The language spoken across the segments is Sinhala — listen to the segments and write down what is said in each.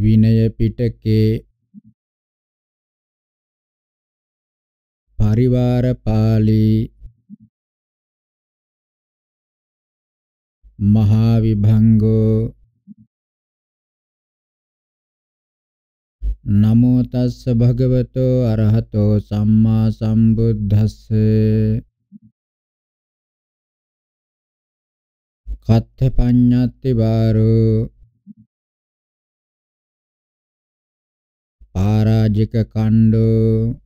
විනය පිටකේ පරිවාර පාළි මහා විභංගෝ නමෝ තස්ස භගවතෝ අරහතෝ සම්මා සම්බුද්දස්ස කත්ථ පඤ්ඤත්ති බාරෝ පරාජික කණ්ඩෝ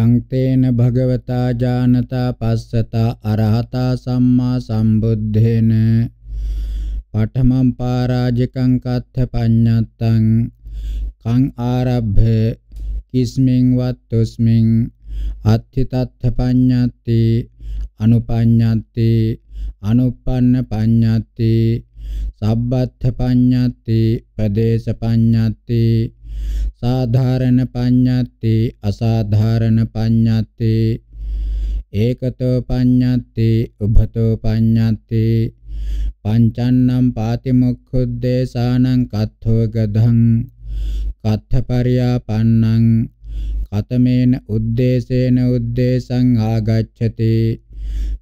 යංතේන භගවතා ජානතා පස්සතා අරහතා සම්මා සම්බුද්ධේන පඨමං පරාජිකං කත්ථ පඤ්ඤත්තං කං ආරබ්භ කිස්මින් වත්තුස්මින් අත්ථි තත්ථ පඤ්ඤත්ති අනුපඤ්ඤත්ති අනුප්පන්න පඤ්ඤත්ති සබ්බත්ථ පඤ්ඤත්ති පදේශ පඤ්ඤත්ති සාධාරණ පඤ්ඤත්ති අසාධාරණ පඤ්ඤත්ති ඒකතෝ පඤ්ඤත්ති උභතෝ පඤ්ඤත්ති පංචන්නම් පාතිමුක්ඛුද්දේශානං කත්ථෝ ගදං කත්ථපරියාපන්නං කතමේන උද්දේශේන උද්දේශං ආගච්ඡති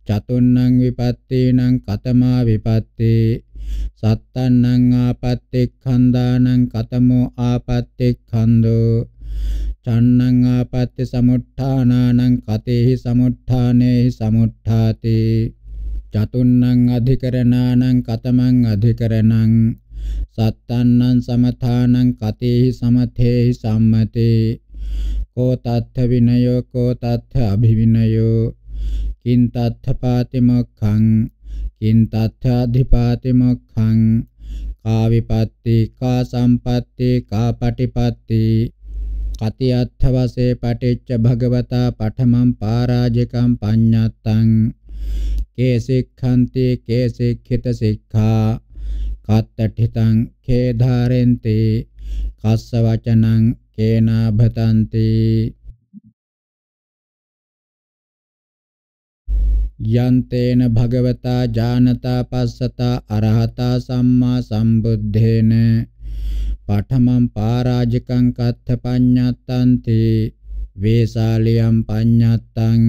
චතුන්නං විපත්තීනං කතමා විපත්තේ සත්තන්නං ආපත්‍තික්ඛන්දානං කතමෝ ආපත්‍තික්ඛන්தோ චන්නං ආපත්‍ති සමුට්ඨානානං කතේහි සමුට්ඨානේහි සමුට්ඨාති චතුන්නං අධිකරණානං කතමං අධිකරණං සත්තන්නං සමථානං කතේහි සමතේහි සම්මතේ කෝ තත්ථ විනයෝ කෝ තත්ථ අභිවිනයෝ කින් තත්ථ පාතිමොක්ඛං කින් තත්ථාධිපාති මොක්ඛං කා විපත්ති කා සම්පත්ති කා පටිපත්ති කති අත්ථවසේ පටිච්ච භගවතා පඨමං පාරාජිකං පඤ්ඤත්තං කේ සික්ඛන්ති කේ සික්ඛිත සික්ඛා කත්තඨිතං කේ ධාරෙන්ති කස්ස වචනං කේනාභතන්ති යන්තේන භගවතා ජානතා පස්සතා අරහතා සම්මා සම්බුද්ධේන පඨමං පාරාජිකං කත්ථ පඤ්ඤත්තන්ති වේසාලියම් පඤ්ඤත්තං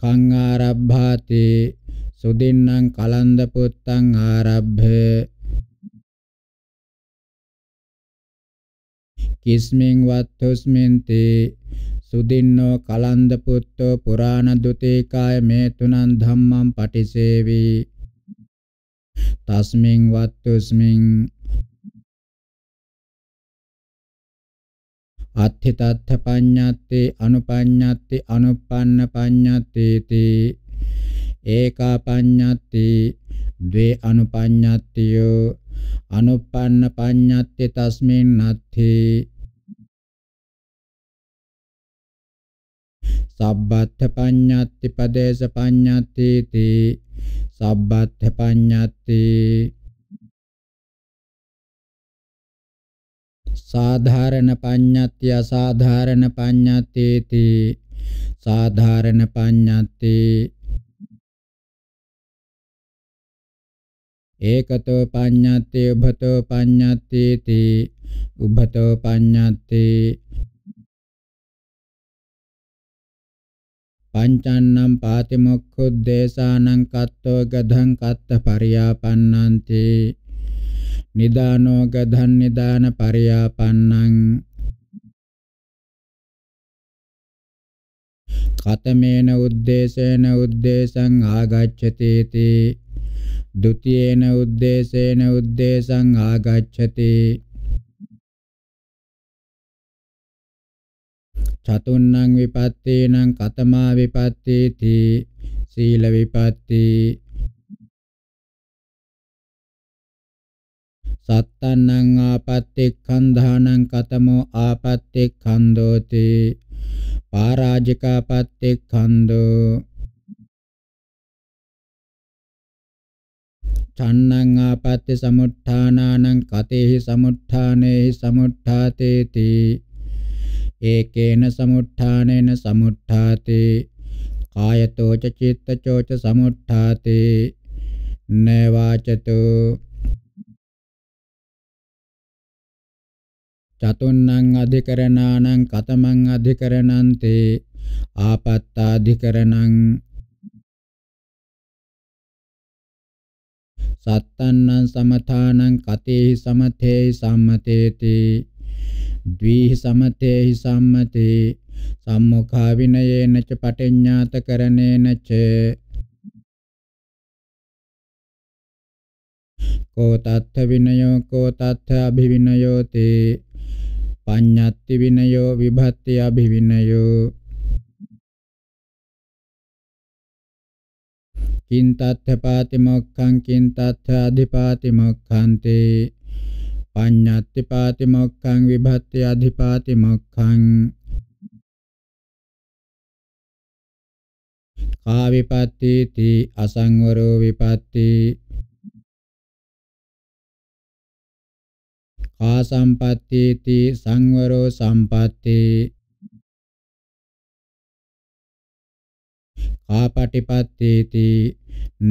කං ආරබ්භාති සුදින්නම් කලන්ද පුත්තං ආරබ්භ කිස්මෙන් වත්තුස්මෙන්ති සුදින්නෝ කලන්ද පුත්තෝ පුරාණ දුතිකාය මේ තුනන් ධම්මං පටිසේවි තස්මින් වත්තුස්මින් අත්ථිතත්ථ පඤ්ඤත්තේ අනුපඤ්ඤත්තේ අනුප්පන්න පඤ්ඤත්තේති ඒකා පඤ්ඤත්ති ද්වේ අනුපඤ්ඤත්තියෝ අනුප්පන්න පඤ්ඤත්තේ තස්මින් නත්ථේ සබ්බත්ථ පඤ්ඤත්ති පදේශ පඤ්ඤත්ති තී සබ්බත්ථ පඤ්ඤත්ති සාධාරණ පඤ්ඤත්ති අසාධාරණ පඤ්ඤත්ති තී සාධාරණ පඤ්ඤත්ති ඒකතෝ පඤ්ඤත්ති උභතෝ පඤ්ඤත්ති තී උභතෝ පඤ්ඤත්ති පංචන්නම් පාතිමොක්ඛුද්දේශානං කත්තෝ ගධං කත්ත පරියාපන්නන්ති නිදානෝ ගධන් නිදාන පරියාපන්නං කතමේන උද්දේශේන උද්දේශං ආගච්ඡති ති ဒ ුතියේන උද්දේශේන උද්දේශං ආගච්ඡති චතුන්නං විපත්තේනං කතමා විපත්තේති සීල විපත්ති සත්තන්නං ආපත්තික්ඛන්ධානං කතමෝ ආපත්තික්ඛන්தோති පාරාජිකාපත්තික්ඛන්தோ චන්නං ආපත්‍ය සමුත්ථානානං කතේහි සමුත්ථානේහි සමුත්ථාතේති ඒකේන සමුත්ථානේන සමුත්ථාතේ කායතෝ ච චිත්තචෝ ච සමුත්ථාතේ නවාචතෝ චතුන්නං අධිකරණානං කතමං අධිකරණන්තේ ආපත්තාධිකරණං සත්තන්නං සමථානං කතේහි සමතේහි සම්මතේති ද්විහි සමතේහි සම්මති සම්මුඛා විනයේන ච පටිඤ්ඤාතකරණේන ච කෝ තත්ථ විනයෝ කෝ තත්ථ අභිවිනයෝ තේ පඤ්ඤත්ති විනයෝ විභත්ති අභිවිනයෝ කින් තත්ථ පාති මොක්ඛං කින් තත්ථ අධිපාති මොක්ඛන්තේ පඤ්ඤත්ති පාති මොක්ඛං විභත්ති අධිපාති මොක්ඛං කා විපත්ති ති අසංවරෝ විපත්ති කා සම්පත්ති ති සංවරෝ සම්පත්ති කාපටිපත්තේති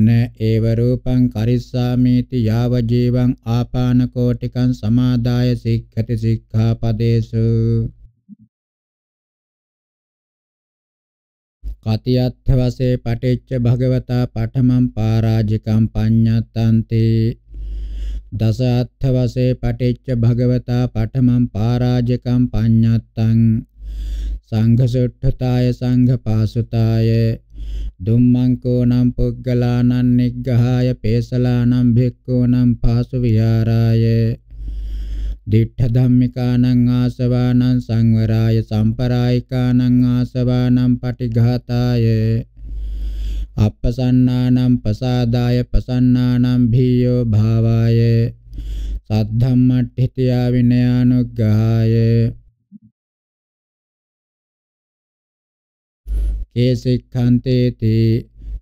න ඒව රූපං කරිස්සාමේති යාව ජීවං ආපාන කෝටිකං සමාදාය සික්ඛති සික්ඛාපදේසු කතියත්ථ වශයෙන් පටිච්ච භගවතා පඨමං පරාජිකං පඤ්ඤත්තන්ති දසාත්ථ වශයෙන් පටිච්ච භගවතා පඨමං පරාජිකං පඤ්ඤත්තං සංඝ සුට්ඨතාය සංඝ පාසුතාය දුම්මංකෝ නම් පුග්ගලානං නිග්ගහාය පේසලානම් භික්ඛූනම් පාසු විහාරාය දිඨ ධම්මිකානං ආසවානං සංවරාය සම්පරායිකානං ආසවානං පටිඝාතාය අප්පසන්නානම් පසාදාය පසන්නානම් භීයෝ භාවාය සද්ධම්මට්ඨිතියා විනයානුග්ගහාය ඒ සික්ඛන්තේති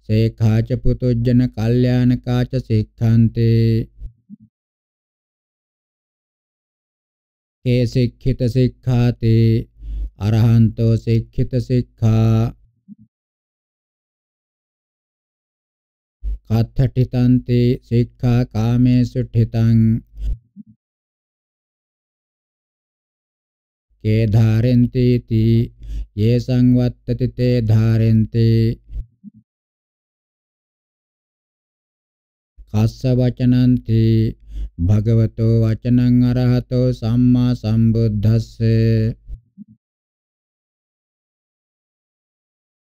සේඛාච පුතුජන කල්යාණකාච සික්ඛන්තේ කේ සික්ඛිත සික්ඛාතේ අරහන්තෝ සික්ඛිත සික්ඛා කත්තඨිතන්තේ සික්ඛා කාමේසු ඨිතං ඒ ධාරෙන්ති තී ඒ සංවත්තති තේ ධාරෙන්ති කස්ස වචනන්ති භගවතෝ වචනං අරහතෝ සම්මා සම්බුද්දස්සේ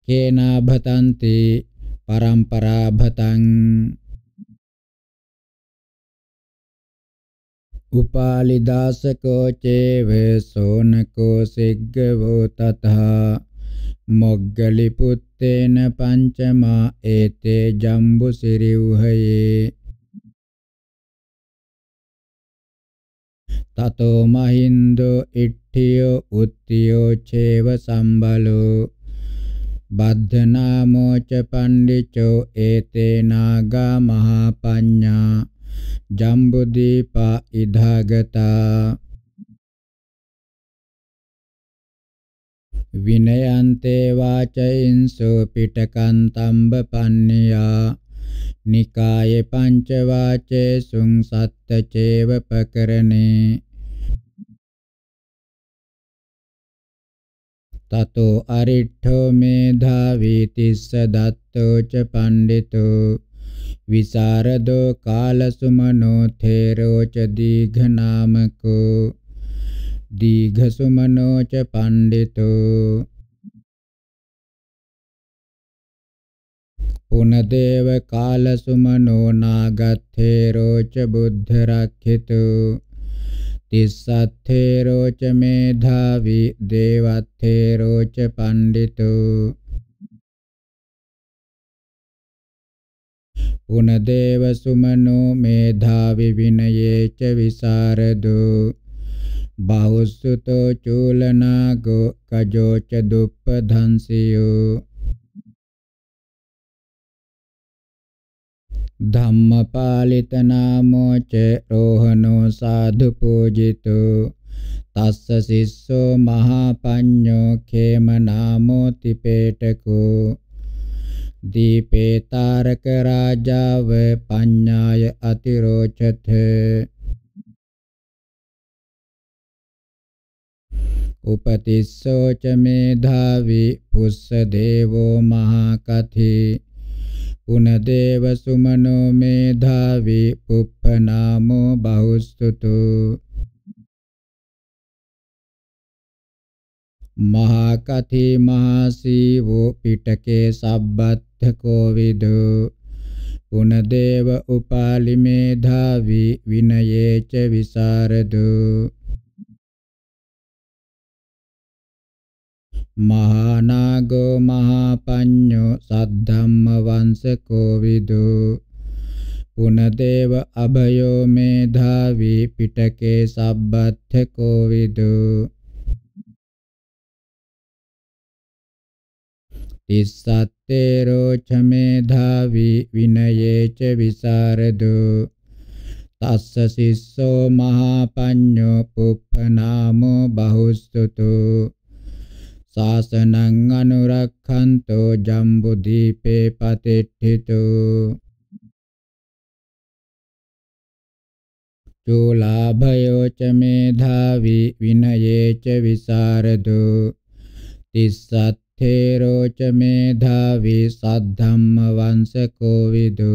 කේනාභතන්ති පරම්පරාභතං උපාලිදාසකෝ චේව සෝනකෝ සිග්ගවෝ තථා මොග්ගලි පුත්තේන පංචමා ඒතේ ජම්බු සිරිව්හයේ තතෝ මහින්දෝ ඉට්ඨියෝ උත්තියෝ චේව සම්බලෝ බද්ධ නාමෝ ච පණ්ඩිචෝ ඒතේ නාගා මහා පඤ්ඤා ජම්බුදීපා ඉදාගතා විනයන්තේ වාචයින් සෝපිටකං තම්බ පන්නියා නිකායේ පංච වාචේ සුං සත්ත චේව පකරණේ තතෝ අරිට්ඨෝ මේධා වීතිස්ස දත්තෝ ච පණ්ඩිතෝ විසරදෝ කාලසුමනෝ තේරෝ ච දීඝනාමකෝ දීඝසුමනෝ ච පණ්ඩිතෝ පුනදේව කාලසුමනෝ නාගත්තේරෝ ච බුද්ධ රක්ඛිතෝ තිස්සත්තේරෝ ච මේධාවි දේවත්තේරෝ ච පණ්ඩිතෝ උනදේව සුමනෝ මේධාවි විනයේච විසරදෝ බහුසුතෝ චූලනාගෝ කජෝච දුප්පධංසියෝ ධම්මපාලිත නාමෝ ච රෝහණෝ සාදු පූජිතෝ තස්ස සිස්සෝ මහා පඤ්ඤෝ ඛේම නාමෝ තිපේටකෝ දීපේ තාරක රාජාව පඤ්ඤාය අතිරෝචත උපතිස්සෝ ච මේධාවි පුස්ස දේවෝ මහා කති පුන දේව සුමනෝ මේධාවි පුප්ප නාමෝ බහුස්තුතු මහාකති මහසීවෝ පිටකේ සබ්බත්ථකෝ විදු පුනදේව උපාලිමේ ධාවි විනයේච විසරදු මහානාගෝ මහපඤ්ඤෝ සද්ධම්ම වංශකෝ විදු පුනදේව අභයෝ මේ ධාවි පිටකේ සබ්බත්ථකෝ විදු තිස්සත්තේරෝ චමේධාවි විනයේච විසරදු තස්ස සිස්සෝ මහා පඤ්ඤෝ පුප්පනාමෝ බහුස්සුතු සාසනං අනුරක්ඛන්තෝ ජම්බුදීපේ පතිට්ඨිතෝ චූලාභයෝ ච මේධාවි විනයේ ච විසරදෝ තිස්සත් තේරෝච මේධාවි සද්ධම්ම වංශකෝ විදු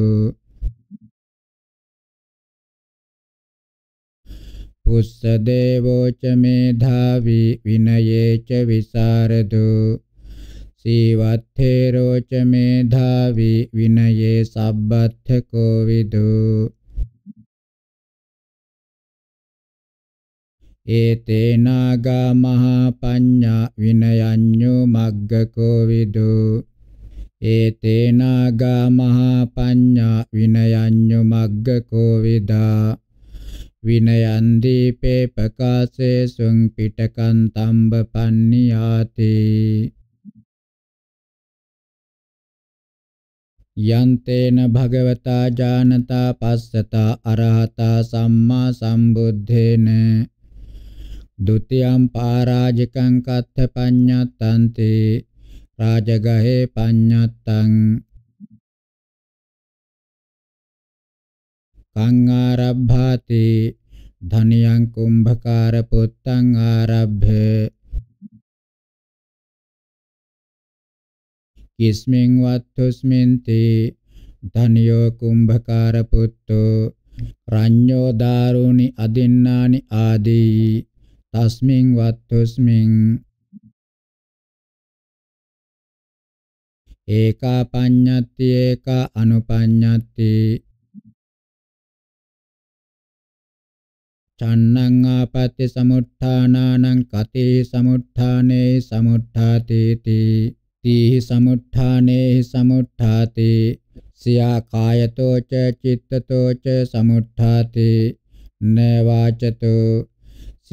පුස්ස දේවෝච මේධාවි විනයේච විසරදු සීවත්තේරෝච මේධාවි විනයේ සබ්බත්ථකෝ විදු ඒතේනාගා මහා පඤ්ඤා විනයඤ්ඤෝ මග්ගකෝ විදු ඒතේනාගා මහා පඤ්ඤා විනයඤ්ඤෝ මග්ගකෝ විදා විනයන් දීපේ ප්‍රකාශේ සුං පිටකං තම්බ පන්නියාති යන්තේන භගවතා ජානතා පස්සතා අරහතා සම්මා සම්බුද්ධේන දුතියම් පරාජිකං කත්ථ පඤ්ඤත්තන්ති රාජගහේ පඤ්ඤත්තං කං ආරබ්භාති ධනියං කුම්භකාර පුත්තං ආරබ්භ කිස්මෙන් වත්තුස්මෙන්ති ධනියෝ කුම්භකාර පුත්තෝ රඤ්ඤෝ දාරුනි අදින්නානි ආදී තස්මින් වත්තුස්මින් ඒකා පඤ්ඤත්ති ඒකා අනුපඤ්ඤත්ති චන්නං ආපත්‍ය සමුත්ථානානං කතේ සමුත්ථානේ සමුත්ථාතේති තීහි සමුත්ථානේ සමුත්ථාති සියා කායතෝ ච චිත්තතෝ ච සමුත්ථාති නවාචතෝ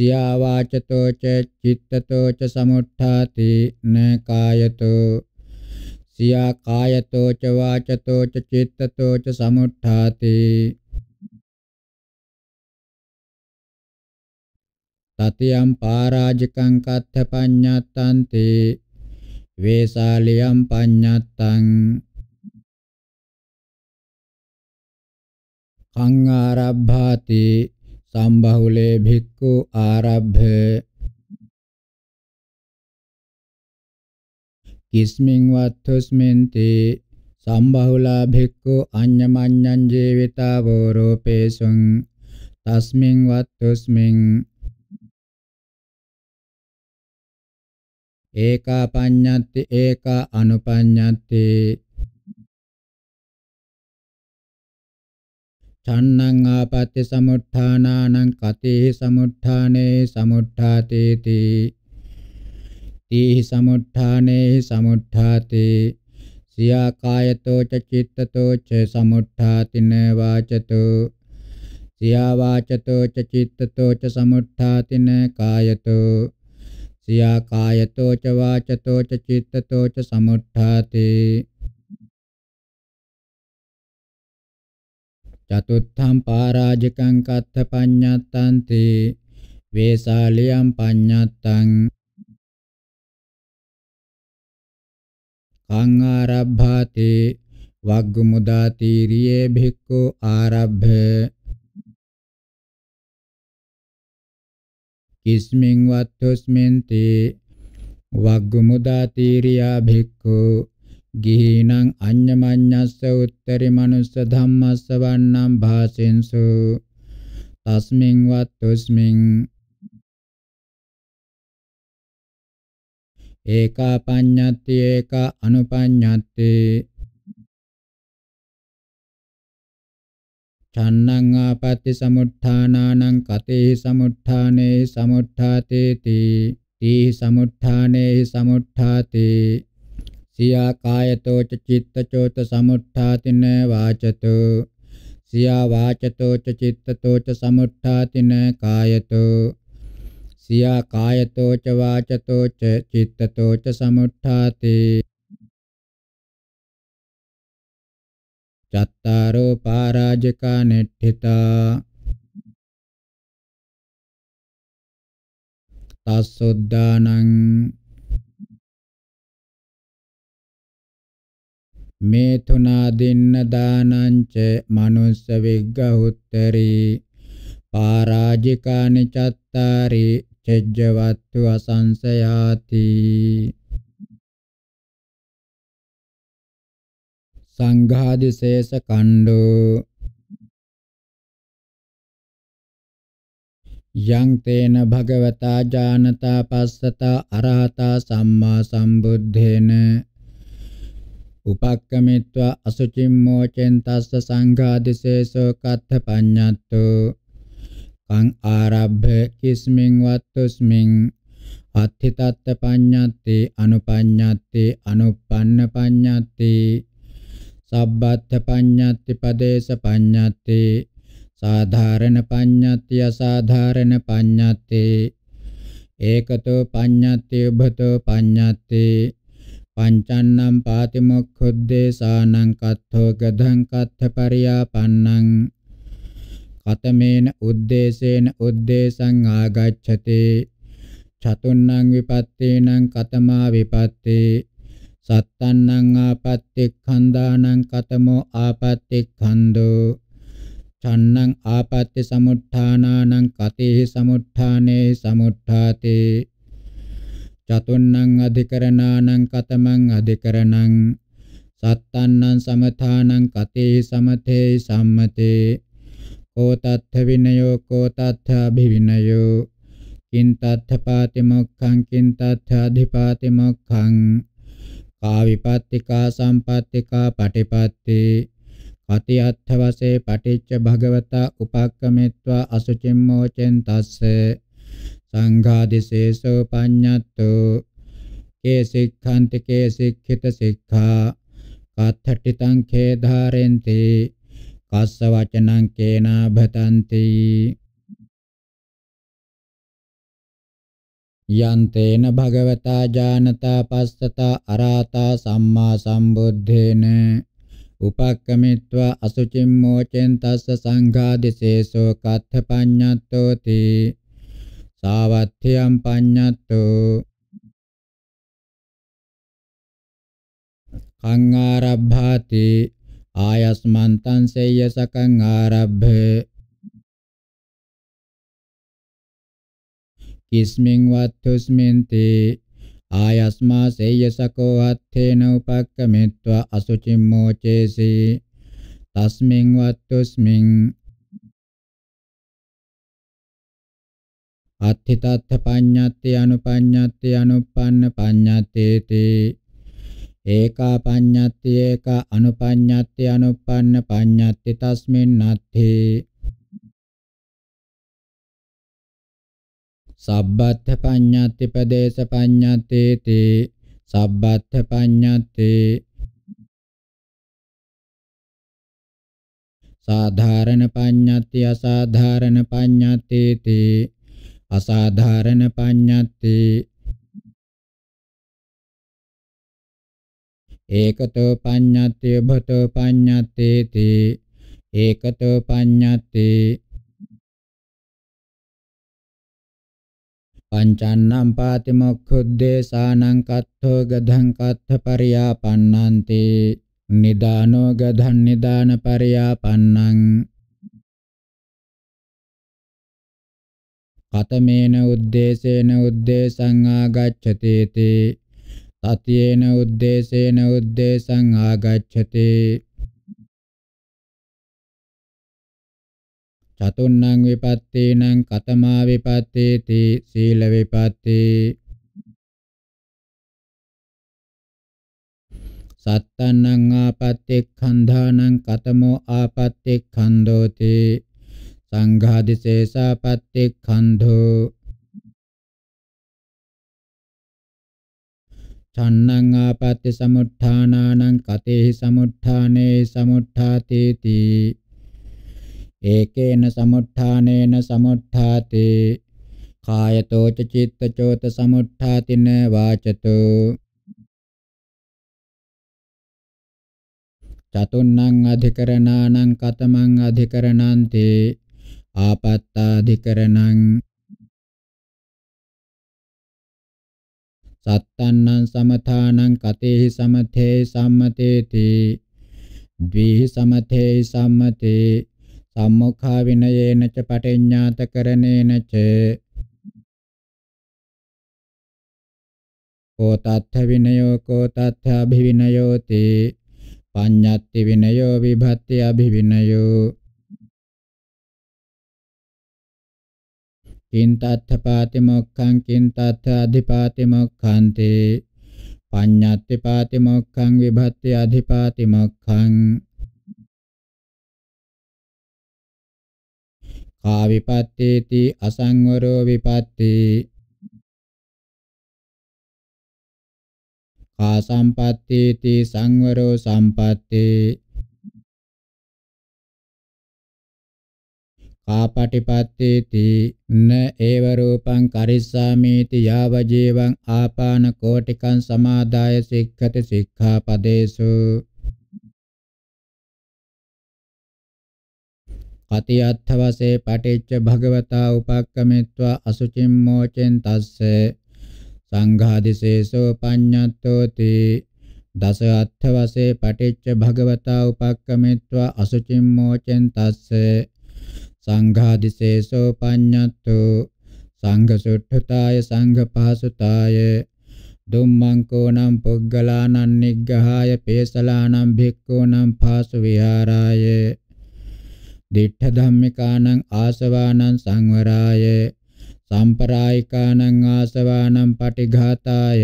සියා වාචතෝ ච චිත්තතෝ ච සමුත්ථාති න කායතෝ සියා කායතෝ ච වාචතෝ ච චිත්තතෝ ච සමුත්ථාති තතියම් පාරාජිකං කත්ථ පඤ්ඤත්තන්ති වේසාලියම් පඤ්ඤත්තං කං ආරබ්භාති සම්බහුලේ භික්ඛු ආරබ්භ කිස්මින් වත්තුස්මින්ති සම්බහුලා භික්ඛු අඤ්ඤමඤ්ඤං ජීවිතාවෝ රූපේසුං තස්මින් වත්තුස්මින් ඒකා පඤ්ඤත්ති ඒකා අනුපඤ්ඤත්ති චන්නං ආපත්‍ය සමුත්ථානානං කතේ සමුත්ථානේ සමුත්ථාතේති තීහි සමුත්ථානේ සමුත්ථාතේ සියා කායතෝ ච චිත්තතෝ ච සමුත්ථාතින වාචතෝ සියා වාචතෝ ච චිත්තතෝ ච සමුත්ථාතින කායතෝ සියා කායතෝ ච වාචතෝ ච චිත්තතෝ ච සමුත්ථාතේ චතුත්ථං පරාජිකං කත්ථ පඤ්ඤත්තං තේ වේසාලියම් පඤ්ඤත්තං කං ආරබ්භාති වග්ගමුදා තීරියේ භික්ඛු ආරබ්භ කිස්මින් වත්තුස්මින් තේ වග්ගමුදා තීරියා භික්ඛු ගිහිනං අඤ්ඤමඤ්ඤස්ස උත්තරි මනුස්ස ධම්මස්ස වන්නම් භාසෙන්සු තස්මින් වත්තුස්මින් ඒකා පඤ්ඤත්ති ඒකා අනුපඤ්ඤත්ති චන්නං ආපත්‍ති සමුත්ථානානං කතේ සමුත්ථානේ සමුත්ථාතේති තී සමුත්ථානේ සමුත්ථාතේ සියා කායතෝච චිත්තචෝත සමුට්ඨාතින වාචතෝ සියා වාචතෝච චිත්තතෝච සමුට්ඨාතින කායතෝ සියා කායතෝච වාචතෝච චිත්තතෝච සමුට්ඨාති චත්තාරෝ පරාජිකා නෙට්ඨිතා තස්සොද්දානං මේ තුනාදින්න දානංච මනුස්ස විග්ගහුත්තරී පාරාජිකානි චත්තාරි චෙජ්ජවත්තු අසංසයාති සංඝාදිශේෂ කණ්ඩෝ යං තේන භගවතා ජානතා පස්සතා අරහතා සම්මා සම්බුද්ධේන උපක්කමිත්වා අසුචිම් මෝචෙන් තස්ස සංඝාදිසේසෝ කත්ථ පඤ්ඤත්තු කං ආරබ්බ කිස්මින් වත්තුස්මින් අත්ථි තත්ත පඤ්ඤත්ති අනුපඤ්ඤත්ති අනුප්පන්න පඤ්ඤත්ති සබ්බත්ථ පඤ්ඤත්ති පදේශ පඤ්ඤත්ති සාධාරණ පඤ්ඤත්ති අසාධාරණ පඤ්ඤත්ති ඒකතෝ පඤ්ඤත්ති උභතෝ පඤ්ඤත්ති පංචන්නම් පාතිමොක්ඛුද්දේශානං කත්තෝ ගදං කත්ථ පරියාපන්නං කතමේන උද්දේශේන උද්දේශං ආගච්ඡති චතුන්නං විපත්තේනං කතමා විපත්තේ සත්තන්නං ආපත්තික්ඛන්දානං කතමෝ ආපත්තික්ඛන්தோ චන්නං ආපත්‍ති සමුත්ථානානං කතේහි සමුත්ථානේ සමුත්ථාතේ චතුන්නං අධිකරණානං කතමං අධිකරණං සත්තන්නං සමථානං කතේ සමතේ සම්මතේ කෝ තත්ථ විනයෝ කෝ තත්ථ අභිවිනයෝ කින් තත්ථ පාතිමොක්ඛං කින් තත්ථ අධිපාතිමොක්ඛං කා විපත්තිකා සම්පත්තිකා පටිපත්තේ අති අත්ථ වශයෙන් පටිච්ච භගවතා උපක්කමෙත්වා අසුචිම්මෝචෙන් තස්සේ සංඝාදිශේෂෝ පඤ්ඤත්තෝ කේ සික්ඛන්ති කේ සික්ඛිත සික්ඛා කත්ථටිතං කේ ධාරෙන්ති කස්ස වචනං කේනා භතන්ති යන්තේන භගවතා ජානතා පස්සතා අරාතා සම්මා සම්බුද්ධේන උපක්කමිත්වා අසුචිම් මෝචෙන් තස්ස සංඝාදිසේසෝ කත්ථ පඤ්ඤත්තෝති සාවත්ථයම් පඤ්ඤත්තු කං ආරබ්භාති ආයස්මන්තං සේය සකං ආරබ්භේ කිස්මින් වත්තුස්මින්ති ආයස්මා සේයසකෝ අත්තේන උපක්කමෙත්වා අසුචිම් මෝචේසි තස්මින් වත්තුස්මින් අත්ථිතත්ථ පඤ්ඤත්ති අනුපඤ්ඤත්ති අනුප්පන්න පඤ්ඤත්තේති ඒකා පඤ්ඤත්ති ඒක අනුපඤ්ඤත්ති අනුප්පන්න පඤ්ඤත්ති තස්මින් නත්ථි සබ්බත්ථ පඤ්ඤත්ති පදේශ පඤ්ඤත්තේති සබ්බත්ථ පඤ්ඤත්ති සාධාරණ පඤ්ඤත්ති අසාධාරණ පඤ්ඤත්තේති අසාධාරණ පඤ්ඤත්ති ඒකතෝ පඤ්ඤත්ති භතෝ පඤ්ඤත්තේති ඒකතෝ පඤ්ඤත්ති පංචන්නම් පාති මොක්ඛුද්දේශානං කත්තෝ ගධං කත්ත පරියාපන්නන්ති නිදානෝ ගධං නිදාන පරියාපන්නං කතමේන උද්දේශේන උද්දේශං ආගච්ඡති තේ සතියේන උද්දේශේන උද්දේශං ආගච්ඡති චතුන්නං විපත්තේනං කතමා විපත්තේති සීල විපත්තේ සත්තන්නං ආපත්තේ ඛණ්ඩානං කතමෝ ආපත්තේ ඛණ්ඩෝතේ සංඝාදිශේෂා පත්තික්ඛන්ධෝ චන්නං ආපත්‍ය සමුත්ථානානං කතේහි සමුත්ථානේ සමුත්ථාතේති ඒකේන සමුත්ථානේන සමුත්ථාතේ කායතෝ චිත්තචෝත සමුත්ථාතින වාචතෝ චතුන්නං අධිකරණානං කතමං අධිකරණන්තේ ආපත්තාධිකරණං සත්තන්නං සමථානං කතේහි සමතේ සම්මතේති ද්විහි සමතේ සම්මතේ සම්මුඛා විනයේන ච පටිඤ්ඤාතකරණේන ච කෝ තත්ථ විනයෝ කෝ තත්ථ අභිවිනයෝති පඤ්ඤත්ති විනයෝ විභත්ති අභිවිනයෝ කින්තත්ථපාති මොක්ඛං කින්තත්ථ අධිපාති මොක්ඛන්ති පඤ්ඤත්තිපාති මොක්ඛං විභත්ති අධිපාති මොක්ඛං කා විපත්තේති අසංවරෝ විපත්තේ කා සම්පත්තේති සංවරෝ සම්පත්තේ ආපටිපත්තේති න ඒව රූපං කරිස්සාමීති යාව ජීවං ආපාන කෝටිකං සමාදාය සික්ඛති සික්ඛාපදේසු කති අත්ථවසේ පටිච්ච භගවතා උපක්කමෙත්වා අසුචිම් මෝචෙන් තස්සේ සංඝාදිසේසෝ පඤ්ඤත්තෝති දස අත්ථවසේ පටිච්ච භගවතා උපක්කමෙත්වා අසුචිම් මෝචෙන් තස්සේ සංඝාදිසේසෝ පඤ්ඤත්තු සංඝ සුට්ඨතාය සංඝ පාසුතාය දුම්මංකෝ නම් පුග්ගලානං නිග්ගහාය පේසලානං භික්ඛූනම් පාසු විහාරාය දිඨ ධම්මිකානං ආසවානං සංවරාය සම්පරායිකානං ආසවානං පටිඝාතාය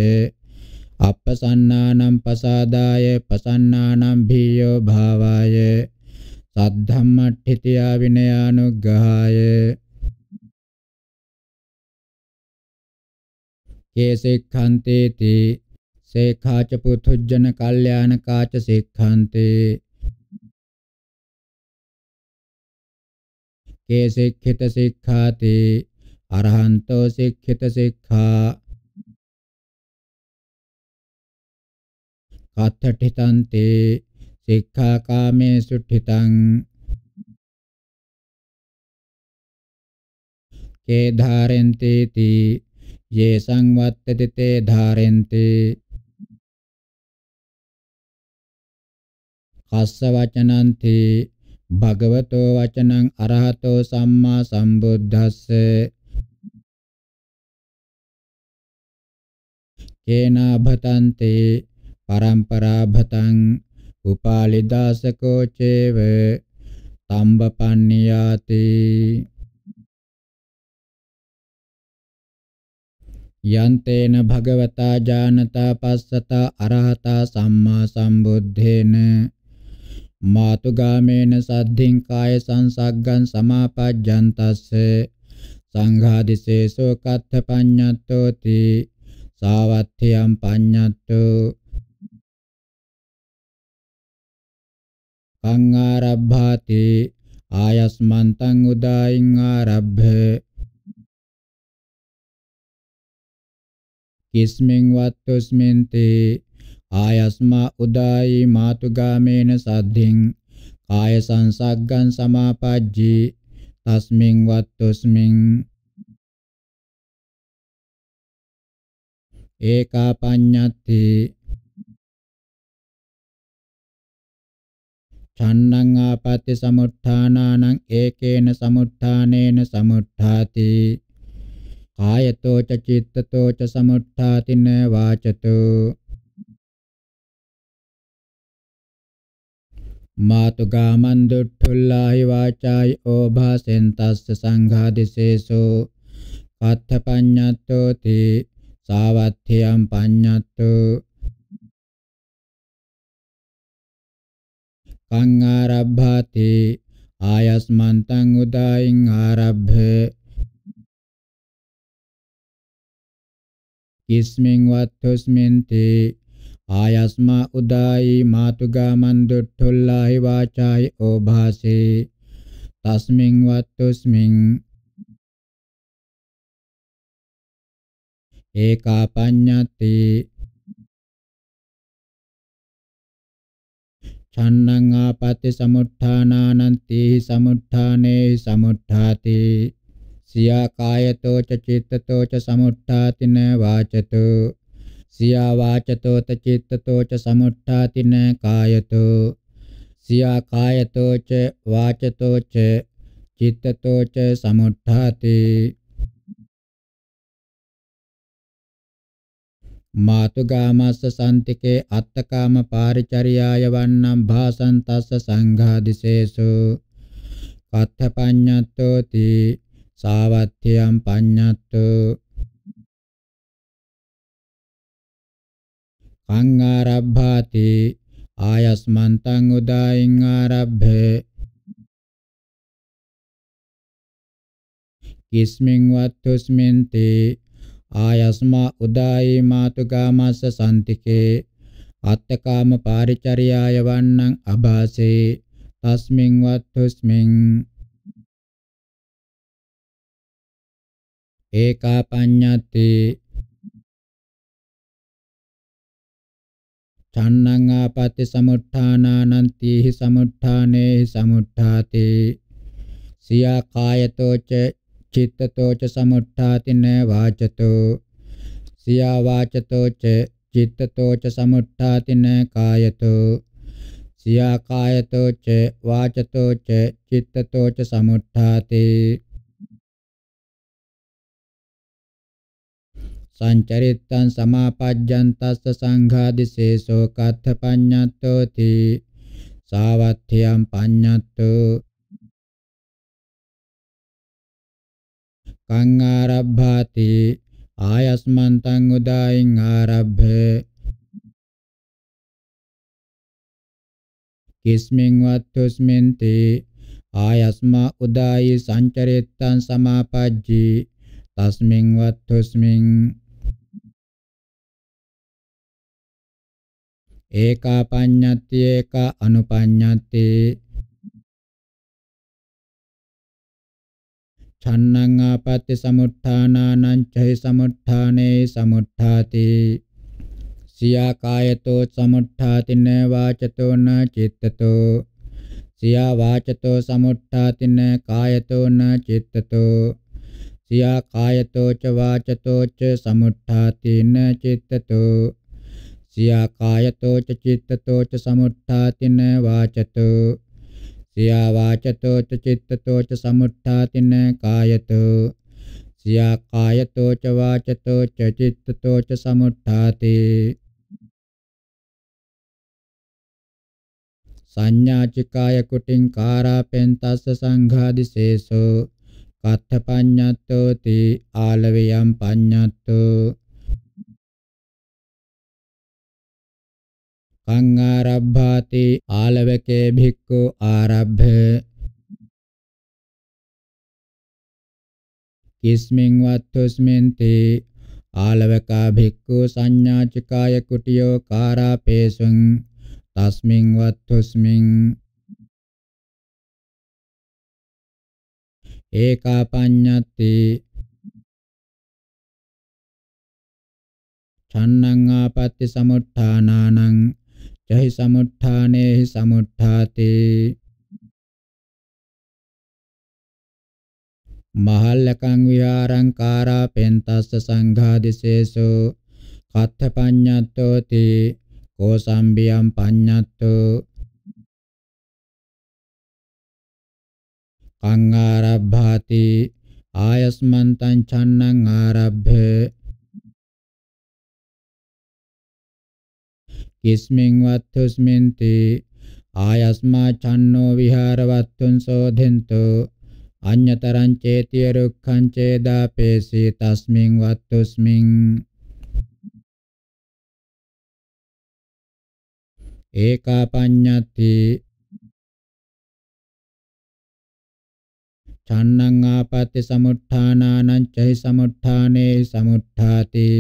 අප්පසන්නානම් පසාදාය පසන්නානම් භීයෝ භාවාය සද්ධම්මට්ඨිතියා විනයානුග්ගහාය කේසෙක්ඛන්තේති සේඛාච පුතුජන කල්යාණකාච සේඛාන්තේ කේසෙක්ඛිත සේඛාති අරහන්තෝ සේක්ඛිත සේඛා කත්තඨිතන්තේ සික්ඛාකාමේසු ඨිතං කේ ධාරෙන්ති තී යේ සංවත්තති තේ ධාරෙන්ති කස්ස වචනං තී භගවතෝ වචනං අරහතෝ සම්මා සම්බුද්දස්ස කේනාභතන්තේ පරම්පරාභතං උපාලිදාසකෝ චේව තම්බපන්නියාති යන්තේන භගවතා ජානතා පස්සතා අරහතා සම්මා සම්බුද්ධේන මාතුගාමේන සද්ධින් කාය සංසග්ගං සමාපජ්ජන්තස්ස සංඝාදිසේසෝ කත්ථ පඤ්ඤත්තෝති සාවත්ථියම් පඤ්ඤත්තෝ පංආරබ්භාති ආයස්මන්තං උදායින් ආරබ්බ කිස්මෙන් වත්තුස්මෙන්තේ ආයස්මා උදායි මාතුගාමේන සද්ධින් කාය සංසග්ගං සමාපජ්ජි තස්මින් වත්තුස්මින් ඒකාපඤ්ඤත්ති චන්නං ආපත්‍ය සමුත්ථානානං ඒකේන සමුත්ථානේන සමුත්ථාති කායතෝ ච චිත්තතෝ ච සමුත්ථාතින වාචතෝ මාතුගාමන් දුට්ඨුල්ලාහි වාචායි ඕභාසෙන් තස්ස සංඝාදිසේසෝ කත්ථ පඤ්ඤත්තෝ තේ සාවත්ථයම් පඤ්ඤත්තෝ අංආරබ්භාති ආයස්මන්තං උදායින් ආරබ්භ කිස්මින් වත්තුස්මින්ති ආයස්මා උදායි මාතුගාමන් දුට්ඨුල්ලාහි වාචායි ඕභාසේ තස්මින් වත්තුස්මින් ඒකාපඤ්ඤති චන්නං ආපත්‍ය සමුත්ථානානන්ති සමුත්ථානේ සමුත්ථාති සියා කායතෝ ච චිත්තතෝ ච සමුත්ථාතින වාචතෝ සියා වාචතෝ ච චිත්තතෝ ච සමුත්ථාතින කායතෝ සියා කායතෝ ච වාචතෝ ච චිත්තතෝ ච සමුත්ථාති මාතුගාමස්ස සන්තිකේ අත්තකාම පාරිචර්යාය වන්නම් භාසන් තස්ස සංඝාදිසේසු කත්තපඤ්ඤත්තෝති සාවත්ථියම් පඤ්ඤත්තෝ කං ආරබ්භාති ආයස්මන්තං උදායින් ආරබ්භේ කිස්මින් වත්තුස්මින්ති ආයස්මා උදායි මාතුකාමස්ස සම්තිකේ අත්තකාම පාරිචර්යාය වන්නං අභාසේ තස්මින් වත්තුස්මින් ඒකා පඤ්ඤති චන්නං ආපත්‍ය සමුත්ථානානන්තිහි සමුත්ථානේහි සමුත්ථාති සියා කායතෝච චිත්තතෝ ච සමුට්ඨාතින වාචතෝ සියා වාචතෝ ච චිත්තතෝ ච සමුට්ඨාතින කායතෝ සියා කායතෝ ච වාචතෝ ච චිත්තතෝ ච සමුට්ඨාතේ සංචරිත්තං සමාපජ්ජන්තස්ස සංඝාදිසේසෝ කත්ථ පඤ්ඤත්තෝති සාවත්ථියම් පඤ්ඤත්තෝ කං ආරබ්භාති ආයස්මන්තං උදායින් ආරබ්භේ කිස්මින් වත්තුස්මින්ති ආයස්මා උදායි සංචරිත්තං සමාපජ්ජී තස්මින් වත්තුස්මින් ඒකා පඤ්ඤත්ති ඒක අනුපඤ්ඤත්ති චන්නං ආපත්‍ති සමුත්ථානානං චෛ සමුත්ථානේ සමුත්ථාති සියා කායතෝ සමුත්ථාති න වාචතෝ න චිත්තතෝ සියා වාචතෝ සමුත්ථාති න කායතෝ න චිත්තතෝ සියා කායතෝ ච වාචතෝ ච සමුත්ථාති න චිත්තතෝ සියා කායතෝ ච චිත්තතෝ ච සමුත්ථාති න වාචතෝ සියා වාචතෝ ච චිත්තතෝ ච සමුත්ථාතින කායතෝ සියා කායතෝ ච වාචතෝ ච චිත්තතෝ ච සමුත්ථාති සංඥාචිකාය කුටින් කාරාපෙන් තස්ස සංඝාදිශේෂෝ කත්ථ පඤ්ඤත්තෝති ආලවයම් පඤ්ඤත්තෝ කං ආරබ්භාති ආලවකේ භික්ඛු ආරබ්භ කිස්මින් වත්තුස්මෙන්ති ආලවකා භික්ඛු සංඥාචිකාය කුටියෝ කාරාපේසුං තස්මින් වත්තුස්මින් ඒකාපඤ්ඤති චන්නං ආපත්‍ති සමුත්ථානානං චහි සමුත්ථානේහි සමුත්ථාති මහල්ලකං විහාරං කාරා පෙන්තස්ස සංඝාදිසේසෝ කත්ථ පඤ්ඤත්තෝති කෝසම්බියම් පඤ්ඤත්තෝ කං ආරබ්භාති ආයස්මන්තං චන්නං ආරබ්භේ කිස්මින් වත්තුස්මින්ති ආයස්මා චන්නෝ විහාරවත්තුන් සෝධෙන්තෝ අඤ්‍යතරං චේතිය රුක්ඛං චේදාපේසී තස්මින් වත්තුස්මින් ඒකාපඤ්ඤති චන්නං ආපත්‍ය සමුත්ථානානං චෛ සමුත්ථානේ සමුත්ථාති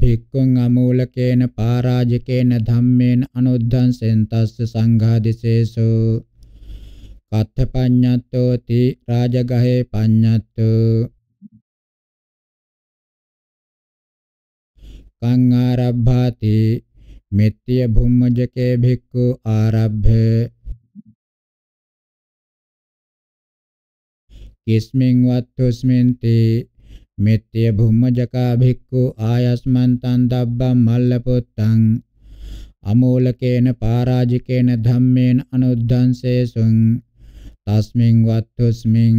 භික්ඛුන් අමූලකේන පරාජකේන ධම්මේන අනුද්ධංසෙන් තස්ස සංඝාදිසේසෝ කත්තපඤ්ඤත්තෝති රාජගහේ පඤ්ඤත්තෝ කං ආරබ්භාති මෙත්‍ය භුම්මජකේ භික්ඛු ආරබ්භ කිස්මින් වත්තුස්මින්ති මෙත්‍ය භුම්මජකා භික්ඛු ආයස්මන්තං දබ්බම් මල්ලපොත්තං අමෝලකේන පරාජිකේන ධම්මේන අනුද්ධංසේසුං තස්මින් වත්තුස්මින්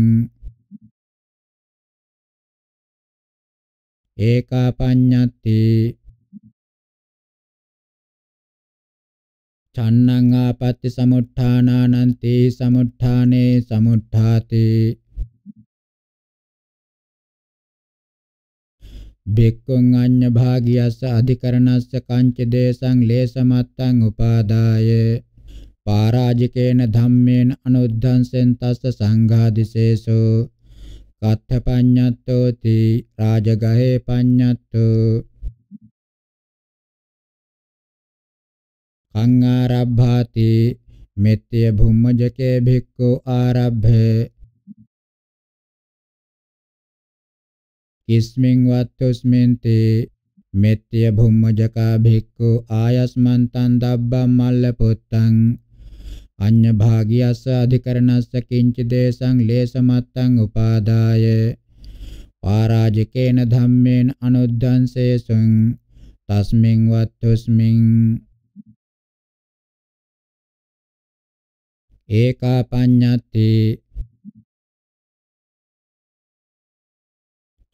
ඒකා පඤ්ඤත්ති චන්නං ආපත්‍ති සමුත්ථානානන්ති සමුත්ථානේ සමුත්ථාති භික්ඛුං අඤ්ඤ භාගියස්ස අධිකරණස්ස කංච දේශං ලේසමත්තං උපාදාය පරාජිකේන ධම්මේන අනුද්ධංසෙන් තස්ස සංඝාදිසේසෝ කත්ථපඤ්ඤත්තෝති රාජගහේ පඤ්ඤත්තෝ කං ආරබ්භාති මෙත්‍ය භුම්මජකේ භික්ඛු ආරබ්භේ කිස්මින් වත්තුස්මින් තේ මෙත්‍ය භුම්මජකා භික්ඛු ආයස්මන්තං දබ්බම් මල්ල පුත්තං අඤ්ඤ භාගියස්ස අධිකරණස්ස කිංච දේශං ලේසමත්තං උපාදාය පාරාජිකේන ධම්මේන අනුද්ධංසේසුං තස්මින් වත්තුස්මින් ඒකා පඤ්ඤති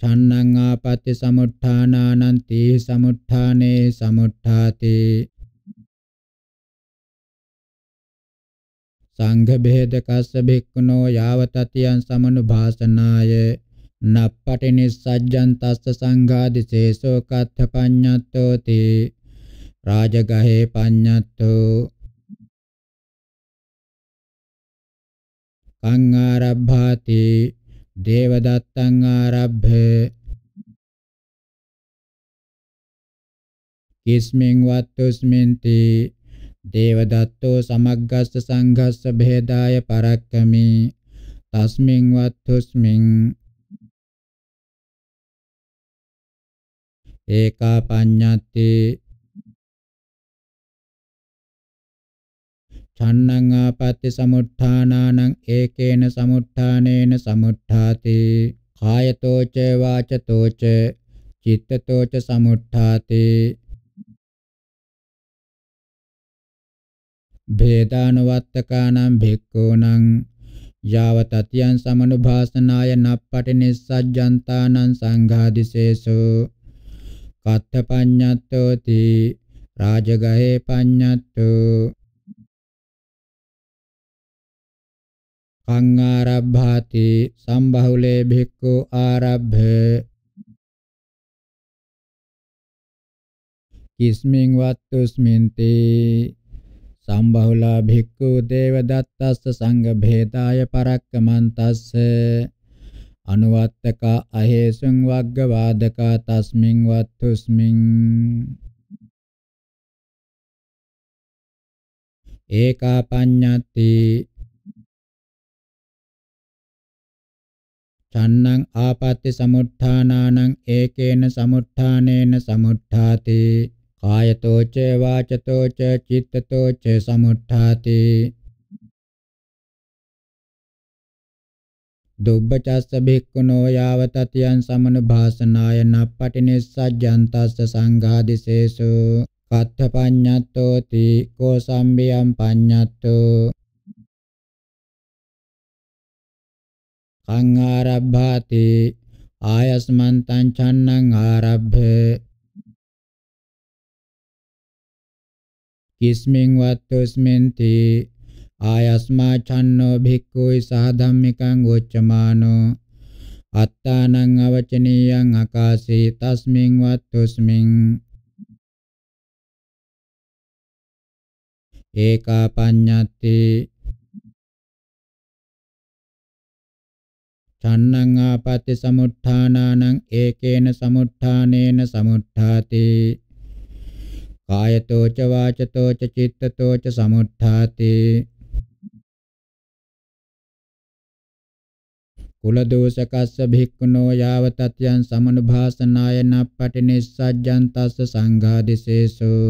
චන්නං ආපත්‍ය සමුත්ථානානන්ති සමුත්ථානේ සමුත්ථාති සංඝ බේද කස්ස බික්කනෝ යාවතතියන් සමනුභාසනාය නප්පටි නිස්සජ්ජන් තස්ස සංඝාදිසේසෝ කත්ථ පඤ්ඤත්තෝ තේ රාජගහේ පඤ්ඤත්තෝ කං ආරබ්භාති දේවදත්තං ආරබ්භ කිස්මින් වත්තුස්මින්ති දේවදත්තෝ සමග්ගස්ස සංඝස්ස භේදාය පරක්කමි තස්මින් වත්තුස්මින් ඒකා පඤ්ඤත්තේ චන්නං ආපත්‍ති සමුත්ථානානං ඒකේන සමුත්ථානේන සමුත්ථාති කායතෝ ච වාචතෝ ච චිත්තතෝ ච සමුත්ථාති භේදානුවත්තකානම් භික්ඛූනම් යාව තතියන් සමනුභාසනාය නප්පටි නිස්සජ්ජන්තානං සංඝාදිසේසෝ කත්ථ පඤ්ඤත්තෝති රාජගහේ පඤ්ඤත්තෝ කං ආරබ්භාති සම්බහුලේ භික්ඛු ආරබ්භ කිස්මින් වත්තුස්මින්ති සම්බහුලා භික්ඛු දේවදත්තස්ස සංඝ භේදාය පරක්කමන්තස්ස අනුවත්තක අහේසුං වග්ගවාදක තස්මින් වත්තුස්මින් ඒකා පඤ්ඤති තන්නං ආපත්‍ති සමුත්ථානානං ඒකේන සමුත්ථානේන සමුත්ථාති කායතෝ ච වාචතෝ ච චිත්තතෝ ච සමුත්ථාති දුබ්බචස්ස භික්ඛුනෝ යාව තතියං සමන භාසනාය නප්පටිනිස්සජ්ජන්තස්ස සංඝාදිසේසු කත්ථ පඤ්ඤත්තෝති කෝ සම්බියම් පඤ්ඤත්තෝ කං ආරබ්භාති ආයස්මන්තං චන්නං ආරබ්බ කිස්මින් වත්තුස්මෙන්ති ආයස්මා චන්නෝ භික්ඛුයි සාධම්මිකං උච්චමානෝ අත්තානං අවචනීයං අකාසේ තස්මින් වත්තුස්මින් ඒකා පඤ්ඤත්තේ චන්නං ආපත්‍ති සමුත්ථානානං ඒකේන සමුත්ථානේන සමුත්ථාති කායතෝ ච වාචතෝ ච චිත්තතෝ ච සමුත්ථාති කුල දෝෂකස්ස භික්ඛුනෝ යාව තත්යන් සමනුභාසනාය නප්පටි නිස්සජ්ජන් තස්ස සංඝාදිසේසෝ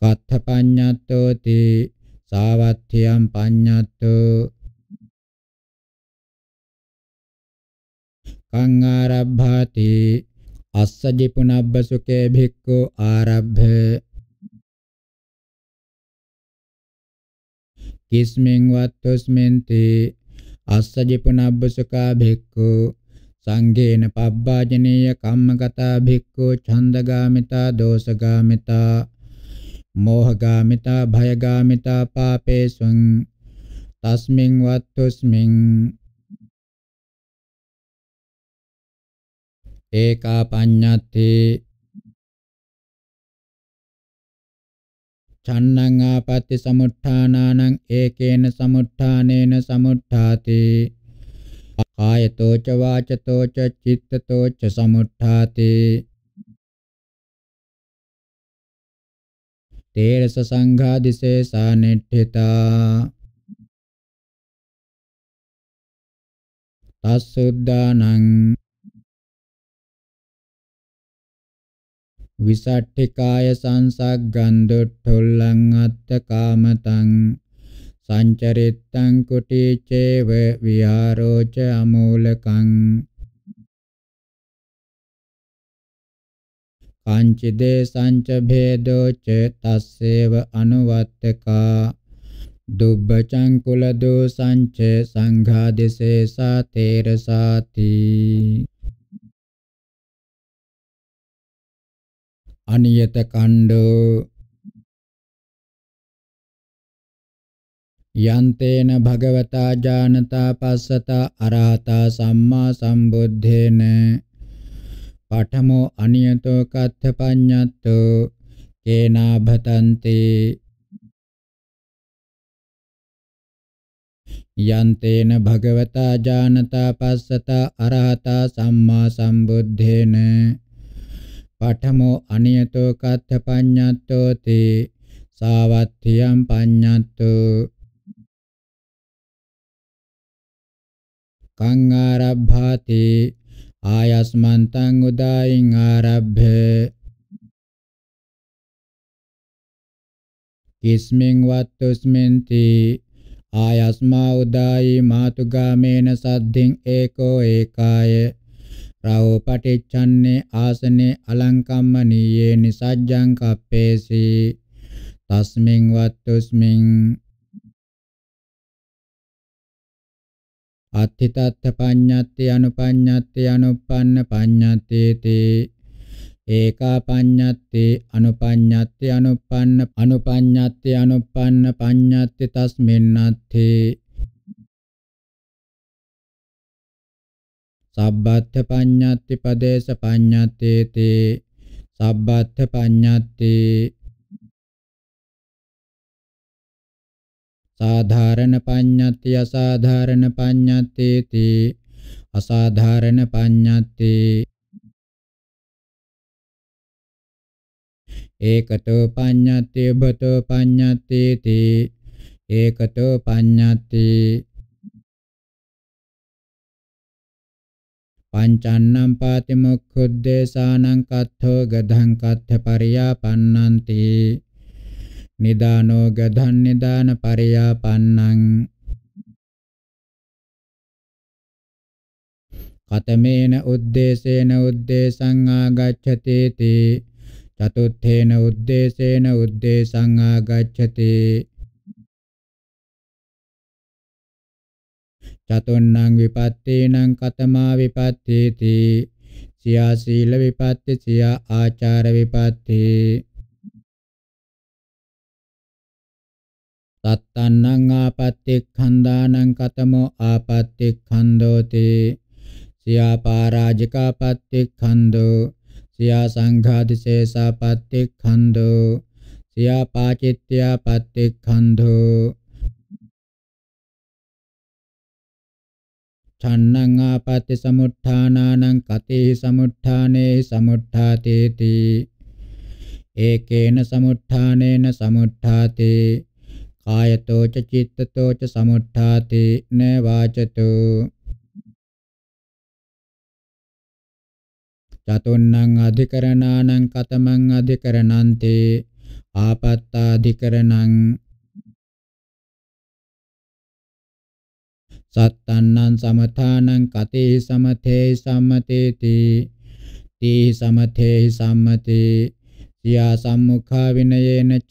කත්ථ පඤ්ඤත්තෝති සාවත්ථියම් පඤ්ඤත්තෝ कं आरभ्यते अस्य सुखे भिक्खु आरभ किस्मिन् वत्तुस्मिन् ते अस्य सुखा भिक्खु संघेन पब्बाजनीय कम्मगता भिक्खु छंदगामिता दोषगामिता मोहगामिता भयगामिता पापेषु तस्मिंग वत्स्मिंग ඒකා පඤ්ඤත්ති චන්නං ආපත්‍ති සමුත්ථානානං ඒකේන සමුත්ථානේන සමුත්ථාති කායතෝ ච වාචතෝ ච චිත්තතෝ ච සමුත්ථාති තේරස සංඝා දිසේසා නෙට්ඨිතා තස්සුද්ධානං විසට්ඨිකාය සංසග්ගන් දුට්ඨොල්ලං අත්ත කාමතං සංචරිත්තං කුටිචේව විහාරෝච අමූලකං පංචදේ සංච භේදෝච තස්සේව අනුවත්තකා දුබ්බචං කුල දෝසංච සංඝාදේශේසා තේරසාති අනියත කණ්ඩ යන්තේන භගවතා ජානතා පස්සතා අරහතා සම්මා සම්බුද්ධේන පඨමෝ අනියතෝ කත්ථ පඤ්ඤත්තෝ කේනාභතන්තේ යන්තේන භගවතා ජානතා පස්සතා අරහතා සම්මා සම්බුද්ධේන පඨමෝ අනියතෝ කත්ථ පඤ්ඤත්තෝ තේ සාවත්ථියම් පඤ්ඤත්තෝ කං ආරබ්භාති ආයස්මන්තං උදායින් ආරබ්භ කිස්මෙන් වත්තුස්මෙන්ති ආයස්මා උදායි මාතුගාමේන සද්ධින් ඒකෝ ඒකාය රාවෝ පටිච්චන්නේ ආසනේ අලංකම්මනීයේ නිසජ්ජං කප්පේසි තස්මින් වත්තුස්මින් අත්ථිතත්ථ පඤ්ඤත්ති අනුපඤ්ඤත්ති අනුප්පන්න පඤ්ඤත්තේති ඒකා පඤ්ඤත්ති අනුපඤ්ඤත්ති අනුප්පන්න අනුපඤ්ඤත්ති අනුප්පන්න පඤ්ඤත්ති තස්මින්නත්ථේ සබ්බත්ථ පඤ්ඤත්ති පදේශ පඤ්ඤත්තේති සබ්බත්ථ පඤ්ඤත්ති සාධාරණ පඤ්ඤත්ති අසාධාරණ පඤ්ඤත්තේති අසාධාරණ පඤ්ඤත්ති ඒකතෝ පඤ්ඤත්ති භතෝ පඤ්ඤත්තේති ඒකතෝ පඤ්ඤත්ති පංචන්නම් පාති මුක්ඛුද්දේශානං කත්තෝ ගධං කත්ථ පරියාපන්නන්ති නිදානෝ ගධන් නිදාන පරියාපන්නං කතමේන උද්දේශේන උද්දේශං ආගච්ඡති තේ චතුත්ථේන උද්දේශේන උද්දේශං ආගච්ඡති චතුන්නං විපත්තේනං කතමා විපත්තේති සියා සීල විපත්ති සියා ආචාර විපත්ති තත්තන්නං ආපත්තික්ඛන්දානං කතමෝ ආපත්තික්ඛන්දෝති සියා පරාජිකාපත්තික්ඛන්දෝ සියා සංඝාදිශේෂාපත්තික්ඛන්දෝ සියා පාචිත්‍යාපත්තික්ඛන්දෝ චන්නං ආපත්‍ය සමුත්ථානානං කතේහි සමුත්ථානේහි සමුත්ථාතේති ඒකේන සමුත්ථානේන සමුත්ථාතේ කායතෝ ච චිත්තතෝ ච සමුත්ථාතේ න වාචතෝ චතුන්නං අධිකරණානං කතමං අධිකරණන්තේ ආපත්තාධිකරණං සත්තන්නං සමථානං කතේ සමතේ සම්මතේති තී සමතේ සම්මතේ සියා සම්මුඛා විනයේන ච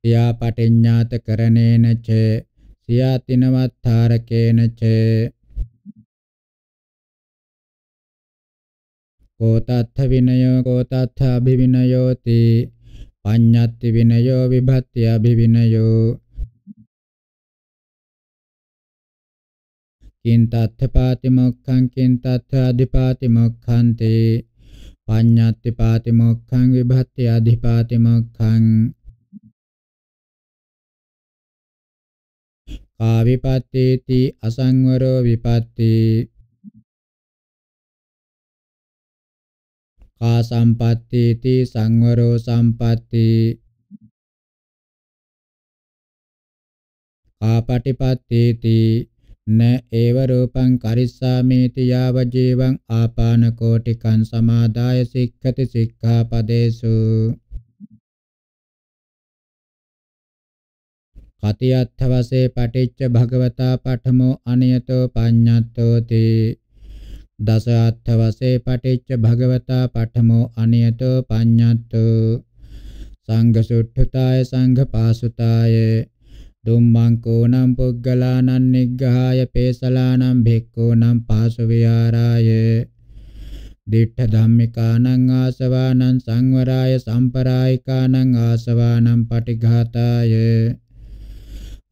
සියා පටිඤ්ඤාත කරණේන ච සියා තිනවත්තරකේන ච කෝතත්ථ විනයෝ කෝතත්ථ අභිවිනයෝති පඤ්ඤත්ති විනයෝ විභත්ති අභිවිනයෝ කින් තත්ථපාති මොක්ඛං කින් තත්ථ අධිපාති මොක්ඛන්තේ පඤ්ඤාත්ති පාති මොක්ඛං විභත්ති අධිපාති මොක්ඛං කා විපත්තේති අසංවරෝ විපත්ති කා සම්පත්තේති සංවරෝ සම්පත්ති කා පටිපත්තේති න ඒව රූපං කරිස්සාමේති යාව ජීවං ආපාන කෝටිකං සමාදාය සික්ඛති සික්ඛාපදේසු කති අත්ථවසේ පටිච්ච භගවතා පඨමෝ අනියතෝ පඤ්ඤත්තෝති දස අත්ථවසේ පටිච්ච භගවතා පඨමෝ අනියතෝ පඤ්ඤත්තෝ සංඝ සුට්ඨතාය සංඝ පාසුතායේ දුම්මං කෝනම් පුග්ගලානං නිග්ගහාය පේසලානං භික්ඛූනම් පාසවිහාරාය දිඨ ධම්මිකානං ආසවානං සංවරාය සම්පරායිකානං ආසවානං පටිඝාතාය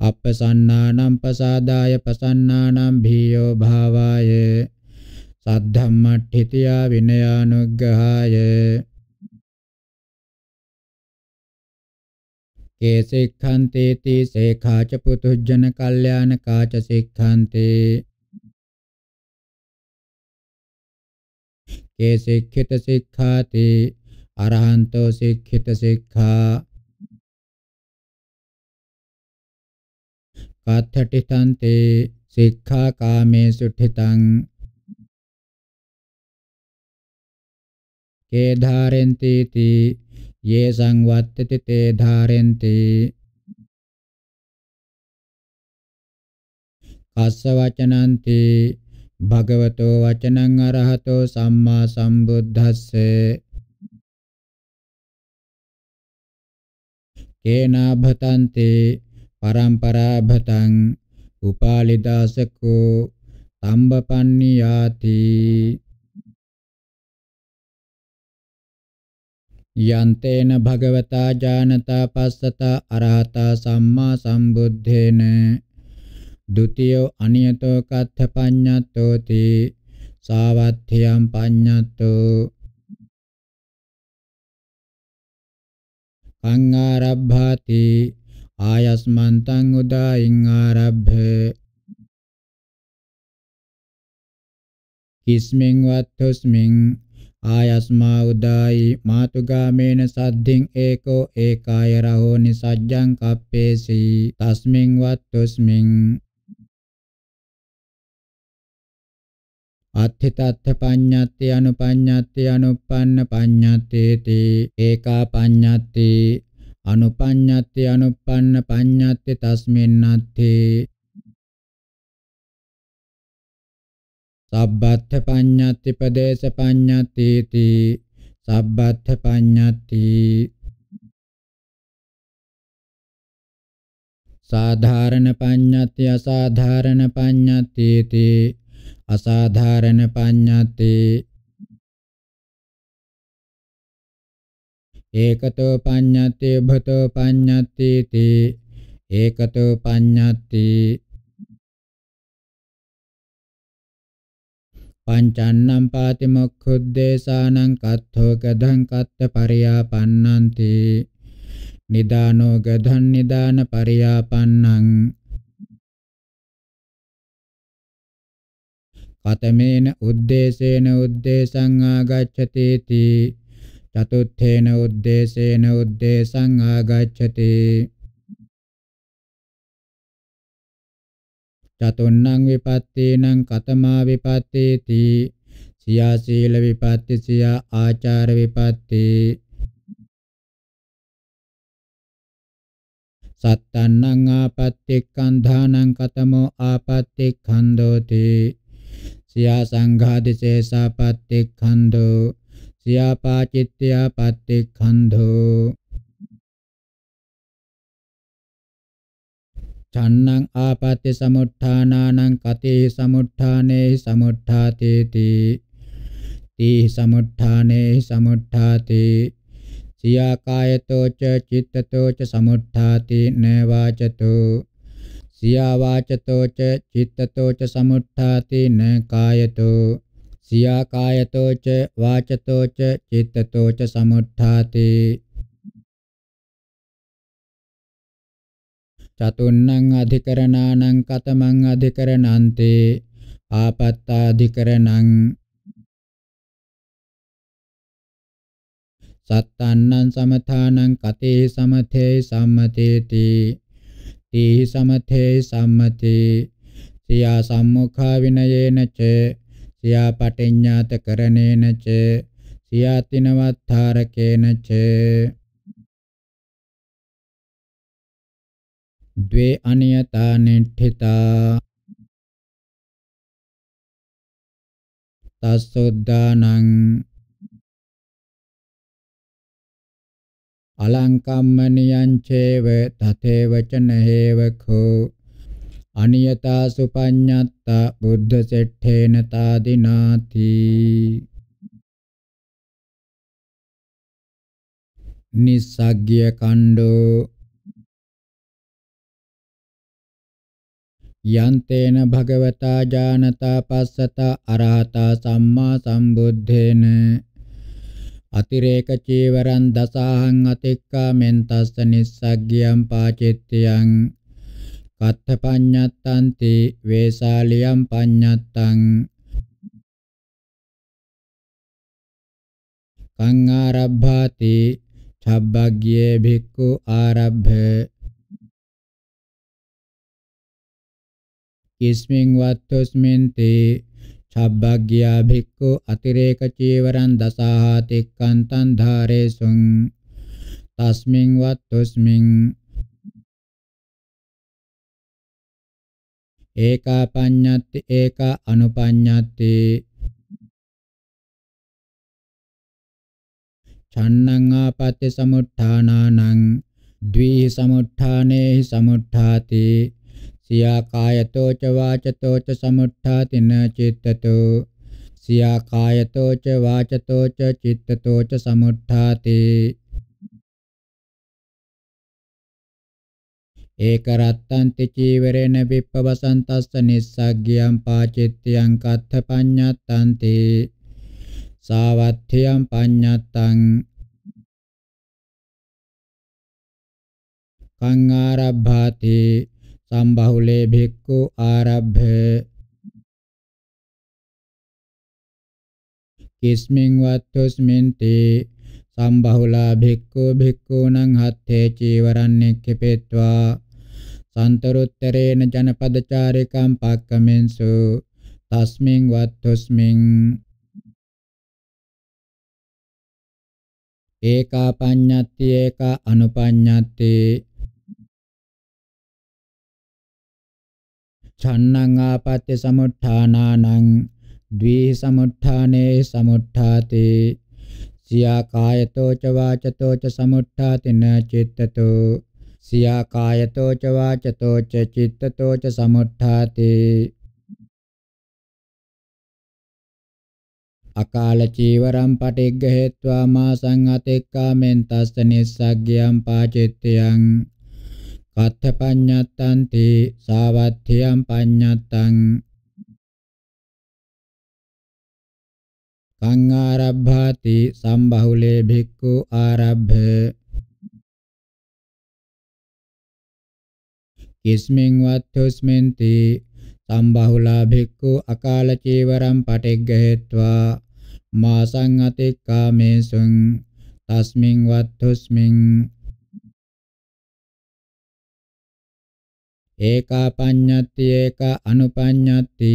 අපසන්නානම් පසාදාය පසන්නානම් භීයෝ භාවාය සද්ධම්මට්ඨිතියා විනයානුග්ගහාය කේසෙක්ඛන්තේ තී සේඛාච පුතුජන කල්යාණ කාච සේක්ඛන්තේ කේසෙක්ඛිත සේඛාති අරහන්තෝ සේක්ඛිත සේඛා කත්ථටිතන්තේ සේඛා කාමේ සුඨිතං කේධාරෙන්ති තී ये संवत्ति ते धारयन्ति කස්ස වචනන්ති භගවතෝ වචනං අරහතෝ සම්මා සම්බුද්දස්ස කේනාභතන්ති පරම්පරාභතං උපාලිදාසකෝ තම්බපන්නියාති යන්තේන භගවතා ජානතා පස්සතා අරහතා සම්මා සම්බුද්ධේන ဒ ුතියෝ අනියතෝ කත්ථ පඤ්ඤත්තෝති සාවත්ථියම් පඤ්ඤත්තෝ කං ආරබ්භාති ආයස්මන්තං උදායින් ආරබ්භ කිස්මෙන් වත්තුස්මින් ආයස්මා උදායි මාතුගාමේන සද්ධින් ඒකෝ ඒකාය රහෝ නිසජ්ජං කප්පේසි තස්මින් වත්තුස්මින් අත්ථිතත්ථ පඤ්ඤත්ති අනුපඤ්ඤත්ති අනුප්පන්න පඤ්ඤත්තේති ඒකා පඤ්ඤත්ති අනුපඤ්ඤත්ති අනුප්පන්න පඤ්ඤත්ති තස්මින්නත්ථේ සබ්බත්ථ පඤ්ඤත්ති පදේශ පඤ්ඤත්ති තී සබ්බත්ථ පඤ්ඤත්ති සාධාරණ පඤ්ඤත්ති අසාධාරණ පඤ්ඤත්ති තී අසාධාරණ පඤ්ඤත්ති ඒකතෝ පඤ්ඤත්ති භතෝ පඤ්ඤත්ති තී ඒකතෝ පඤ්ඤත්ති පංචන්නම් පාති මොක්ඛුද්දේශානං කත්තෝ ගධං කත්ත පරියාපන්නන්ති නිදානෝ ගධං නිදාන පරියාපන්නං කතමේන උද්දේශේන උද්දේශං ආගච්ඡති ති චතුත්ථේන උද්දේශේන උද්දේශං ආගච්ඡති චතුන්නං විපත්තේනං කතමා විපත්තේති සියා සීල විපත්ති සියා ආචාර විපත්ති සත්තන්නං ආපත්තික්ඛන්ධානං කතමෝ ආපත්තික්ඛන්දෝති සියා සංඝාදිසේසාපත්තික්ඛන්දෝ සියා පාචිත්‍යාපත්තික්ඛන්ධෝ චන්නං ආපත්‍ය සමුත්ථානානං කතේ සමුත්ථානේ සමුත්ථාතේති තී සමුත්ථානේ සමුත්ථාති සියා කායතෝ ච චිත්තතෝ ච සමුත්ථාති න වාචතෝ සියා වාචතෝ ච චිත්තතෝ ච සමුත්ථාති න කායතෝ සියා කායතෝ ච වාචතෝ ච චිත්තතෝ ච සමුත්ථාති චතුන්නං අධිකරණානං කතමං අධිකරණන්තේ ආපත්තාධිකරණං සත්තන්නං සමථානං කතේ සමථේ සම්මතේති තී සමථේ සම්මතේ සියා සම්මුඛා විනයේන ච සියා පටිඤ්ඤාත කරණේන ච සියා තිනවත්තරකේන ච द्वे अनियता निष्ठिता तस्सुद्दानं अलङ्कम्मनियं चेव तथैव च नैव खो अनियता सुपञ्ञत्ता बुद्धसेट्ठेन तादिनाति निस्सज्ञकण्डो යන්තේන භගවතා ජානතා පස්සතා අරහතා සම්මා සම්බුද්ධේන අතිරේක චීවරං දසාහං අතික්කා මෙන්තස්ස නිස්සග්ගියම් පාචිත්‍යං කත්ථ පඤ්ඤත්තන්ති වේසාලියම් පඤ්ඤත්තං කං ආරබ්භාති ඡබ්බග්ගේ භික්ඛු ආරබ්භේ කිස්මින් වත්තොස්මින් තේ චබ්බග්ගියා භික්ඛු අතිරේක චීවරං දසාහ තික්කන්තං ධාරේසුං තස්මින් වත්තුස්මින් ඒකා පඤ්ඤත්ති ඒකා අනුපඤ්ඤත්ති චන්නං ආපත්‍ය සමුත්ථානානං ද්විහි සමුත්ථානේහි සමුත්ථාති සියා කායතෝ ච වාචතෝ ච සමුට්ඨාතින චිත්තතෝ සියා කායතෝ ච වාචතෝ ච චිත්තතෝ ච සමුට්ඨාති ඒක රත්තන්ති චීවරේන විප්පවසන්තස්ස නිස්සග්ගියම් පාචිත්‍යං කත්ථ පඤ්ඤත්තන්ති සාවත්ථියම් පඤ්ඤත්තං කං ආරබ්භාතේ සම්බහුලේ භික්ඛු ආරබ්භ කිස්මින් වත්තුස්මින්ති සම්බහුලා භික්ඛු භික්ඛූණං හත්තේ චීවරං නික්ඛෙපෙත්වා සන්තරුත්තරේන ජනපදචාරිකම් පක්කමෙන්සු තස්මින් වත්තුස්මින් ඒකා පඤ්ඤත්ති ඒකා අනුපඤ්ඤත්ති චන්නං ආපත්‍ය සමුත්ථානානං ද්විහි සමුත්ථානේ සමුත්ථාතේ සියා කායතෝ ච වාචතෝ ච සමුත්ථාතින චිත්තතෝ සියා කායතෝ ච වාචතෝ ච චිත්තතෝ ච සමුත්ථාතේ අකාල චීවරම් පටිග්ග හේत्वा මාසං අතෙක්කාමෙන් තස්ස නිස්සග්ගයම් පාචෙත්තයන් කත්ථ පඤ්ඤත්තං තේ සාවත්ථයං පඤ්ඤත්තං කං ආරබ්භාති සම්බහුලේ භික්ඛු ආරබ්භ කිස්මින් වත්තුස්මෙන්ති සම්බහුලා භික්ඛු අකාල චේවරම් පටිග්ගහෙත්වා මාසං අතික්කාමේසුං තස්මින් වත්තුස්මින් ඒකා පඤ්ඤත්ති ඒක අනුපඤ්ඤත්ති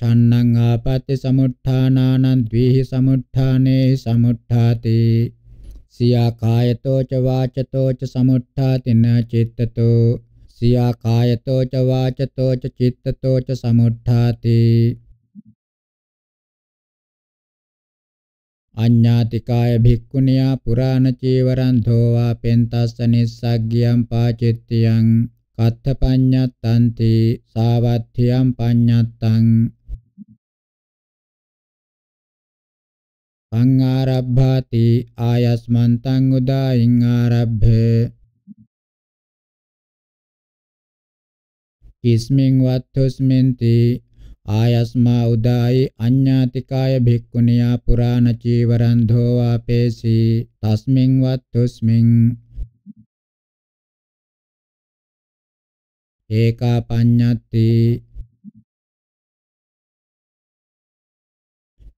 චන්නං ආපත්‍ය සමුත්ථානානං ද්විහි සමුත්ථානේ සමුත්ථාති සියා කායතෝ ච වාචතෝ ච සමුත්ථාතින චිත්තතෝ සියා කායතෝ ච වාචතෝ ච චිත්තතෝ ච සමුත්ථාති අඤ්ඤාතිකාය භික්ඛුනියා පුරාණ චීවරං ධෝවා පෙන්තස්ස නිස්සග්ගියම් පාචෙත්තියං කත්තපඤ්ඤත්තන්ති සාවත්ථියම් පඤ්ඤත්තං සංආරබ්භාති ආයස්මන්තං උදායින් ආරබ්භේ කිස්මින් වත්තුස්මින්ති ආයස්මා උදායි අඤ්ඤාතිකාය භික්ඛුනියා පුරාණ චීවරං ධෝවාපේසි තස්මින් වත්තුස්මින් ඒකා පඤ්ඤත්ති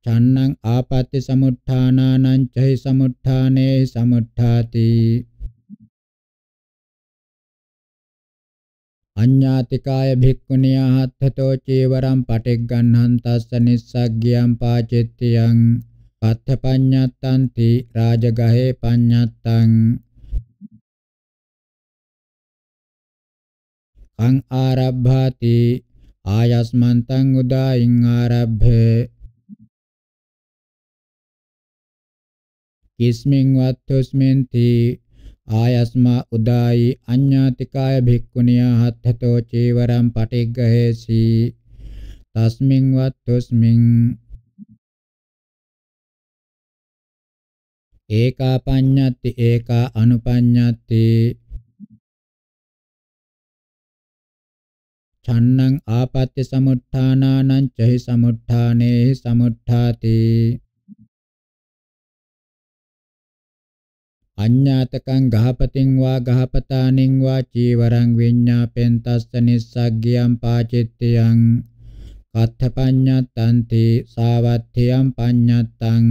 චන්නං ආපත්‍ති සමුත්ථානානං චෛ සමුත්ථානේ සමුත්ථාති අඤ්ඤාතිකාය භික්ඛුණියහත්ථතෝ චීවරම් පටිග්ගන්හං තස්ස නිස්සග්ගියම් පාචෙත්තියං පත්ථ පඤ්ඤත්තන්ති රාජගහේ පඤ්ඤත්තං අං ආරබ්භාති ආයස්මන්තං උදායින් ආරබ්භේ කිස්මින් වත්තුස්මින්ති ආයස්මා උදායි අඤ්ඤාතිකාය භික්ඛුනියා හත්ථතෝ චීවරම් පටිග්ගහේසි තස්මින් වත්තුස්මින් ඒකා පඤ්ඤත්ති ඒකා අනුපඤ්ඤත්ති චන්නං ආපත්‍ය සමුත්ථානානං චහි සමුත්ථානේ සමුත්ථාති අඤ්ඤාතකං ගහපතින් වා ගහපතානින් වා චීවරං විඤ්ඤාපෙන්තස්ස නිස්සග්ගියම් පාචිත්තියං කත්තපඤ්ඤත්තං තේ සාවත්ථයම් පඤ්ඤත්තං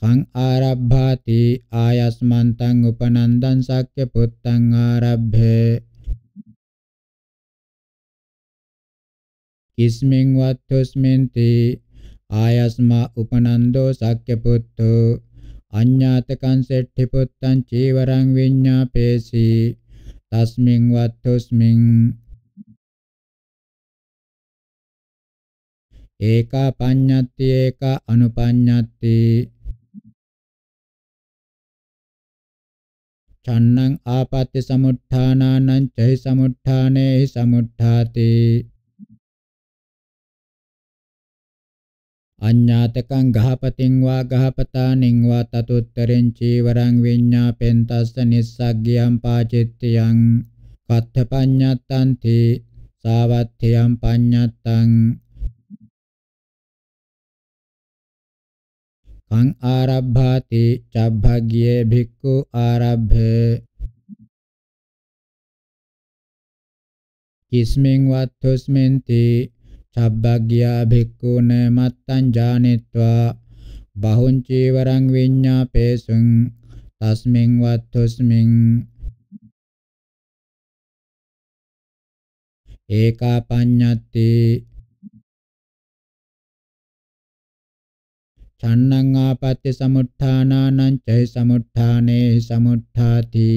කං ආරබ්භාති ආයස්මන්තං උපනන්දං සක්්‍ය පුත්තං ආරබ්භේ කිස්මින් වත්තුස්මින් තේ ආයස්මා උපනන්දෝ සක්්‍ය පුත්තෝ අඤ්ඤාතකං සෙට්ඨි පුත්තං චීවරං විඤ්ඤාපේසි තස්මින් වත්තුස්මින් ඒකා පඤ්ඤත්ති ඒකා අනුපඤ්ඤත්ති චන්නං ආපත්‍ය සමුත්ථානානං චෛ සමුත්ථානේ සමුත්ථාති අඤ්ඤාතකං ගහපතින් වා ගහපතානින් වා තතුත්තරෙන් චීවරං විඤ්ඤාපෙන් තස්ස නිස්සග්ගියං පාචිත්තියං කත්තපඤ්ඤත්තං තේ සාවත්ථයං පඤ්ඤත්තං කං ආරබ්භාති චබ්භග්ගියේ භික්ඛු ආරබ්භේ කිස්මෙන් වත්තුස්මෙන්ති සබ්බග්ගියා භික්ඛුන මත්තං ඥානෙත්වා බහුං චීවරං විඤ්ඤාපේසුං තස්මින් වත්තුස්මින් ඒකා පඤ්ඤත්ති චන්නං ආපත්‍ය සමුත්ථානානං චෛ සමුත්ථානේ සමුත්ථාති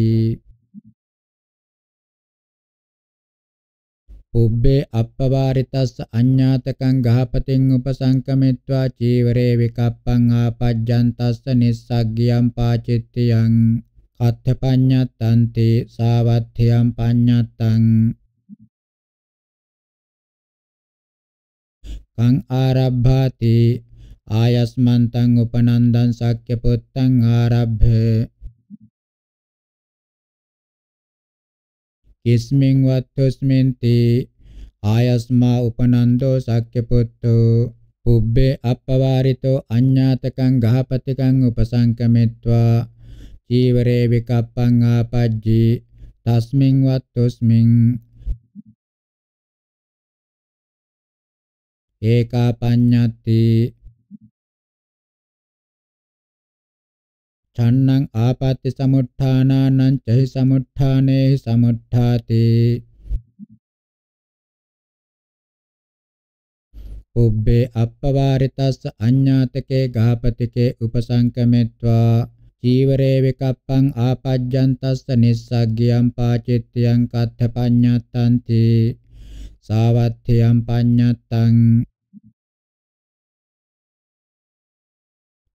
පුබ්බේ අප්පවාරිතස්ස අඤ්ඤාතකං ගහපතෙන් උපසංකමෙත්වා චීවරේ විකප්පං ආපජ්ජන්තස්ස නිස්සග්ගියම් පාචිත්තියං කත්තපඤ්ඤත්තන්ති සාවත්ථයම් පඤ්ඤත්තං කං ආරබ්භාති ආයස්මන්තං උපනන්දං සක්්‍ය පුත්තං ආරබ්භේ කිස්මින් වත්තුස්මින්ති ආයස්මා උපනන්දෝ සක්්‍ය පුත්තෝ පුබ්බේ අපවාරිතෝ අඤ්ඤාතකං ගහපතිකං උපසංකමෙත්වා චීවරේ විකප්පං ආපජ්ජී තස්මින් වත්තුස්මින් ඒකා පඤ්ඤත්ති තණ්ණං ආපත්‍ති සමුට්ඨානානං චහි සමුට්ඨානේ සමුට්ඨාති උබ්බේ අප්පවාරිතස්ස අඤ්ඤාතකේ ගාපතිකේ උපසංකමෙත්වා චීවරේ විකප්පං ආපජ්ජන්තස්ස නිස්සග්ගියං පාචිත්‍යං කත්ථපඤ්ඤත්තන්ති සාවත්ථයං පඤ්ඤත්තං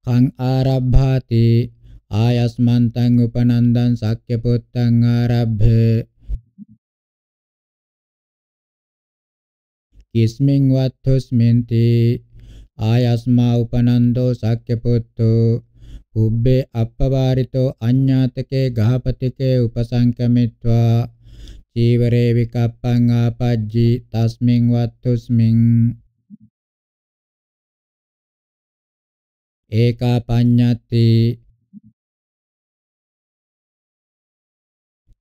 කං ආරබ්භාති ආයස්මන්තං උපනන්දං සක්්‍ය පුත්තං ආරබ්බ කිස්මින් වත්තුස්මෙන්ති ආයස්මා උපනන්දෝ සක්්‍ය පුත්තෝ උබ්බේ අප්පවාරිතෝ අඤ්ඤාතකේ ගහපතිකේ උපසංකමිත්වා චීවරේ විකප්පං ආපජ්ජි තස්මින් වත්තුස්මින් ඒකා පඤ්ඤති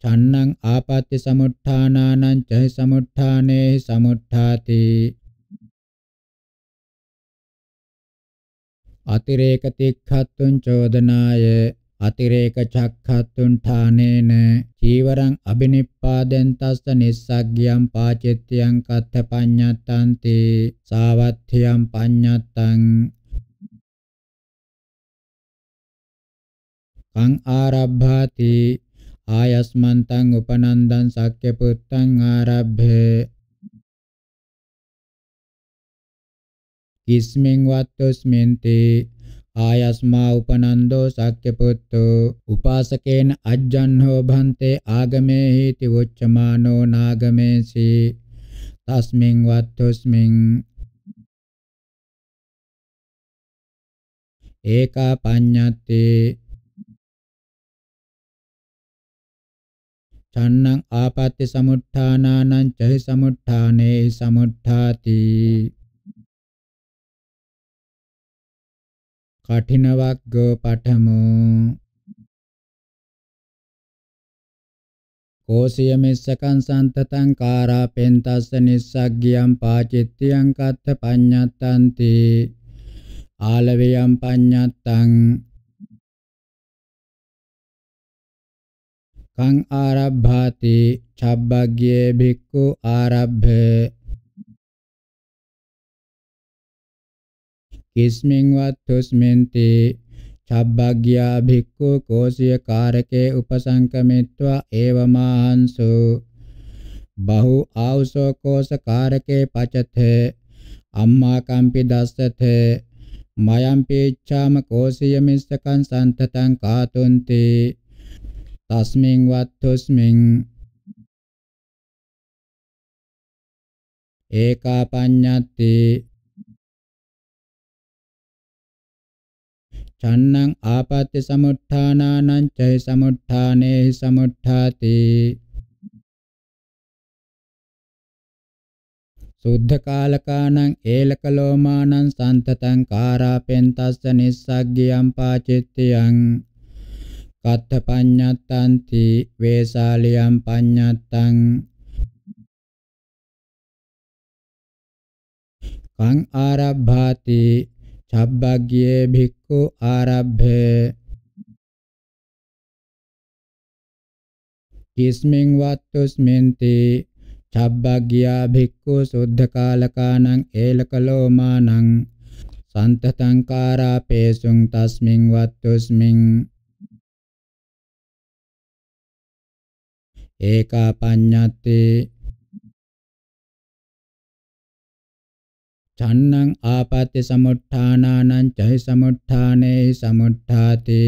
චන්නං ආපත්‍ති සමුට්ඨානානං ච සමුට්ඨානේ සමුට්ඨාති අතිරේක තික්ඛත්තුං චෝදනාය අතිරේක චක්ඛත්තුං ඨානේන චීවරං අබිනිප්පාදෙන් තස්ස නිස්සග්ගියම් පාචෙත්‍යං කත්ථ පඤ්ඤත්තන්ති සාවත්ථියම් පඤ්ඤත්තං කං ආරබ්භාති ආයස්මන්තං උපනන්දං සක්්‍ය පුත්තං ආරබ්භේ කිස්මෙන් වත්තුස්මෙන්ති ආයස්මා උපනන්දෝ සක්්‍ය පුත්තෝ උපාසකේන අජ්ජන්හෝ භන්තේ ආගමේ හේති වොච්චමානෝ නාගමේසි තස්මින් වත්තුස්මින් ඒකා පඤ්ඤත්තේ චන්නං ආපත්‍ති සමුට්ඨානානං චහි සමුට්ඨානේ සමුට්ඨාති කඨින වග්ගෝ පඨමෝ කෝසිය මෙස්සකං සන්තතං කාරා පෙන්තස්ස නිස්සග්ගියම් පාචිත්‍යං කත්ත පඤ්ඤත්තන්ති ආලවේයම් පඤ්ඤත්තං කං ආරබ්භාති චබ්බග්ගේ භික්ඛු ආරබ්භ කිස්මින් වත්තුස්මෙන්ති චබ්බග්ග්‍යා භික්ඛු කෝසිය කාරකේ උපසංකමිත්වා ඒවමාහන්සු බහු ආවසෝ කෝස කාරකේ පචත අම්මා කම්පි දස්සත මයම්පි ච්ඡාම කෝසිය මිස්සකං සන්තතං කාතුන්තේ තස්මින් වත්තුස්මින් ඒකා පඤ්ඤත්ති චන්නං ආපත්‍ය සමුත්ථානානං චෛ සමුත්ථානේ සමුත්ථාති සුද්ධ කාලකානං ඒලකලෝමානං සන්තතං කාරාපෙන් තස්ස නිස්සග්ගියම් පාචිත්තියං පත්ත පඤ්ඤත්තන්ති වේසාලියම් පඤ්ඤත්තං කං ආරබ්භාති චබ්බග්ගේ භික්ඛු ආරබ්භේ කිස්මින් වත්තුස්මෙන්ති චබ්බග්ගියා භික්ඛු සුද්ධකාලකානං ඒලකලෝමානං සන්තතංකාරාපේසුං තස්මින් වත්තුස්මින් ඒකා පඤ්ඤත්තේ චන්නං ආපත්‍ය සමුත්ථානානං චහි සමුත්ථානේ සමුත්ථාති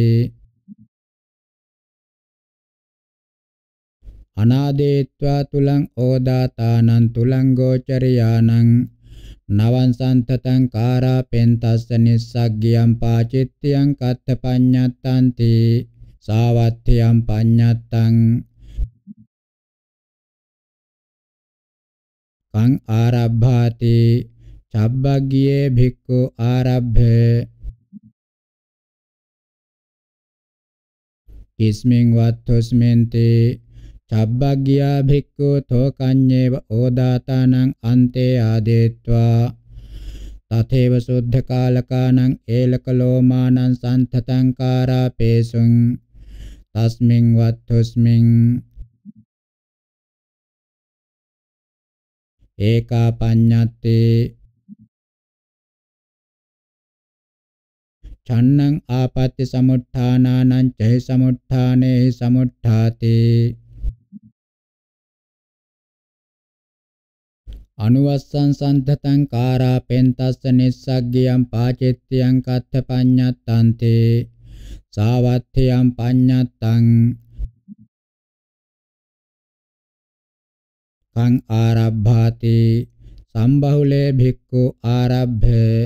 අනාදේත්වා තුලං ඕදාතානං තුලං ගෝචරියානං නවං සන්තතං කාරා පෙන්තස්ස නිස්සග්ගියම් පාචිත්‍යං කත්ත පඤ්ඤත්තන්ති සාවත්ථියම් පඤ්ඤත්තං පං ආරබ්භාති චබ්බග්ගියේ භික්ඛු ආරබ්භේ කිස්මින් වත්තුස්මෙන්ති චබ්බග්ගියා භික්ඛු තෝකඤ්ඤේව ඕදාතානං අන්තේ ආදේत्वा තතේව සුද්ධ කාලකානං ඒලකලෝමානං සන්තතං කාරාපේසුං තස්මින් වත්තුස්මින් ඒකා පඤ්ඤත්තේ චන්නං ආපත්‍ය සමුත්ථානානං චේ සමුත්ථානේ සමුත්ථාති අනුවස්සං සන්තතං කාරා පෙන්තස්ස නිස්සග්ගියං පාචෙත්තියං කත්ථ පඤ්ඤත්තන්තේ සාවත්ථයං පඤ්ඤත්තං කං ආරබ්භාති සම්බහුලේ භික්ඛු ආරබ්භේ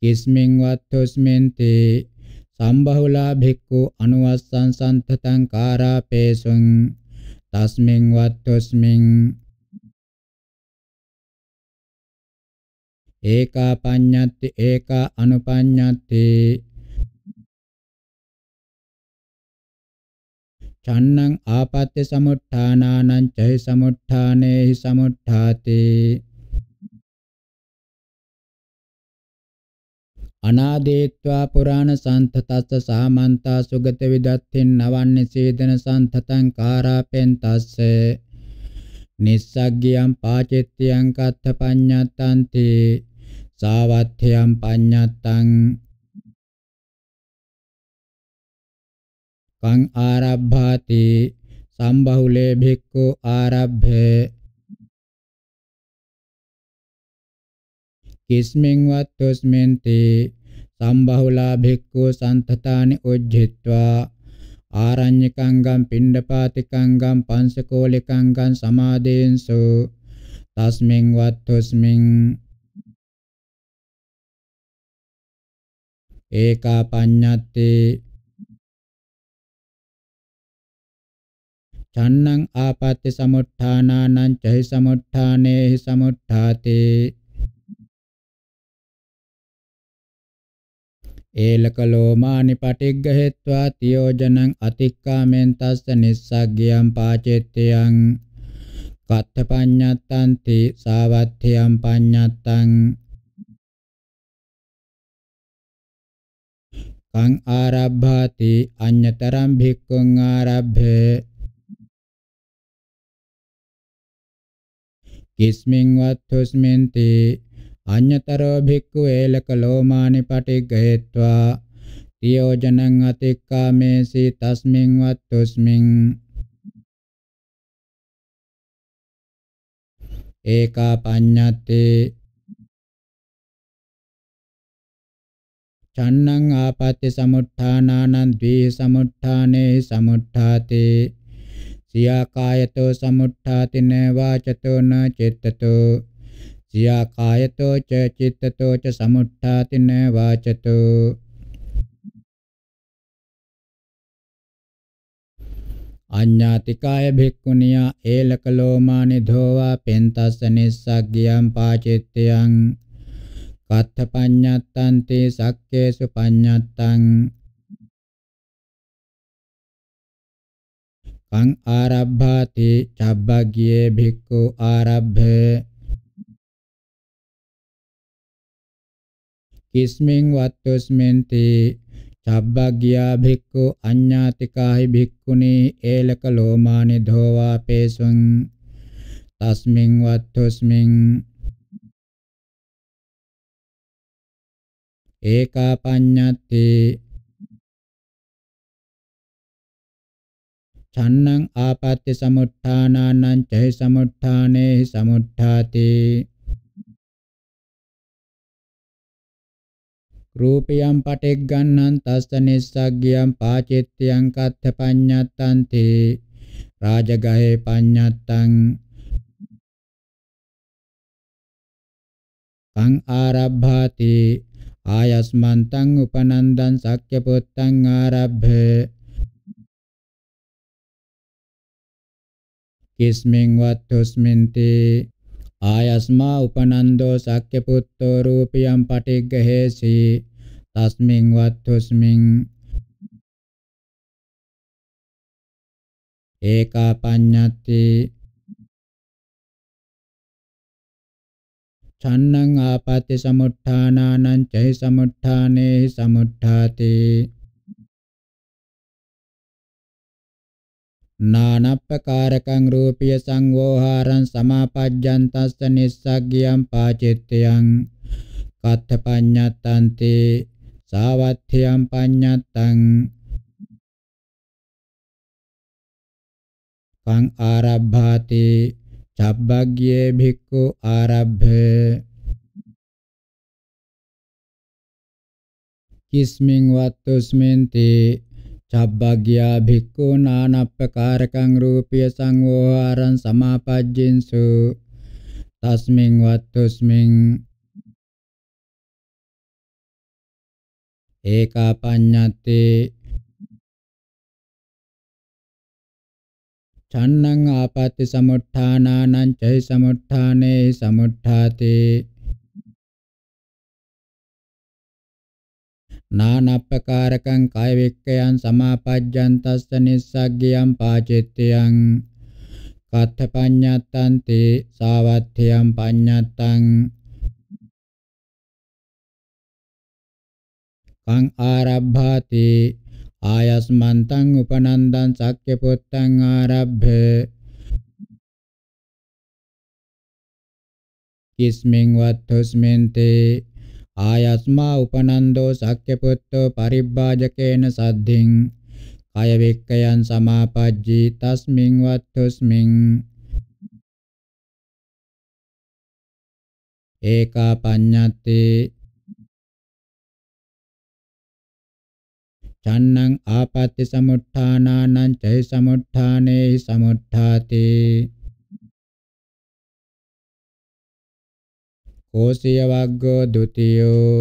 කිස්මින් වත්තුස්මින්ති සම්බහුලා භික්ඛු අනුවස්සං සම්තතං කාරාපේසුං තස්මින් වත්තුස්මින් ඒකා පඤ්ඤත්ති ඒකා අනුපඤ්ඤත්ති චන්නං ආපත්‍ය සමුට්ඨානානං චෛ සමුට්ඨානේහි සමුට්ඨාති අනාදේත්වා පුරාණ සන්තතස්ස සාමන්තා සුගත විදත්තින් නවන්නේ සේදන සන්තතං කාරාපෙන් තස්ස නිස්සග්ගියම් පාචෙත්තියං කත්ත පඤ්ඤත්තන්ති සාවත්ථයම් පඤ්ඤත්තං කං ආරබ්භාති සම්බහුලේ භික්ඛු ආරබ්භේ කිස්මින් වත්තුස්මෙන්ති සම්බහුලා භික්ඛු සම්තතානි උජ්ජිත්වා ආරඤ්‍යකංගම් පිණ්ඩපාතිකංගම් පංසකෝලිකංගම් සමාදේන්සු තස්මින් වත්තුස්මින් ඒකා පඤ්ඤත්තේ චන්නං ආපත්‍ය සමුත්ථානානං චහි සමුත්ථානේහි සමුත්ථාති ඒලකලෝමානි පටිග්ගහෙත්වා තියෝජනං අතික්කාමෙන් තස්ස නිස්සග්ගියම් පාචෙත්තයං කත්ත පඤ්ඤත්තන්ති සාවත්ථියම් පඤ්ඤත්තං කං ආරබ්භාති අඤ්ඤතරම් භික්ඛුං ආරබ්භේ කිස්මින්වත් හොස්මෙන්ති අඤ්‍යතරෝ භික්ඛු ඒලකලෝමානි පටිග්ගහෙත්වා තියෝ ජනං අතික්කාමේසි තස්මින්වත් හොස්මින් ඒකා පඤ්ඤත්තේ චන්නං ආපත්‍ය සමුත්ථානානං ද්වේ සමුත්ථානේ සමුත්ථාතේ සියාකායතෝ සමුට්ඨාතින වාචතෝ න චිත්තතෝ සියාකායතෝ ච චිත්තතෝ ච සමුට්ඨාතින වාචතෝ අඤ්ඤාතිකාය භික්ඛුනියා ඒලකලෝමානි ධෝවා පෙන්තස්ස නිස්සග්ගියම් පාචිත්තයන් කත්ථ පඤ්ඤත්තන්ති සක්කේසු පඤ්ඤත්තං කං ආරබ්භාති චබ්බග්ගේ භික්ඛු ආරබ්භ කිස්මින් වත්තුස්මෙන්ති චබ්බග්ගියා භික්ඛු අඤ්ඤාතිකාහි භික්ඛුනේ ඒලක ලෝමානි ධෝවා පේසුං තස්මින් වත්තුස්මින් ඒකාපඤ්ඤත්තේ චන්නං ආපත්‍ය සමුත්ථානානං චෛ සමුත්ථානේ සමුත්ථාති රූපයම් පටිග්ගන්නං තස්ස නිස්සග්ගියම් පාචිත්‍යං කත්ථ පඤ්ඤත්තං තේ රාජගහේ පඤ්ඤත්තං කං ආරබ්භාති ආයස්මන්තං උපනන්දං සක්්‍ය පුත්තං ආරබ්භේ කිස්මින්වත් තුස්මින්ති ආයස්මා උපනන්දෝ සක්්‍ය පුත්තෝ රූපියම් පටිග්ගහේසි තස්මින්වත් තුස්මින් ඒකා පඤ්ඤත්ති චන්නං ආපත්‍ය සමුත්ථානානං චෛ සමුත්ථානේ සමුත්ථාතේ නානප්පකාරකං රූපිය සංවෝහාරං සමාපජ්ජන්තස්ස නිස්සග්ගියං පාචිත්තයං කත්තපඤ්ඤත්තන්ති සාවත්ථයං පඤ්ඤත්තං කං ආරබ්භාති චබ්බග්ගේ භික්ඛු ආරබ්භ කිස්මින් වත්තුස්මෙන්ති චබ්බග්ගියා භික්ඛු නානප්පකාරකං රූපිය සංවෝහාරං සමාපජ්ජින්සු තස්මින් වත්තුස්මින් ඒකාපඤ්ඤත්තේ චන්නං ආපත්‍ති සමුත්ථානානං චෛ සමුත්ථානේ සමුත්ථාතේ නානප්පකාරකං කාය වික්කයන් සමාපජ්ජන්තස්ස නිස්සග්ගියං පාචිත්‍යං කත්ථ පඤ්ඤත්තං තේ සාවත්ථයං පඤ්ඤත්තං කං ආරබ්භාති ආයස්මන්තං උපනන්දං සක්්‍ය පුත්තං ආරබ්භ කිස්මින් වත්තුස්මෙන්තේ ආයස්මා උපනන්දෝ සක්්‍ය පුත්තෝ පරිබ්බාජකේන සද්ධින් කය වේක්කයන් සමාපජ්ජී තස්මින් වත්තුස්මින් ඒකා පඤ්ඤත්තේ චන්නං ආපත්‍ය සමුත්ථානානං චෛ සමුත්ථානේ සමුත්ථාතේ කෝසිය වග්ගෝ ဒ ුතියෝ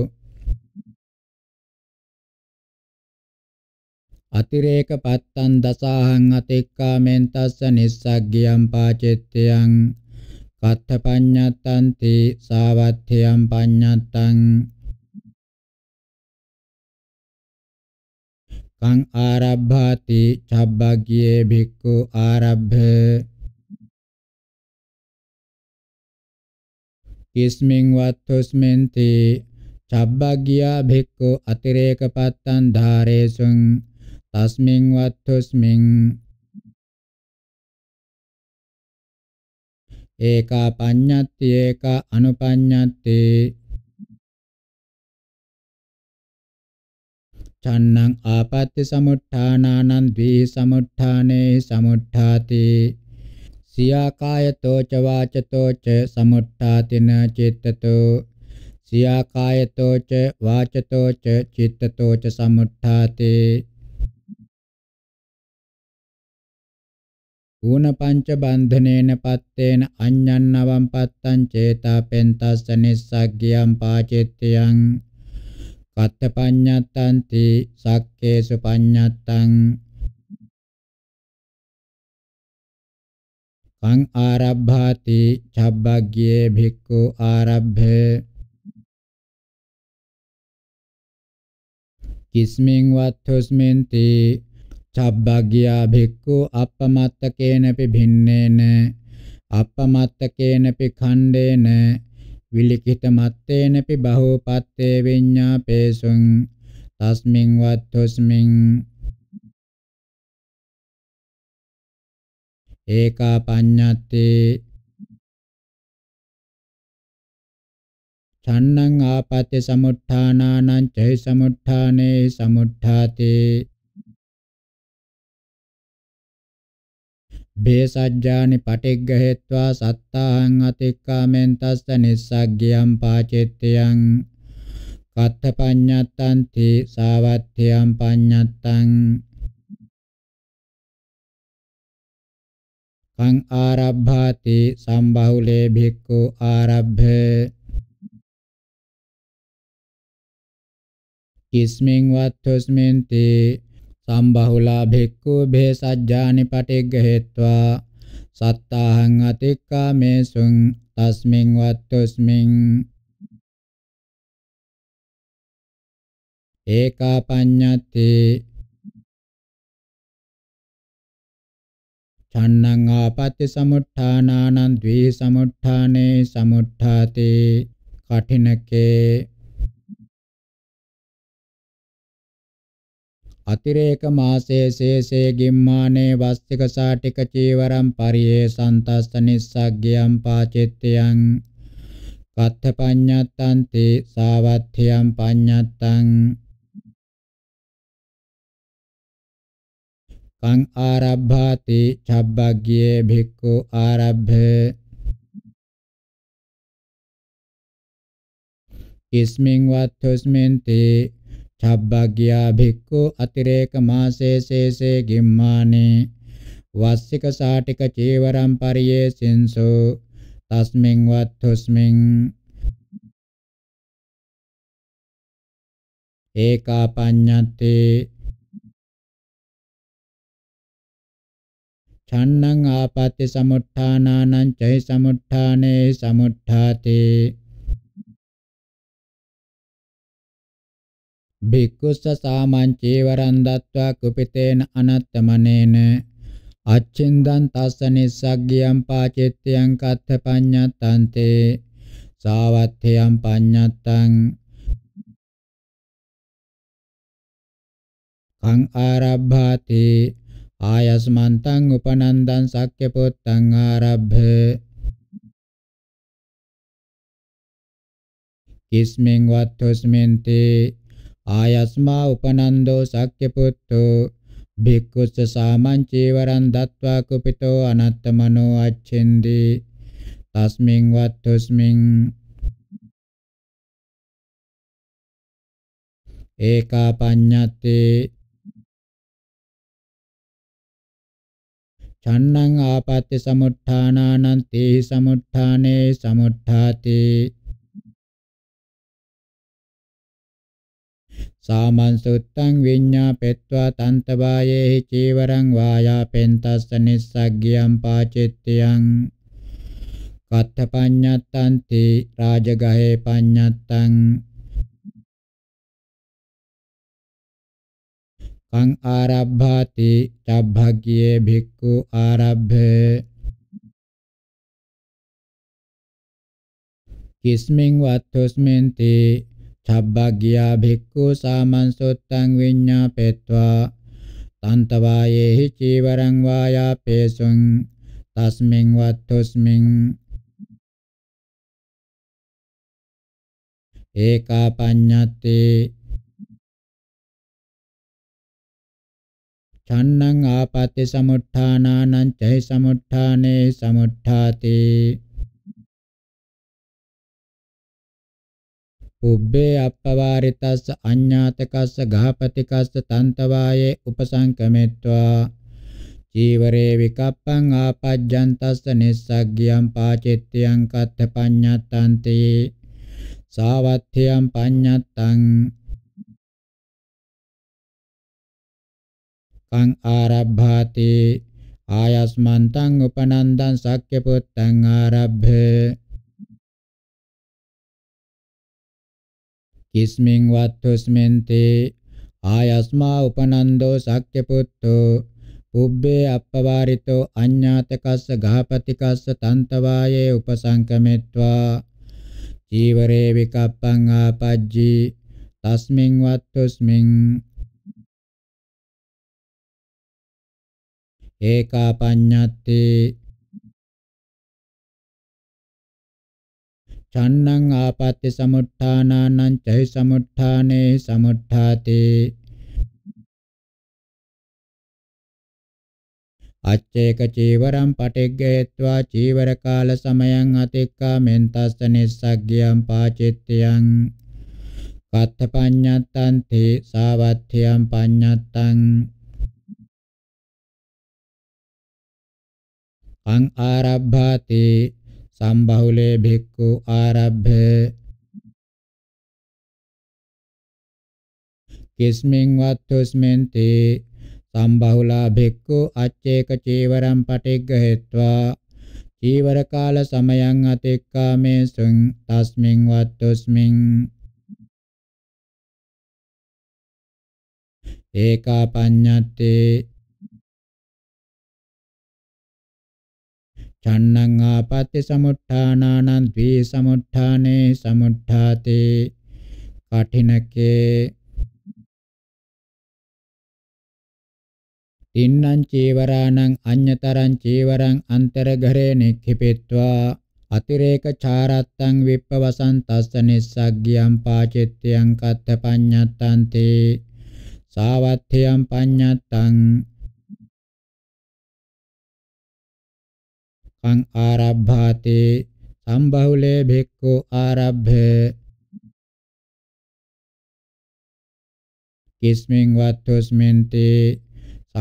අතිරේක පත්තං දසාහං අතික්කාමෙන් තස්ස නිස්සග්ගියම් පාචෙත්තයන් කත්ථ පඤ්ඤත්තං තී සාවත්ථයම් පඤ්ඤත්තං කං ආරබ්භාති චබ්බග්ගියේ භික්ඛු ආරබ්භේ කිස්මින් වත්තුස්මින් තේ චබ්බග්ගියා භික්ඛු අතිරේක පත්තං ධාරේසුං තස්මින් වත්තුස්මින් ඒකා පඤ්ඤත්ති ඒකා අනුපඤ්ඤත්ති චන්නං ආපත්‍ය සමුත්ථානානං ද්වි සමුත්ථානේ සමුත්ථාති සියාකායතෝ ච වාචතෝ ච සමුට්ඨාතින චිත්තතෝ සියාකායතෝ ච වාචතෝ ච චිත්තතෝ ච සමුට්ඨාතේ ඌන පංච බන්ධනේන පත්තේන අඤ්ඤන්නවම් පත්තං චේතා පෙන්තස්ස නිස්සග්ගියම් පාචෙත්‍යං කත්ත පඤ්ඤත්තන්ති සක්කේසු පඤ්ඤත්තං කං ආරබ්භාති චබ්බග්ගේ භික්ඛු ආරබ්භේ කිස්මින් වත්ථොස්මෙන්ති චබ්බග්ගියා භික්ඛු අප්පමත්තකේනපි භින්නේන අප්පමත්තකේනපි ඛණ්ඩේන විලිඛිත මත්තේනපි බහෝපත්තේ විඤ්ඤාපේසුං තස්මින් වත්ථොස්මින් ඒකා පඤ්ඤත්තේ ඡන්නං ආපත්‍ය සමුත්ථානානං චෛ සමුත්ථානේ සමුත්ථාතේ බේසජ්ජානි පටිග්ගහෙත්වා සත්තාහං අතික්කාමෙන් තස්ස නිස්සග්ගියම් පාචෙත්තයන් කත්ත පඤ්ඤත්තන්ති සාවත්ථයම් පඤ්ඤත්තං තං ආරබ්භාති සම්බහුලේ භික්ඛු ආරබ්භ කිස්මින් වත්තුස්මින්ති සම්බහුලා භික්ඛු භේසජ්ජානි පටිග්ගහෙත්වා සත්තාහං අතික්කාමේසුං තස්මින් වත්තුස්මින් ඒකාපඤ්ඤති තන්නං ආපත්‍ය සමුට්ඨානානං ද්වේ සමුට්ඨානේ සමුට්ඨාතේ කඨිනකේ අතිරේක මාසේ සේසේ ගිම්මානේ වස්තික සාටික චීවරම් පරියේ සන්තස්ස නිස්සග්ගයම් පාචිත්තයන් කත්ථ පඤ්ඤත්තන්ති සාවත්ථයම් පඤ්ඤත්තං කං ආරබ්භාති චබ්බග්ගියේ භික්ඛු ආරබ්භේ ඉස්මින් වත්තුස්මෙන්ති චබ්බග්ගියා භික්ඛු අතිරේක මාසේ සේසේ ගිම්මානේ වස්සික සාටික චේවරම් පරියේ සින්සෝ තස්මින් වත්තුස්මින් ඒකා පඤ්ඤත්තේ චන්නං ආපත්‍ය සමුත්ථානානං චෛ සමුත්ථානේ සමුත්ථාතේ භික්ඛුස්ස සාමංචේවරං දත්වා කුපිතේන අනත්තමනේන අච්චින්දං තස්ස නිස්සග්ගියං පාචෙත්තයන් කත්ථ පඤ්ඤත්තන්තේ සාවත්ථයන් පඤ්ඤත්තං කං ආරබ්භාතේ ආයස්මන්තං උපනන්දං සක්්‍ය පුත්තං ආරබ්බ කිස්මෙන් වත්තුස්මෙන්තේ ආයස්මා උපනන්දෝ සක්්‍ය පුත්තෝ භික්ඛුස්ස සාමංචේවරං දත්වා කුපිතෝ අනත්තමනෝ අච්ඡෙන්දි තස්මින් වත්තුස්මින් ඒකා පඤ්ඤත්තේ චන්නං ආපත්‍ය සමුට්ඨානානං තේහි සමුට්ඨානේ සමුට්ඨාති සාමන්සුත්තං විඤ්ඤාපෙත්වා තන්තවායේහි චීවරං වායාපෙන්තස්ස නිස්සග්ගියං පාචෙත්තියං කත්තපඤ්ඤත්තන්ති රාජගහේ පඤ්ඤත්තං කං ආරබ්භාති චබ්භග්ගියේ භික්ඛු ආරබ්භේ කිස්මින් වත්තුස්මෙන්ති චබ්බග්ගියා භික්ඛු සාමන්සොත්තං විඤ්ඤාපෙත්වා තන්තවායේහි චීවරං වායාපේසුං තස්මින් වත්තුස්මින් ඒකා පඤ්ඤත්තේ චන්නං ආපත්‍ය සමුත්ථානානං චෛ සමුත්ථානේ සමුත්ථාති උබ්බේ අප්පවාරිතස්ස අඤ්ඤාතකස්ස ගහපතිකස්ස තන්තවායේ උපසංකමෙත්වා චීවරේ විකප්පං ආපජ්ජන්තස්ස නිස්සග්ගියං පාචෙත්තියං කත්ත පඤ්ඤත්තන්තේ සාවත්ථයං පඤ්ඤත්තං කං ආරබ්භාති ආයස්මන්තං උපනන්දං සක්්‍ය පුත්තං ආරබ්භේ කිස්මින් වත්තුස්මෙන්තේ ආයස්මා උපනන්දෝ සක්්‍ය පුත්තෝ උබ්බේ අප්පවාරිතෝ අඤ්ඤාතකස්ස ගහපතිකස්ස තන්තවායේ උපසංකමෙත්වා චීවරේ විකප්පං ආපජ්ජී තස්මින් වත්තුස්මින් ඒකාපඤ්ඤත්ති චන්නං ආපත්‍ති සමුත්ථානානං චෛ සමුත්ථානේ සමුත්ථාති අච්චේක චීවරම් පටිග්ගේत्वा චීවර කාල සමයං අතික්කා මෙන්තස්ස නිස්සග්ගියම් පාචිත්‍යං කත්ථ පඤ්ඤත්තං තේ සාවත්ථ්‍යම් පඤ්ඤත්තං අං ආරබ්භාති සම්බහුලේ භික්ඛු ආරබ්භ කිස්මින් වත්තුස්මෙන්ති සම්බහුලා භික්ඛු අච්චේක චීවරම් පටිග්ගහෙත්වා චීවර කාල සමයං අතික්කාමේසුං තස්මින් වත්තුස්මින් ඒකා පඤ්ඤත්තේ චන්නං ආපත්‍ය සමුත්ථානානං ද්වේ සමුත්ථානේ සමුත්ථාතේ කඨිනකේ තින්නං චේවරාණං අඤ්‍යතරං චේවරං අන්තරඝරේ නික්ඛිපෙත්වා අතිරේක චාරත්තං විප්පවසං තස්ස නිස්සග්ගියං පාචෙත්‍යං කත්ත පඤ්ඤත්තන්තේ සාවත්ථයං පඤ්ඤත්තං පං ආරබ්භාති සම්බහුලේ භික්ඛු ආරබ්භේ කිස්මින් වත්තුස්මින්ති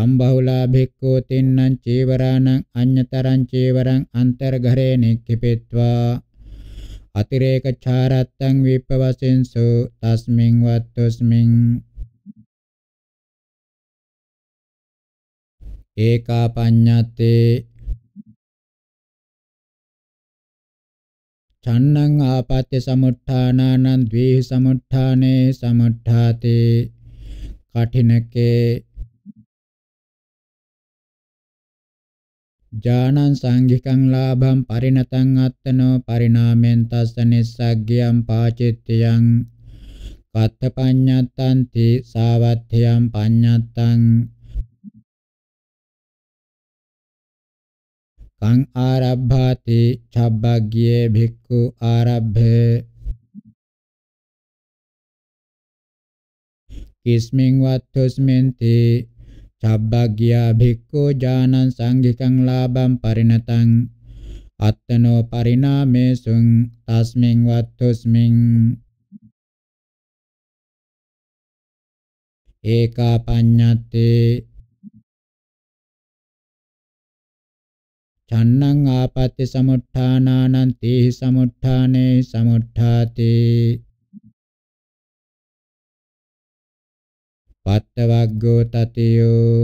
සම්බහුලා භික්ඛු තින්නං චේවරාණං අඤ්‍යතරං චේවරං අන්තර්ඝරේ නික්ඛිපෙත්වා අතිරේක චාරත්තං විප්පවසෙන්සු තස්මින් වත්තුස්මින් ඒකා පඤ්ඤත්තේ චන්නං ආපත්‍ය සමුත්ථානානං ද්වේහ සමුත්ථානේ සමුත්ථාතේ කඨිනකේ ජානං සංඝිකං ලාභං පරිණතං අත්තනෝ පරිණාමෙන් තස්ස නිස්සග්ගයං පාචිත්‍යං කත්ත පඤ්ඤත්තන්ති සාවත්ථයං පඤ්ඤත්තං කං ආරබ්භාති ඡබ්බග්ගියේ භික්ඛු ආරබ්භේ කිස්මින් වත්තුස්මෙන්ති ඡබ්බග්ගියා භික්ඛු ඥානං සංඝිකං ලාභං පරිණතං අත්තනෝ පරිණාමේසුං තස්මින් වත්තුස්මින් ඒකා පඤ්ඤත්තේ තණ්ණං ආපත්‍ය සමුට්ඨානානං තේහි සමුට්ඨානේ සමුට්ඨාති පත්තවග්ගෝ තතියෝ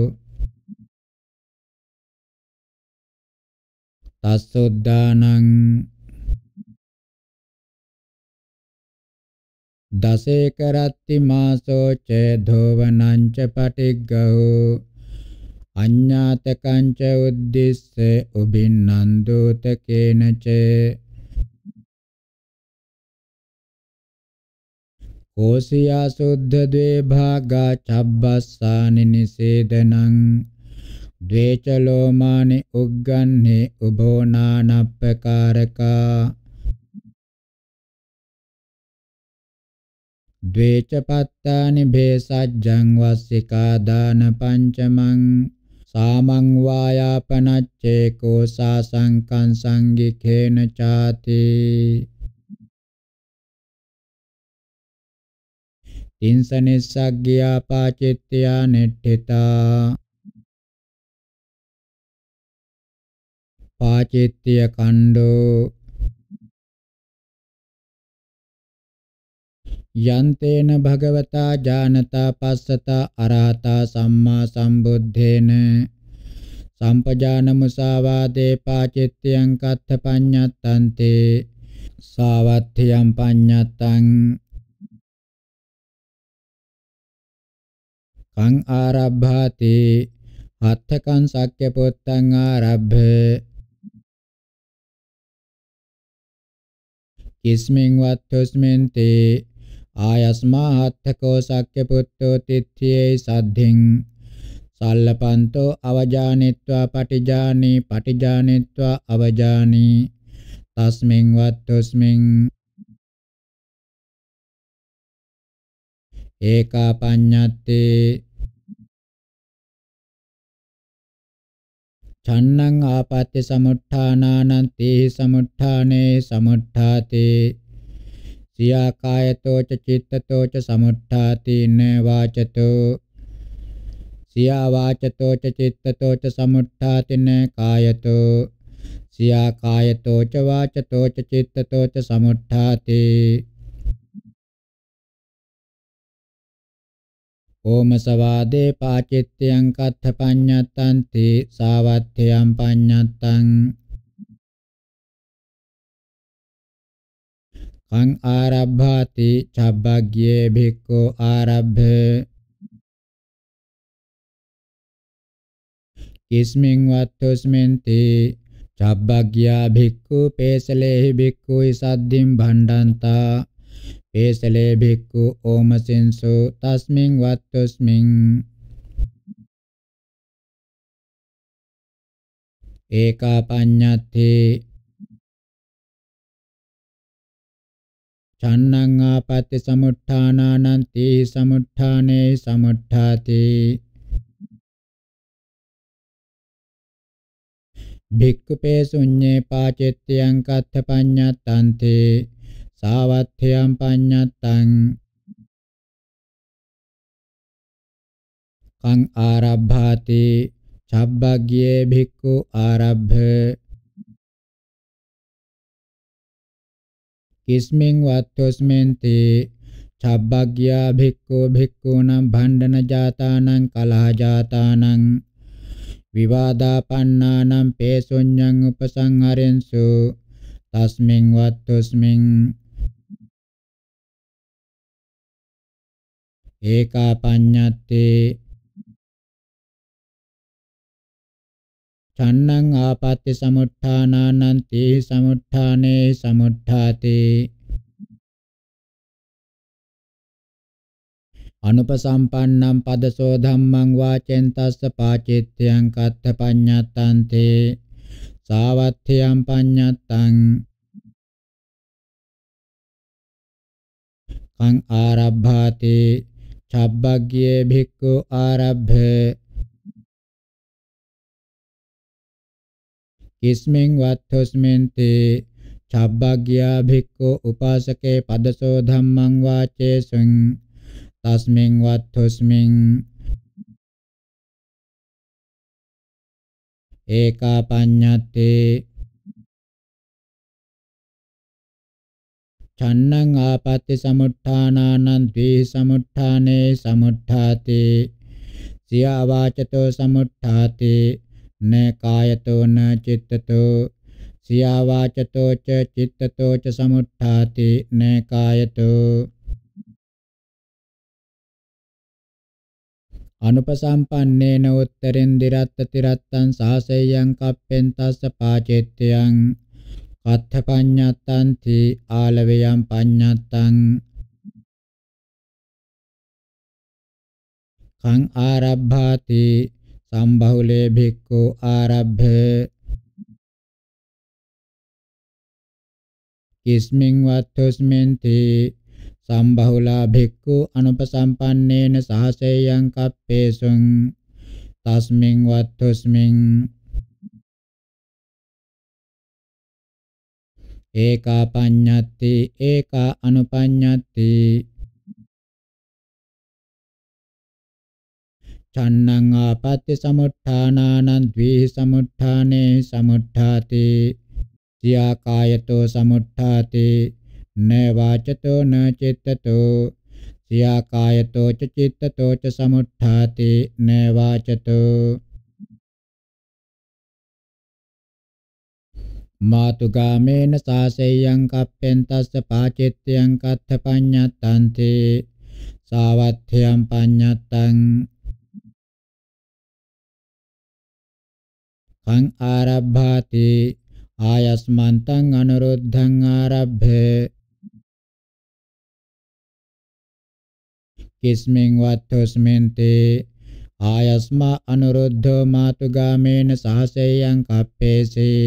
තස්සොද්දානං දසේ කරත්ති මාසෝ චේ ධෝවනං ච පටිග්ගහෝ අඤ්ඤාතකංච උද්දිස්ස උබින්නන්දුතකේනච කෝසියා සුද්ධ ද්වේ භාගා චබ්බස්සානි නිසේදනං ද්වේච ලෝමානි උග්ගන්නේ උභෝ නානප්පකාරකා ද්වේච පත්තානි භේසජ්ජං වස්සිකා දාන පංචමං සාමං වායාපනච්චේකෝ සාසංකං සංගිඛේන ചാති තින්සනෙස්සග්ගියා පාචිත්‍යා නෙට්ඨිතා පාචිත්‍ය කණ්ඩෝ යන්තේන භගවතා ජානතා පස්සතා අරහතා සම්මා සම්බුද්ධේන සම්පජානමුසාවාදේ පාචිත්‍යං කත්ථ පඤ්ඤත්තන්තේ සාවත්ථියම් පඤ්ඤත්තං කං ආරබ්භාති අත්ථකං සක්්‍ය පුත්තං ආරබ්බ කිස්මින් වත්තුස්මෙන් තේ ආයස්මාහත්ථකෝ සක්්‍ය පුත්තෝ තිත්ථියේ සද්ධින් සල්ලපන්තෝ අවජානිත්වා පටිජානී පටිජානිත්වා අවජානී තස්මින් වත්තුස්මින් ඒකා පඤ්ඤත්තේ චන්නං ආපත්‍ය සමුත්ථානානං තේහි සමුත්ථානේ සමුත්ථාතේ සියාකායතෝ ච චිත්තතෝ ච සමුට්ඨාති න වාචතෝ සියා වාචතෝ ච චිත්තතෝ ච සමුට්ඨාති න කායතෝ සියා කායතෝ ච වාචතෝ ච චිත්තතෝ ච සමුට්ඨාති ඕම සවාදේ පාචිත්‍යං කත්ථ පඤ්ඤත්තන්ති සාවත්ථයං පඤ්ඤත්තං කං ආරබ්භාති චබ්බග්ගේ භික්ඛු ආරබ්භ කිස්මින් වත්තුස්මෙන්ති චබ්බග්ග්‍යා භික්ඛු පේසලේහි භික්ඛුයි සද්දින් භණ්ඩන්තා පේසලේ භික්ඛු ඕමසින්සෝ තස්මින් වත්තුස්මින් ඒකාපඤ්ඤත්තේ චන්නං ආපත්‍ය සමුට්ඨානානන්ති සමුට්ඨානේ සමුට්ඨාති භික්ඛුපේ ශුඤ්ඤේ පාචෙත්‍යං කත්ථ පඤ්ඤත්තන්ති සාවත්ථයං පඤ්ඤත්තං කං ආරබ්භාති චබ්බග්ගේ භික්ඛු ආරබ්භ ඉස්මින් වත්තුස්මින් තේ චබ්බග්ග්‍යා භික්ඛු භික්ඛුනම් භණ්ඩන ජාතානං කලහ ජාතානං විවාදාපන්නානම් පේසුඤ්ඤං උපසංහරෙන්සු තස්මින් වත්තුස්මින් ඒකාපඤ්ඤත්තේ තන්නං ආපත්‍ය සමුත්ථානානන්ති සමුත්ථානේ සමුත්ථාති අනුපසම්පන්නම් පදසෝ ධම්මං වාචෙන් තස්ස පාචිත්‍යං කත්ත පඤ්ඤත්තං තේ සාවත්ථයං පඤ්ඤත්තං කං ආරබ්භාති චබ්බග්ගේ භික්ඛු ආරබ්භේ කිස්මෙන් වත්ථොස්මෙන්තේ චබ්බග්ගියා භික්ඛු උපාසකේ පදසෝ ධම්මං වාචේසං තස්මෙන් වත්ථොස්මින් ඒකා පඤ්ඤත්තේ චන්නං ආපත්‍ති සමුත්ථානානං ද්වේ සමුත්ථානේ සමුත්ථාතේ සියා වාචතෝ සමුත්ථාතේ न कायतो न चित्ततो सिया वाचतो च चित्ततो च समुत्थाति न कायतो අනුපසම්පන්නේන උත්තරෙන් දිරත්තති රත්තං සාසෙයං කප්පෙන් තස්ස පාචෙත්තයං කත්ථ පඤ්ඤත්තං ති ආලවේයං පඤ්ඤත්තං කං ආරබ්භාති සම්බහුලේ භික්ඛු ආරබ්භ කිස්මින් වත්තුස්මෙන්ති සම්බහුලා භික්ඛු අනුපසම්පන්නේන සහසේයං කප්පේසුං තස්මින් වත්තුස්මින් ඒකා පඤ්ඤත්ති ඒකා අනුපඤ්ඤත්ති චන්නං ආපත්‍ය සමුත්ථානානං ද්වේහි සමුත්ථානේ සමුත්ථාති සියා කායතෝ සමුත්ථාති න වාචතෝ න චිත්තතෝ සියා කායතෝ ච චිත්තතෝ ච සමුත්ථාති න වාචතෝ මාතුගාමේන සාසෙයං කප්පෙන් තස්ස පාචිත්‍යං කත්ථ පඤ්ඤත්තන්ති සාවත්ථයං පඤ්ඤත්තං කං ආරබ්භාති ආයස්මන්තං අනුරුද්ධං ආරබ්භේ කිස්මෙන් වත්තුස්මෙන්ති ආයස්මා අනුරුද්ධෝ මාතුගාමේන සහසෙයං කප්පේසේ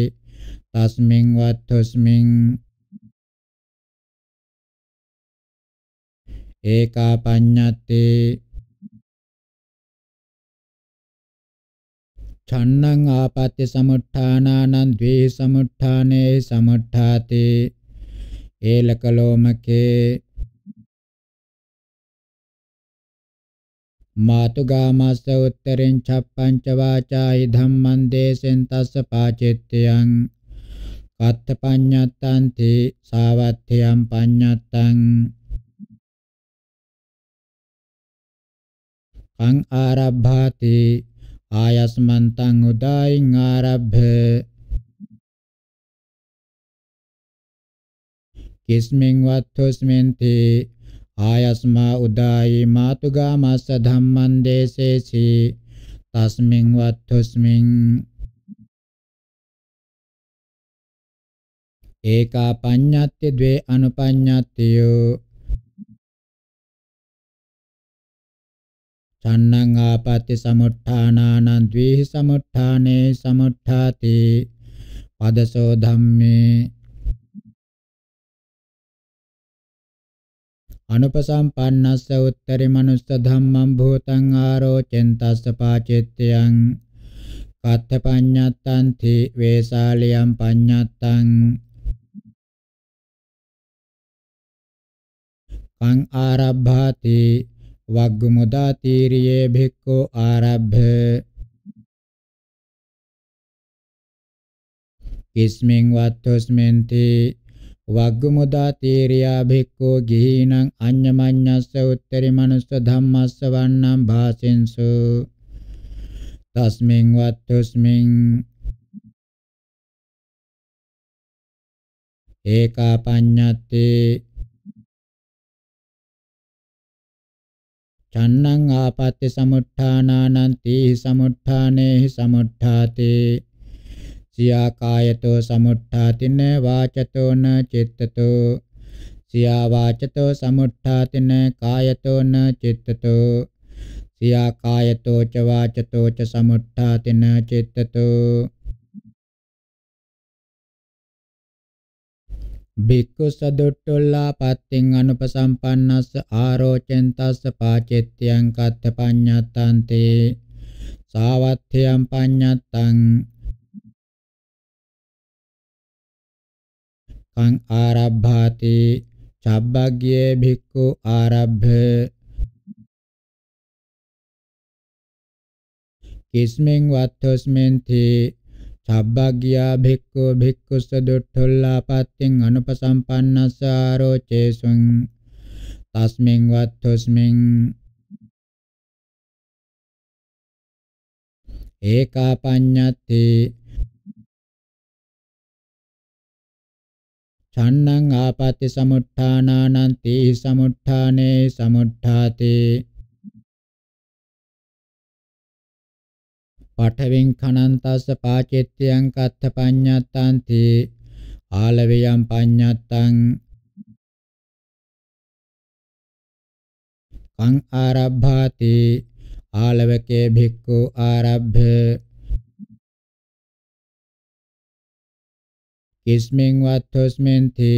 තස්මින් වත්තුස්මින් ඒකා පඤ්ඤත්තේ චන්නං ආපත්‍ය සමුට්ඨානානං ද්වේ සමුට්ඨානේ සමුට්ඨාති ඒලකලෝමකේ මාතුගාමස්ස උත්තරෙන් චප්පංච වාචායි ධම්මං දේසෙන් තස්ස පාචෙත්තයන් කත්ත පඤ්ඤත්තං තේ සාවත්ථයන් පඤ්ඤත්තං කං ආරබ්භාතේ ආයස්මන්තං උදායින් ආරබ්භ කිස්මින් වත්තුස්මින්ති ආයස්මා උදායි මාතුගා මාස ධම්මං දේසේසි තස්මින් වත්තුස්මින් ඒකා පඤ්ඤත්ති ද්වේ අනුපඤ්ඤත්තියෝ තණ්හං ආපත්‍ය සමුට්ඨානානං ද්වේහි සමුට්ඨානේ සමුට්ඨාති පදසෝ ධම්මේ අනුපසම්පන්නස්ස උත්තරි මනුස්ස ධම්මං භූතං ආරෝචෙන්තස්ස පාචෙත්තයන් කත්ත පඤ්ඤත්තං ති වේසාලියම් පඤ්ඤත්තං කං ආරබ්භාති වග්ගමුදාතීරියේ භික්ඛු ආරබ්භ කිස්මින් වත්තුස්මෙන්ති වග්ගමුදාතීරියා භික්ඛු ගිහිනං අඤ්ඤමඤ්ඤස්ස උත්තරි මනුස්ස ධම්මස්ස වන්නම් භාසෙන්සු තස්මින් වත්තුස්මින් ඒකාපඤ්ඤත්තේ චන්නං ආපත්‍ය සමුත්ථානානන්ති සමුත්ථානේහි සමුත්ථාති සියා කායතෝ සමුත්ථාතින වාචතෝ න චිත්තතෝ සියා වාචතෝ සමුත්ථාතින කායතෝ න චිත්තතෝ සියා කායතෝ ච වාචතෝ ච සමුත්ථාතින චිත්තතෝ භික්ඛු සදොට්ටොල්ලා පත්තෙන් අනුපසම්පන්නස්ස ආරෝචෙන්තස්ස පාචෙත්‍යං කත්ත පඤ්ඤත්තන්තේ සාවත්ථයම් පඤ්ඤත්තං කං ආරබ්භාති චබ්බග්ගේ භික්ඛු ආරබ්භ කිස්මෙන් වත්තොස්මෙන්ති චබ්බග්ගියා භික්ඛු භික්ඛුස්ස දුට්ඨොල්ලාපත්තින් අනුපසම්පන්නස්ස ආරෝචේසුං තස්මින් වත්තුස්මින් ඒකාපඤ්ඤති චන්නං ආපත්‍ති සමුත්ථානානන්ති සමුත්ථානේ සමුත්ථාතේ පඨවෙන් ඛනන්තස්ස පාචෙත්‍යං කත්ථ පඤ්ඤත්තාන්ති ආලවේයම් පඤ්ඤත්තං කං ආරබ්භාති ආලවකේ භික්ඛු ආරබ්භ කිස්මෙන් වත්ථොස්මෙන්ති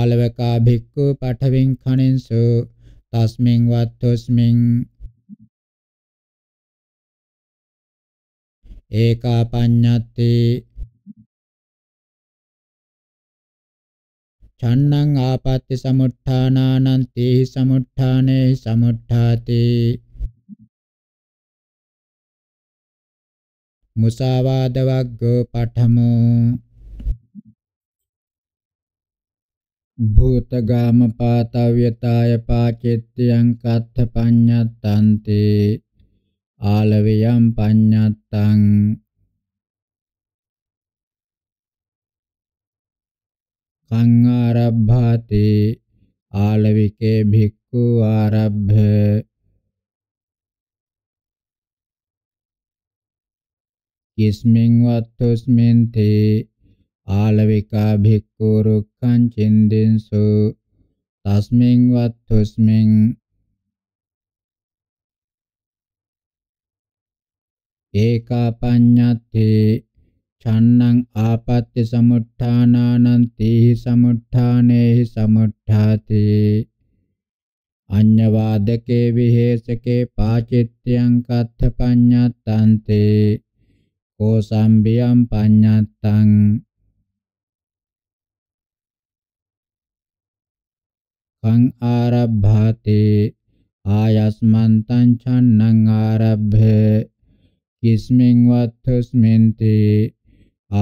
ආලවකා භික්ඛු පඨවෙන් ඛනෙන්සු තස්මෙන් වත්ථොස්මෙන් ඒකා පඤ්ඤත්තේ චන්නං ආපත්‍ති සමුත්ථානානං තේහි සමුත්ථානේ සමුත්ථාති මුසාවාද වග්ගෝ පඨමෝ භූතගාම පාතව්‍යතාය පාචිත්‍යං කත්ථ පඤ්ඤත්තන්තේ ආලවයම් පඤ්ඤත්තං සංආරබ්භාති ආලවිකේ භික්ඛු ආරබ්භ කිස්මින් වත්තුස්මින් තේ ආලවිකා භික්ඛු රුක්ඛං චින්දින්සු තස්මින් වත්තුස්මින් ඒකාපඤ්ඤත්ති ඡන්නං ආපත්‍ය සමුත්ථානානන්ති සමුත්ථානේහි සමුත්ථාති අඤ්ඤවාදකේ විහෙසකේ පාචිත්‍යං කත්ථ පඤ්ඤත්තන්තේ කෝසම්බියම් පඤ්ඤත්තං කං ආරබ්භාතේ ආයස්මන්තං ඡන්නං ආරබ්භේ කිස්මෙන් වත්තුස්මෙන්ති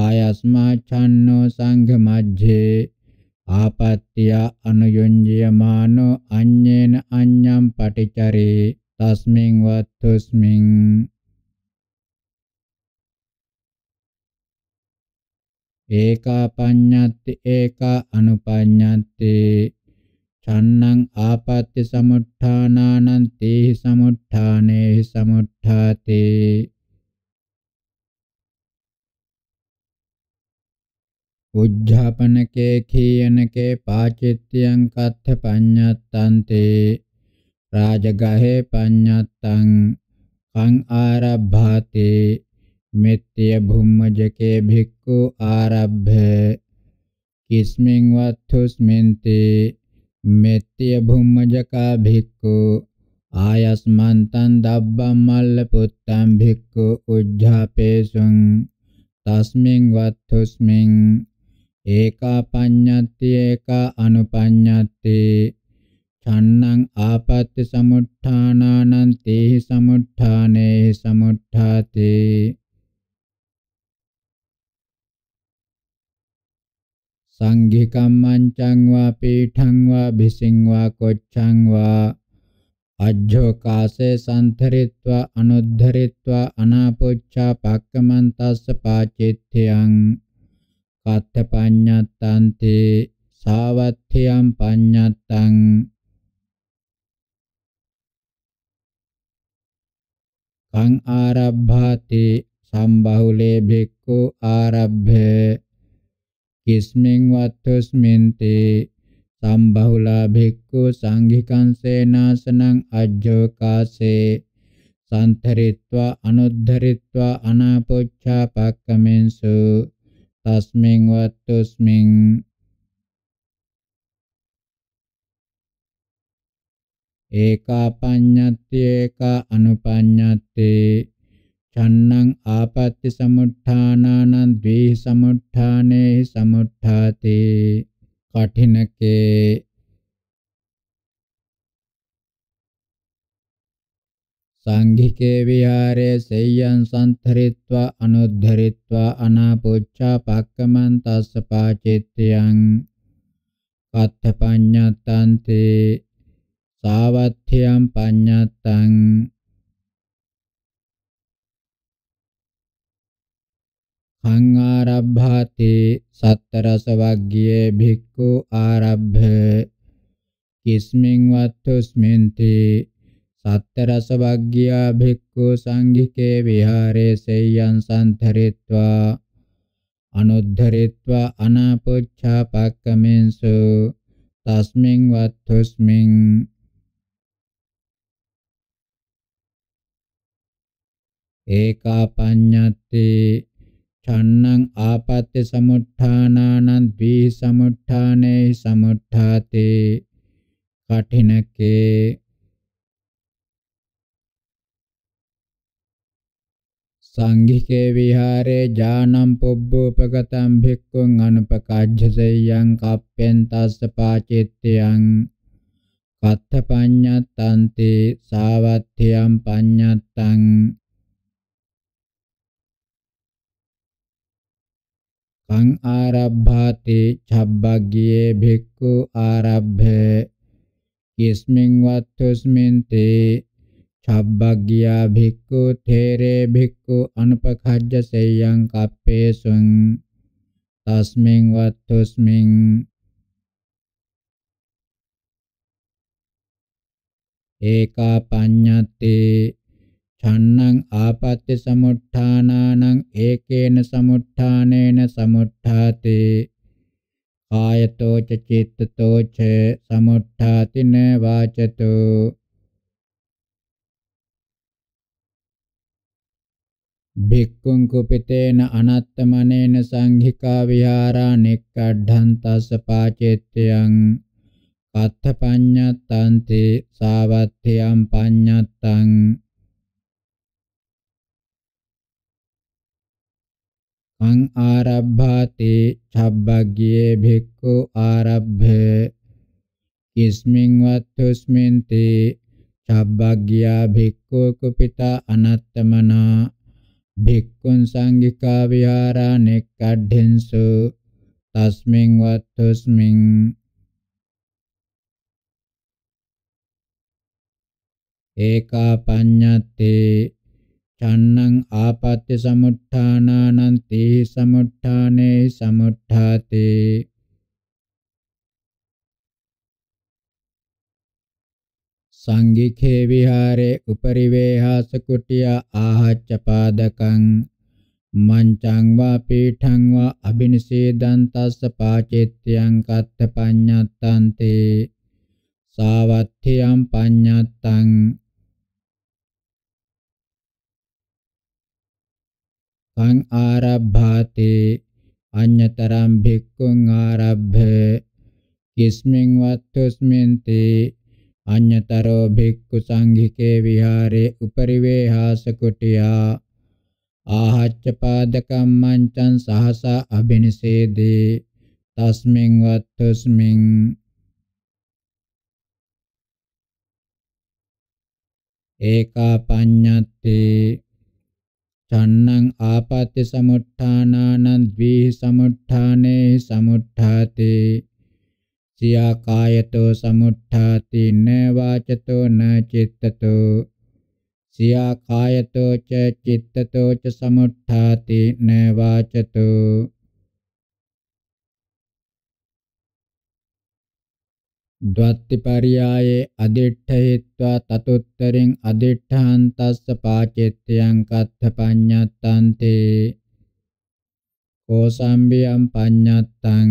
ආයස්මා චන්නෝ සංඝ මජ්ජේ ආපත්‍ය අනුයුඤ්ජයමානෝ අඤ්ඤේන අඤ්ඤම් පටිචරේ තස්මින් වත්තුස්මින් ඒකා පඤ්ඤත්ති ඒකා අනුපඤ්ඤත්ති චන්නං ආපත්‍ය සමුත්ථානානං තේහි සමුත්ථානේහි සමුත්ථාතේ उज्जापन के खीयन के पाचित्यं कथ पञ्यत्तन्ति राजगहे पञ्यत्तं खं आरभ्यते मिथ्यभुमज के भिक्खु आरभ्य किस्मिं वत्थुस्मिन्ति मिथ्यभुमज का भिक्खु आयस्मन्तं दब्बं मल्लपुत्तं भिक्खु उज्झापेषु तस्मिं ඒකා පඤ්ඤත්ති ඒකා අනුපඤ්ඤත්ති ඡන්නං ආපත්‍ය සමුත්ථානානං තේහි සමුත්ථානේ සමුත්ථාති සංඝිකම්මං චං වා පීඨං වා භිසින් වා කොච්ඡං වා අජ්ජෝකාසේ සම්තරිත්වා අනුද්ධරිත්වා අනාපොච්ඡා පක්කමන්තස්ස පාචිත්‍යං පත්ථ පඤ්ඤත්තන්තේ සාවත්ථයම් පඤ්ඤත්තං කං ආරබ්භාති සම්බහුලේ භික්ඛු ආරබ්භේ කිස්මින් වත්තුස්මින්තේ සම්බහුලා භික්ඛු සංඝිකං සේනාසනං අජ්ජෝකාසේ සන්තරිත්වා අනුද්ධරිත්වා අනාපොච්ඡා පක්කමෙන්සු තස්මින් වත්තුස්මින් ඒකා පඤ්ඤත්ති ඒකා අනුපඤ්ඤත්ති චන්නං ආපත්‍ති සමුත්ථානානං ද්වේහි සමුත්ථානේ සමුත්ථාති කඨිනකේ सांघिके विहारे सेय्यं संथरित्वा अनुद्धरित्वा अनापुच्छा पाक्कमं तस्य पाचित्र्यं कथ्यपඤ्ඤत्तं ते सावथ्यं पඤ्ඤत्तं අංආරබ්භාති සත්තරස වග්ගයේ භික්ඛු ආරබ්භ කිස්මින් වත්තුස්මින්ති සත්තරස භග්ගියා භික්ඛු සංඝිකේ විහාරේ සේයන් සම්තරිත්වා අනුද්ධරිත්වා අනාපොච්ඡා පක්කමෙන්සු තස්මින් වත්තුස්මින් ඒකා පඤ්ඤත්ති ඡන්නං ආපත්‍ය සමුත්ථානානං ද්වි සමුත්ථානේ සමුත්ථාතේ කඨිනකේ සංඝිකේ විහාරේ ඥානම් පොබ්බෝපගතම් භික්ඛුන් අනුපකච්ඡසයං කප්පෙන් තස්ස පාචිත්තයන් කත්ත පඤ්ඤත්තන්ති සාවත්ථයම් පඤ්ඤත්තං කං ආරබ්භාති චබ්බග්ගියේ භික්ඛු ආරබ්භේ කිස්මින් වත්තුස්මින් තේ චබ්බග්ගියා භික්ඛු තේරේ භික්ඛු අනුපඛජ්ජ සේයං කප්පේසුං තස්මින් වත්තුස්මින් ඒකා පඤ්ඤත්තේ ඡන්නං ආපත්‍ය සමුත්ථානානං ඒකේන සමුත්ථානේන සමුත්ථාතේ කායතෝ චිත්තතෝ ච සමුත්ථාතින වාචතෝ භික්ඛුං කුපිතේන අනත්තමනේන සංඝිකා විහාරා නෙක්ඛඩ්ඩන්තස්ස පාචෙත්තයන් අත්ථ පඤ්ඤත්තන්ති සාවත්ථයම් පඤ්ඤත්තං අං ආරබ්භාති ඡබ්බග්ගේ භික්ඛු ආරබ්භේ කිස්මින් වත්තුස්මින්ති ඡබ්බග්ගියා භික්ඛු කුපිතා අනත්තමනා භික්ඛුන් සංඝිකා විහාරා නෙක්ඛඩ්ඩෙන්සු තස්මින් වත්තුස්මින් ඒකා පඤ්ඤත්තේ චන්නං ආපත්‍ය සමුත්ථානානන්ති සමුත්ථානේ සමුත්ථාතේ සංඝිඛේ විහාරේ උපරිවේහාස කුටිය ආහච්ච පාදකං මංචං වා පීඨං වා අබිනසේදං තස්ස පාචෙත්‍යං කත්ත පඤ්ඤත්තන්තේ සාවත්ථියම් පඤ්ඤත්තං සං ආරබ්භාතේ අඤ්‍යතරම් භික්ඛුං ආරබ්භ කිස්මින් වත්තුස්මින්තේ අඤ්‍යතරෝ භික්ඛු සංඝිකේ විහාරේ උපරිවේහාස කුටියා ආහච්ච පාදකම්මං චං සහසා අබිනිසේදී තස්මින් වත්තුස්මින් ඒකා පඤ්ඤත්ති චන්නං ආපත්‍ය සමුත්ථානානං ද්විහි සමුත්ථානේ සමුත්ථාතේ සියා කායතෝ සමුට්ඨාති න වාචතෝ න චිත්තතෝ සියා කායතෝ ච චිත්තතෝ ච සමුට්ඨාති න වාචතෝ ද්වත්තිපරියායේ අදිඨේත්වා තතුත්තරින් අදිඨාන්තස්ස පාචෙත්‍යං කත්ථ පඤ්ඤත්තන්තේ කෝසම්බියම් පඤ්ඤත්තං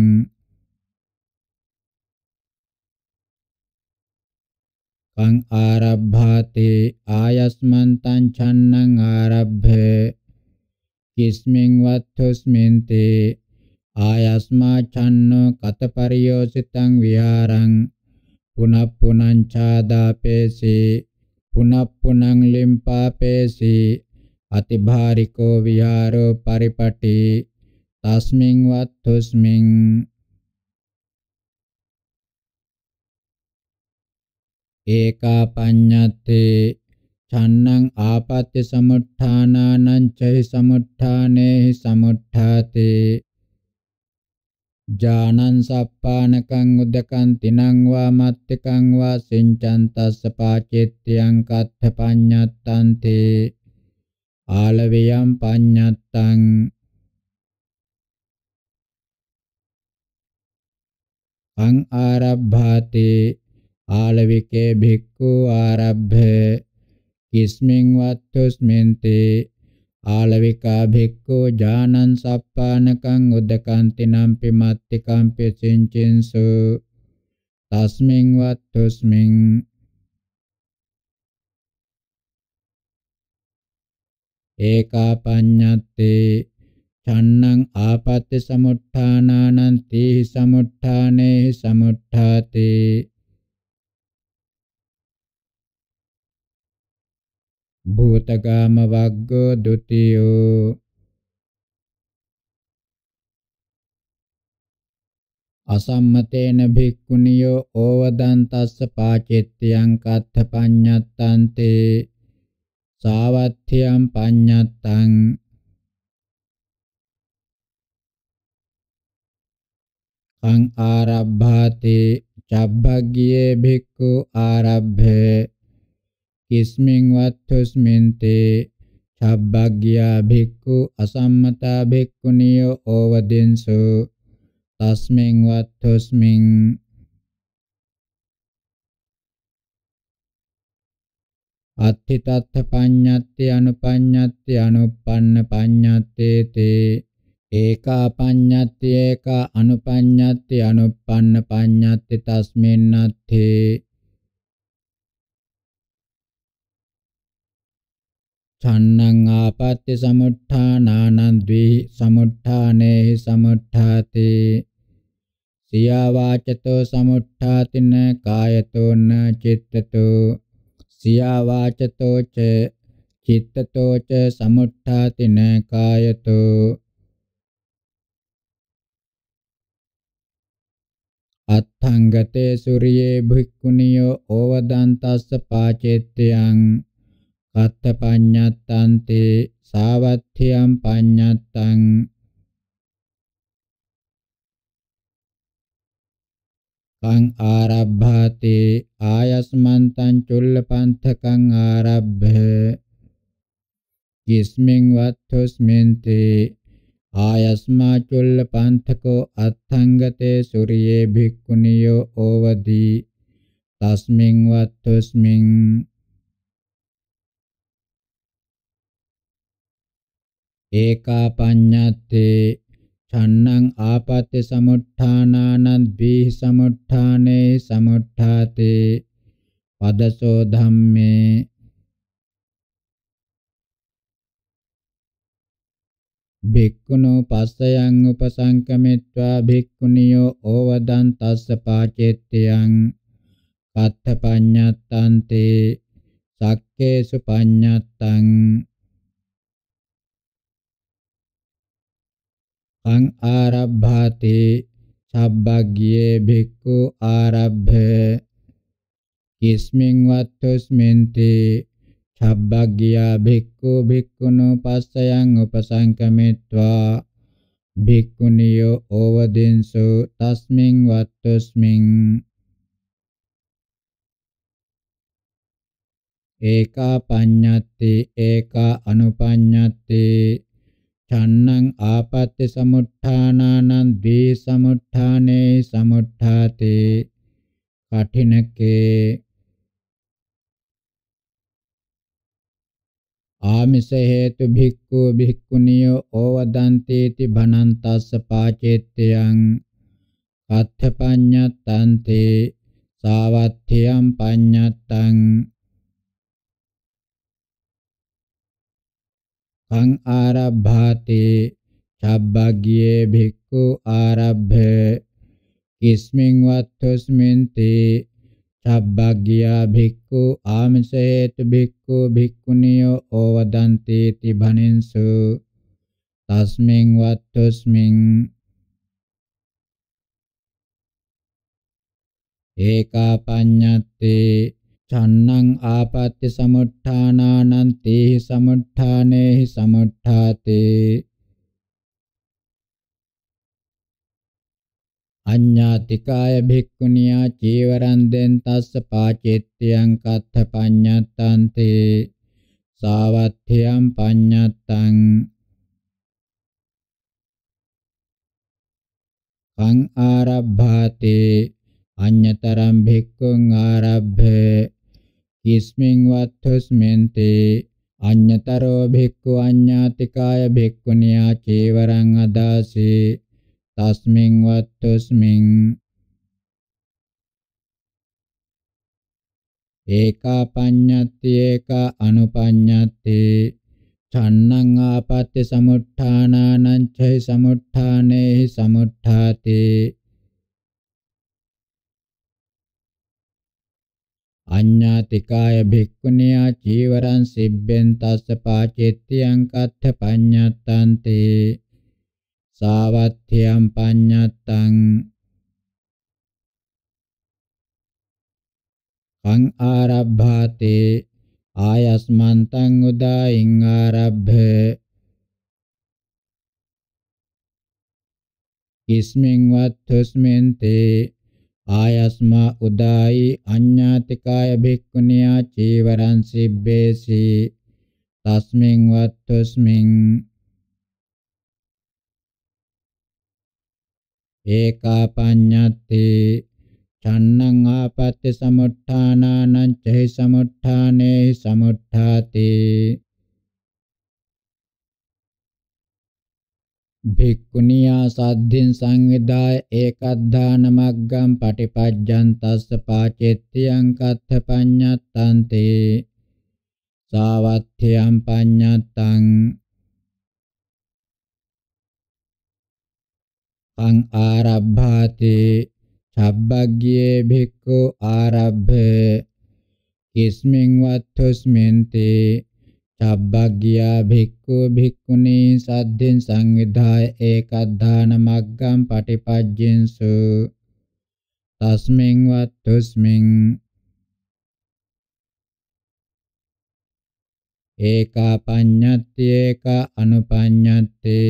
පං ආරබ්භාතේ ආයස්මන්තං ඡන්නං ආරබ්භ කිස්මින් වත්තුස්මින්තේ ආයස්මා ඡන්නෝ කතපරියෝසිතං විහාරං පුනප්පුනං ඡාදාපේසී පුනප්පුනං ලිම්පාපේසී අතිභාරිකෝ විහාරෝ පරිපටි තස්මින් වත්තුස්මින් ඒකා පඤ්ඤත්තේ චන්නං ආපත්‍ය සමුත්ථානානං චෛ සමුත්ථානේහි සමුත්ථාතේ ජානං සප්පානකං උදකං තිනං වා මත්තකං වා සින්චං තස්ස පාචෙත්‍යං කත්ථ පඤ්ඤත්තං තේ ආලවේයම් පඤ්ඤත්තං අං ආරබ්භාතේ ආලවිකේ භික්ඛු ආරබ්භ කිස්මින් වත්තුස්මින්ති ආලවිකා භික්ඛු ඥානං සප්පානකං උද්දකාන්ති නම්පි මත්තිකම්පි සින්චින්සු තස්මින් වත්තුස්මින් ඒකා පඤ්ඤත්තේ චන්නං ආපත්‍ය සමුත්ථානානන්ති සමුත්ථානේ සමුත්ථාතේ භූතගාම වග්ගෝ ဒ ුතියෝ අසම්මතේන භික්ඛුනියෝ ඕවදන්තස්ස පාචෙත්‍යං කත්ථ පඤ්ඤත්තන්තේ සාවත්ථ්‍යං පඤ්ඤත්තං කං ආරබ්භාති චබ්බග්ගියේ භික්ඛු ආරබ්භේ කිස්මින් වත්තුස්මින් තේ චබ්බග්ගියා භික්ඛු අසම්මතා භික්ඛුනිය ඕවදෙන්සු තස්මින් වත්තුස්මින් අත්ථිතත්ථ පඤ්ඤත්ති අනුපඤ්ඤත්ති අනුප්පන්න පඤ්ඤත්තේ තේ ඒකා පඤ්ඤත්ති ඒකා අනුපඤ්ඤත්ති අනුප්පන්න පඤ්ඤත්ති තස්මින්නත්තේ චන්නං ආපත්‍ය සමුත්ථානානං ද්වි සමුත්ථානේ සමුත්ථාති සියා වාචතෝ සමුත්ථාතින කායතෝ න චිත්තතෝ සියා වාචතෝ ච චිත්තතෝ ච සමුත්ථාතින කායතෝ අත්ථංගතේ සූර්යේ භික්ඛුනියෝ ඕවදන්තස්ස පාචේත්‍යං පත්ත පඤ්ඤත්තන්තේ සාවත්ථ්‍යම් පඤ්ඤත්තං කං ආරබ්භාතේ ආයස්මන්තං චුල්ලපන්තකං ආරබ්භ කිස්මෙන් වත්තුස්මෙන්තේ ආයස්මා චුල්ලපන්තකෝ අත්ථංගතේ සූරියේ භික්ඛුනියෝ ඕවදී තස්මින් වත්තුස්මින් ඒකා පඤ්ඤත්තේ ඡන්නං ආපත්‍ය සමුත්ථානානත් බීහි සමුත්ථානේ සමුත්ථාතේ පදසෝ ධම්මේ භික්ඛුනෝ පස්සයන් උපසංකමිත්වා භික්ඛුනියෝ ඕවදන් තස්ස පාචෙත්තයන් කත්ථ පඤ්ඤත්තන්තේ සක්කේසු පඤ්ඤත්තං අං ආරබ්භාති සබ්බග්ගියේ භික්ඛු ආරබ්භ කිස්මින් වත්තුස්මින්ති සබ්බග්ගියා භික්ඛු භික්ඛුනෝ පස්සයන් උපසංකමිත්වා භික්ඛුනියෝ ඕවදෙන්සෝ තස්මින් වත්තුස්මින් ඒකා පඤ්ඤත්ති ඒකා අනුපඤ්ඤත්ති චන්නං ආපත්‍ය සමුත්ථානානං ද්වේ සමුත්ථානේ සමුත්ථාතේ කඨිනකේ ආමිස හේතු භික්ඛු භික්ඛුනියෝ ඕවදන්තේති භනන්තස්ස පාචේත්‍යං කත්ථ පඤ්ඤත්තන්තේ සාවත්ථයම් පඤ්ඤත්තං අං ආරබ්භාති චබ්බග්ගේ භික්ඛු ආරබ්භ කිස්මින් වත්තුස්මින්ති චබ්බග්ගියා භික්ඛු ආමසේත භික්ඛු භික්ඛුනියෝ ඕවදන්ති තිබණින්සු තස්මින් වත්තුස්මින් ඒකා පඤ්ඤත්තේ චන්නං ආපත්‍ති සමුට්ඨානානං තේහි සමුට්ඨානේහි සමුට්ඨාතේ අඤ්ඤාතිකාය භික්ඛුනියා චීවරං දෙන් තස්ස පාචෙත්‍යං කත්ථ පඤ්ඤත්තන්තේ සාවත්ථයම් පඤ්ඤත්තං කං ආරබ්භාතේ අඤ්ඤතරම් භික්ඛුං ආරබ්භේ කිස්මින් වත්ථස්මෙන්තේ අඤ්ඤතරෝ භික්ඛු අඤ්ඤාතිකාය භික්ඛුනියා චේවරං අදාසේ තස්මින් වත්ථස්මින් ඒකා පඤ්ඤත්ති ඒකා අනුපඤ්ඤත්ති ඡන්නං ආපත්‍ය සමුත්ථානානං චෛ සමුත්ථානේහි සමුත්ථාතේ අඤ්ඤාතිකාය භික්ඛුනියා චීවරං සිබ්බෙන් තස්ස පාචෙත්තියං කත්ථ පඤ්ඤත්තන්තේ සාවත්ථ්‍යං පඤ්ඤත්තං අං ආරබ්භාතේ ආයස්මන්තං උදායින් ආරබ්භ කිස්මෙන් වත්තුස්මෙන් තේ ආයස්මා උදායි අඤ්ඤාතිකාය භික්ඛුනියා චීවරං සිබ්බේසි තස්මින් වත්තුස්මින් ඒකා පඤ්ඤත්ති චන්නං ආපත්‍ය සමුත්ථානානං චෛ සමුත්ථානේ සමුත්ථාති භික්ඛුනියා සද්ධින් සංවිදාය ඒකද්ධානමග්ගම් පටිපජ්ජන්තස්ස පාචෙත්තියං කත්ථ පඤ්ඤත්තං තේ සාවත්ථයම් පඤ්ඤත්තං අං ආරබ්භාති චබ්බග්ගියේ භික්ඛු ආරබ්භ කිස්මින් වත්තුස්මෙන්ති චබ්බග්ගියා භික්ඛු භික්ඛුනී සද්ධෙන් සංවිධාය ඒකද්ධාන මග්ගම් පටිපජ්ජින්සු තස්මින් වත්තුස්මින් ඒකා පඤ්ඤත්ති ඒකා අනුපඤ්ඤත්ති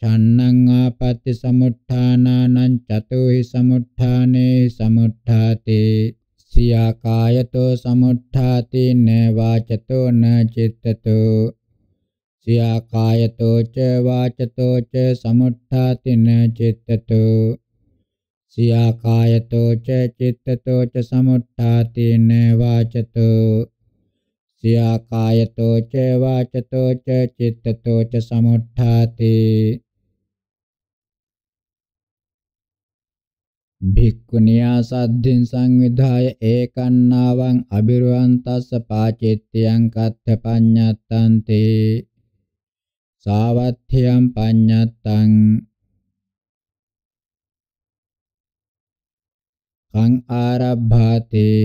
චන්නං ආපත්‍ති සමුත්ථානානං චතුහි සමුත්ථානේ සමුත්ථාතේ සියාකායතෝ සමුට්ඨාති න වාචතෝ න චිත්තතෝ සියාකායතෝ ච වාචතෝ ච සමුට්ඨාති න චිත්තතෝ සියාකායතෝ ච චිත්තතෝ ච සමුට්ඨාති න වාචතෝ සියාකායතෝ ච වාචතෝ ච චිත්තතෝ ච සමුට්ඨාති භික්ඛුනියා සද්ධින් සංවිධාය ඒකන්නාවං අබිරවන්තස්ස පාචිත්‍යං කත්ථ පඤ්ඤත්තං තේ සාවත්ථයං පඤ්ඤත්තං කං ආරබ්භාතේ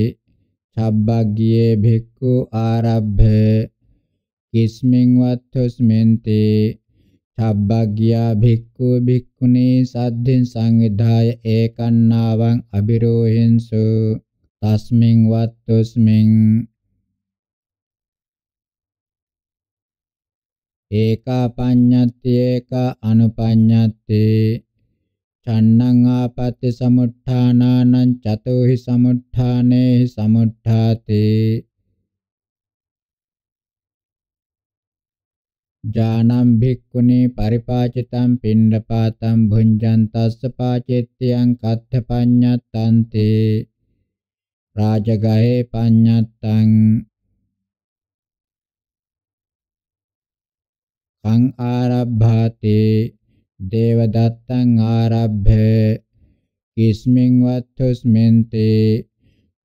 සබ්බග්ගියේ භික්ඛු ආරබ්භ කිස්මින් වත්තුස්මෙන්තේ චබ්බග්ගියා භික්ඛු භික්ඛුනේ සද්ධෙන් සංවිධාය ඒකන්නාවං අබිරෝහෙන්සු තස්මින් වත්තුස්මින් ඒකා පඤ්ඤත්ති ඒකා අනුපඤ්ඤත්ති චන්නං ආපත්‍ය සමුත්ථානානං චතෝහි සමුත්ථානේහි සමුත්ථාතේ ජානම් භික්ඛුනේ පරිපාචිතං පින්ඩපාතං භුඤ්ජං තස්ස පාචෙත්‍යං කත්ථ පඤ්ඤත්තන්ති රාජගහේ පඤ්ඤත්තං කං ආරබ්භාති දේවදත්තං ආරබ්භේ කිස්මින් වත්තුස්මෙන්ති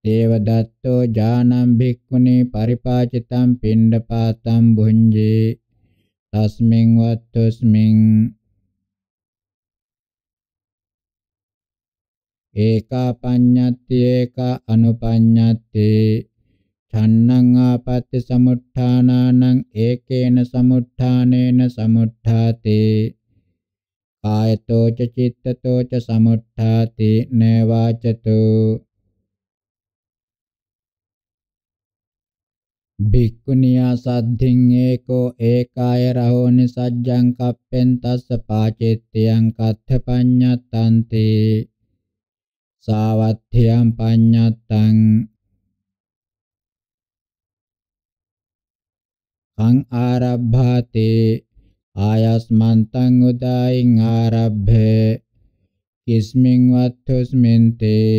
දේවදත්තෝ ජානම් භික්ඛුනේ පරිපාචිතං පින්ඩපාතං භුඤ්ජේ තස්මින් වත්තුස්මින් ඒකා පඤ්ඤත්ති ඒකා අනුපඤ්ඤත්ති ඡන්නං ආපත්‍ය සමුත්ථානානං ඒකේන සමුත්ථානේන සමුත්ථාතේ කායතෝ චිත්තතෝ ච සමුත්ථාති නවාචතෝ භික්ඛුනියා සද්ධින් ඒකෝ ඒකාය රහෝනි සජ්ජං කප්පෙන් තස්ස පාචෙත්තියං කත්ථ පඤ්ඤත්තන්ති සාවත්ථියං පඤ්ඤත්තං අං ආරබ්භාතේ ආයස්මන්තං උදායින් ආරබ්භේ කිස්මින් වත්තුස්මින්තේ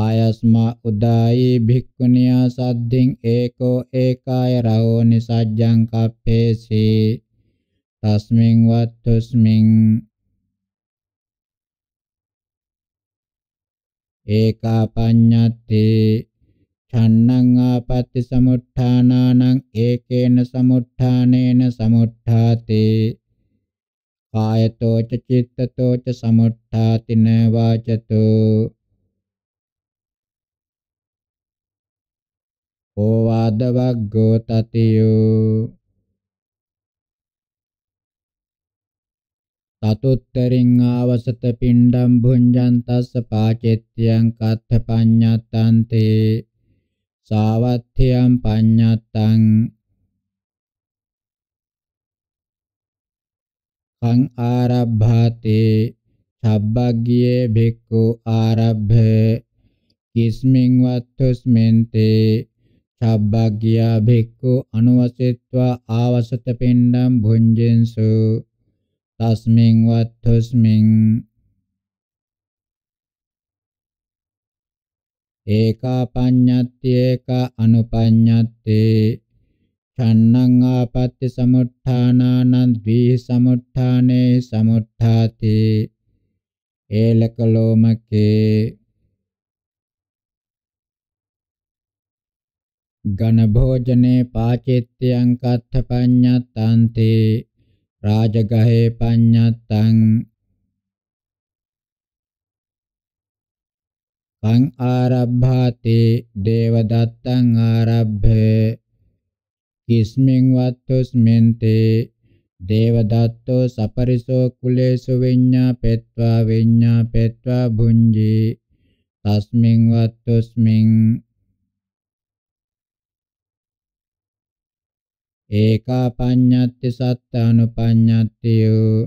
ආයස්මා උදායි භික්ඛුනියා සද්ධින් ඒකෝ ඒකාය රහෝ නිසජ්ජං කප්පේසි තස්මින් වත්තුස්මින් ඒකා පඤ්ඤත්ති ඡන්නං ආපත්‍ති සමුත්ථානානං ඒකේන සමුත්ථානේන සමුත්ථාතේ කායතෝ චිත්තතෝ ච සමුත්ථාතින වාචතෝ ඕවාද වග්ගෝ තතියෝ තතුත්තරින් ආවසත පිණ්ඩම් භුඤ්ජන්තස්ස පාචෙත්‍යං කත්ථ පඤ්ඤත්තන්තේ සාවත්ථයම් පඤ්ඤත්තං කං ආරබ්භාතේ සබ්බග්ගියේ භික්ඛු ආරබ්භ කිස්මින් වත්තුස්මෙන්තේ චබ්බග්ගියා භික්ඛු අනුවසෙත්වා ආවසත පින්ඩම් භුංජෙන්සු තස්මින් වත්තුස්මින් ඒකා පඤ්ඤත්ති ඒකා අනුපඤ්ඤත්ති ඡන්නං ආපත්‍ති සමුත්ථානානං ද්විහ සමුත්ථානේ සමුත්ථාති ඒලකලෝමකේ ඝනභෝජනේ පාචෙත්‍යං කත්ථපඤ්ඤත්තාන්තේ රාජගහේ පඤ්ඤත්තං පං ආරබ්භාති දේවදත්තං ආරබ්භේ කිස්මින් වත්තුස්මෙන්තේ දේවදත්තෝ සපරිසෝ කුලේසු විඤ්ඤාපෙත්වා විඤ්ඤාපෙත්වා භුඤ්ජි තස්මින් වත්තුස්මින් ඒකා පඤ්ඤත්ති සත්තානුපඤ්ඤත්තියෝ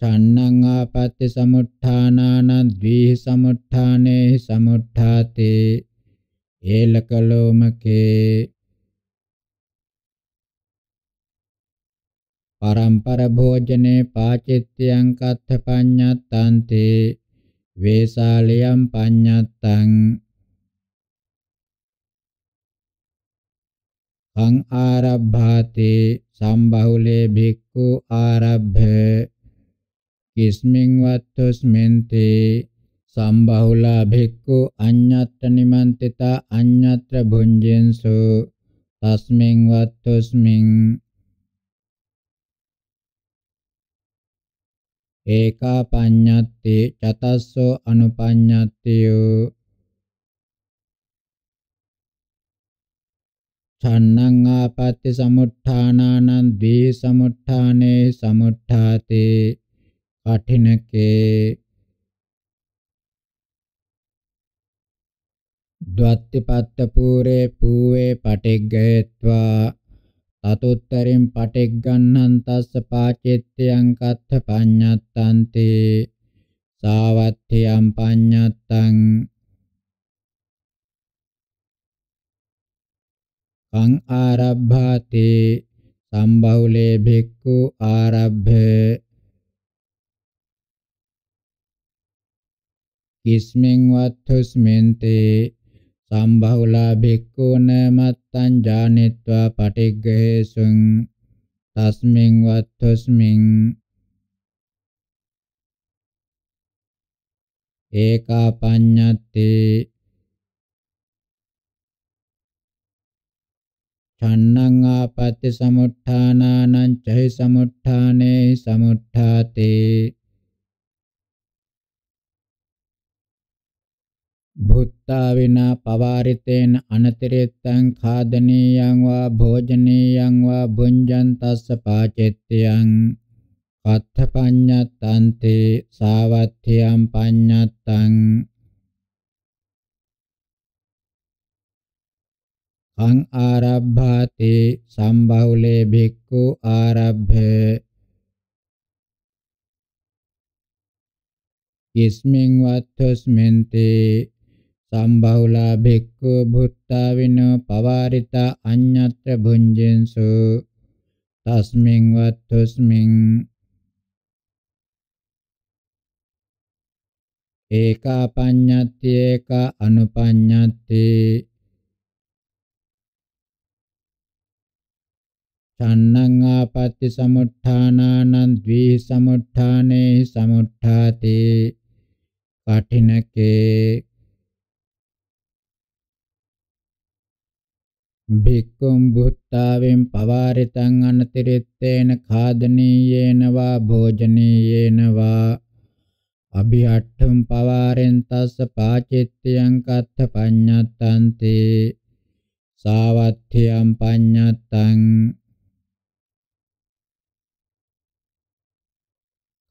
චන්නං ආපත්‍ය සමුත්ථානාන ද්විහ සමුත්ථානේ සමුත්ථාතේ ඒලකලෝමකේ පරම්පර භෝජනේ පාචිත්‍යං කත්ථ පඤ්ඤත්තන්තේ වේසාලියම් පඤ්ඤත්තං අං ආරබ්භාතේ සම්බහුලේ භික්ඛු ආරබ්භ කිස්මින් වත්තුස්මෙන්තේ සම්බහුලා භික්ඛු අඤ්ඤත්ත නිමන්තිතා අඤ්ඤත්‍ර භුඤ්ජෙන්සු තස්මින් වත්තුස්මින් ඒකා පඤ්ඤත්තේ චතස්සෝ අනුපඤ්ඤත්තයෝ චන්නං ආපත්‍ති සමුට්ඨානානං ද්වේ සමුට්ඨානේ සමුට්ඨාතේ කඨිනකේ ද්වත්තිපත්ත පූරේ පූවේ පටිග්ගයත්වා තතුත්තරින් පටිග්ගන්නං තස්ස පාචිත්‍යං කත්ථ පඤ්ඤත්තන්ති සාවත්ථියම් පඤ්ඤත්තං කං ආරබ්භාති සම්බහුලේ භික්ඛු ආරබ්භ කිස්මෙන් වත්තුස්මෙන්තේ සම්බහුලා භික්ඛුන මත්තං ජානිත්වා පටිග්ගහේසුං තස්මින් වත්තුස්මින් ඒකා පඤ්ඤත්තේ චන්නං ආපත්‍ති සමුත්ථානානං චෛ සමුත්ථානේ සමුත්ථාතේ භුත්තා විනා පවාරිතේන අනතිරෙත්තං ખાදනීයං වා භෝජනීයං වා භුඤ්ජං තස්ස පාචෙත්‍යං කත්ථ පඤ්ඤත්තන්තේ සාවත්ථ්‍යං පඤ්ඤත්තං අං ආරබ්භාති සම්බහුලේ භික්ඛු ආරබ්භේ යස්මින් වත්ථස්මෙන්ති සම්බහුලා භික්ඛු භුත්තා විනෝ පවාරිත අඤ්ඤත්‍ර භුඤ්ජෙන්සු තස්මින් වත්ථස්මින් ඒකා පඤ්ඤත්ති ඒක අනුපඤ්ඤත්ති චන්නං ආපත්‍ති සමුත්ථානානං ද්වි සමුත්ථානේ සමුත්ථාති කඨිනකේ භික්ඛුම් බුත්තාවෙන් පවාරිතං අනතිරිත්තේන ඛාදනීයේන වා භෝජනීයේන වා අභිඅට්ඨම් පවාරෙන් තස්ස පාචිත්‍යං කත්ථ පඤ්ඤත්තන්ති සාවත්ථ්‍යං පඤ්ඤත්තං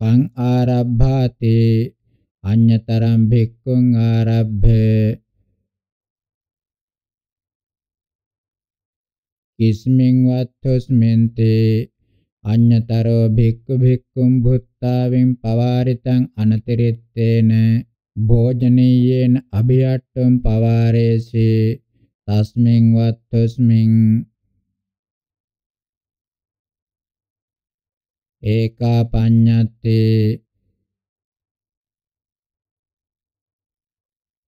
කං ආරබ්භාති අඤ්‍යතරම් භික්ඛුං ආරබ්භ කිස්මින් වත්තුස්මෙන්ති අඤ්‍යතරෝ භික්ඛු භික්ඛුම් භුත්තාවින් පවාරිතං අනතිරිත්තේන භෝජනීයේන අභියට්ඨම් පවාරේසි තස්මින් වත්තුස්මින් ඒකා පඤ්ඤත්තේ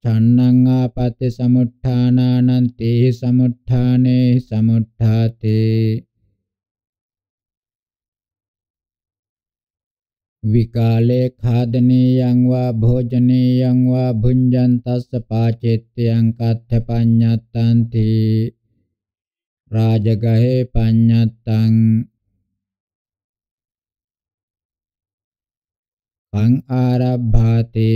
චන්නං ආපත්‍ය සමුත්ථානානං තේහි සමුත්ථානේ සමුත්ථාතේ විකාලේ ඛාදනීයං වා භෝජනීයං වා භුඤ්ජන්තස්ස පාචෙත්‍යං කත්ථ පඤ්ඤත්තන්ති රාජගහේ පඤ්ඤත්තං අං ආරබ්භාති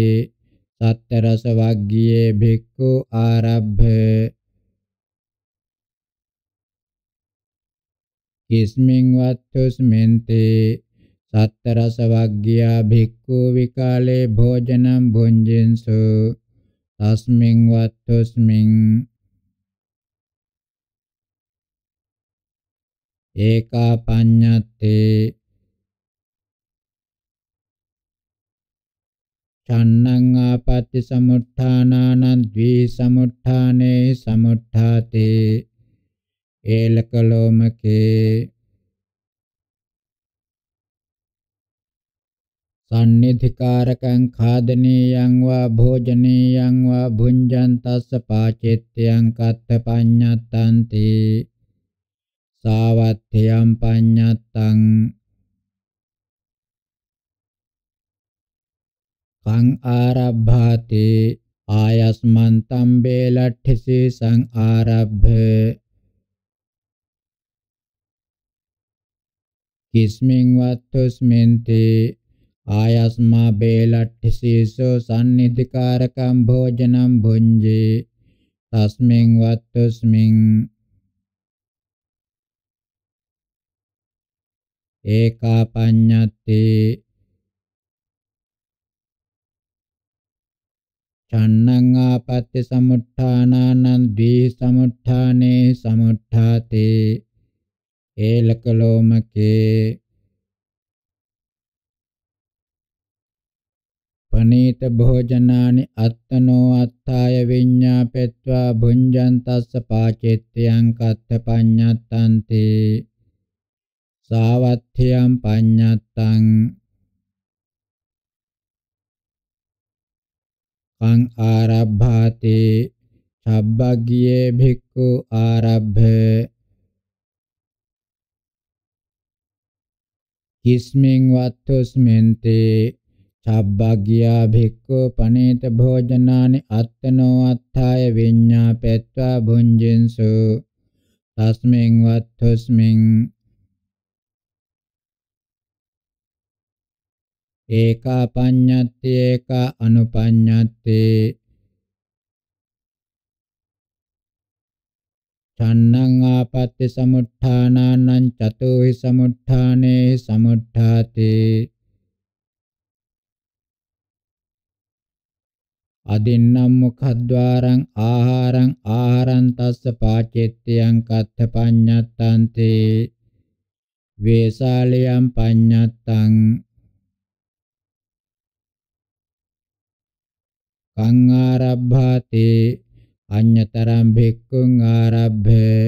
සත්තරස වග්ගියේ භික්ඛු ආරබ්භ කිස්මින් වත්තුස්මෙන්ති සත්තරස වග්ගියා භික්ඛු විකාලේ භෝජනම් භුංජින්සු තස්මින් වත්තුස්මින් ඒකා පඤ්ඤත්තේ චන්නං ආපත්‍ති සමුත්ථානානං ද්වි සමුත්ථානේ සමුත්ථාති ඒලකලෝමකේ සම්නිධිකාරකං ඛාදනීයං වා භෝජනීයං වා භුඤ්ජං තස්ස පාචෙත්‍යං කත්ත පඤ්ඤත්තන්ති සාවත්ථයම් පඤ්ඤත්තං කං ආරබ්භාති ආයස්මන්තම් බේලට්ඨිසි සං ආරබ්භ කිස්මින් වත්තුස්මෙන්ති ආයස්මා බේලට්ඨිසිසෝ සම්නිධිකාරකම් භෝජනම් භුඤ්ජේ තස්මින් වත්තුස්මින් ඒකා පඤ්ඤත්තේ චන්නං ආපත්‍ය සමුත්ථානානං ද්විහ සමුත්ථානේ සමුත්ථාතේ ඒලකලෝමකේ පනීත භෝජනානි අත්තනෝ අත්තාය විඤ්ඤාපෙත්වා භුඤ්ජන්තස්ස පාචෙත්‍යං කත්ත පඤ්ඤත්තන්ති සාවත්ථ්‍යං පඤ්ඤත්තං පං ආරබ්භාති සබ්බග්ගියේ භික්ඛු ආරබ්භ කිස්මින් වත්තුස්මෙන්ති සබ්බග්ගියා භික්ඛු පනේත භෝජනානි අත්තනෝ අත්ථාය විඤ්ඤාපෙත්වා භුඤ්ජින්සු තස්මින් වත්තුස්මින් ඒකා පඤ්ඤත්ති ඒකා අනුපඤ්ඤත්ති චන්නං ආපත්‍ති සමුත්ථානානං චතුහි සමුත්ථානේ සමුත්ථාති අදින්නම් මුඛද්වාරං ආහාරං ආහාරං තස්ස පාචෙත්‍යං කත්ථ පඤ්ඤත්තන්ති වේසාලියම් පඤ්ඤත්තං කං ආරබ්භාතේ අඤ්ඤතරම් භික්ඛුං ආරබ්භේ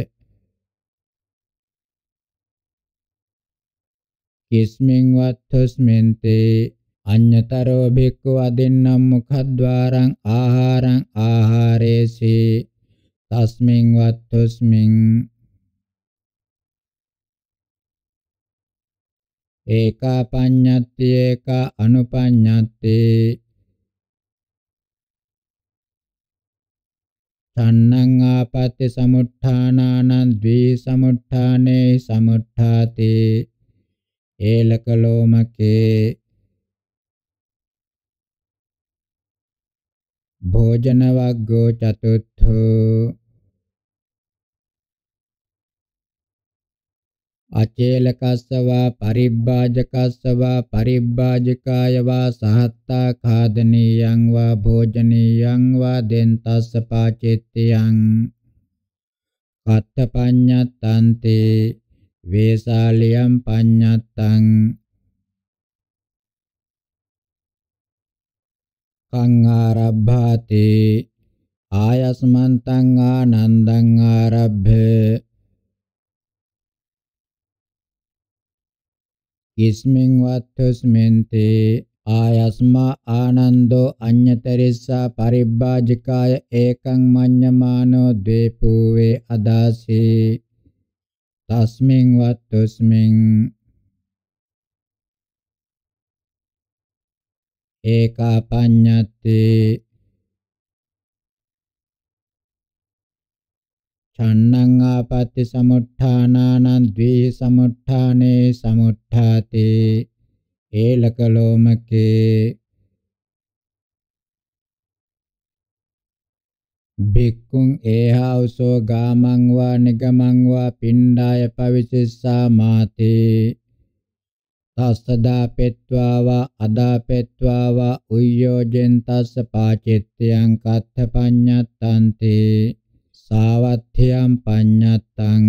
කිස්මින් වත්ථස්මෙන්තේ අඤ්ඤතරෝ භික්ඛු අදින්නම් මුඛද්වාරං ආහාරං ආහාරේසි තස්මින් වත්ථස්මින් ඒකා පඤ්ඤත්ති ඒකා අනුපඤ්ඤත්ති තණ්හං ආපත්‍ය සමුත්ථානානං ද්වේ සමුත්ථානේ සමුත්ථාති ඒලකලෝමකේ භෝජන වග්ගෝ චතුත්ථෝ අචේලකස්සවා පරිබ්බාජකස්සවා පරිබ්බාජිකායවා සහත්තා ඛාදනීයං වා භෝජනීයං වා දෙන්තස්ස පාචෙත්තියං කත්තපඤ්ඤත්තන්තේ වේසාලියම් පඤ්ඤත්තං කං ආරබ්භාතේ ආයස්මන්තං ආනන්දං ආරබ්භේ කිස්මින් වත්තුස්මෙන්තේ ආයස්මා ආනන්දෝ අඤ්‍යතරිස්සා පරිබ්බාජිකාය ඒකං මඤ්ඤමානෝ ද්වේපූවේ අදාසී තස්මින් වත්තුස්මින් ඒකා පඤ්ඤත්තේ චන්නං ආපත්‍ති සමුට්ඨානානං ද්වේ සමුට්ඨානේ සමුට්ඨාති ඒලකලෝමකේ බික්කුං ඒහාවසෝ ගාමං වා නිගමං වා පිණ්ඩාය පවිචිස්සා මාතේ තස්සදා පෙත්වා වා අදා පෙත්වා වා උයෝජෙන් තස්ස පාචිත්‍යං කත්ථ පඤ්ඤත්තන්තේ සාවත්ථයම් පඤ්ඤත්තං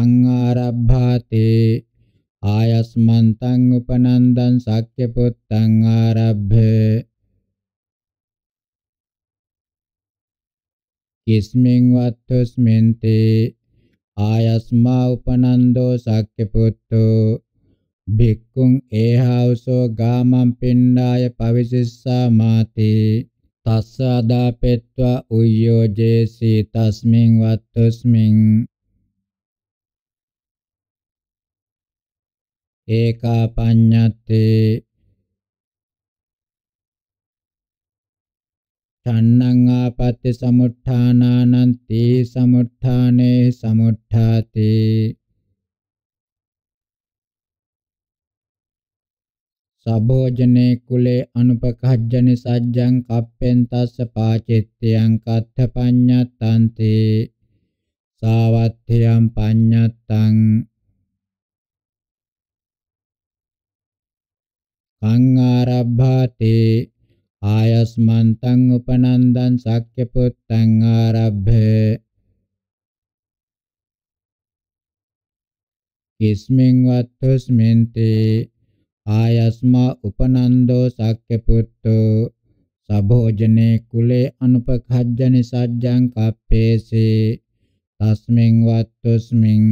අංආරබ්භාතේ ආයස්මන්තං උපනන්දං සක්්‍ය පුත්තං ආරබ්බ කිස්මින් වත්තුස්මෙන්තේ ආයස්මා උපනන්දෝ සක්්‍ය පුත්තෝ භික්ඛුං ඒහාවසෝ ගාමං පින්ඩාය පවිසිස්සා මාති තස්ස අදාපෙත්වා උය්‍යෝ ජේසී තස්මින් වත්තුස්මින් ඒකා පඤ්ඤත්තේ චන්නං ආපත්‍ය සමුත්ථානානන්ති සමුත්ථානේ සමුත්ථාතේ සබෝජනේ කුලේ අනුපකහජ්ජනි සජ්ජං කප්පෙන් තස්ස පාචිත්‍යං කත්ථ පඤ්ඤත්තන්ති සාවත්ථයම් පඤ්ඤත්තං අංආරබ්භාති ආයස්මන්තං උපනන්දං සක්්‍ය පුත්තං ආරබ්භේ කිස්මෙන් වත්තුස්මෙන්තේ ආයස්මා උපනන්දෝ සක්්‍ය පුත්තෝ සභෝජනේ කුලේ අනුපඛජ්ජනි සජ්ජං කප්පේසේ තස්මින් වත්තුස්මින්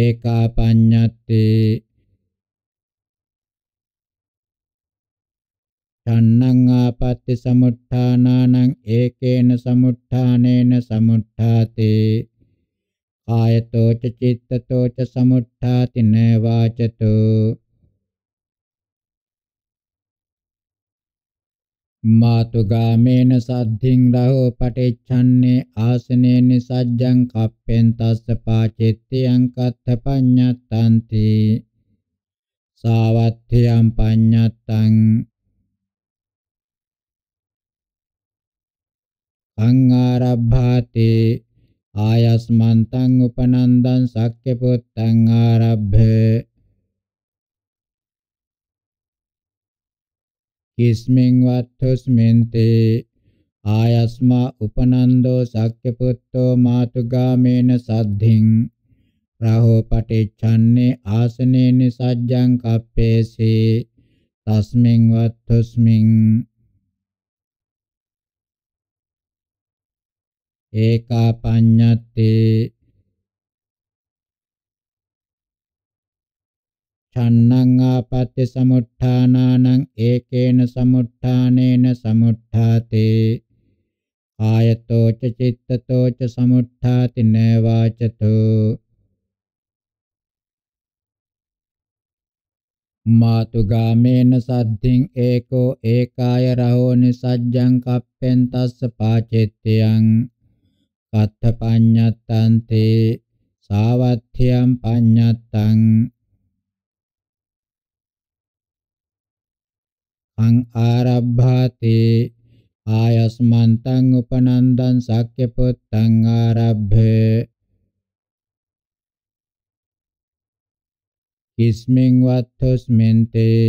ඒකා පඤ්ඤත්තේ ඡන්නං ආපත්‍ති සමුත්ථානානං ඒකේන සමුත්ථානේන සමුත්ථාතේ කායතෝ ච චිත්තතෝ ච සමුත්ථාතින වාචතෝ මාතුගාමේන සද්ධින් රහෝ පටිච්ඡන්නේ ආසනේන සජ්ජං කප්පෙන් තස්ස පාචිත්‍යං කත්ථ පඤ්ඤත්තන්ති සාවත්ථයං පඤ්ඤත්තං අං ආරබ්භාතේ ආයස්මන්තං උපනන්දං සක්්‍ය පුත්තං ආරබ්බ කිස්මෙන් වත්තුස්මෙන්තේ ආයස්මා උපනන්දෝ සක්්‍ය පුත්තෝ මාතුගාමේන සද්ධින් රහෝ පටිච්ඡන්නේ ආසනේන සජ්ජං කප්පේසේ තස්මෙන් වත්තුස්මින් ඒකා පඤ්ඤත්තේ ඡන්නං ආපත්‍ය සමුත්ථානානං ඒකේන සමුත්ථානේන සමුත්ථාතේ ආයතෝ ච චිත්තතෝ ච සමුත්ථාති න වාචතෝ මාතුගාමේන සද්ධින් ඒකෝ ඒකාය රහෝනි සජ්ජං කප්පෙන් තස්ස පාචෙත්තයන් තත්ථ පඤ්ඤත්තං තේ සාවත්ථ්‍යං පඤ්ඤත්තං අං ආරබ්භාතේ ආයස්මන්තං උපනන්දං සක්්‍ය පුත්තං ආරබ්භේ කිස්මෙන් වත්තුස්මෙන්තේ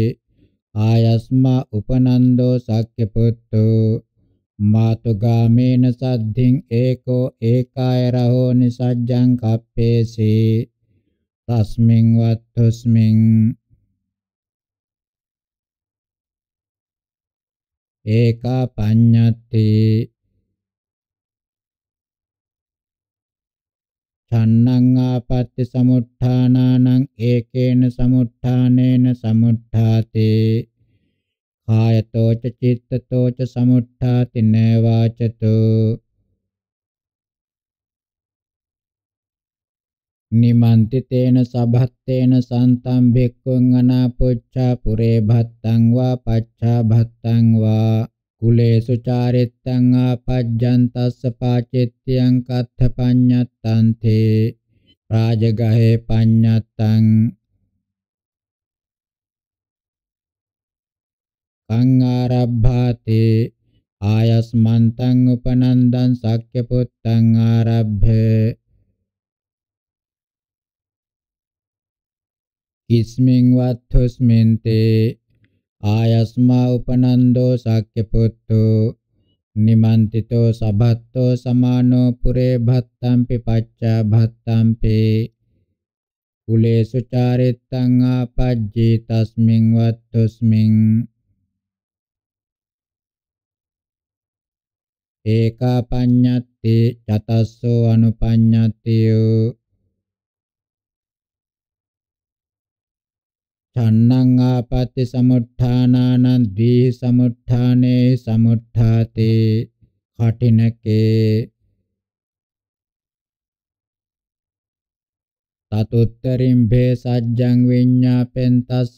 ආයස්මා උපනන්දෝ සක්්‍ය පුත්තෝ මාතුගාමේන සද්ධින් ඒකෝ ඒකාය රහෝ නිසජ්ජං කප්පේසේ තස්මින් වත්තුස්මින් ඒකා පඤ්ඤති චන්නං ආපත්‍ය සමුත්ථානානං ඒකේන සමුත්ථානේන සමුත්ථාතේ කායතෝච චිත්තතෝච සමුත්ථාති නවාචතු නිමන්ති තේන සබත්තේන සන්තම් භික්ඛුං අනාපොච්චා පුරේ භත්තං වා පච්චා භත්තං වා කුලේසු චාරිත්තං ආපජ්ජන්තස්ස පාචෙත්‍යං කත්ථ පඤ්ඤත්තං තේ රාජගහේ පඤ්ඤත්තං තං ආරබ්භාතේ ආයස්මන්තං උපනන්දං සක්්‍ය පුත්තං ආරබ්භේ කිස්මින් වත්තුස්මින්තේ ආයස්මා උපනන්දෝ සක්්‍ය පුත්තෝ නිමන්තිතෝ සබත්තෝ සමානෝ පුරේ භත්තම්පි පච්චා භත්තම්පි කුලේසු චාරිත්තං ආපජ්ජී තස්මින් වත්තුස්මින් eka panyati cataso anupanyatiyo Canang apati samudhana dvi samudhane samudhati khatinake Tatutterimbe pentas winyapentas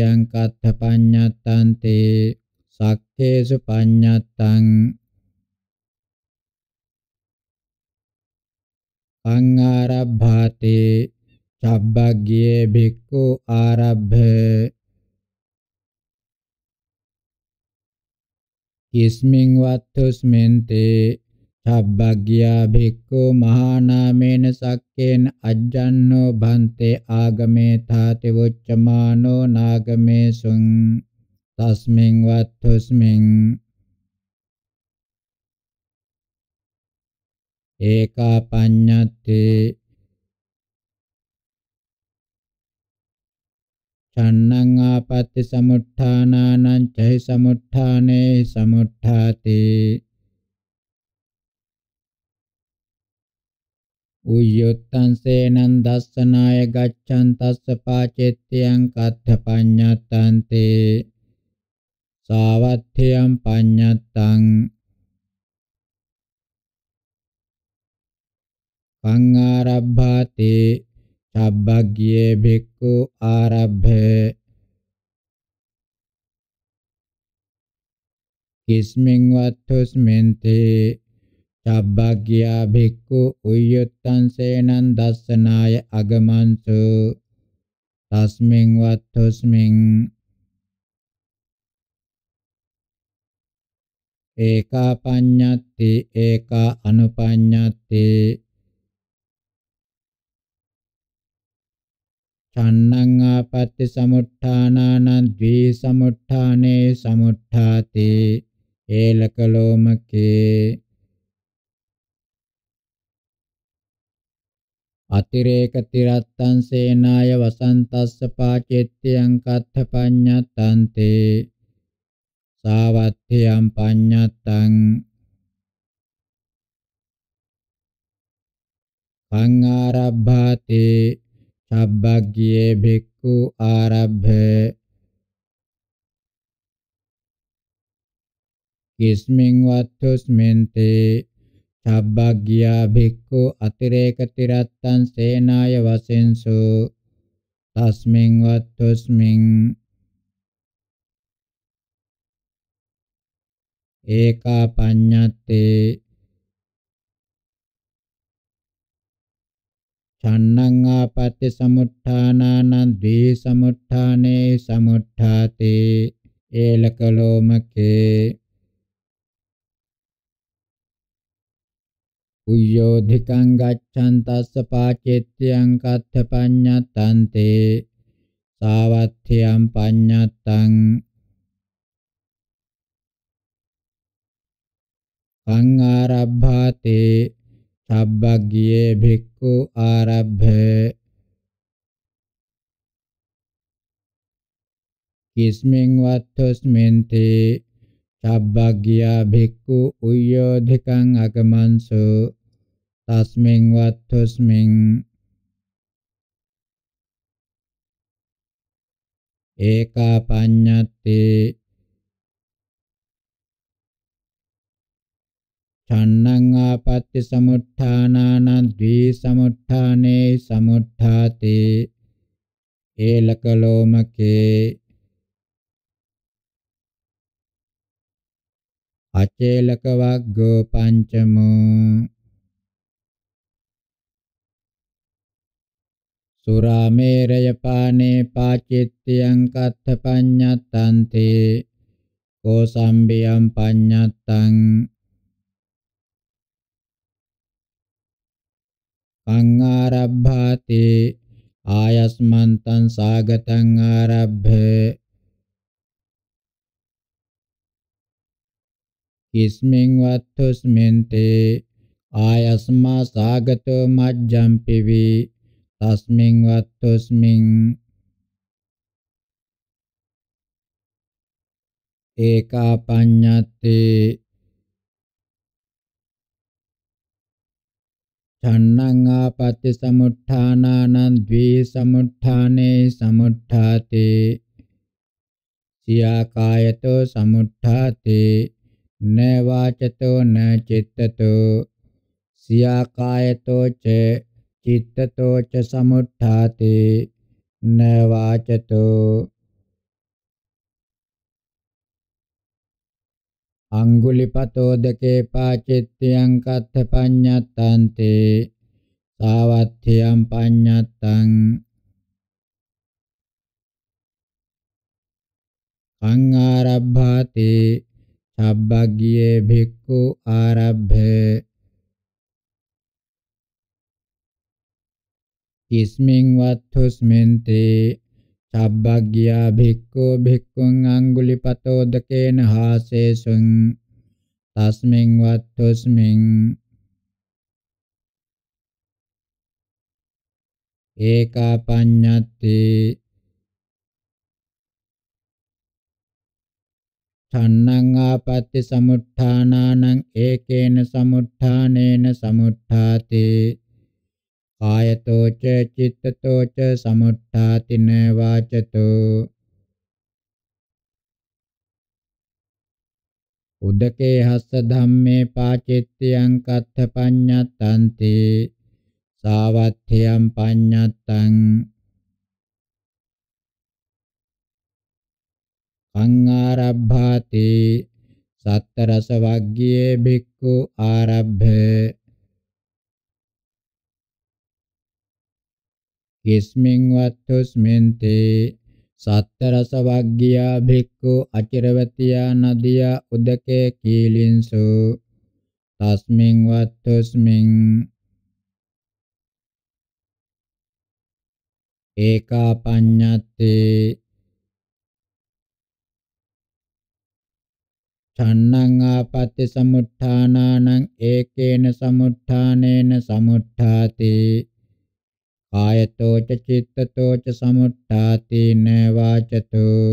yang katha panyattanti sakhe supanyatang අංආරබ්භාති චබ්බග්ගියේ භික්ඛු ආරබ්භ කිස්මින් වත්තුස්මෙන්තේ චබ්බග්ගියා භික්ඛු මහානාමේන සක්කේන අජ්ජන්නෝ භන්තේ ආගමේ තාති වොච්චමානෝ නාගමේසුං තස්මින් වත්තුස්මින් ඒකා පඤ්ඤත්තේ චන්නං ආපත්‍ති සමුත්ථානානං චෛ සමුත්ථානේ සමුත්ථාති උයොත්තං සේනං දස්සනාය ගච්ඡන් තස්ස පාචෙත්‍යං කත්ථ පඤ්ඤත්තන්තේ සාවත්ථයං පඤ්ඤත්තං පංආරබ්භාති චබ්බග්ගියේ භික්ඛු ආරබ්භේ කිස්මින් වත්තුස්මෙන්ති චබ්බග්ගියා භික්ඛු උය්‍යත්තං සේනං දස්සනාය අගමන්සු තස්මින් වත්තුස්මින් ඒකා පඤ්ඤත්ති ඒකා අනුපඤ්ඤත්ති චන්නං ආපත්‍ති සමුට්ඨානානං ද්වේ සමුට්ඨානේ සමුට්ඨාති ඒලකලෝමකේ අතිරේක තිරත්තං සේනාය වසන්තස්ස පාචෙත්‍යං කත්ථ පඤ්ඤත්තන්තේ සාවත්ථයම් පඤ්ඤත්තං කං ආරබ්භාතේ සබ්බග්ගියේ භික්ඛු ආරබ්බ කිස්මින් වත්තුස්මෙන්තේ සබ්බග්ගියා භික්ඛු අතිරේක තිරත්තං සේනාය වසෙන්සු තස්මින් වත්තුස්මින් ඒකා පඤ්ඤත්තේ චන්නං ආපත්‍ය සමුත්ථානානං ද්වේ සමුත්ථානේ සමුත්ථාතේ ඒලකලෝමකේ උයෝධිකං ගච්ඡන්තස්ස පාචෙත්‍යං කත්ථ පඤ්ඤත්තන්තේ සාවත්ථ්‍යං පඤ්ඤත්තං කං ආරබ්භාතේ තබ්බග්ගියේ භික්ඛු ආරබ්බ කිස්මෙන් වත්තුස්මෙන්ති තබ්බග්ගියා භික්ඛු උයෝධිකං අගමන්සෝ තස්මෙන් වත්තුස්මෙන් ඒකා පඤ්ඤත්තේ තණ්හං ආපත්‍ති සමුත්ථානානං ද්වි සමුත්ථානේ සමුත්ථාති ඒලකලෝමකේ අචේලක වග්ගෝ පංචමෝ සුරාමේරය පානේ පාචිත්‍යං කත්ථ පඤ්ඤත්තන්තේ කෝසම්බියම් පඤ්ඤත්තං සංආරබ්භාති ආයස්මන්තං සාගතං ආරබ්භේ කිස්මින් වත්තුස්මෙන්තේ ආයස්මා සාගතෝ මජ්ජම්පිවි තස්මින් වත්තුස්මින් ඒකා පඤ්ඤත්තේ චන්නං ආපත්‍ය සමුත්ථානානං ද්වේ සමුත්ථානේ සමුත්ථාතේ සියාකායතෝ සමුත්ථාතේ න වාචතෝ න චිත්තතෝ සියාකායතෝ ච චිත්තතෝ ච සමුත්ථාතේ න වාචතෝ අංගුලිපතෝ දකේ පාචිත්‍යං කත්ථ පඤ්ඤත්තන්ති සාවත්ථියං පඤ්ඤත්තං අංආරබ්භාති සබ්බග්ගියේ භික්ඛු ආරබ්භේ කිස්මින් වත්තුස්මෙන්තේ සබ්බග්ගියා භික්ඛෝ භික්ඛුං අඟුලිපතෝදකේන හාසේසුං තස්මින් වත්තුස්මින් ඒකා පඤ්ඤත්ති තන්නං ආපත්‍ති සමුත්ථානානං ඒකේන සමුත්ථානේන සමුත්ථාතේ කායතෝච චිත්තතෝච සමුත්ථාතින වාචතෝ උදකේ හස්ස ධම්මේ පාචෙත්‍යං කත්ථ පඤ්ඤත්තන්ති සාවත්ථයම් පඤ්ඤත්තං අංආරබ්භාති සත්තරස වග්ගියේ භික්ඛු ආරබ්භේ කිස්මින් වත්තුස්මින්තේ සත්තරස වග්ගියා භික්ඛු අචිරවතියා නදියා උදකේ කීලින්සු තස්මින් වත්තුස්මින් ඒකා පඤ්ඤත්තේ චන්නං ආපත්‍ය සමුත්ථානානං ඒකේන සමුත්ථානේන සමුත්ථාතේ කායතෝ ච චිත්තතෝ ච සමුට්ඨාතේන වාචතෝ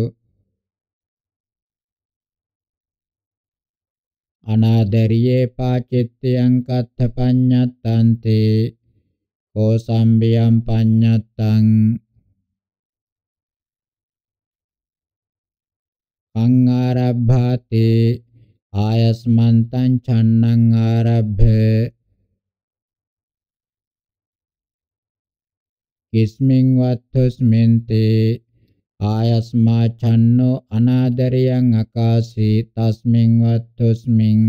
අනාදරියේ පාචිත්‍යං කත්ථ පඤ්ඤත්තන්තේ කෝසම්බියම් පඤ්ඤත්තං පංආරබ්භාතේ ආයස්මන්තං ඡන්නං ආරබ්භේ කිස්මින් වත්තුස්මින්තේ ආයස්මා ඡන්නෝ අනාදරියං අකාශී තස්මින් වත්තුස්මින්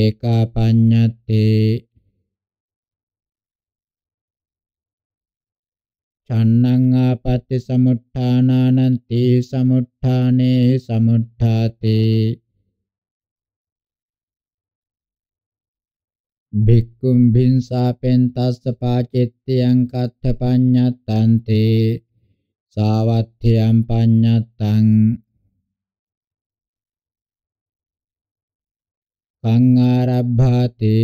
ඒකා පඤ්ඤත්තේ චන්නං ආපත්‍ය සමුත්ථානානන්ති සමුත්ථානේ සමුත්ථාතේ භික්ඛුම් භින්සාපෙන් තස්ස පාචිත්තියං කත්ථ පඤ්ඤත්තන්ති සාවත්ථියම් පඤ්ඤත්තං පංආරබ්භාති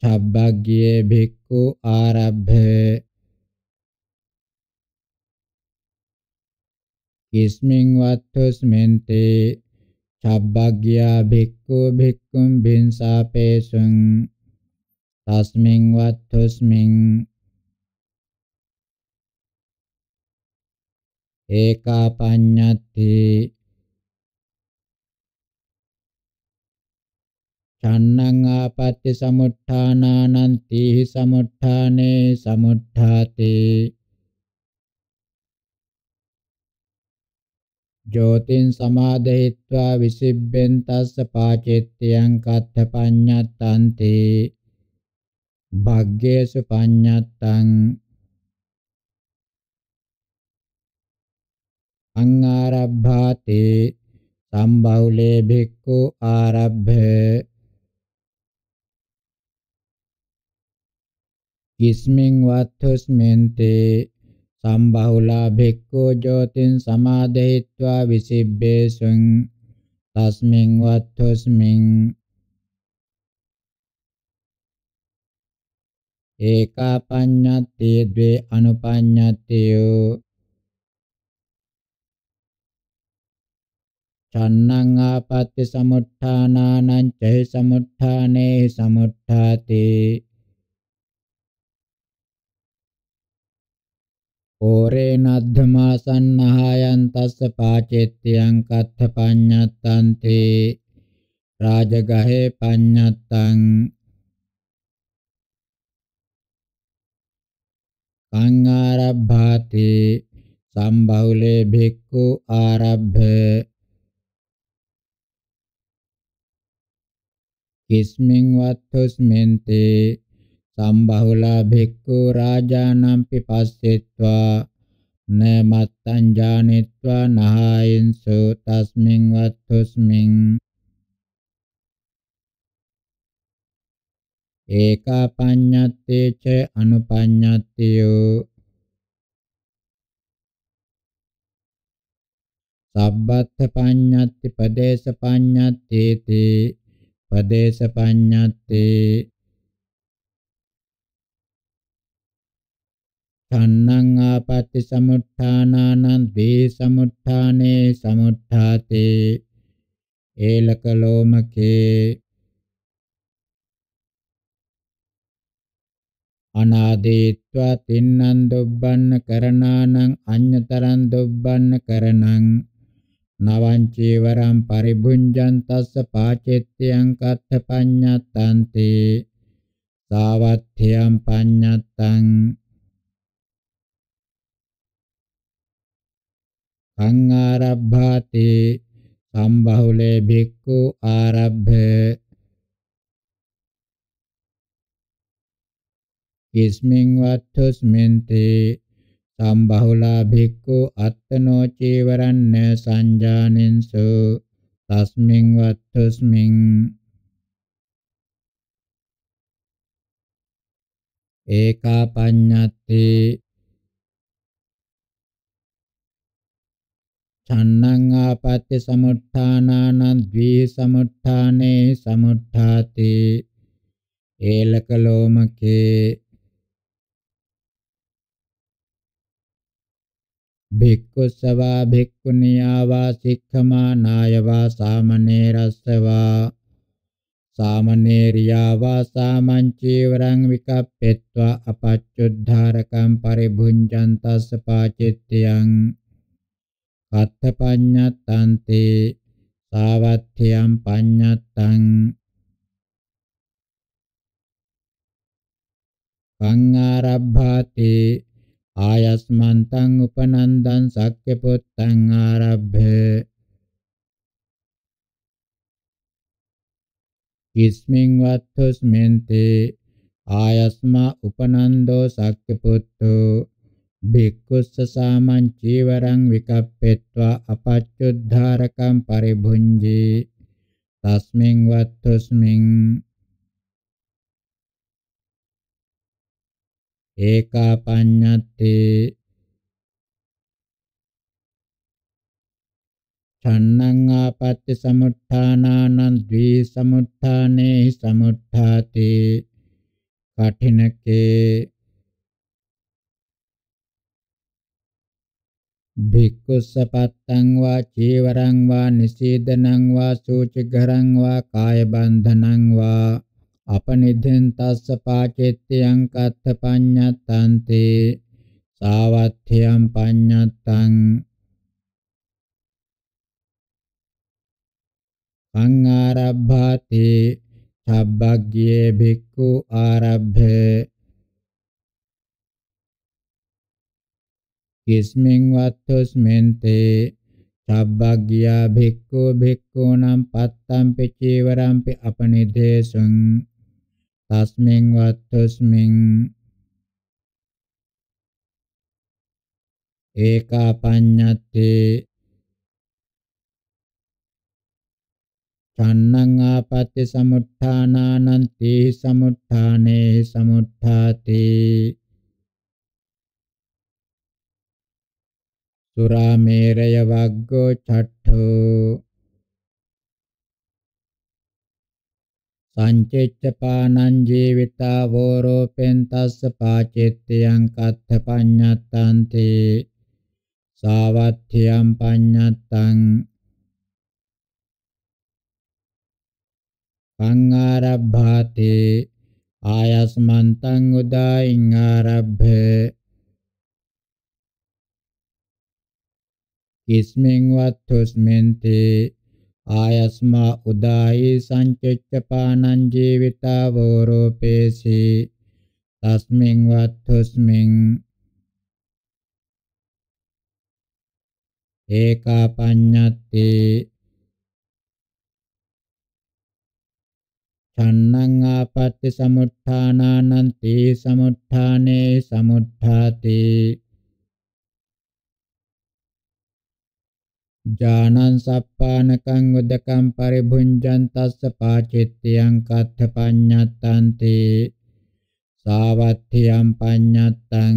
චබ්බග්ගියේ භික්ඛු ආරබ්භේ කිස්මින් වත්තුස්මෙන්තේ චබ්බග්ගියා භික්ඛු භික්ඛුම් බින්සාපේසුං තස්මින් වත්තුස්මින් ඒකා පඤ්ඤත්ති චන්නං ආපත්‍ය සමුත්ථානානන්ති සමුත්ථානේ සමුත්ථාතේ ජෝතින් සමාදෙහිත්වා විසිබ්බෙන් තස්ස පාචෙත්තියං කත්ථ පඤ්ඤත්තන්ති භග්ගේසු පඤ්ඤත්තං අංආරබ්භාති සම්බෞලේ භික්ඛු ආරබ්භ කිස්මින් වත්තුස්මෙන්තේ සම්බහුලා භික්ඛු ජෝතින් සමාදෙහිත්වා විසිබ්බේසුං තස්මින් වත්තුස්මින් ඒකා පඤ්ඤත්ති ද්වේ අනුපඤ්ඤත්තියෝ චන්නං ආපත්‍ය සමුත්ථානානං චෛ සමුත්ථානේ සමුත්ථාතේ ඕරේනද්ධමාසන්නහායන් තස්ස පාචෙත්තියං කත්ථ පඤ්ඤත්තන්ති රාජගහේ පඤ්ඤත්තං අංආරබ්භාති සම්බහුලේ භික්ඛු ආරබ්බ කිස්මින් වත්තුස්මෙන්තේ සම්බහුලා භික්ඛු රාජානම් පිපස්සෙත්වා නමත්තං ජානෙත්වා නහයන්සු තස්මින් වත්තුස්මින් ඒකා පඤ්ඤත්තේ ච අනුපඤ්ඤත්තියෝ සබ්බත් පඤ්ඤත්ති පදේශ පඤ්ඤත්තේති පදේශ පඤ්ඤත්තේ තණ්හං ආපත්‍ති සමුත්ථානානං දේ සමුත්ථානේ සමුත්ථාතේ ඒලකලෝමකේ අනාදීත්වා තින්නන් දුබ්බන්න කරණානං අඤ්ඤතරං දුබ්බන්න කරණං නවං චීවරං පරිභුංජන් තස්ස පාචෙත්‍යං කත්ථ පඤ්ඤත්තන්ති සාවත්ථයං පඤ්ඤත්තං සංආරබ්භාති සම්බහුලේ භික්ඛු ආරබ්භ ඉස්මින් වත්තුස්මින්ති සම්බහුලා භික්ඛු අත්තනෝ චේවරන්න සංජානින්සු තස්මින් වත්තුස්මින් ඒකා පඤ්ඤත්ති චන්නං ආපත්‍ය සමුත්ථානානං ද්වේ සමුත්ථානේ සමුත්ථාති ඒලකලෝමකේ භික්ඛුසවා භික්ඛුනියා වා සික්ඛමානාය වා සාමනේරස්සවා සාමනේරියා වා සාමංචීවරං විකප්පෙත්වා අපච්චුද්ධාරකම් පරිභුංජන්තස්ස පාචිත්‍යං කත්තපඤ්ඤත්තන්තේ සාවත්ථයම් පඤ්ඤත්තං කංආරබ්භාතේ ආයස්මන්තං උපනන්දං සක්්‍ය පුත්තං ආරබ්භ කිස්මින් වත්තුස්මෙන්තේ ආයස්මා උපනන්දෝ සක්්‍ය පුත්තෝ භික්ඛුස්ස සාමං චීවරං විකප්පෙත්වා අපච්චුද්ධාරකම් පරිභුංජේ තස්මින් වත්තුස්මින් ඒකා පඤ්ඤත්තේ චන්නං ආපත්‍ය සමුත්ථානානං ද්වි සමුත්ථානේ සමුත්ථාති කඨිනකේ භික්කුස්සපත්තං වා චීවරං වා නිසීදනං වා සූචිඝරං වා කාය බන්ධනං වා අපනිදෙන් තස්ස පාචෙත්‍යං කත්ත පඤ්ඤත්තන්ති සාවත්ථයම් පඤ්ඤත්තං අං ආරබ්භාති සබ්බග්ගේ භික්ඛු ආරබ්භේ කිස්මින් වත්තුස්මෙන්තේ සබ්බග්ගියා භික්ඛු භික්ඛූනම් පත්තම්පි චීවරම්පි අපනිදේසං තස්මින් වත්තුස්මින් ඒකා පඤ්ඤත්තේ චන්නං ආපත්‍ය සමුත්ථානානන්ති සමුත්ථානේ සමුත්ථාතේ සුරාමේරය වග්ගෝ චට්ඨෝ සංචෙච්ච පානං ජීවිතා වෝරෝපෙන් තස්ස පාචෙත්තයන් කත්ථ පඤ්ඤත්තන්ති සාවත්ථියම් පඤ්ඤත්තං පංආරබ්භාතේ ආයස්මන්තං උදායින් ආරබ්භේ ඉස්මෙන් වත්තුස්මෙන්ති ආයස්මා උදායි සංචෙච්ච පානං ජීවිතා වෝරෝපේසි තස්මෙන් වත්තුස්මෙන් ඒකා පඤ්ඤත්ති චන්නං ආපත්‍ති සමුත්ථානානන්ති සමුත්ථානේ සමුත්ථාති ජානං සප්පානකං උදකං පරිභුංජං තස්ස පාචිත්තියං කත්ථ පඤ්ඤත්තන්ති සාවත්ථියං පඤ්ඤත්තං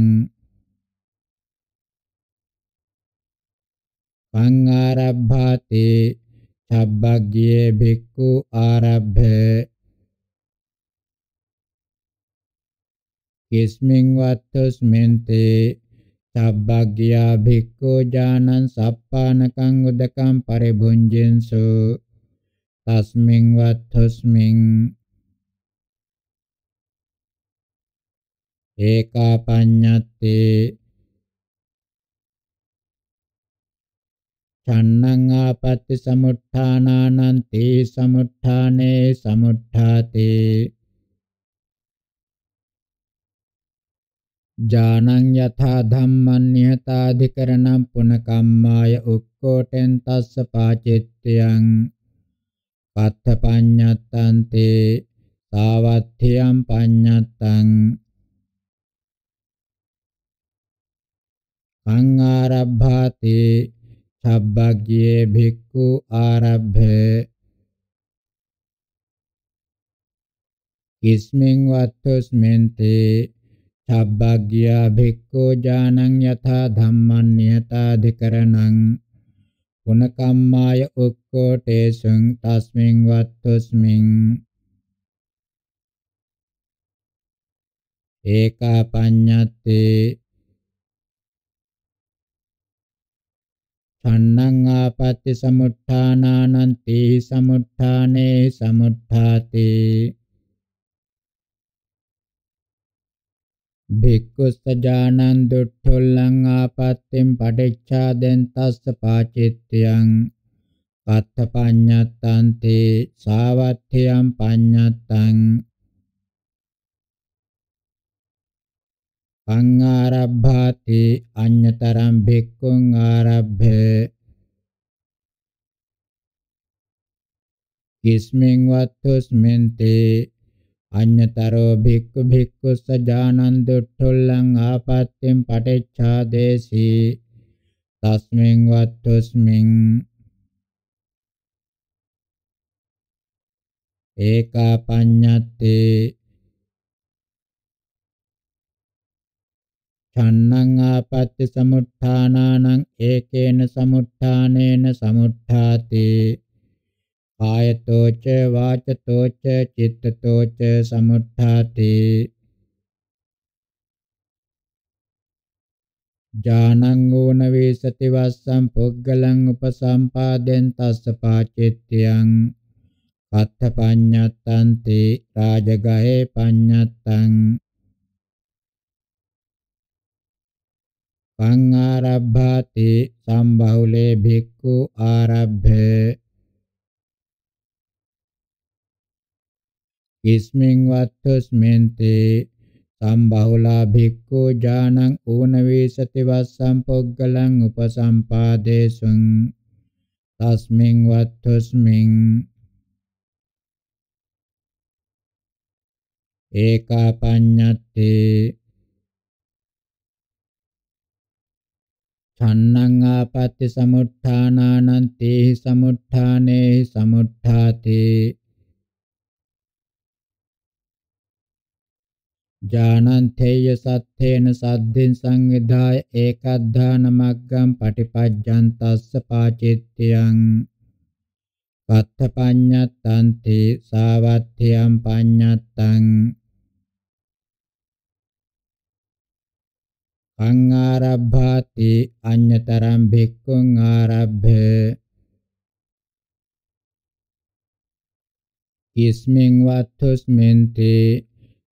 පංආරබ්භාති සබ්බග්ගේ භික්ඛු ආරබ්භ කිස්මින් වත්තස්මෙන්තේ සබ්බග්ගියා භික්ඛු ඥානං සප්පානකං උදකං පරිභුංජෙන්සු තස්මින් වත්ථොස්මින් ඒකා පඤ්ඤත්තේ චන්නං ආපත්‍ති සමුත්ථානානන්ති සමුත්ථානේ සමුත්ථාතේ ජානං යථා ධම්මං නිහතාධිකරණං පුනකම්මාය උක්කෝටෙන් තස්ස පාචිත්‍යං පත්ථ පඤ්ඤත්තං තේ සාවත්ථියම් පඤ්ඤත්තං සංආරබ්භාති සබ්බග්ගේ භික්ඛු ආරබ්භේ කිස්මින් වත්තුස්මෙන්තේ චබ්බග්ගියා භික්ඛු ඥානං යථා ධම්මං නියතාධිකරණං පුනකම්මාය උක්කෝටේසං තස්මින් වත්තුස්මින් ඒකා පඤ්ඤත්තේ සන්නං ආපත්‍ති සමුත්ථානානන්ති සමුත්ථානේ සමුත්ථාතේ භික්ඛු සජානං දුට්ඨොල්ලං ආපත්තෙන් පටිච්චාදෙන් තස්ස පාචිත්‍යං කත්ත පඤ්ඤත්තං තේ සාවත්ථයන් පඤ්ඤත්තං පංආරබ්භාති අඤ්‍යතරම් භික්ඛුං ආරබ්භේ කිස්මෙන් වත්තුස්මෙන් තේ අඤ්ඤතරෝ භික්ඛු භික්ඛු සජානං දුට්ඨොල්ලං ආපත්‍යෙන් පටිච්ඡාදේසි තස්මින් වත්තුස්මින් ඒකා පඤ්ඤත්තේ චන්නං ආපත්‍ය සමුත්ථානානං ඒකේන සමුත්ථානේන සමුත්ථාතේ කායතෝ ච වාචතෝ ච චිත්තතෝ ච සමුත්ථාති ජානං ඕන වේසති වස්සම් පොග්ගලං උපසම්පාදෙන් තස්ස පාචිත්‍යං අත්ථ පඤ්ඤත්තං තේ රාජගහේ පඤ්ඤත්තං පං ආරබ්භාති සම්බහුලේ භික්ඛු ආරබ්භේ ඉස්මින් වත්තුස්මෙන්තේ සම්බහුලා භික්ඛු ඥානං ඌනවේසති වස්සම් පොග්ගලං උපසම්පාදේසුං තස්මින් වත්තුස්මින් ඒකාපඤ්ඤත්තේ ඡන්නං ආපත්‍ය සමුත්ථානානං තේහි සමුත්ථානේහි සමුත්ථාතේ ජානන්තේය සත්ථේන සද්දෙන් සංවිධාය ඒකද්ධාන මග්ගම් පටිපජ්ජන්තස්ස පාචිත්‍යං පත්තපඤ්ඤත්තන්ති සාවත්ථයම් පඤ්ඤත්තං අංආරබ්භාති අඤ්ඤතරම් භික්ඛුං ආරබ්භ ඉස්මින් වත්තුස්මෙන්ති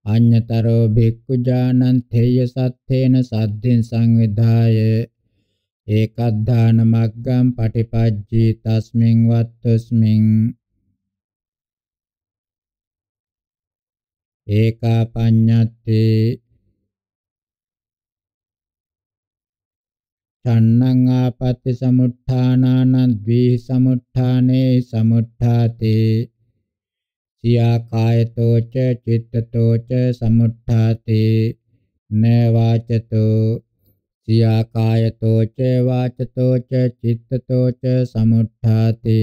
අඤ්ඤතරෝ භික්ඛු ජානන්තේය සත්තේන සද්ධින් සංවිධාය ඒකද්ධාන මග්ගම් පටිපජ්ජී තස්මින් වත්තුස්මින් ඒකා පඤ්ඤත්ති චන්නං ආපත්‍ති සමුත්ථානානං ද්වි සමුත්ථානේ සමුත්ථාතේ සියාකායතෝච චිත්තතෝච සමුත්ථාති නවාචතෝ සියාකායතෝච වාචතෝච චිත්තතෝච සමුත්ථාති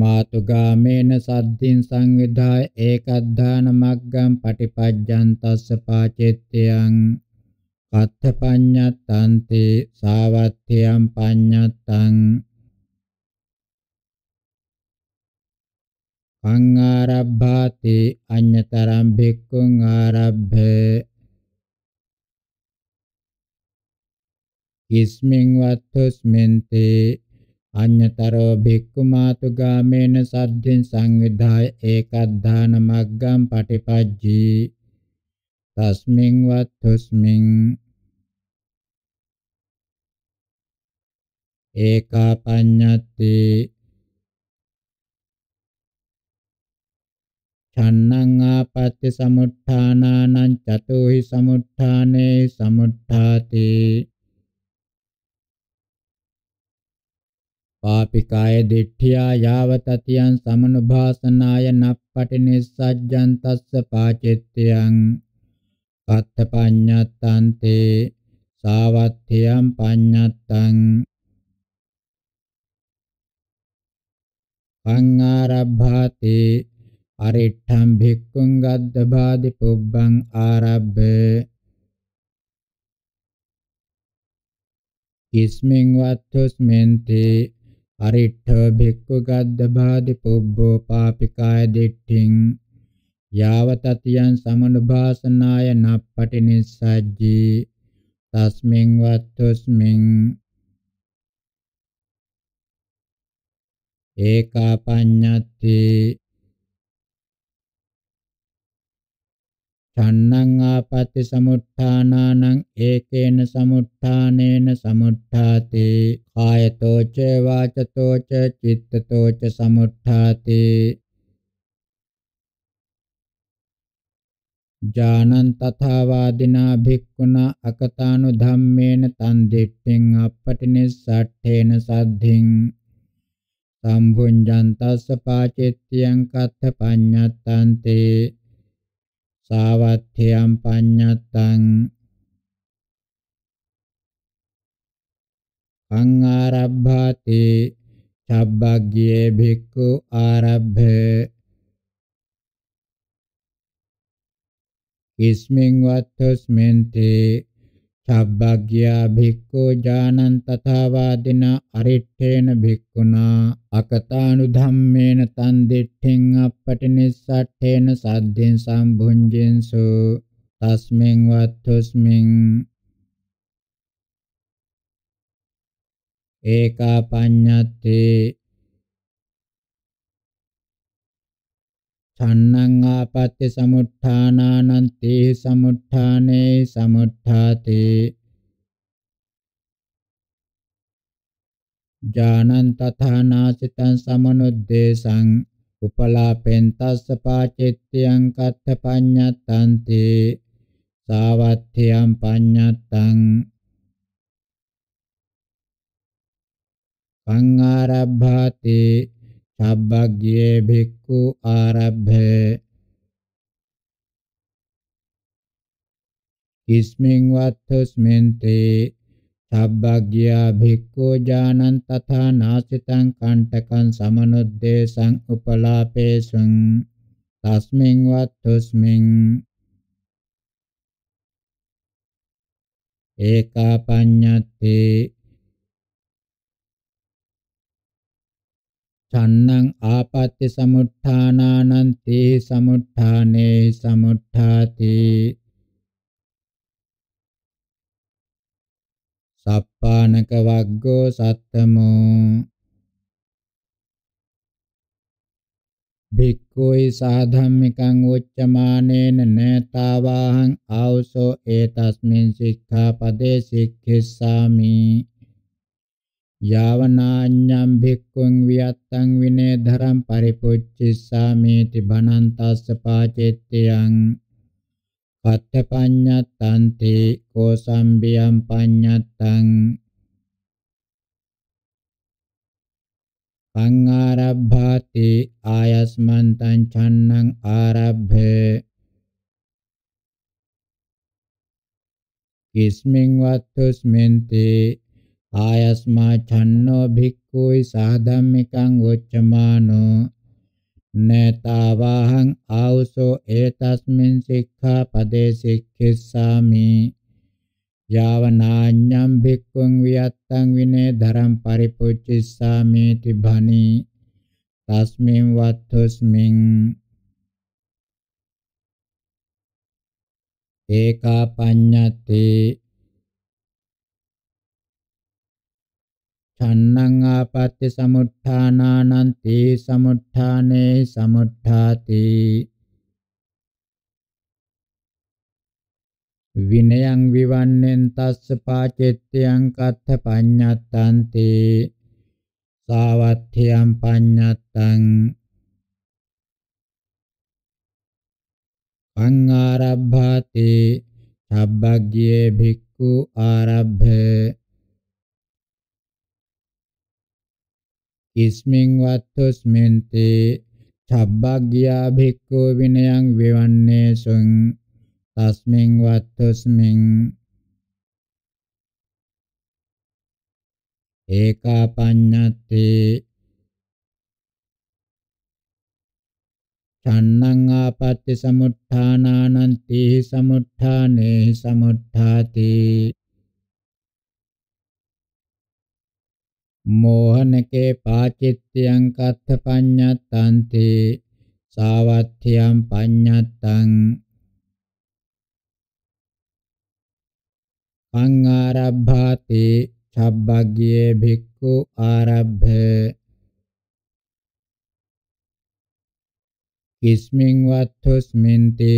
මාතුගාමේන සද්ධින් සංවිධාය ඒකද්ධාන මග්ගම් පටිපජ්ජන් තස්ස පාචෙත්තයන් කත්ථ පඤ්ඤත්තන්ති සාවත්ථයම් පඤ්ඤත්තං අංආරබ්භාති අඤ්ඤතරම් භික්ඛුං ආරබ්භේ ඉස්මින් වත්තුස්මෙන්ති අඤ්ඤතරෝ භික්ඛු මාතුගාමේන සද්ධින් සංවිධාය ඒකද්ධාන මග්ගම් පටිපජ්ජී තස්මින් වත්තුස්මින් ඒකාපඤ්ඤති ඨන්නං ආපච්ච සමුත්ථානානං චතුහි සමුත්ථානේ සමුත්ථාති පාපිකාය දිට්ඨියා යාව තතියං සමනුභාසනාය නප්පටි නිස්සජ්ජං තස්ස පාචෙත්‍යං පත්තපඤ්ඤත්තන්තේ සාවත්ථයං පඤ්ඤත්තං පංආරබ්භාතේ අරිට්ඨම් භික්ඛුං ගද්දබාදි පුබ්බං ආරබ්බ කිස්මින් වත්තුස්මෙන්ති අරිට්ඨ භික්ඛු ගද්දබාදි පුබ්බෝ පාපිකාය දිට්ඨින් යාවතතියන් සමනුභාසනාය නප්පටි නිස්සජ්ජී තස්මින් වත්තුස්මින් ඒකාපඤ්ඤත්ති තණ්හං ආපච්ච සමුත්ථානං ඒකේන සමුත්ථානේන සමුත්ථාති කායතෝ ච වාචතෝ ච චිත්තතෝ ච සමුත්ථාති ජානං තථා වාදිනා භික්ඛුනා අකතානු ධම්මේන තන් දෙට්ඨෙන් අපටිනිස්සට්ඨේන සද්ධින් සම්භුඤ්ජන්තස්ස පාචෙත්‍යං කත්ථ පඤ්ඤත්තන්තේ සාවත්්‍යයම් පඤ්ඤත්තං අං ආරබ්භාති චබ්බග්ගේ භික්ඛු ආරබ්භේ ඉස්මින් වත්තස්මෙන්ති චබ්බග්ගයා භික්ඛු ඥානං තථාවාදින අරිට්ඨේන භික්ඛුනා අකතානු ධම්මේන තන් දිට්ඨින් අපටිනිස්සට්ඨේන සද්දෙන් සම්භුඤ්ජෙන්සු තස්මෙන් වත්තුස්මින් ඒකා පඤ්ඤත්තේ චන්නං ආපත්‍ය සමුත්ථානානං තේ සමුත්ථානේ සමුත්ථාතේ ජානං තථානාසිතං සමනුද්දේශං උපලාපෙන් තස්ස පාචෙත්‍යං කත්ථ පඤ්ඤත්තං තේ සාවත්ථයං පඤ්ඤත්තං පංආරබ්භාතේ සබ්බග්ගේ භික්ඛු ආරබ්භේ ඉස්මින් වත්තුස්මෙන්ති සබ්බග්ගියා භික්ඛු ඥානං තථා නාසිතං කණ්ඨකං සමනුද්දේශං උපලාපේසං තස්මින් වත්තුස්මින් ඒකාපඤ්ඤත්තේ චන්නං ආපත්‍ය සමුත්ථානානං තේ සමුත්ථානේ සමුත්ථාති සප්පානක වග්ගෝ සත්තමෝ භික්ඛුයි සාධම්මිකං උච්චමානේන නේතාවාහං ආවසෝ ඒතස්මින් සික්ඛාපදේ සික්ඛිස්සාමි යාවනාඤ්ඤම් භික්ඛුං වියත්තං විනේ ධරම් පරිපුච්චිස්සාමේති භනන්තස්ස පාචෙත්තයන් පත්තපඤ්ඤත්තං තේ කෝසම්බියම් පඤ්ඤත්තං පංආරබ්භාති ආයස්මන්තං ඡන්නං ආරබ්භේ කිස්මින් වත්තුස්මෙන්තේ ආයස්මා ඡන්නෝ භික්ඛුයි සාධම්මිකං උච්චමානෝ නේතාවහං ආවසෝ ඒතස්මින් සික්ඛා පදේ සික්ඛිස්සාමි යාවනාඤ්ඤම් භික්ඛුං වියත්තං විනේ ධරම් පරිපුච්චිස්සාමි තිභනි තස්මින් වත්තුස්මින් ඒකා පඤ්ඤත්තේ චන්නං ආපත්‍ය සමුත්ථානානන්ති සමුත්ථානේ සමුත්ථාති විනයං විවන්නෙන් තස්ස පාචෙත්තයන් කත්ථ පඤ්ඤත්තන්ති සාවත්ථයන් පඤ්ඤත්තං අං ආරබ්භාතේ සබ්බග්ගේ භික්ඛු ආරබ්භේ ඉස්මින් වත්තුස්මින්ති චබ්බග්ගියා භික්ඛු විනයං විවන්නේසුං තස්මින් වත්තුස්මින් ඒකාපඤ්ඤති චන්නං ආපත්‍ය සමුත්ථානානන්ති සමුත්ථානේ සමුත්ථාති මෝහනකේ පාචිත්‍යං කත්ථ පඤ්ඤත්තන්ති සාවත්ථියං පඤ්ඤත්තං අංආරබ්භාති චබ්බග්ගියේ භික්ඛු ආරබ්භ කිස්මින් වත්තුස්මින්ති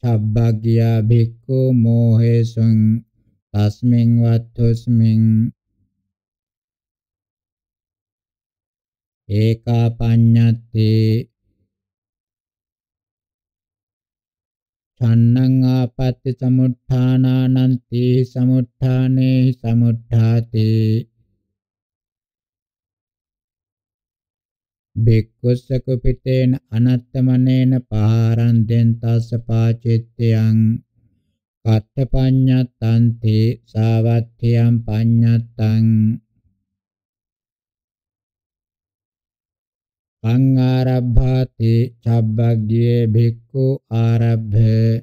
චබ්බග්ගියා භික්ඛු මෝහේසුං තස්මින් වත්තුස්මින් ඒකා පඤ්ඤත්තේ චන්නං ආපත්‍ය සමුත්ථානානන්ති සමුත්ථානේ සමුත්ථාති බික්කුස්සක පිටේන අනත්තමනේන පහාරං දෙන්තස්ස පාචිත්තයන් කත්ත පඤ්ඤත්තන්ති සාවත්ථයන් පඤ්ඤත්තං අංආරබ්භාති චබ්බග්ගේ භික්ඛු ආරබ්භේ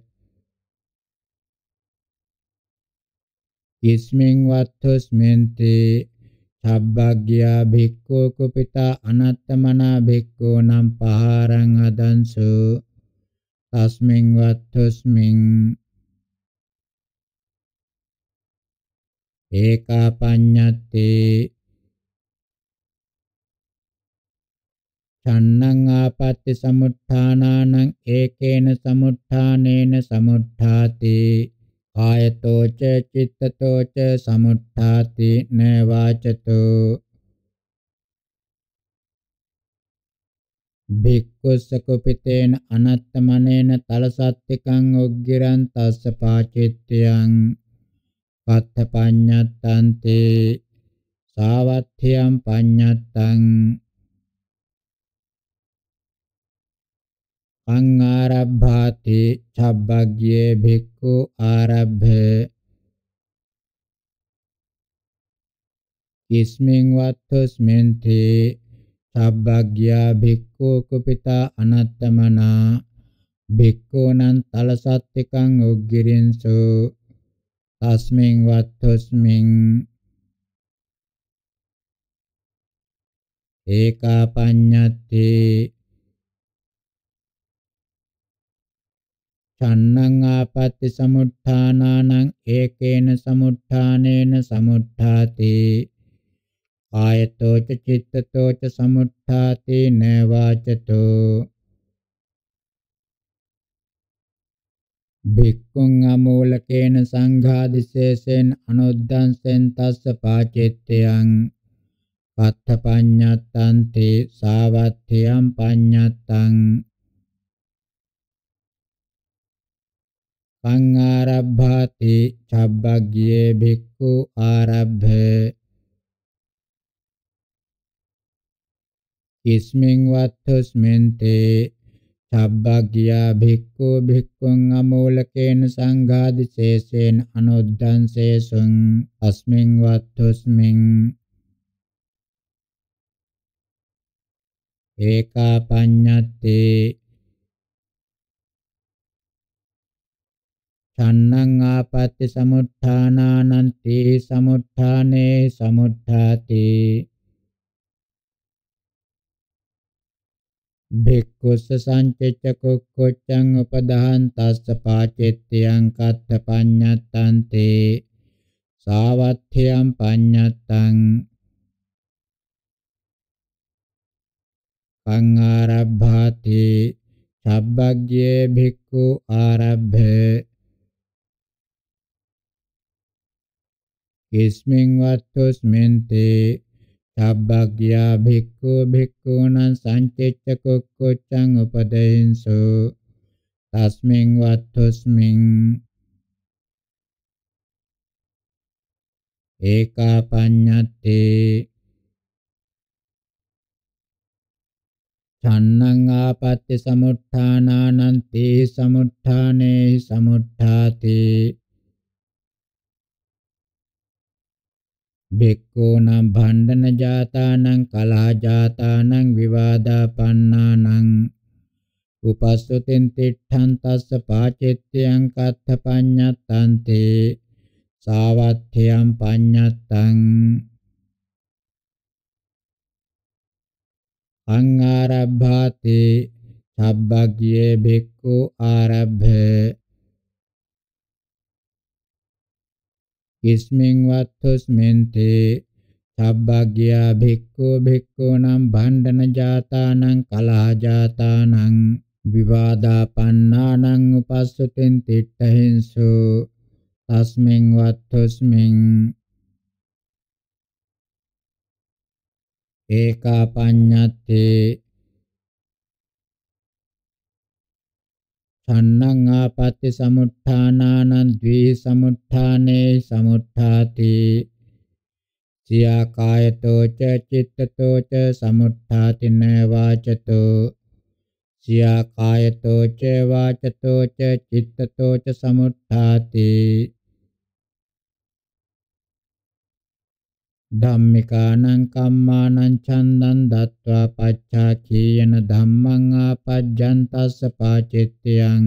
යස්මින් වත්තුස්මෙන්ති චබ්බග්ගයා භික්ඛු කුපිතා අනත්තමනා භික්ඛු නම් පහාරං අදන්සු තස්මින් වත්තුස්මින් ඒකාපඤ්ඤත්තේ චන්නං ආපත්‍ති සමුත්ථානානං ඒකේන සමුත්ථානේන සමුත්ථාති කායතෝ ච චිත්තතෝ ච සමුත්ථාති න වාචතෝ භික්ඛුසකපිතේන අනත්තමනේන තලසත්තිකං උග්ගිරං තස්ස පාචිත්‍යං පත්ථ පඤ්ඤත්තන්තේ සාවත්ථ්‍යං පඤ්ඤත්තං අං ආරබ්භාති චබ්බග්ගේ භික්ඛු ආරබ්භේ ඉස්මින් වත්තුස්මෙන්ති සබ්බග්ග්‍යා භික්ඛු කුපිතා අනත්තමනා භික්ඛූනං තලසත්තිකං උග්ගිරින්සු තස්මින් වත්තුස්මින් ඒකාපඤ්ඤත්තේ චන්නං ආපත්‍ති සමුත්ථානානං ඒකේන සමුත්ථානේන සමුත්ථාති කායතෝ ච චිත්තතෝ ච සමුත්ථාති න වාචතෝ භික්ඛුං අමූලකේන සංඝාදිශේෂෙන් අනුද්දන්සෙන් තස්ස පාචිත්තයන් පත්ථ පඤ්ඤත්තන්ති සාවත්ථියම් පඤ්ඤත්තං සංආරබ්භාති චබ්බග්ගේ භික්ඛු ආරබ්බ කිස්මින් වත්තුස්මෙන්තේ චබ්බග්ගියා භික්ඛු භික්ඛුං අමෝලකේන සංඝාදිශේෂේන අනුද්ධංසේසුං අස්මින් වත්තුස්මින් ඒකා පඤ්ඤත්තේ චන්නං ආපත්‍ය සමුත්ථානානන්ති සමුත්ථානේ සමුත්ථාති භික්ඛුස්ස සංචෙච්ච කුක්කොච්ඡං උපදහන්තස්ස පාචෙත්‍යං කත්ථ පඤ්ඤත්තන්තේ සාවත්ථයං පඤ්ඤත්තං පංආරබ්භාති සබ්බග්ගේ භික්ඛු ආරබ්භේ ඉස්මින් වත්තුස්මින්තේ සබ්බග්ගියා භික්ඛු භික්ඛූණං සංචෙච්ච කොක්කොච්ඡං උපදේන්සෝ තස්මින් වත්තුස්මින් ඒකා පඤ්ඤත්තේ ඡන්නං ආපත්‍ය සමුත්ථානානන්ති සමුත්ථානේ සමුත්ථාති භික්ඛූ නම් භණ්ඩන ජාතානං කලහ ජාතානං විවාදා පන්නානං උපස්සතෙන් තිට්ඨං තස්ස පාචෙත්‍යං කත්ථ පඤ්ඤත්තං තේ සාවත්ථයං පඤ්ඤත්තං අං ආරබ්භාතේ සබ්බග්ගේ භික්ඛු ආරබ්භේ කිස්මෙන් වත්තුස්මෙන්තේ සබ්බග්ගයා භික්ඛු භික්ඛුනම් භණ්ඩන ජාතානං කලහ ජාතානං විවාදාපන්නානං උපස්සතෙන් තිට්ඨහින්සු තස්මෙන් වත්තුස්මෙන් ඒකා පඤ්ඤත්තේ ඡන්නං ආපත්‍ති සමුත්ථානානං ද්වේ සමුත්ථානේ සමුත්ථාති සියා කායතෝ ච චිත්තතෝ ච සමුත්ථාති න වාචතෝ සියා කායතෝ ච වාචතෝ ච චිත්තතෝ ච සමුත්ථාති ධම්මිකානං කම්මානං චන්දං දත්වා පච්චාකීයන ධම්මං ආපජ්ජන්තස්ස පාචිත්‍යං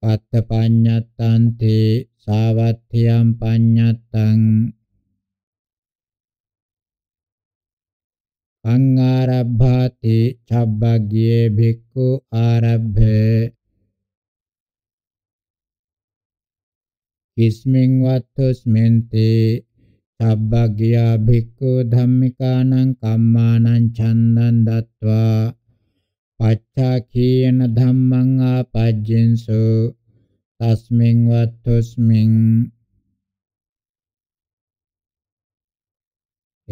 පත්තපඤ්ඤත්තං තේ සාවත්ථියං පඤ්ඤත්තං අංආරබ්භාති චබ්බග්ගේ භික්ඛු ආරබ්භේ කිස්මින් වත්තුස්මෙන්තේ තබ්බග්ගියා භික්ඛු ධම්මිකානං කම්මානං ඡන්දං දත්වා පච්චාකීන ධම්මං ආපජ්ජින්සු තස්මින් වත්තුස්මින්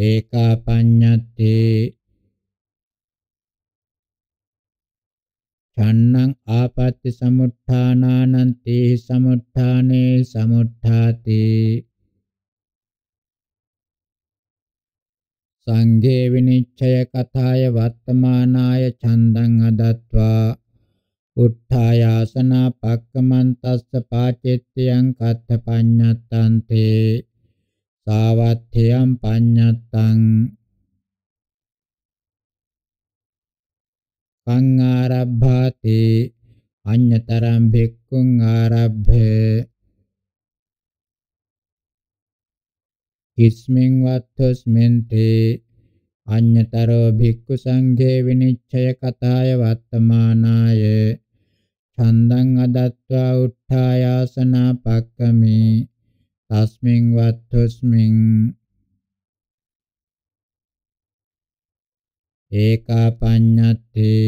ඒකා පඤ්ඤත්ති ඡන්නං ආපත්‍ති සමුත්ථානානන්ති සමුත්ථානේ සමුත්ථාති සංඝේ විනිච්ඡය කථාය වර්තමානාය ඡන්දං අදත්වා උත්ථායාසනා පක්කමන්තස්ස පාචෙත්‍යං කත්ත පඤ්ඤත්තං තේ සාවත්ථයං පඤ්ඤත්තං පං ආරබ්භාති අඤ්‍යතරම් භික්ඛුං ආරබ්භේ ඉස්මින් වත්තුස්මින් තේ අඤ්ඤතරෝ භික්ඛු සංඝේ විනිච්ඡය කතාය වත්තමානාය ඡන්දං අදත්වා උත්ථායාසනා පක්කමි තස්මින් වත්තුස්මින් ඒකා පඤ්ඤත්තේ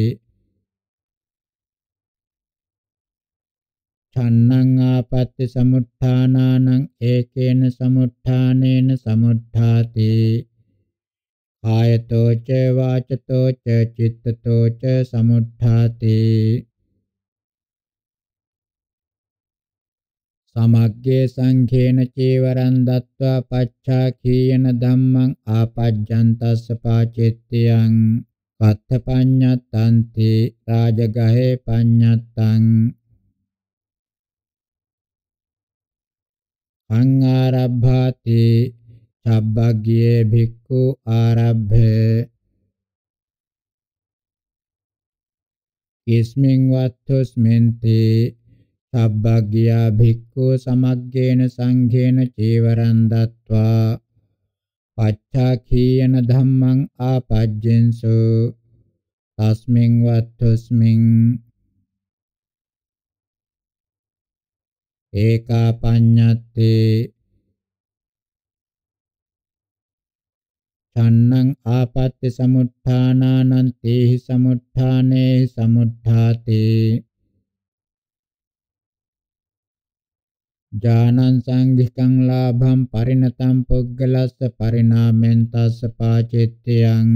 චන්නං ආපත්‍ති සමුත්ථානානං ඒකේන සමුත්ථානේන සමුත්ථාති ආයතෝ ච වාචතෝ ච චිත්තතෝ ච සමුත්ථාති සමග්ගේ සංඝේන චේවරං දත්වා පච්චා කීයන ධම්මං ආපජ්ජන්තස්ස පාචෙත්තියං පත්ථ පඤ්ඤත්තන්ති රාජගහේ පඤ්ඤත්තං සංආරබ්භාති සබ්බග්ගියේ භික්ඛු ආරබ්භේ කිස්මින් වත්තුස්මෙන්ති සබ්බග්ගියා භික්ඛු සමග්ගේන සංඝේන චේවරං දත්වා පච්චාඛීයන ධම්මං ආපජ්ජෙන්සු තස්මින් වත්තුස්මින් ඒකා පඤ්ඤත්තේ චන්නං ආපත්‍ය සමුත්ථානානං තේහි සමුත්ථානේ සමුත්ථාතේ ජානං සංඝිකං ලාභං පරිණතං පුග්ගලස්ස පරිණාමෙන් තස්ස පාචෙත්තයන්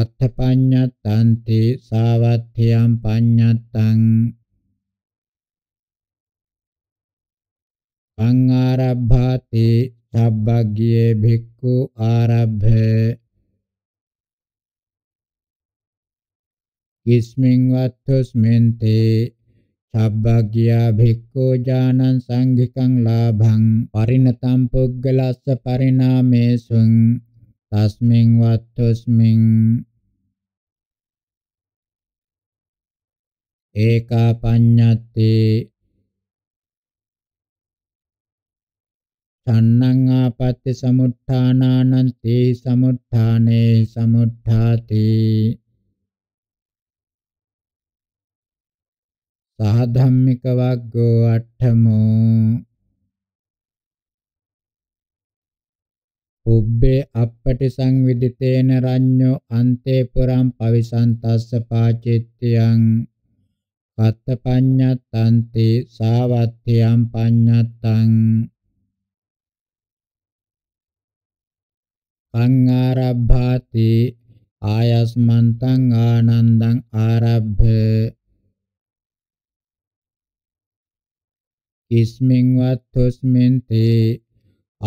අත්ථ පඤ්ඤත්තන්ති සාවත්ථයන් පඤ්ඤත්තං අංආරබ්භාති සබ්බග්ගියේ භික්ඛු ආරබ්භේ කිස්මින් වත්තුස්මෙන්තේ සබ්බග්ගියා භික්ඛෝ ඥානං සංඝිකං ලාභං පරිණතම් පුග්ගලස්ස පරිණාමේසුං තස්මින් වත්තුස්මින් ඒකා පඤ්ඤත්තේ තන්නං ආපත්‍ය සමුත්ථානානං තේ සමුත්ථානේ සමුත්ථාති සාධම්මික වග්ගෝ අට්ඨමෝ උබ්බේ අපපටි සංවිදිතේන රඤ්ඤෝ අන්තේ පුරම් පවිසන්තස්ස පාචිත්‍යං කත්ත පඤ්ඤත්තන්ති සාවත්ත්‍යං පඤ්ඤත්තං අංආරබ්භාති ආයස්මන්තං ආනන්දං ආරබ්බ කිස්මින් වත්තුස්මින් තේ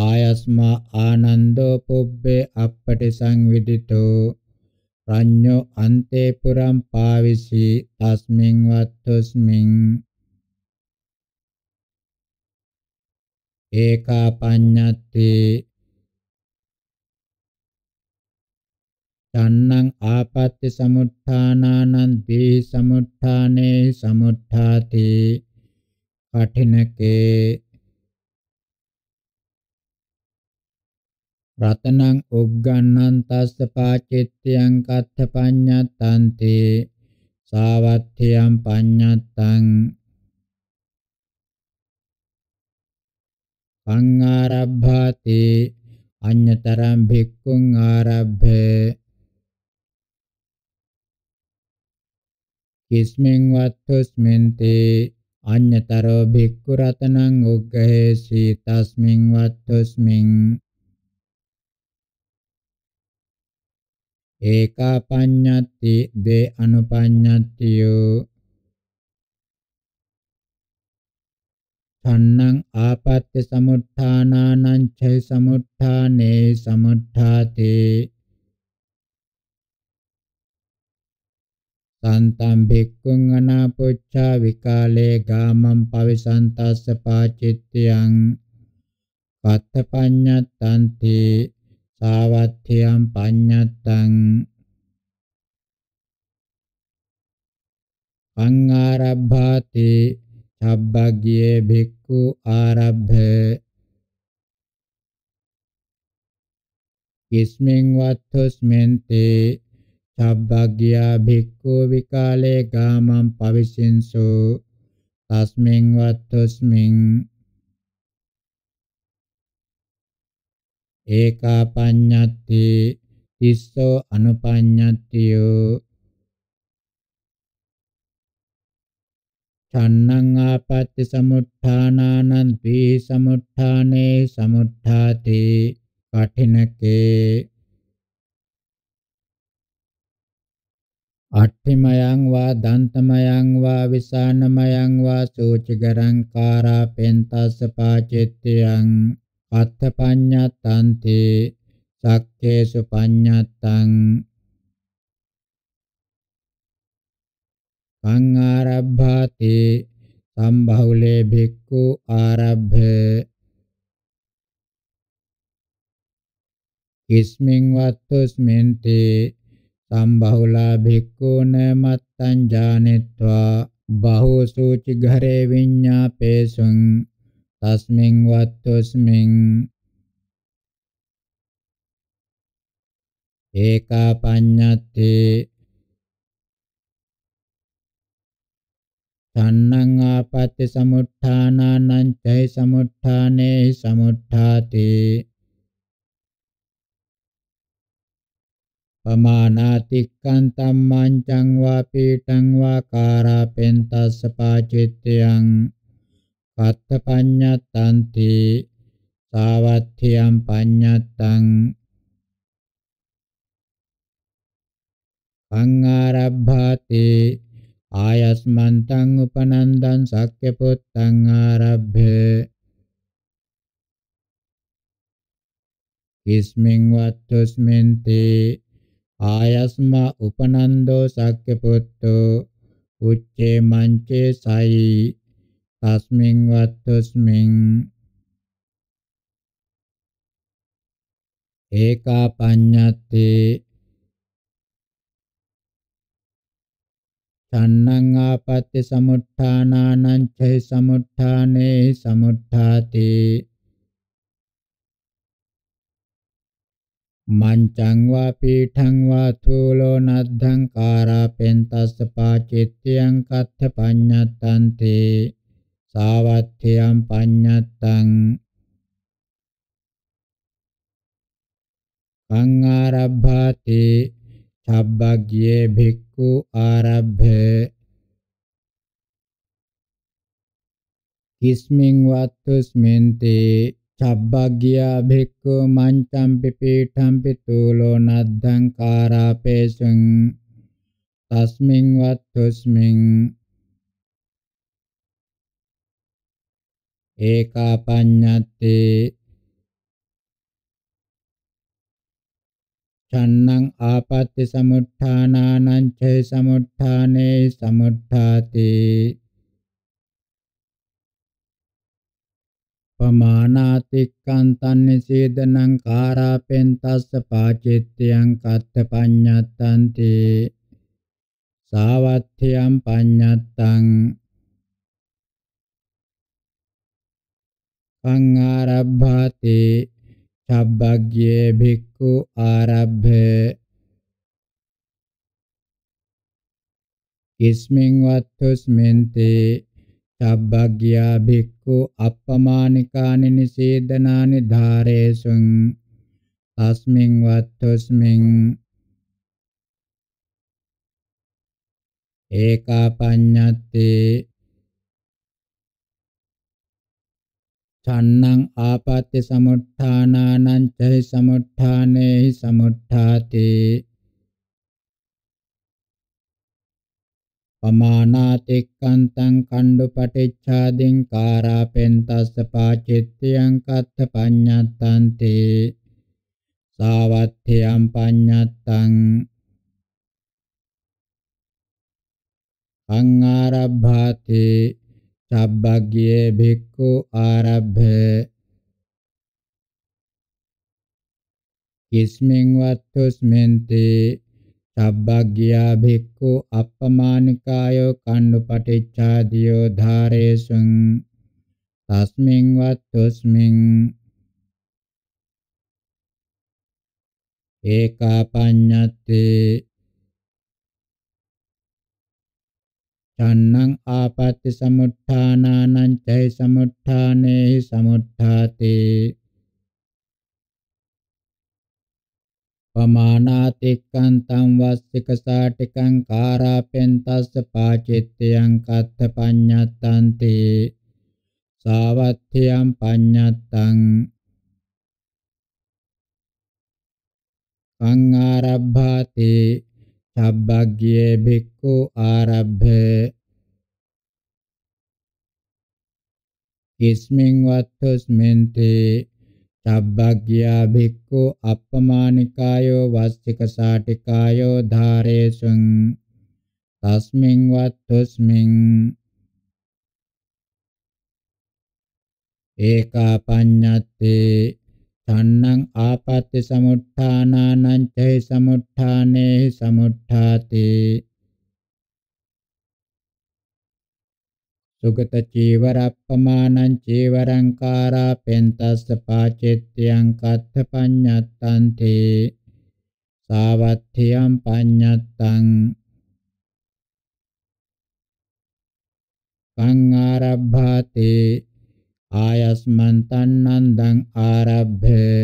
ආයස්මා ආනන්දෝ පුබ්බේ අපපටි සංවිදිතෝ රඤ්ඤෝ අන්තේ පුරම් පාවිසි තස්මින් වත්තුස්මින් ඒකා පඤ්ඤත්තේ තන්නං ආපත්‍ය සමුත්ථානානං දී සමුත්ථානේ සමුත්ථාති කඨිනකේ රතනං උග්ගන්නං තස්ස පාචිත්‍යං කත්ථ පඤ්ඤත්තන්ති සාවත්ථියං පඤ්ඤත්තං පං ආරබ්භාති අඤ්‍යතරං භික්ඛුං ආරබ්භේ කිස්මෙන් වත්තුස්මෙන් තේ අඤ්ඤතරෝ භික්ඛු රතනං උග්ගහේසී තස්මින් වත්තුස්මින් ඒකා පඤ්ඤත්ති දේ අනුපඤ්ඤත්තියෝ තන්නං ආපත්‍ය සමුත්ථානානං චෛ සමුත්ථානේ සමුත්ථාතේ සන්තම් භික්ඛුං අනාපොච්චා විකාලේ ගාමං පවිසන්තස්ස පාචිත්‍යං පත්තපඤ්ඤත්තන්ති සාවත්ථියම් පඤ්ඤත්තං අංආරබ්භාති සබ්බග්ගේ භික්ඛු ආරබ්භ කිස්මෙන් වත්තුස්මෙන්තේ තබ්බග්ගියා භික්ඛු විකාලේ ගාමං පවිසින්සෝ තස්මින් වත්තුස්මින් ඒකා පඤ්ඤත්ති තිස්සෝ අනුපඤ්ඤත්තියෝ චන්නං ආපත්‍ති සමුත්ථානානං ත්‍රි සමුත්ථානේ සමුත්ථාති කඨිනකේ අට්ඨිමයං වා දන්තමයං වා විසානමයං වා සෝචිකරං කාරා පෙන්තස්ස පාචෙත්තයන් අත්ථ පඤ්ඤත්තන්ති සක්කේසු පඤ්ඤත්තං කං ආරබ්භාති සම්බහුලේ භික්ඛු ආරබ්භ කිස්මින් වත්තුස්මෙන්තේ සම්බහුලා භික්ඛුන මත්තං ජානෙත්වා බහෝසුචි ඝරේ විඤ්ඤාපේසුං තස්මින් වත්තුස්මින් ඒකා පඤ්ඤත්ති තන්නං ආපත්‍ය සමුත්ථානානං චෛ සමුත්ථානේ සමුත්ථාතේ අමානාතික්කන්තම් මංචං වා පීඨං වා කාරාපෙන්තස්ස පාචිත්තයන් කත්ත පඤ්ඤත්තන්ති සාවත්ථියම් පඤ්ඤත්තං අංආරබ්භාති ආයස්මන්තං උපනන්දං සක්්‍ය පුත්තං ආරබ්භේ කිස්මින් වත්තුස්මින්තේ ආයස්මා උපනන්දෝ සක්්‍ය පුත්තෝ උච්චේ මංචේ සයි තස්මින් වත්තුස්මින් ඒකා පඤ්ඤත්තේ චන්නං ආපත්‍ය සමුත්ථානානං චෛ සමුත්ථානේ සමුත්ථාතේ මංචං වා පීඨං වා තුලෝ නද්ධං කාරා පෙන්තස්ස පාචිත්‍යං කත්ථ පඤ්ඤත්තං තේ සාවත්ථයං පඤ්ඤත්තං කං ආරබ්භාති සබ්බග්ගේ භික්ඛු ආරබ්භේ කිස්මින් වත්තුස්මෙන්තේ චබ්බග්ගියා භික්ඛු මංචම්පි පීඨම්පි තුලෝ නද්ධං කාරාපේසුං තස්මින් වත්තුස්මින් ඒකා පඤ්ඤත්ති චන්නං ආපත්‍ති සමුත්ථානානං චේ සමුත්ථානේ සමුත්ථාති පමානාතික්කන්තන් නිසීදනං කාරාපෙන්තස්ස පාචිත්‍යං කත්ත පඤ්ඤත්තන්ති සාවත්ථියම් පඤ්ඤත්තං පංආරබ්භාති චබ්බග්ගේ භික්ඛු ආරබ්භේ කිස්මින් වත්තුස්මෙන්තේ සබ්බග්ගියා භික්ඛු අප්පමානිකානි නිසේදනානි ධාරේසුං අස්මින් වත්තුස්මින් ඒකා පඤ්ඤත්තේ චන්නං ආපත්‍ය සමුත්ථානානං චරි සමුත්ථානේහි සමුත්ථාතේ පමානාතික්කන්තං කණ්ඩු පටිච්ඡාදින් කාරාපෙන්තස්ස පාචිත්‍යං කත්ත පඤ්ඤත්තන්ති සාවත්ථයම් පඤ්ඤත්තං අංආරබ්භාති සබ්බග්ගේ භික්ඛු ආරබ්භ කිස්මෙන් වත්තුස්මෙන්තේ තබ්බග්ගියා භික්ඛු අප්පමානිකායෝ කණ්ඩු පටිච්චාදියෝ ධාරේසුං තස්මින් වත්තුස්මින් ඒකා පඤ්ඤත්තේ චන්නං ආපත්‍ති සමුත්ථානානං චෛ සමුත්ථානේහි සමුත්ථාතේ පමානාතික්කන්තං වස්සිකසාටිකං කාරාපෙන්තස්ස පාචිත්තයං කත්ථ පඤ්ඤත්තන්ති සාවත්ථියං පඤ්ඤත්තං අංආරබ්භාති සබ්බග්ගේ භික්ඛු ආරබ්භේ කිස්මින් වත්තුස්මින්තේ චබ්බග්ගියා භික්ඛු අප්පමානිකායෝ වාස්තික සාටිකායෝ ධාරේසුං තස්මින් වත්තුස්මින් ඒකා පඤ්ඤත්තේ තන්නං ආපත්‍ය සමුත්ථානානං චෛ සමුත්ථානේ සමුත්ථාතේ සුගත චීවරප්පමානං චීවරංකාරා පෙන්තස්ස පාචෙත්‍යං කත්ථ පඤ්ඤත්තං තේ සාවත්ථියම් පඤ්ඤත්තං කං ආරබ්භාතේ ආයස්මන් තන්නන්දං ආරබ්භේ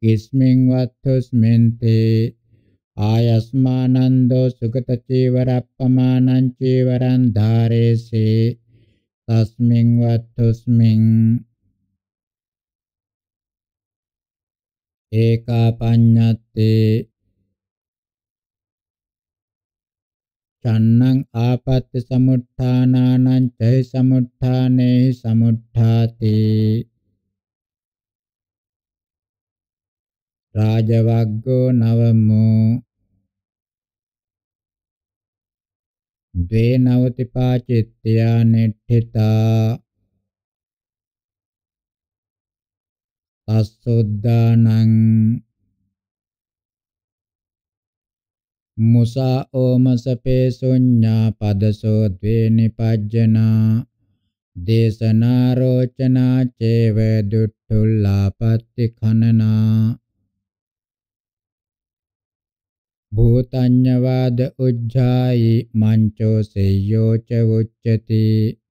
කිස්මින් වත්තුස්මෙන්තේ ආයස්මානන්දෝ සුගත චේවරප්පමානං චේවරං ධාරේසේ තස්මින් වත්තුස්මින් ඒකා පඤ්ඤත්තේ චන්නං ආපත්‍ය සමුත්ථානානං චෛ සමුත්ථානේ සමුත්ථාති රාජවග්ගෝ නවමෝ බේනවතිපා චිත්තයා නෙට්ඨිතා අස්සොද්දානං මුසා ඕමසපේ සොඤ්ඤා පදසෝ ද්වේනිපජ්ජනා දේශනාරෝචනා චේව දුට්ඨුල්ලාපත්ති ඛනනා භූතඤ්ඤවාද උජ්ජායි මංචෝ සෙය්‍යෝ ච උච්චති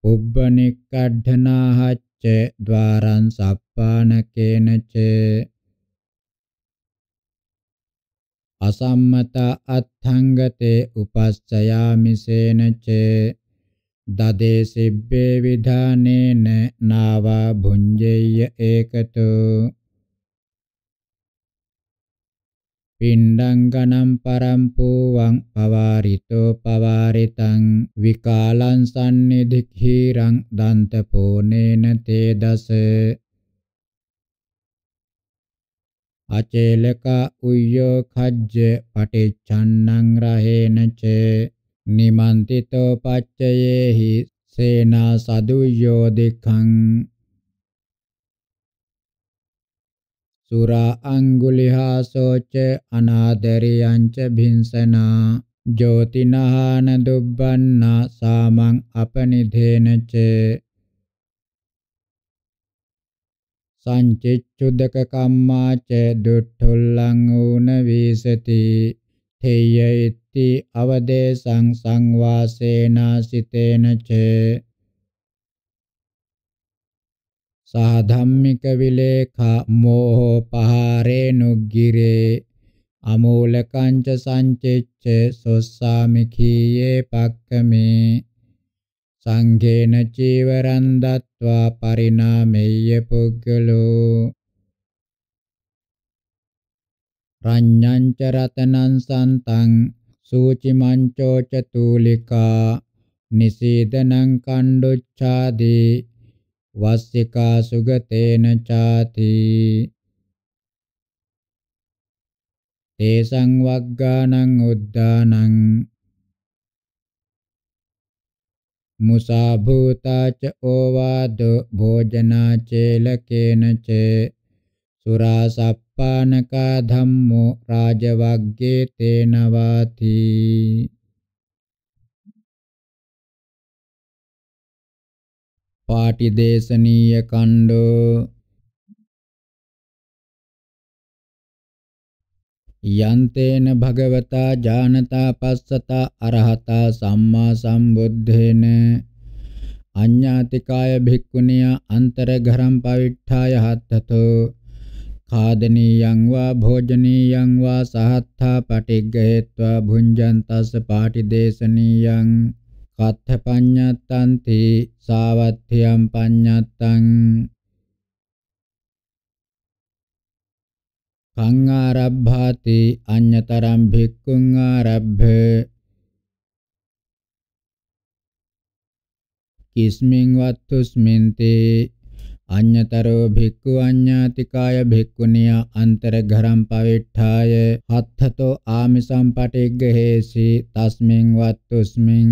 පුබ්බනික්ඛඩ්ඨනාහච්ච ద్వාරං සප්පානකේන ච අසම්මත අත්ථංගතේ උපස්සයාමිසේන ච දදේසිබ්බේ විධානේන නාවා භුඤ්ජේය ඒකතෝ පිණ්ඩංගනම් පරම්පුවං පවාරිතෝ පවාරිතං විකාලං සම්නිධිඛීරං දන්තපෝනේන තේ දස අචේලක උය්‍යෝ khajje පටිච්ඡන්නං රහේන ච නිමන්තිතෝ පච්චයේහි සේනා සදුය්‍යෝ දෙඛං සුරා අංගුලිහා සෝච අනාදරියංච භින්සනා ජෝතිනහාන දුබ්බන්නා සාමං අපනිධේනච සංචිච්චුදක කම්මාච දුට්ඨුල්ලං ඌන වීසති තේයයිති අවදේසං සංවාසේනාසිතේනච සහ ධම්මික විලේඛා මෝහ පහරේ නුග්ගිරේ අමෝලකංච සංචෙච්ච සොස්සාමිඛීයේ පක්කමේ සංඝේන චීවරං දත්වා පරිණාමෙය්‍ය පුද්ගලෝ රඤ්ඤං ච රතනං සන්තං සූචිමං චෝච තූලිකා නිසීදනං කණ්ඩොච්ඡාදී වස්සිකා සුගතේන ചാති තේසං වග්ගානං උද්දානං මුසා භූතාච ඕවාදෝ භෝජනාචේලකේන ච සුරා සප්පානකා ධම්මෝ රාජවග්ගේ තේනවාති පාටිදේශනීය කණ්ඩෝ යන්තේන භගවතා ජානතා පස්සතා අරහතා සම්මා සම්බුද්ධේන අඤ්ඤාතිකාය භික්ඛුනිය අන්තරඝරම් පවිට්ඨාය හත්තතෝ खादनीयं वा भोजनीयं वा सहत्था पटिग्गहेत्वा भुञ्जन्तस्य पाटिदेशनीयम् කත්ථ පඤ්ඤත්තං තේ සාවත්ථයම් පඤ්ඤත්තං කං ආරබ්භාති අඤ්‍යතරම් භික්ඛුං ආරබ්භ කිස්මින් වත්තුස්මින්තේ අඤ්‍යතරෝ භික්ඛු අඤ්ඤාතිකාය භික්ඛුනිය අන්තරඝරම් පවෙට්ඨාය හත්තතෝ ආමිසම් පටිග්ගහේසි තස්මින් වත්තුස්මින්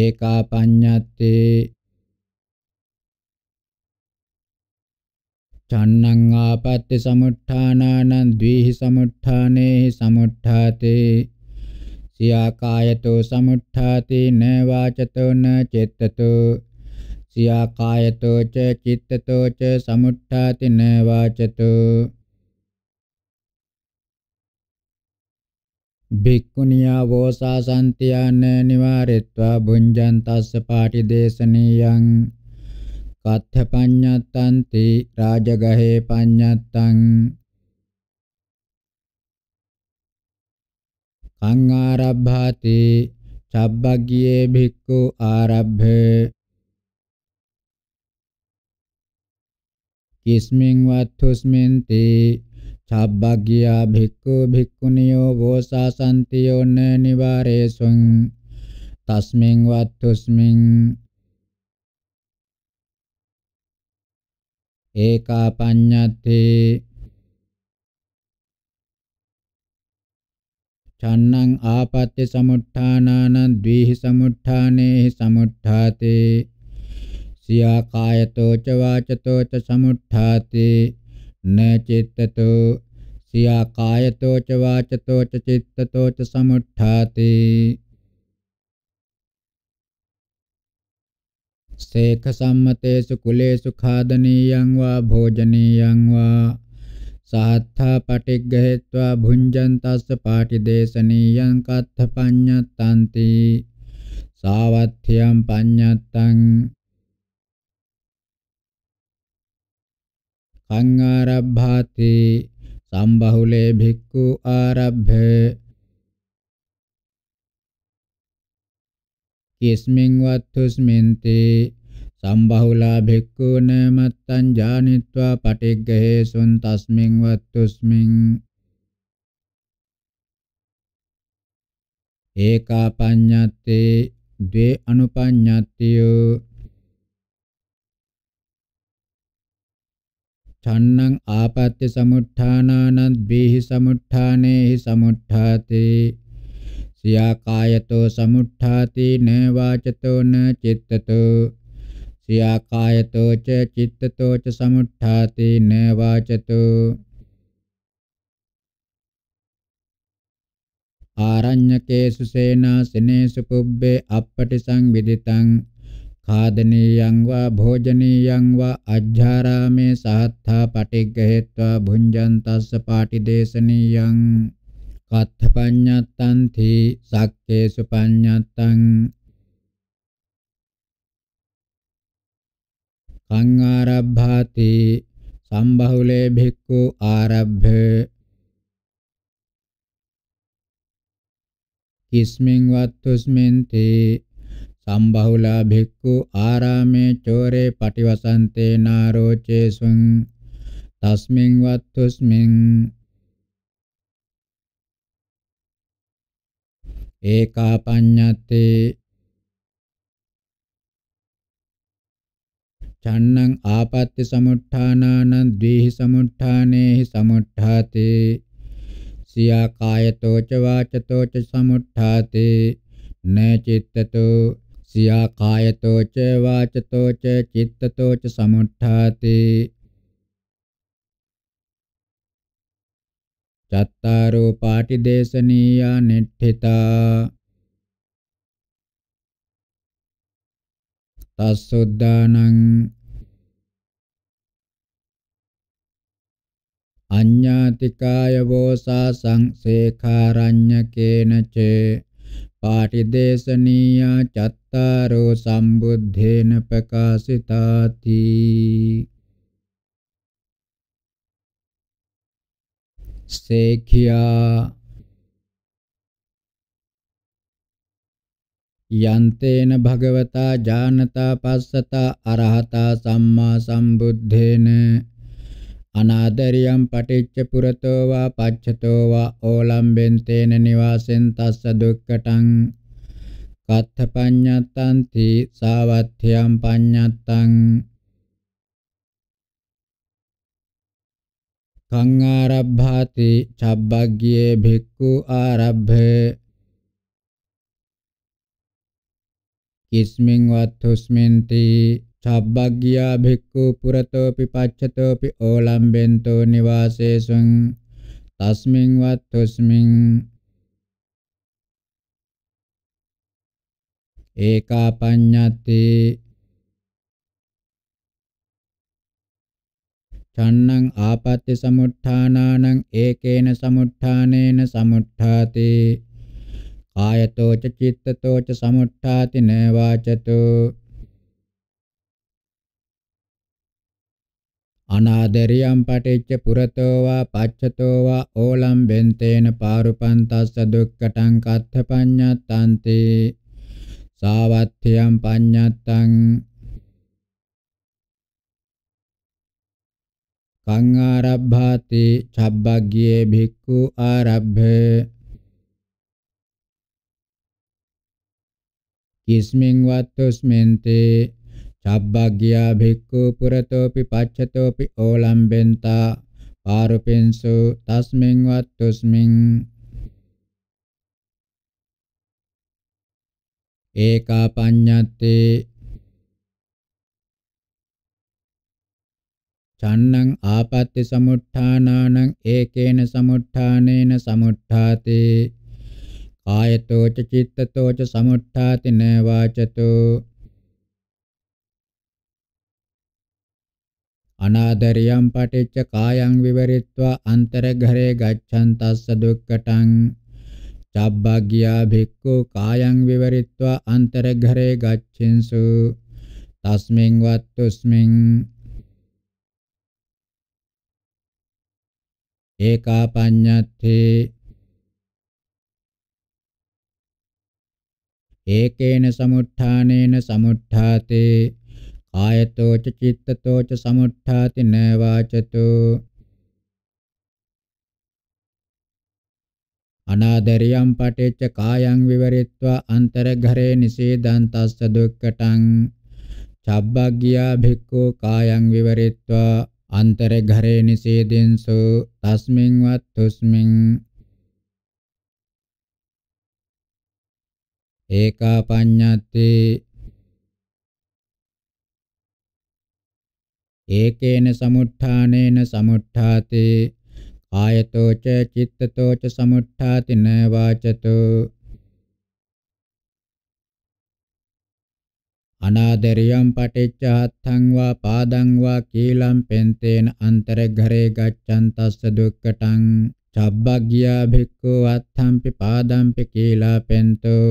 ඒකා පඤ්ඤත්තේ චන්නං ආපත්‍ය සමුත්ථානානං ද්විහි සමුත්ථානේහි සමුත්ථාතේ සියාකායතෝ සමුත්ථාතේ න වාචතෝ න චෙත්තතෝ සියාකායතෝ ච චිත්තතෝ ච සමුත්ථාතේ න වාචතෝ භික්ඛුනියා වෝසා සම්තියන නිවාරෙත්වා බුඤ්ජන්තස්ස පාටි දේශනියං කත්ථ පඤ්ඤත්තන්ති රාජගහේ පඤ්ඤත්තං කං ආරබ්භාති චබ්බග්ගියේ භික්ඛු ආරබ්භේ කිස්මින් වත්තුස්මින්ති සබ්බග්ගියා භික්ඛු භික්ඛුනියෝ වෝසාසන්තියෝ න නිවාරේසුං තස්මින් වත්තුස්මින් ඒකා පඤ්ඤත්තේ චන්නං ආපත්‍ය සමුත්ථානාන ද්විහි සමුත්ථානේහි සමුත්ථාතේ සියා කායතෝ ච වාචතෝ ච සමුත්ථාතේ न चेत्ततो सिया कायतो च वाचतो च चित्ततो च समुत्थाते සේඛ සම්මතේසු කුලේසු ખાදනීයං වා භෝජනීයං වා සහත්ථා පටිග්ගහෙත්වා භුඤ්ජන්තස්ස පාටිදේශනීයං කත්ථ පඤ්ඤත්තන්ති සාවත්ථ්‍යං පඤ්ඤත්තං අංආරබ්භාති සම්බහුලේ භික්ඛු ආරබ්භ කිස්මින් වත්තුස්මින්ති සම්බහුලා භික්ඛුන මත්තං ජානිත්වා පටිග්ගහේසුන් තස්මින් වත්තුස්මින් ඒකා පඤ්ඤත්තේ ද්වේ අනුපඤ්ඤත්තියෝ චන්නං ආපත්‍ය සමුත්ථානානත් බේහි සමුත්ථානේහි සමුත්ථාතේ සියා කායතෝ සමුත්ථාති න වාචතෝ න චිත්තතෝ සියා කායතෝ ච චිත්තතෝ ච සමුත්ථාති න වාචතෝ ආරඤ්‍යකේසු සේනාසනේසු පුබ්බේ අපපටි සංවිදිතං खादनीयं वा भोजनीयं वा अज्झारामे सात्था पटिग्गहेत्वा भुञ्जन्तस्स पाटिदेशनीयं कत्थपඤ්ඤත්තං ති සක්කේසු පඤ්ඤත්තං කං ආරබ්භාති සම්බහුලේ භික්ඛු ආරබ්භ කිස්මින් වත්තුස්මින් තේ සම්බහුලා භික්ඛු ආරාමේ චෝරේ පටිවසන්තේ නාරෝචේසුං තස්මින් වත්තුස්මින් ඒකා පඤ්ඤත්තේ චන්නං ආපත්‍ය සමුට්ඨානානං ද්වේහි සමුට්ඨානේහි සමුට්ඨාතේ සියා කායතෝ ච වාචතෝ ච සමුට්ඨාතේ න චිත්තතෝ සියා කායතෝච වාචතෝච චිත්තතෝච සමුත්ථාති චත්තාරෝ පාටිදේශනීයා නිට්ඨිතා තස්සොද්දානං අඤ්ඤාතිකාය වෝසා සංසේඛාරඤ්ඤකේනච පාටිදේශනීයා චත් අත්තාරෝ සම්බුද්ධේන ප්‍රකාශිතාති සේඛියා යන්තේන භගවතා ජානතා පස්සතා අරහතා සම්මා සම්බුද්ධේන අනාදරියම් පටිච්ච පුරතෝ වා පච්චතෝ වා ඕලම්බෙන් තේන නිවාසෙන් තස්ස දුක්කටං කත්ථ පඤ්ඤත්තං තී සාවත්ථ්‍යං පඤ්ඤත්තං කං ආරබ්භාති චබ්බග්ගියේ භික්ඛු ආරබ්භේ කිස්මින් වත්තුස්මින්ති චබ්බග්ගියා භික්ඛු පුරතෝ පිපච්ඡතෝ පි ඕලම්බෙන්තෝ නිවාසේසං තස්මින් වත්තුස්මින් ඒකා පඤ්ඤත්තේ චන්නං ආපත්‍ය සමුත්ථානානං ඒකේන සමුත්ථානේන සමුත්ථාති කායතෝ ච චිත්තතෝ ච සමුත්ථාති න වාචතු අනාදරියම් පටිච්ච පුරතෝ වා පච්චතෝ වා ඕලම් බෙන්තේන පාරුපන්තස්ස දුක්ඛටං කත්ථ පඤ්ඤත්තන්තේ සාවත්ථයම් පඤ්ඤත්තං කං ආරබ්භාති චබ්බග්ගියේ භික්ඛු ආරබ්භේ කිස්මින් වත්තුස්මෙන්තේ චබ්බග්ගියා භික්ඛු පුරතෝපි පච්චතෝපි ඕලම්බෙන්තා පාරුපින්සු තස්මින් වත්තුස්මින් ඒකා පඤ්ඤත්තේ චන්නං ආපත්‍ති සමුත්ථානානං ඒකේන සමුත්ථානේන සමුත්ථාතේ කායතෝ ච චිත්තතෝ ච සමුත්ථාති න වාචතෝ අනාදරියම් පටිච්ච කායං විවරිත්වා අන්තරඝරේ ගච්ඡන්තස්ස දුක්ඛටං චබ්බග්ගියා භික්ඛු කායං විවරිත්වා අන්තරඝරේ ගච්ඡින්සු තස්මින් වත්තුස්මින් ඒකා පඤ්ඤත්තේ ඒකේන සමුත්ථානේන සමුත්ථාතේ කායතෝච චිත්තතෝච සමුත්ථාති න වාචතෝ අනාදරියම් පටිච්ච කායං විවරිත්වා අන්තරඝරේ නිසීදං තස්ස දුක්ඛටං චබ්බග්ගියා භික්ඛු කායං විවරිත්වා අන්තරඝරේ නිසීදෙන්සු තස්මින් වත්තුස්මින් ඒකා පඤ්ඤත්ති ඒකේන සමුත්ථානේන සමුත්ථාතේ ආයතෝ ච චිත්තතෝ ච සමුට්ඨාතින වාචතෝ අනාදරියම් පටිච්චහත්තං වා පාදං වා කීලම් පෙන්තේන අන්තරඝරේ ගච්ඡන්තස්ස දුක්කටං චබ්බග්ගියා භික්ඛු අත්තම්පි පාදම්පි කීලා පෙන්තෝ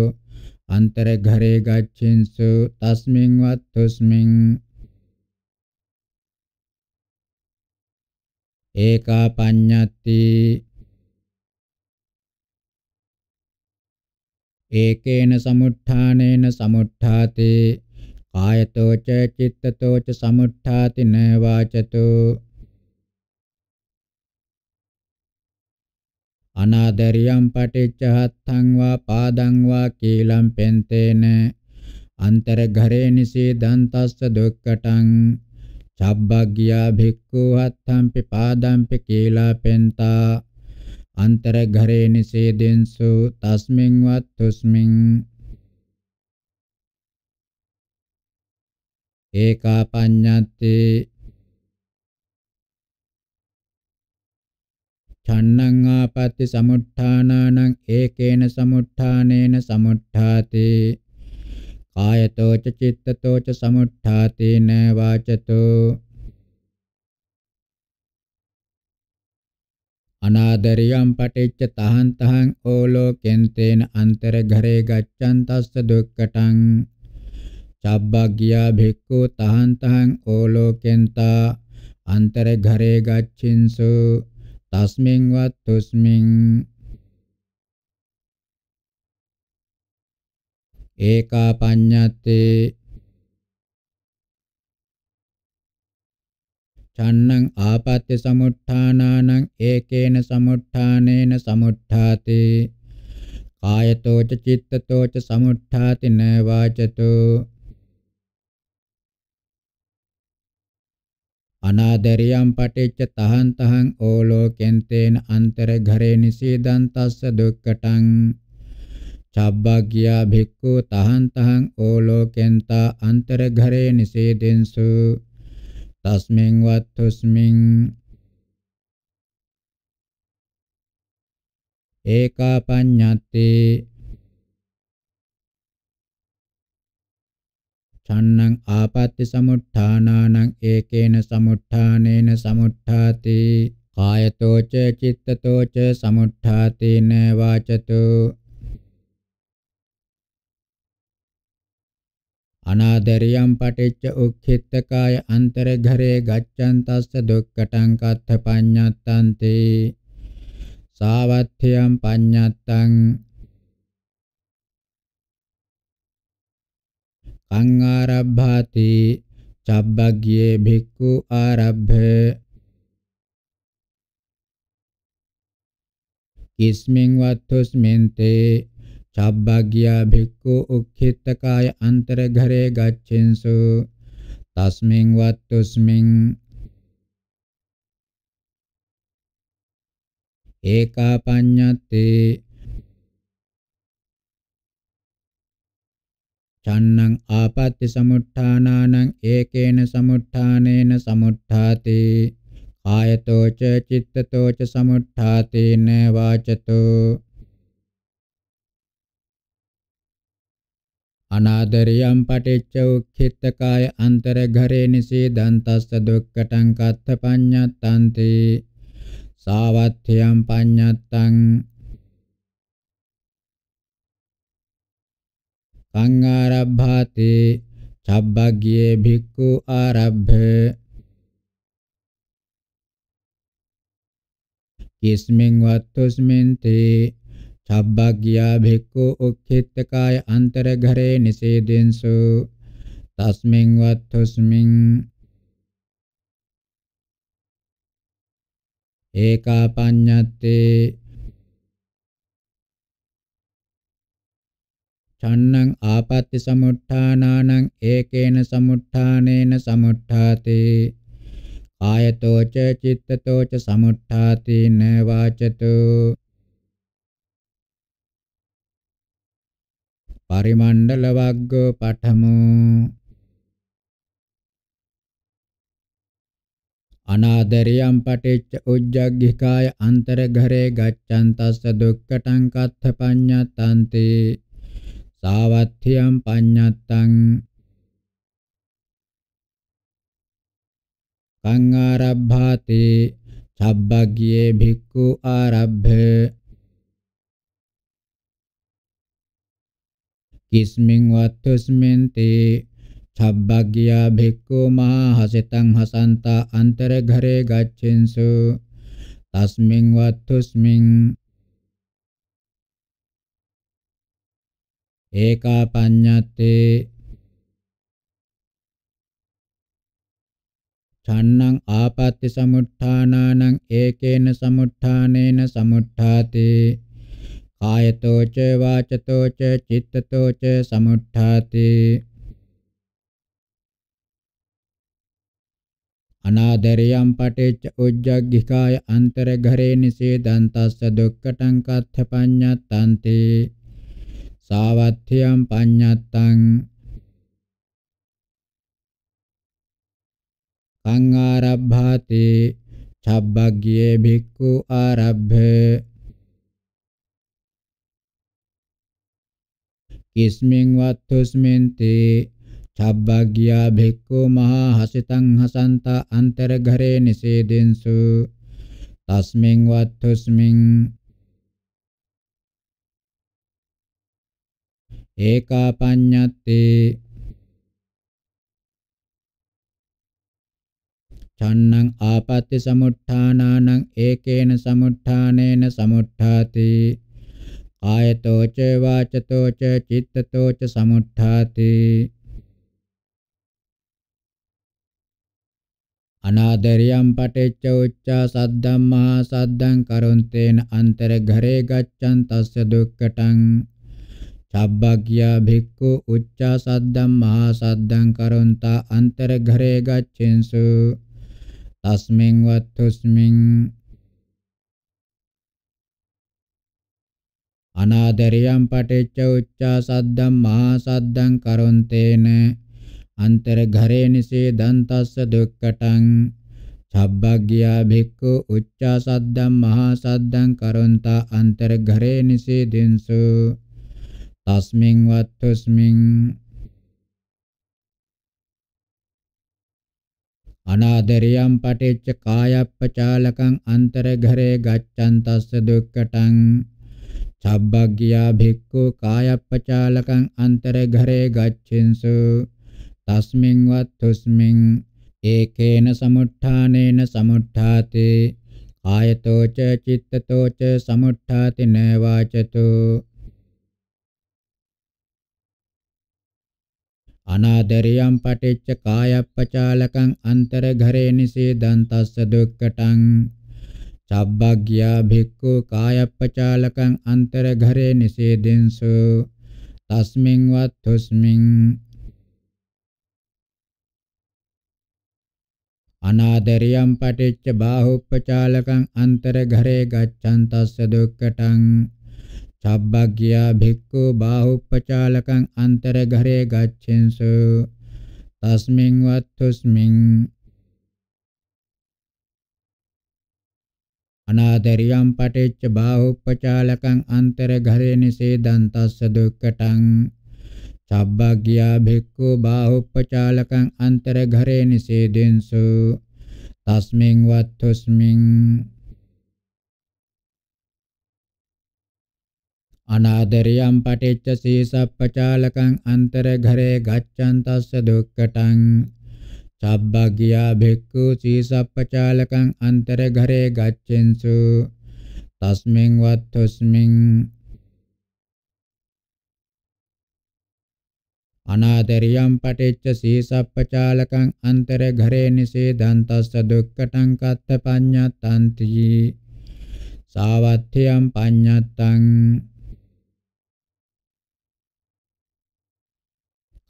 අන්තරඝරේ ගච්ඡින්සු තස්මින් වත්තුස්මින් ඒකා පඤ්ඤත්ති ඒකේන සමුත්ථානේන සමුත්ථාතේ කායතෝ ච චිත්තතෝ ච සමුත්ථාතින වාචතෝ අනාදරියම් පටිච්චහත්තං වා පාදං වා කීලම් පෙන්තේන අන්තර ඝරේ නිසී දන්තස්ස දුක්කටං සබ්බග්ගියා භික්ඛු හත්තම්පි පාදම්පි කීලා පෙන්තා අන්තර ඝරේ නිසේදෙන්සු තස්මින් වත්තුස්මින් ඒකා පඤ්ඤත්ති චන්නං ආපත්‍ති සමුත්ථානානං ඒකේන සමුත්ථානේන සමුත්ථාතේ කායතෝ ච චිත්තතෝ ච සමුත්ථාතේන වාචතෝ අනාදරියම් පටිච්ච තහං තහං ඕලෝකෙන් තේන අන්තර ඝරේ ගච්ඡන්තස්ස දුක්කටං චබ්බග්ගියා භික්ඛු තහං තහං ඕලෝකෙන්තා අන්තර ඝරේ ගච්ඡින්සු තස්මින් වත් තුස්මින් ඒකා පඤ්ඤත්තේ චන්නං ආපත්‍ය සමුත්ථානානං ඒකේන සමුත්ථානේන සමුත්ථාතේ කායතෝච චිත්තතෝච සමුත්ථාති න වාචතෝ අනාදරියම් පටිච්ච තහන් තහන් ඕලෝකෙන් තේන අන්තර ඝරේ නිසීදන්තස්ස දුක්කටං චබ්බා කියා භික්ඛු තහං තහං ඕලෝකෙන්තා අන්තරඝරේ නිසේදෙන්සු තස්මින් වත්තුස්මින් ඒකා පඤ්ඤත්ති චන්නං ආපත්‍ති සමුත්ථානානං ඒකේන සමුත්ථානේන සමුත්ථාති කායතෝච චිත්තතෝච සමුත්ථාතේන වාචතෝ අනාදරියම් පටිච්ච උක්ඛිතකාය අන්තරඝරේ ගච්ඡන්තස්ස දුක්ඛටං කත්ථ පඤ්ඤත්තන්ති සාවත්ථයම් පඤ්ඤත්තං කං ආරබ්භාති චබ්බග්ගේ භික්ඛු ආරබ්භ කිස්මින් වත්තුස්මෙන්තේ චබ්බග්ගියා භික්ඛු උක්ඛිතකාය අන්තරඝරේ ගච්ඡෙන්සු තස්මින් වත්තුස්මින් ඒකා පඤ්ඤත්තේ චන්නං ආපත්‍ය සමුට්ඨානානං ඒකේන සමුට්ඨානේන සමුට්ඨාති කායතෝච චිත්තතෝච සමුට්ඨාතේන වාචතෝ අනාදරියම් පටිච්ච උක්ඛිතකාය අන්තරඝරේ නිසීදන්තස්ස දුක්ඛටං කත්තපඤ්ඤත්තන්ති සාවත්ථයම් පඤ්ඤත්තං සංආරබ්භාති චබ්බග්ගේ භික්ඛු ආරබ්භ කිස්මින් වත්තුස්මින් තේ චබ්බග්ගියා භික්ඛු උක්ඛිට්ඨකාය අන්තරඝරේ නිසේදෙන්සු තස්මින් වත්තුස්මින් ඒකා පඤ්ඤත්තේ චන්නං ආපත්‍ති සමුට්ඨානානං ඒකේන සමුට්ඨානේන සමුට්ඨාතේ ආයතෝච චිත්තතෝච සමුට්ඨාතේන වාචතෝ පරිමණ්ඩල වග්ග පඨමු අනාදරියම් පටිච්ච උජ්ජග්ගිකාය අන්තරඝරේ ගච්ඡන්තස්ස දුක්ඛටං කත්ථ පඤ්ඤත්තාන්ති සාවත්ථියම් පඤ්ඤත්තං කං ආරබ්භාති සබ්බග්ගේ භික්ඛු ආරබ්භේ කිස්මින් වත්තුස්මින් තේ චබ්බග්ගියා භික්ඛු මහා හසිතං හසන්තා අන්තර ඝරේ ගච්ඡින්සු තස්මින් වත්තුස්මින් ඒකා පඤ්ඤත්තේ ඡන්නං ආපත්‍ය සමුත්ථානානං ඒකේන සමුත්ථානේන සමුත්ථාතේ කායතෝච වාචතෝච චිත්තතෝච සමුත්ථාති අනාදරියම් පටිච්ච උජ්ජග්ගිකාය අන්තරඝරේ නිසේදන්තස්ස දුක්ඛටං කත්ථපඤ්ඤත්තාන්ති සාවත්ථියම් පඤ්ඤත්තං කං ආරබ්භාති චබ්බග්ගියේ භික්ඛු ආරබ්භේ කිස්මෙන් වත්තුස්මෙන් තේ චබ්බග්ගියා භික්ඛු මහා හසිතං හසන්තා අන්තරඝරේ නිසේදෙන්සු තස්මෙන් වත්තුස්මින් ඒකා පඤ්ඤත්තේ චන්නං ආපත්‍ය සමුත්ථානානං ඒකේන සමුත්ථානේන සමුත්ථාති කායතෝ ච වාචතෝ ච චිත්තතෝ ච සමුත්ථාති අනාදරියම් පටිච්ච උච්චා සද්දම්මා සද්දං කරොන්තේන අන්තර ඝරේ ගච්ඡන් තස්ස දුක්කටං චබ්බග්ගියා භික්ඛු උච්චා සද්දම්මා සද්දං කරොන්තා අන්තර ඝරේ ගච්ඡෙන්සු තස්මින් වත්තුස්මින් අනාදරයම් පටිච්ච උච්චාසද්දම්මා සද්දං කරොන්තේන අන්තරඝරේනිසේ දන්තස්ස දුක්කටං සබ්බග්ගියා භික්ඛු උච්චාසද්දම් මහා සද්දං කරොන්තා අන්තරඝරේනිසේ දින්සු තස්මින් වත්තුස්මින් අනාදරියම් පටිච්ච කායප්පචාලකං අන්තරඝරේ ගච්ඡන්තස්ස දුක්කටං චබ්බග්ගියා භික්ඛු කායප්පචාලකං අන්තරඝරේ ගච්ඡින්සු තස්මින් වත්තුස්මින් ඒකේන සමුත්ථානේන සමුත්ථාතේ කායතෝ ච චිත්තතෝ ච සමුත්ථාතින වාචතෝ අනාදරියම් පටිච්ච කායප්පචාලකං අන්තරඝරේ නිසී දන්තස්ස දුක්කටං චබ්බග්ගියා භික්ඛු කායප්පචාලකං අන්තරඝරේ නිසේදෙන්සු තස්මින් වත්තුස්මින් අනාදරියම් පටිච්ච බාහුප්පචාලකං අන්තරඝරේ ගච්ඡන් තස්ස දුක්ඛටං චබ්බග්ගියා භික්ඛු බාහුප්පචාලකං අන්තරඝරේ ගච්ඡෙන්සු තස්මින් වත්තුස්මින් අනාදරියම් පටිච්ච බාහුප්පචාලකං අන්තර ඝරේ නිසේදං තස්ස දුක්ඛටං සබ්බග්ගියා භික්ඛු බාහුප්පචාලකං අන්තර ඝරේ නිසේදෙන්සු තස්මින් වත්තුස්මින් අනාදරියම් පටිච්ච සීසප්පචාලකං අන්තර ඝරේ ගච්ඡන් තස්ස දුක්ඛටං චබ්බග්ගියා භික්ඛු සීසප්පචාලකං අන්තර ඝරේ ගච්ඡෙන්සු තස්මින් වත්තුස්මින් අනාදරියම් පටිච්ච සීසප්පචාලකං අන්තර ඝරේ නිසේදන්තස්ස දුක්ඛටං කත්ත පඤ්ඤත්තන්ති සාවත්ථයම් පඤ්ඤත්තං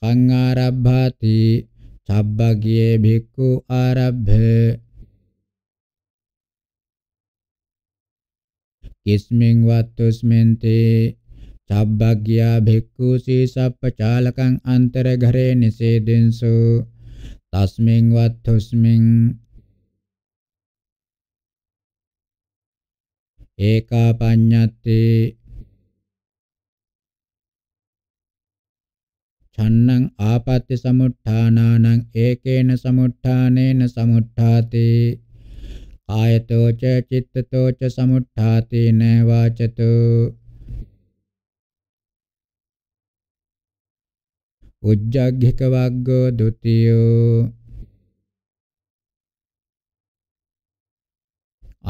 කං ආරබ්භාති චබ්බගියේ භික්ඛු ආරබ්භේ කිස්මින් වත්තුස්මෙන්ති චබ්බග්ගියා භික්ඛු සීසප්පචාලකං අන්තරඝරේ නිසේදෙන්සු තස්මින් වත්තුස්මින් ඒකා පඤ්ඤත්තේ තන්නං ආපත්‍ති සමුට්ඨානානං ඒකේන සමුට්ඨානේන සමුට්ඨාති කායතෝ ච චිත්තතෝ ච සමුට්ඨාති න වාචතු උජ්ජග්ගික වග්ගෝ ဒ ුතියෝ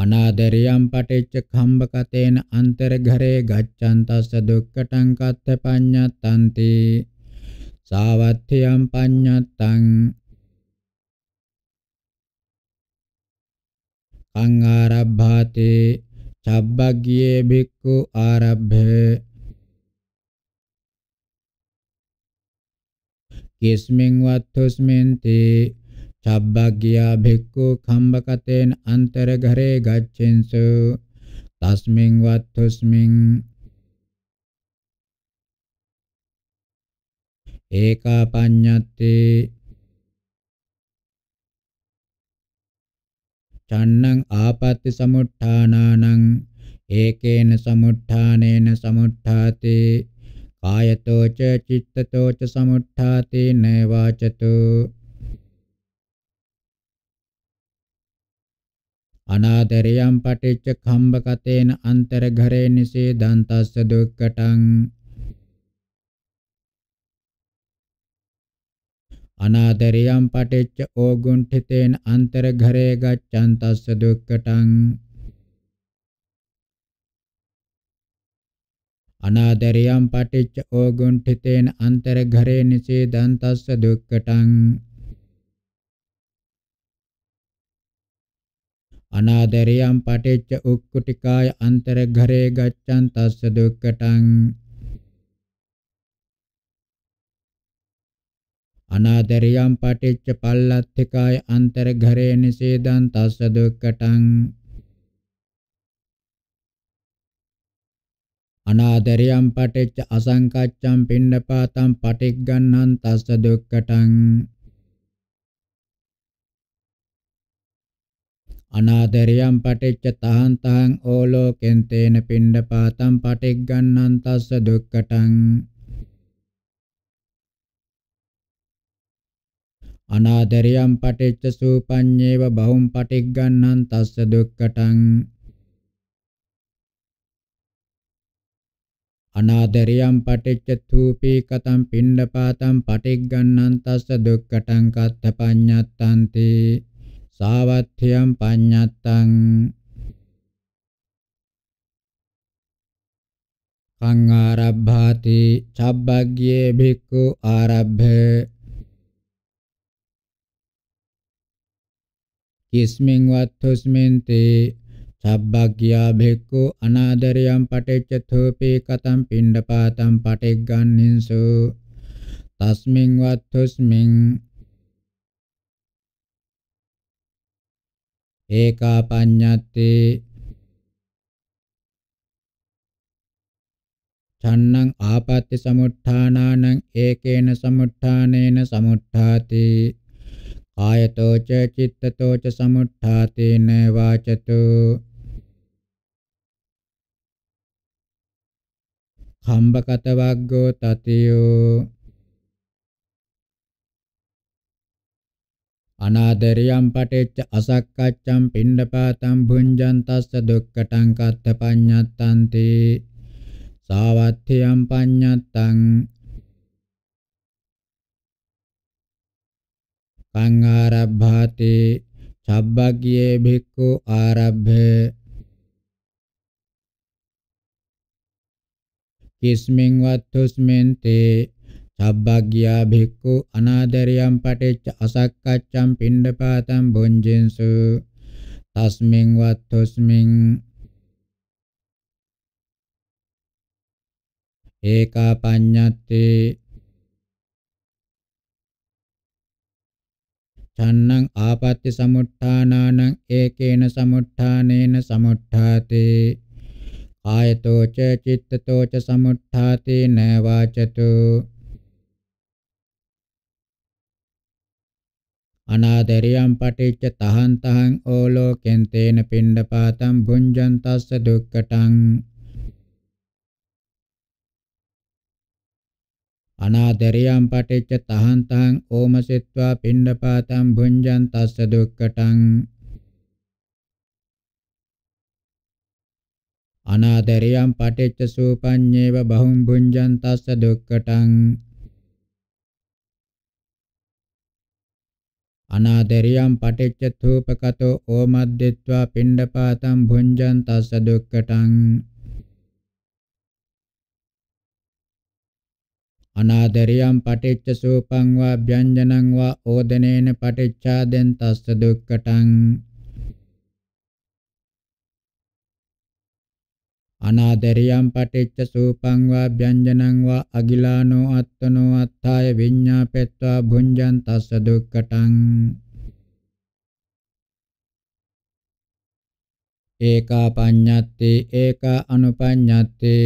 අනාදරියම් පටිච්ච කම්බකතේන අන්තරඝරේ ගච්ඡන්තස්ස දුක්ඛටං කත්ත පඤ්ඤත්තන්ති සාවත්ථයම් පඤ්ඤත්තං කං ආරබ්භාතේ චබ්බග්ගියේ භික්ඛු ආරබ්භේ කිස්මින් වත්තුස්මෙන්ති චබ්බග්ගියා භික්ඛු කම්බකතේන අන්තරඝරේ ගච්ඡෙන්සු තස්මින් වත්තුස්මින් ඒකා පඤ්ඤත්තේ චන්නං ආපත්‍ති සමුට්ඨානානං ඒකේන සමුට්ඨානේන සමුට්ඨාතේ කායතෝ ච චිත්තතෝ ච සමුට්ඨාතේ න වාචතෝ අනාදරයම් පටිච්ච කම්බකතේන අන්තර ඝරේ නිසේ දන්තස්ස දුක්කටං අනාදරයම් පටිච්ච ඕගුණ්ඨිතේන අන්තරඝරේ ගච්ඡන්තස්ස දුක්ඛටං අනාදරයම් පටිච්ච ඕගුණ්ඨිතේන අන්තරඝරේ නිසීදන්තස්ස දුක්ඛටං අනාදරයම් පටිච්ච උක්කුටිකාය අන්තරඝරේ ගච්ඡන්තස්ස දුක්ඛටං අනාදරයම් පටිච්ච පල්ලත්තිකාය අන්තර ඝරේ නිසේදං තස්ස දුක්කටං අනාදරයම් පටිච්ච අසංකච්ඡම් පින්නපාතම් පටිග්ගන්නං තස්ස දුක්කටං අනාදරයම් පටිච්ච තහං තහං ඕලෝකෙන් තේන පින්නපාතම් පටිග්ගන්නං තස්ස දුක්කටං අනාදරියම් පටිච්ච සූපඤ්ඤේව බහුම් පටිග්ගන්නං තස්ස දුක්ඛටං අනාදරියම් පටිච්ච ථූපී කතම් පිණ්ඩපාතම් පටිග්ගන්නං තස්ස දුක්ඛටං කත්ත පඤ්ඤත්තන්ති සාවත්ථියම් පඤ්ඤත්තං කං ආරබ්භාති චබ්බග්ගේ භික්ඛු ආරබ්භේ කිස්මින් වත්තුස්මින් තේ සබ්බග්ගියා භික්ඛු අනාදරයන් පටිච්චතෝපේ කතම් පිණ්ඩපාතම් පටිග්ගන්හින්සු තස්මින් වත්තුස්මින් ඒකා පඤ්ඤත්ති චන්නං ආපත්‍ය සමුත්ථානානං ඒකේන සමුත්ථානේන සමුත්ථාති ආයතෝ ච චිත්තතෝ ච සමුත්ථාතේන වාචතු කම්බකත වග්ගෝ තතියෝ අනාදරියම් පටිච්ච අසක්කච්ඡම් පිණ්ඩපාතම් භුඤ්ජං තස්ස දුක්ඛටං කත්ත පඤ්ඤත්තන්ති සාවත්ථියම් පඤ්ඤත්තං සංආරබ්භාති සබ්බග්ගේ භික්ඛු ආරබ්භ කිස්මින් වත්තුස්මෙන් තේ සබ්බග්ගියා භික්ඛු අනාදරියම් පටිච්ච අසක්කච්ඡම් පිණ්ඩපාතම් බොංජින්සු තස්මින් වත්තුස්මින් ඒකා පඤ්ඤත්තේ තන්නං ආපත්‍ය සමුට්ඨානානං ඒකේන සමුට්ඨානේන සමුට්ඨාති කායතෝ ච චිත්තතෝ ච සමුට්ඨාති න වාචතු අනාදරියම් පටිච්ච තහන් තහං ඕලෝකෙන් තේන පිණ්ඩපාතං භුඤ්ජන් තස්ස දුක්කටං අනාදරයම් පටිච්ච තහන්තං ඕමසිත්වා පිණ්ඩපාතං භුඤ්ජං තස්ස දුක්ඛටං අනාදරයම් පටිච්ච සූපඤ්ඤේව බහුම් භුඤ්ජං තස්ස දුක්ඛටං අනාදරයම් පටිච්ච තූපකතෝ ඕමද්දිත්වා පිණ්ඩපාතං භුඤ්ජං තස්ස දුක්ඛටං අනාදරියම් පටිච්ච සූපං වා ව්‍යංජනං වා ඕදනේන පටිච්චාදෙන් තස්ස දුක්ඛටං අනාදරියම් පටිච්ච සූපං වා ව්‍යංජනං වා අගිලානෝ අත්තනෝ අත්ථාය විඤ්ඤාපෙත්වා භුඤ්ජං තස්ස දුක්ඛටං ඒකා පඤ්ඤත්තේ ඒකා අනුපඤ්ඤත්තේ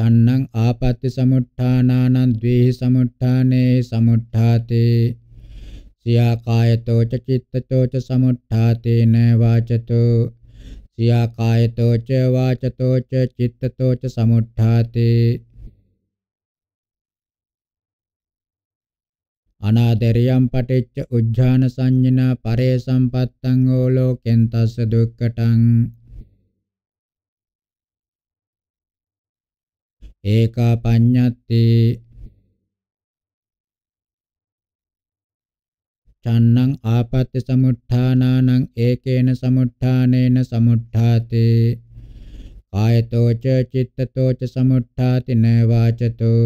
තන්නං ආපත්‍ති සමුට්ඨානානං ද්වේහි සමුට්ඨානේ සමුට්ඨාතේ සියා කායතෝ ච චිත්තතෝ ච සමුට්ඨාතේන වාචතෝ සියා කායතෝ ච වාචතෝ ච චිත්තතෝ ච සමුට්ඨාතේ අනාදරියම් පටිච්ච උජ්ජාන සංඤ්ඤා පරේ සම්පත්තං ඕලෝකෙන් තස්ස දුක්ඛටං ඒකා පඤ්ඤත්ති චන්නං ආපත්‍ය සමුත්ථානානං ඒකේන සමුත්ථානේන සමුත්ථාතේ කායතෝ ච චිත්තතෝ ච සමුත්ථාති න වාචතෝ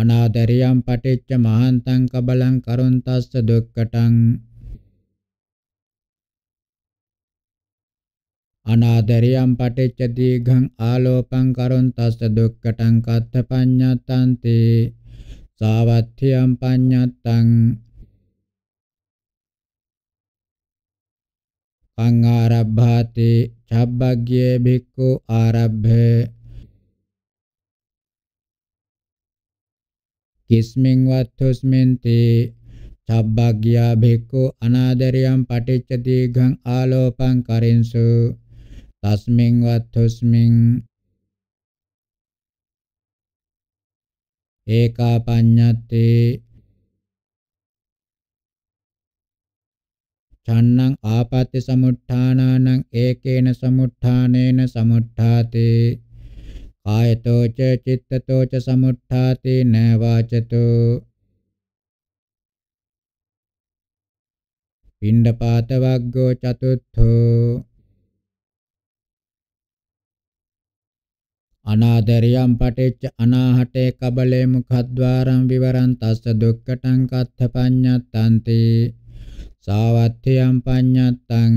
අනාදරියම් පටිච්ච මහන්තං කබලං කරුන්තස්ස දුක්කටං අනාදරියම් පටිච්ච දීඝං ආලෝපං කරොන් තස්ස දුක්ඛටං කත්ත පඤ්ඤත්තං තේ සාවත්ථියම් පඤ්ඤත්තං කං ආරබ්භාති චබ්බග්ගේ භික්ඛු ආරබ්භ කිස්මින් වත්තුස්මින්ති චබ්බග්ග්‍යා භික්ඛු අනාදරියම් පටිච්ච දීඝං ආලෝපං කරින්සු තස්මින් වත්තුස්මින් ඒකා පඤ්ඤත්තේ චන්නං ආපත්‍ය සමුත්ථානානං ඒකේන සමුත්ථානේන සමුත්ථාතේ කායතෝ ච චිත්තතෝ ච සමුත්ථාතේ න වාචතෝ පිණ්ඩපාත වග්ගෝ චතුත්ථෝ අනාදරියම් පටිච්ච අනාහටේ කබලේ මුඛද්වාරං විවරං තස්ස දුක්ඛටං කත්ථපඤ්ඤත්තාන්ති සාවත්ථයම් පඤ්ඤත්තං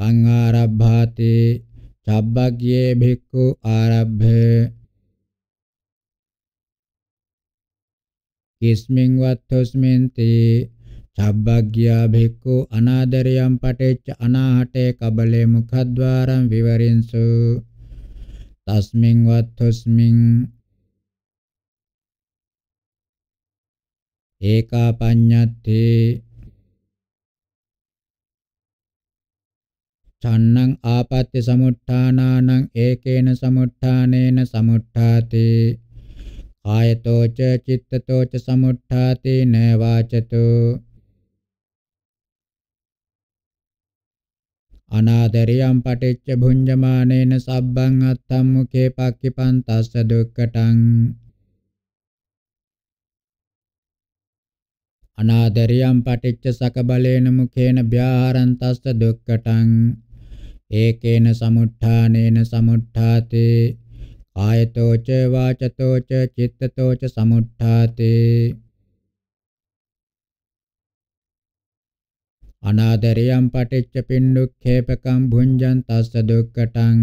කං ආරබ්භාති චබ්බග්ගේ භික්ඛු ආරබ්භේ කිස්මින් වත්තොස්මින්ති තබ්බග්ගියා භික්ඛු අනාදරයම් පටෙච්ච අනාහටේ කබලේ මුඛද්වාරම් විවරින්සු තස්මින් වත්තුස්මින් ඒකා පඤ්ඤත්තේ චන්නං ආපත්‍ය සමුට්ඨානානං ඒකේන සමුට්ඨානේන සමුට්ඨාති කායතෝච චිත්තතෝච සමුට්ඨාති න වාචතෝ අනාදරියම් පටිච්ච භුඤ්ජමානේන සබ්බං අත්තම් මුඛේ පක්ඛිපන්තස්ස දුක්ඛටං අනාදරියම් පටිච්ච සකබලේන මුඛේන ව්‍යාහාරන්තස්ස දුක්ඛටං ඒකේන සමුත්ථානේන සමුත්ථාතේ ආයතෝච වාචතෝච චිත්තතෝච සමුත්ථාතේ අනාදරයම් පටිච්ච පින්නුක්ඛේපකම් භුඤ්ජං තස්ස දුක්ඛටං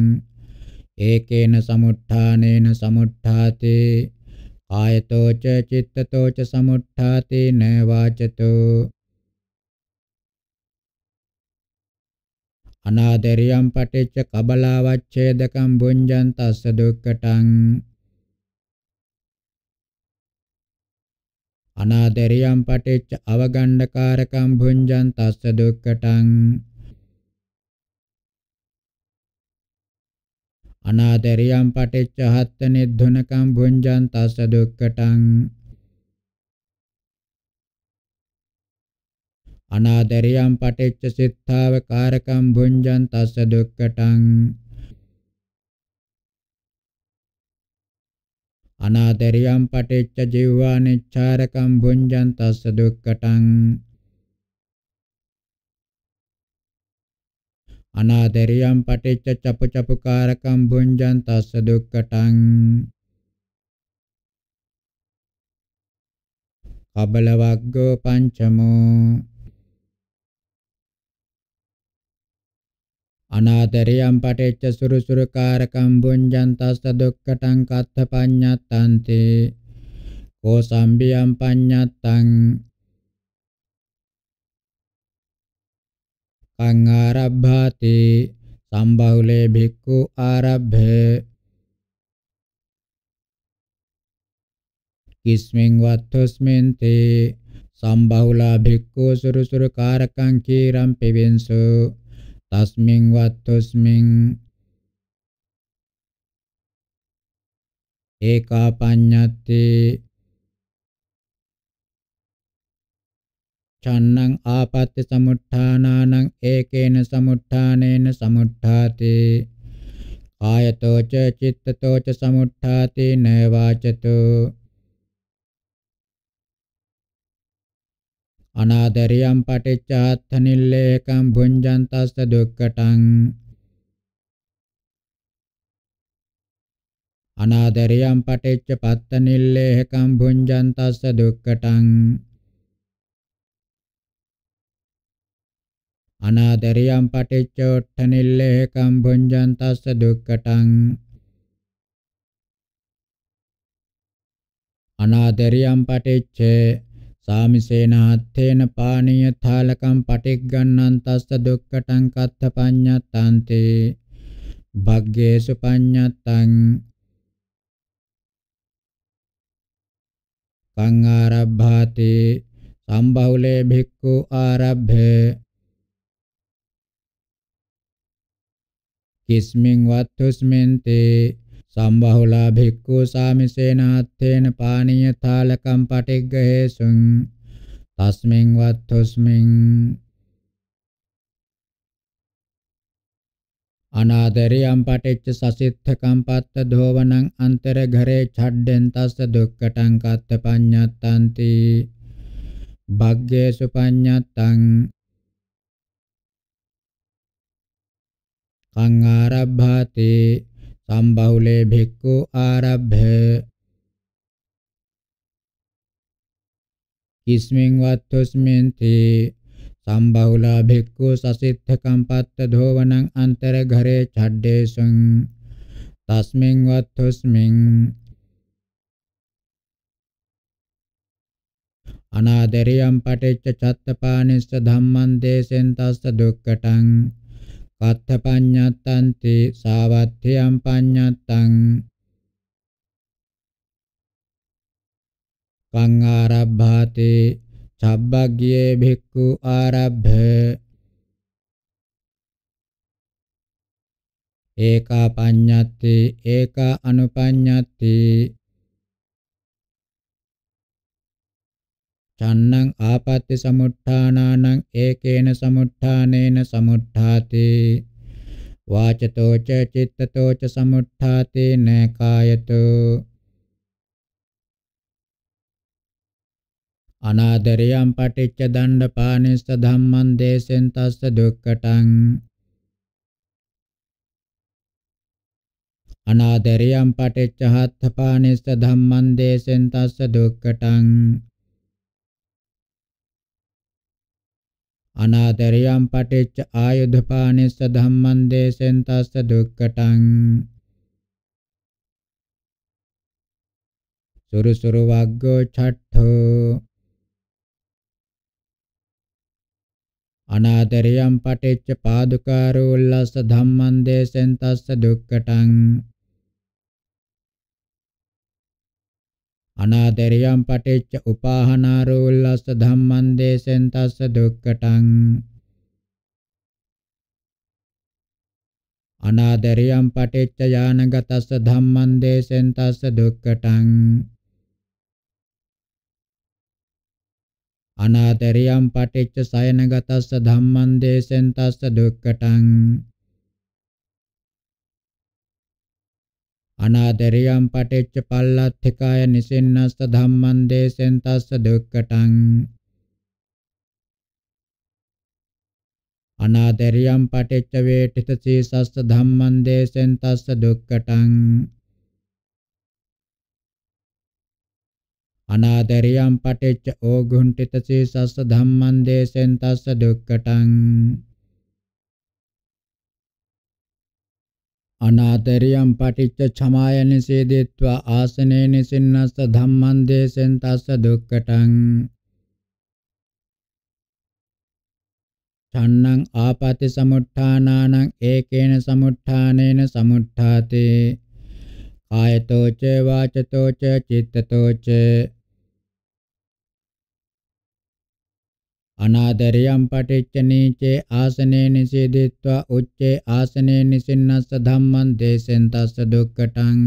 ඒකේන සමුත්ථානේන සමුත්ථාතේ කායතෝ ච චිත්තතෝ ච සමුත්ථාතේ න වාචතෝ අනාදරියම් පටිච්ච කබලාවච්ඡේදකම් බුඤ්ජං තස්ස දුක්ඛටං අනාදරියම් පටිච්ච අවගණ්ඨකාරකම් භුඤ්ජං තස්ස දුක්ඛටං අනාදරියම් පටිච්ච හත්ත නිද්ධනකම් භුඤ්ජං තස්ස දුක්ඛටං අනාදරියම් පටිච්ච සිද්ධාව කාරකම් භුඤ්ජං තස්ස දුක්ඛටං අනාදරියම් පටිච්ච ජීවානිච්ඡාරකම් භුඤ්ජං තස්ස දුක්ඛටං අනාදරියම් පටිච්ච චප චපකාරකම් භුඤ්ජං තස්ස දුක්ඛටං කබල වග්ගෝ පංචමෝ අනාදරයම් පටිච්ච සුරුසුරුකාරකම් බුඤ්ජන්තස්ස දුක්ඛටං කත්තපඤ්ඤත්තන්ති කෝ සම්බියම් පඤ්ඤත්තං කං ආරබ්භාති සම්බහුලේ භික්ඛු ආරබ්භේ කිස්මෙන් වත්තුස්මෙන් තේ සම්බහුලා භික්ඛු සුරුසුරුකාරකං කීරම් පිවින්සෝ තස්මින් වත්තුස්මින් ඒකා පඤ්ඤත්ති චන්නං ආපත්‍ය සමුත්ථානානං ඒකේන සමුත්ථානේන සමුත්ථාති කායතෝච චිත්තතෝච සමුත්ථාති නවාචතෝ අනාදරියම් පටිච්චාත්තනිල්ලේකම් භුඤ්ජන්තස්ස දුක්ඛටං අනාදරියම් පටිච්ච පත්තනිල්ලේකම් භුඤ්ජන්තස්ස දුක්ඛටං අනාදරියම් පටිච්ච ඔට්ඨනිල්ලේකම් භුඤ්ජන්තස්ස දුක්ඛටං අනාදරියම් පටිච්චේ සාමිසේනාත්තේන පානීය ථාලකම් පටිග්ගන්නං තස්ස දුක්ඛටං කත්ත පඤ්ඤත්තං තේ භග්ගේසු පඤ්ඤත්තං කං ආරබ්භාති සම්බහුලේ භික්ඛු ආරබ්භේ කිස්මින් වත්තුස්මෙන්තේ සම්බහුලා භික්ඛු සාමිසේනාත්තේන පානීය තාලකම් පටිග්ගහේසුං තස්මින් වත්තුස්මින් අනාදරියම් පටිච්ච සසිට්ඨකම් පත්ත දෝවනං අන්තර ඝරේ ඡඩ්ඩෙන් තස්ස දුක්ඛටං කත්ත පඤ්ඤත්තන්ති භග්ගේසු පඤ්ඤත්තං කං ආරබ්භාතේ සම්බහුලේ භික්ඛු ආරබ්භ කිස්මින් වත්තුස්මින්ති සම්බහුලා භික්ඛු සසිට්ඨකම් පත්ත ධෝවනං අන්තර ඝරේ ඡඩ්ඩේසං තස්මින් වත්තුස්මින් අනාදරියම් පටිච්ච චත්තපානිස්ස ධම්මං දේසෙන් තස්ස දුක්කටං කත්ත පඤ්ඤත්තන්ති සාවත්ථයම් පඤ්ඤත්තං කං ආරබ්භාති චබ්බග්ගේ භික්ඛු ආරබ්භ ඒකා පඤ්ඤත්ති ඒකා අනුපඤ්ඤත්ති චන්නං ආපත්‍ති සමුට්ඨානානං ඒකේන සමුට්ඨානේන සමුට්ඨාති වාචතෝ ච චිත්තතෝ ච සමුට්ඨාති න කායතෝ අනාදරයම් පටිච්ච දණ්ඩපානිස්ස ධම්මං දේසෙන් තස්ස දුක්කටං අනාදරයම් පටිච්ච හත්ථපානිස්ස ධම්මං දේසෙන් තස්ස දුක්කටං අනාදරයම් පටිච්ච ආයුධපානිස්ස ධම්මං දේසෙන් තස්ස දුක්කටං සුරුසුරු වග්ගෝ ඡට්ඨෝ අනාදරයම් පටිච්ච පාදුකාරෝ උල්ලස්ස ධම්මං දේසෙන් තස්ස දුක්කටං අනාදරයම් පටිච්ච උපාහනාරෝ උල්ලස්ස ධම්මං දේසෙන් තස්ස දුක්කටං අනාදරයම් පටිච්ච යානගතස්ස ධම්මං දේසෙන් තස්ස දුක්කටං අනාදරයම් පටිච්ච සයනගතස්ස ධම්මං දේසෙන් තස්ස දුක්කටං අනාදරයම් පටිච්ච පල්ලත්ථකාය නිසින්නස්ස ධම්මං දේසෙන් තස්ස දුක්කටං අනාදරයම් පටිච්ච වේටිත සීසස්ස ධම්මං දේසෙන් තස්ස දුක්කටං අනාදරයම් පටිච්ච ඕගුණ්ඨිත සීසස්ස ධම්මං දේසෙන් තස්ස දුක්කටං අනාතරියම් පටිච්ච ඡමාය නිසේදෙත්වා ආසනේ නිසින්නස්ස ධම්මං දේසෙන් තස්ස දුක්කටං ඡන්නං ආපති සමුට්ඨානානං ඒකේන සමුට්ඨානේන සමුට්ඨාතේ කායතෝ ච වාචතෝ ච චිත්තතෝ ච අනාදරයම් පටිච්ච නීචේ ආසනේ නිසීදිත්වා උච්චේ ආසනේ නිසින්නස්ස ධම්මං දේසෙන් තස්ස දුක්ඛටං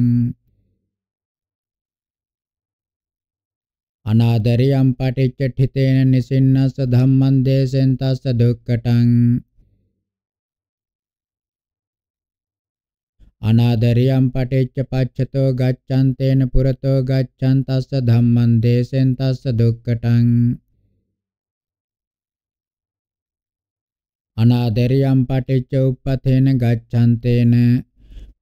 අනාදරයම් පටිච්ච ඨිතේන නිසින්නස්ස ධම්මං දේසෙන් තස්ස දුක්ඛටං අනාදරියම් පටිච්ච පච්චතෝ ගච්ඡන්තේන පුරතෝ ගච්ඡන් තස්ස ධම්මං දේසෙන් තස්ස දුක්ඛටං අනාදරියම් පටිච්ච උප්පතේන ගච්ඡන්තේන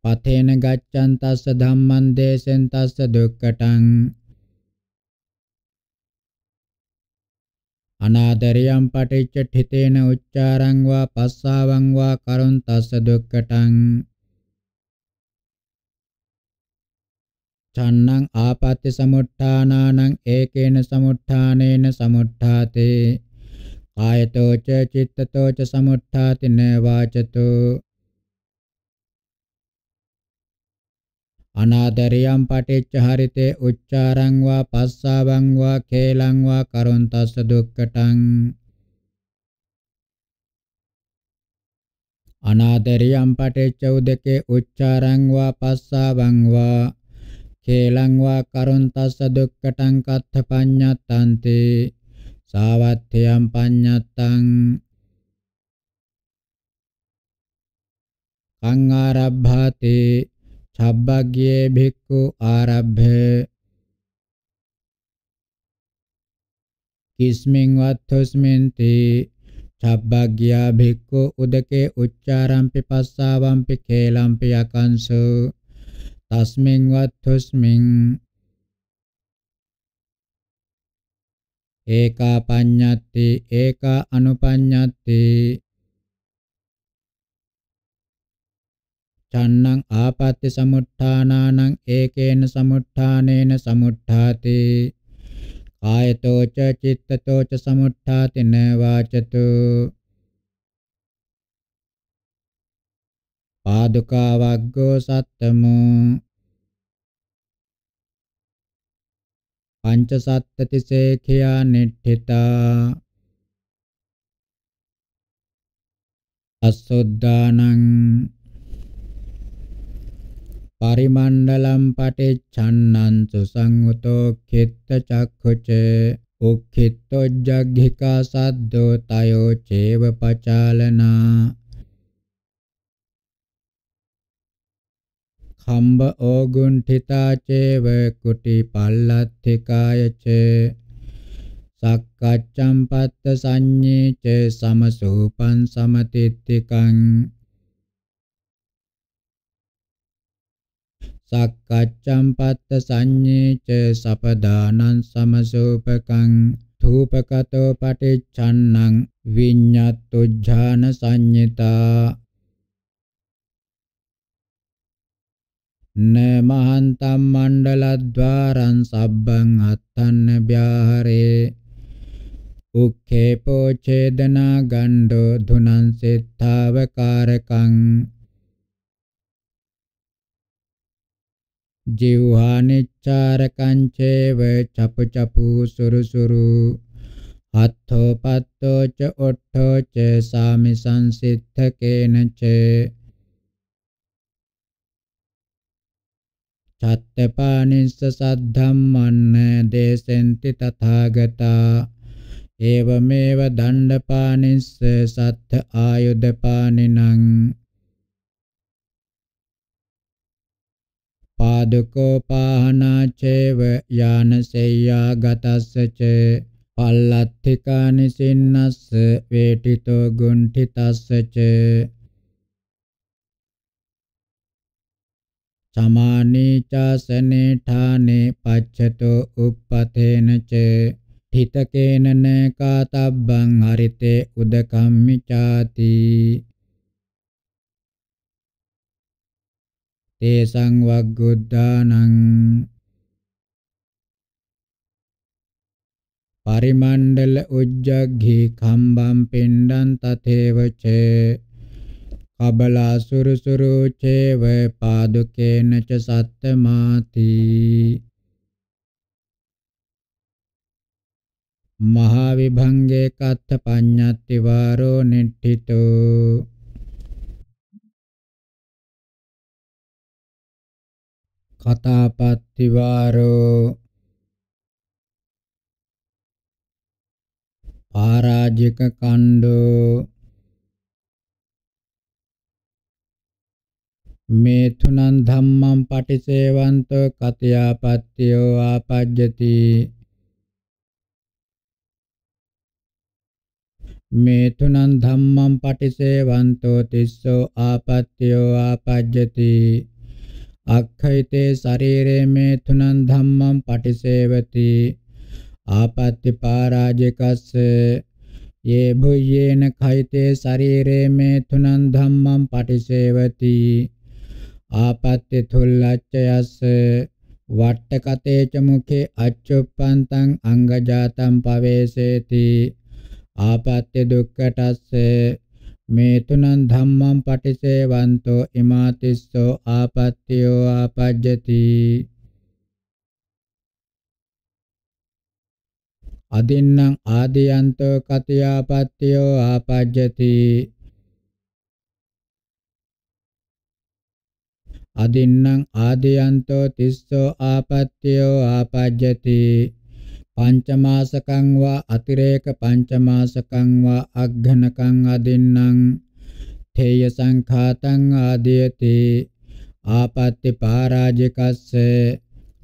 පතේන ගච්ඡන්තස්ස ධම්මං දේසෙන් තස්ස දුක්ඛටං අනාදරියම් පටිච්ච ඨිතේන උච්චාරං වා පස්සාවං වා කරුන් තස්ස දුක්ඛටං චන්නං ආපත්‍ය සමුට්ඨානානං ඒකේන සමුට්ඨානේන සමුට්ඨාතේ ආයතෝ ච චිත්තතෝ ච සමුත්ථාතින වාචතෝ අනාදරියම් පටිච්ච හරිතේ උච්චාරං වා පස්සාවං වා කේලං වා කරුන්තස්ස දුක්කටං අනාදරියම් පටිච්ච උදකේ උච්චාරං වා පස්සාවං වා කේලං වා කරුන්තස්ස දුක්කටං කත්ථ පඤ්ඤත්තන්තේ සාවත්ථයම් පඤ්ඤත්තං කං ආරබ්භාතේ චබ්බග්ගේ භික්ඛු ආරබ්භ කිස්මින් වත්ථොස්මින්ති චබ්බග්ගියා භික්ඛු උදකේ උච්චාරම්පි පස්සාවම්පි කේලම්පි යකංසු තස්මින් වත්ථොස්මින් ඒකා පඤ්ඤත්ති ඒකා අනුපඤ්ඤත්ති චන්නං ආපත්‍ය සමුත්ථානානං ඒකේන සමුත්ථානේන සමුත්ථාති කායතෝ ච චිත්තතෝ ච සමුත්ථාති න වාචතු පාදුකා වග්ගෝ සත්තමෝ පංචසත්තතිසේඛයා නිට්ඨිතා අස්සොද්දානං පරිමණ්ඩලම් පටිච්ඡන්නං සුසංගතෝ කිත්ත චක්ඛුච උක්ඛිතෝ ජග්ගිකා සද්දෝ තයෝ චේව පචාලනා හම්බ ඕගුණ්ඨිතාචේව කුටි පල්ලත්ථිකායච සක්කච්ඡම් පත්ත සංඤේච සමසූපං සමතිත්තිකං සක්කච්ඡම් පත්ත සංඤේච සපදානං සමසූපකං ධූපකතෝ පටිච්ඡන්නං විඤ්ඤාතුජ්ජාන සංඤිතා නමහන්තම් මණ්ඩලද්වාරං සබ්බං අත්තන්න ව්‍යාහරේ උක්ඛේපෝ ඡේදනා ගණ්ඩෝ ධුනං සිතාවකාරකං ජීවහානිච්චාරකං චේව චපු චපු සුරු සුරු අත්ථෝ පත්තෝ ච ඔට්ඨෝ ච සාමි සංසිද්ධකේන චේ චත්තපානිස්ස සද්ධම්මන්න දේසෙන්ති තථාගතා ඒවමේව දණ්ඩපානිස්ස සත්ථ ආයුධපානිනං පාදකෝ පාහනාචේව යානසෙය්‍යා ගතස්සච පල්ලත්තිකානි සින්නස්ස වේටිතෝ ගුණ්ඨිතස්සච චමානී චාසනේ ඨානේ පච්ඡතෝ uppatena ce හිතකේනන කාතබ්බං හරිතේ උදකම්මිචාති තේසං වග්ගුද්දානං පරිමණ්ඩල උජ්ජග්හි කම්බම් පින්ඩං තතේවචේ කබලාසුරුසුරු චේව පාදුකේන ච සත්තමාති මහා විභංගේ කත්ත පඤ්ඤත්ති වාරෝ නිට්ඨිතෝ කතාපත්ති වාරෝ පරාජික කණ්ඩෝ මේ තුනන් ධම්මං පටිසේවන්තෝ කතියාපත්තියෝ ආපජ්ජති මේ තුනන් ධම්මං පටිසේවන්තෝ තිස්සෝ ආපත්තියෝ ආපජ්ජති අක්ඛයිතේ ශරීරේ මේ තුනන් ධම්මං පටිසේවති ආපත්‍ති පාරාජිකස්ස යේ භුයේන khයිතේ ශරීරේ මේ තුනන් ධම්මං පටිසේවති ආපත්‍ය තුල්ලච්ච යස්ස වට්ටකතේච මුඛේ අච්චුප්පන්තං අංගජාතං පවේසේති ආපත්‍ය දුක්ඛටස්ස මේ තුනන් ධම්මං පටිසේවන්තෝ ඉමාතිස්සෝ ආපත්‍යෝ ආපජ්ජති අදින්නම් ආදියන්තෝ කතියාපත්‍යෝ ආපජ්ජති අදින්නම් ආදයන්තෝ තිස්සෝ ආපත්‍යෝ ආපජ්ජති පංචමාසකං වා අතිරේක පංචමාසකං වා අග්ඝනකං අදින්නම් තේය සංඛාතං ආදීයති ආපත්‍ති පරාජිකස්ස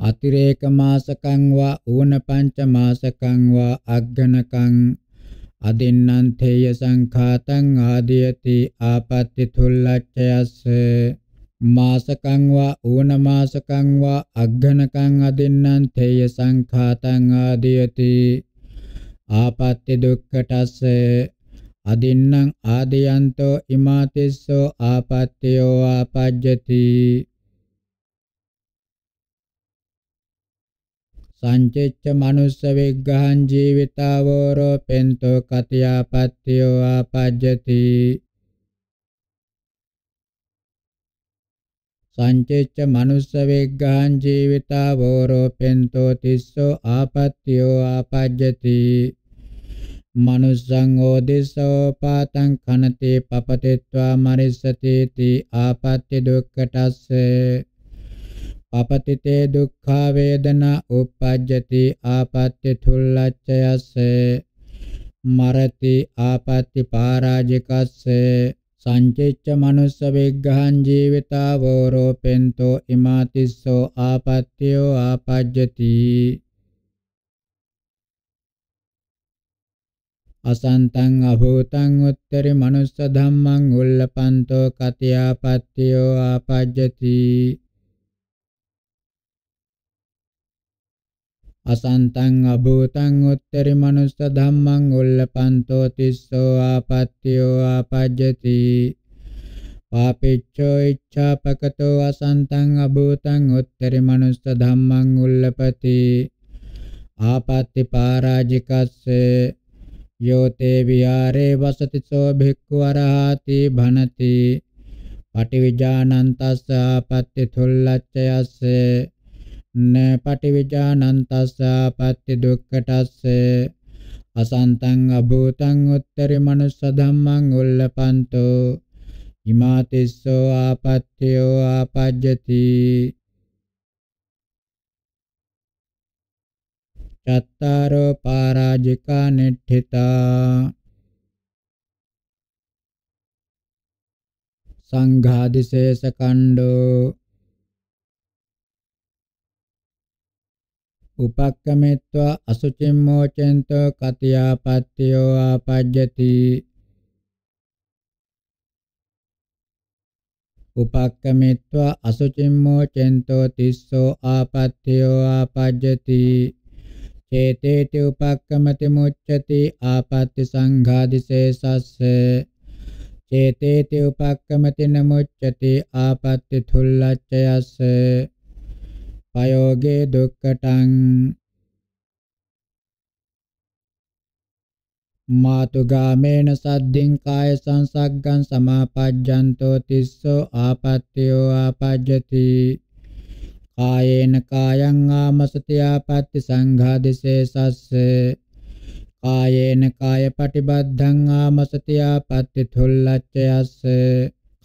අතිරේක මාසකං වා ඌන පංචමාසකං වා අග්ඝනකං අදින්නම් තේය සංඛාතං ආදීයති ආපත්‍ති තුල්ලච්ඡයස්ස මාසකං වා ඕන මාසකං වා අග්ඝනකං අදින්නම් තේය සංඛාතං ආදීයති ආපත්‍ය දුක්ඛටස්ස අදින්නම් ආදයන්තෝ ඉමාතිස්සෝ ආපත්‍යෝ ආපජ්ජති සංචෙච්ච මනුස්ස විග්ඝහං ජීවිතාවෝරෝ පෙන්තෝ කතියාපත්‍යෝ ආපජ්ජති සංචෙච්ච මනුස්ස වෙග්ගාං ජීවිතා වෝරෝපෙන්තෝ තිස්සෝ ආපත්‍යෝ ආපජ්ජති මනුස්සං ඕදිස්සෝ පාතං කනති පපතිත්වා මරිස්සති තී ආපත්‍ය දුක්ඛටස්සේ අපතිතේ දුක්ඛා වේදනා උපජ්ජති ආපත්‍ය තුල්ලච්ඡයස්සේ මරති ආපත්‍ය පරාජිකස්සේ සංචිච්ච මනුස්ස විග්ඝහං ජීවිතාවෝ රෝපෙන්තෝ ඉමාතිස්සෝ ආපත්‍යෝ ආපජ්ජති අසන්තං අභූතං උත්තරි මනුස්ස ධම්මං උල්ලපන්තෝ කතියාපත්‍යෝ ආපජ්ජති අසන්තං අභූතං උත්තරි මනුස්ස ධම්මං උල්ලපන්තෝ තිස්සෝ ආපත්‍යෝ ආපජ්ජති පාපිච්චෝ ඉච්ඡාපකතෝ අසන්තං අභූතං උත්තරි මනුස්ස ධම්මං උල්ලපති ආපත්‍ති පරාජිකස්සේ යෝතේ විහාරේ වසති සෝ භික්ඛු අරහති භනති පටිවිජානන්තස්ස ආපත්‍ති තුල්ලච්ඡයස්සේ න පටිවිජානන්තස්ස පත්‍ති දුක්ඛටස්ස අසන්තං අභූතං උත්තරි මනුස්ස ධම්මං උල්ලපන්තෝ ඉමාතිස්සෝ ආපත්‍යෝ ආපජ්ජති චත්තාරෝ පරාජිකා නිට්ඨිතා සංඝාදිශේෂ කණ්ඩෝ උපක්කමෙත්වා අසුචින් මෝචෙන්තෝ කතියාපත්තියෝ ආපජ්ජති උපක්කමෙත්වා අසුචින් මෝචෙන්තෝ තිස්සෝ ආපත්තියෝ ආපජ්ජති චේතේති උපක්කමති මුච්ඡති ආපත්‍ති සංඝාදිශේසස්ස චේතේති උපක්කමති නමුච්ඡති ආපත්‍ති තුල්ලච්ඡයස්ස පයෝගේ දුක්කටං මාතුගාමේන සද්දින් කාය සංසග්ගං සමාපජ්ජන්තෝ තිස්සෝ ආපත්‍යෝ ආපජ්ජති කායේන කායං ආමසති ආපත්‍ති සංඝාදිසේසස්ස කායේන කාය පටිබද්ධං ආමසති ආපත්‍ති තුල්ලච්ඡයස්ස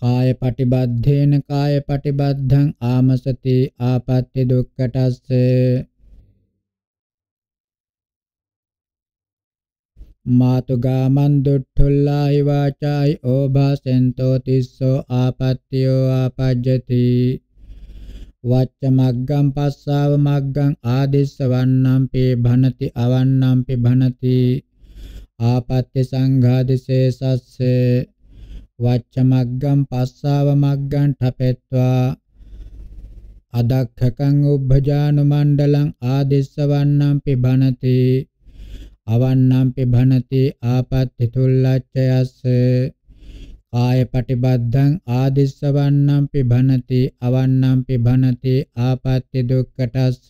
කාය පටිබද්ධේන කාය පටිබද්ධං ආමසති ආපත්‍ය දුක්ඛටස්ස මාතුගාමන් දුට්ඨුල්ලායි වාචායි ඕභාසෙන්තෝ තිස්සෝ ආපත්‍යෝ ආපජ්ජති වච්ච මග්ගම් පස්සාව මග්ගම් ආදිස්ස වන්නම්පි භනති අවන්නම්පි භනති ආපත්‍ය සංඝාදිසේසස්සේ වච්ච මග්ගම් පස්සාව මග්ගං ඨපෙත්වා අදක්ඛකං උබ්බජානු මණ්ඩලං ආදිස්සවන්නම් පිබනති අවන්නම් පිබනති ආපත්ති තුල්ලච්ඡයස්ස කාය පටිබද්ධං ආදිස්සවන්නම් පිබනති අවන්නම් පිබනති ආපත්‍ය දුක්කටස්ස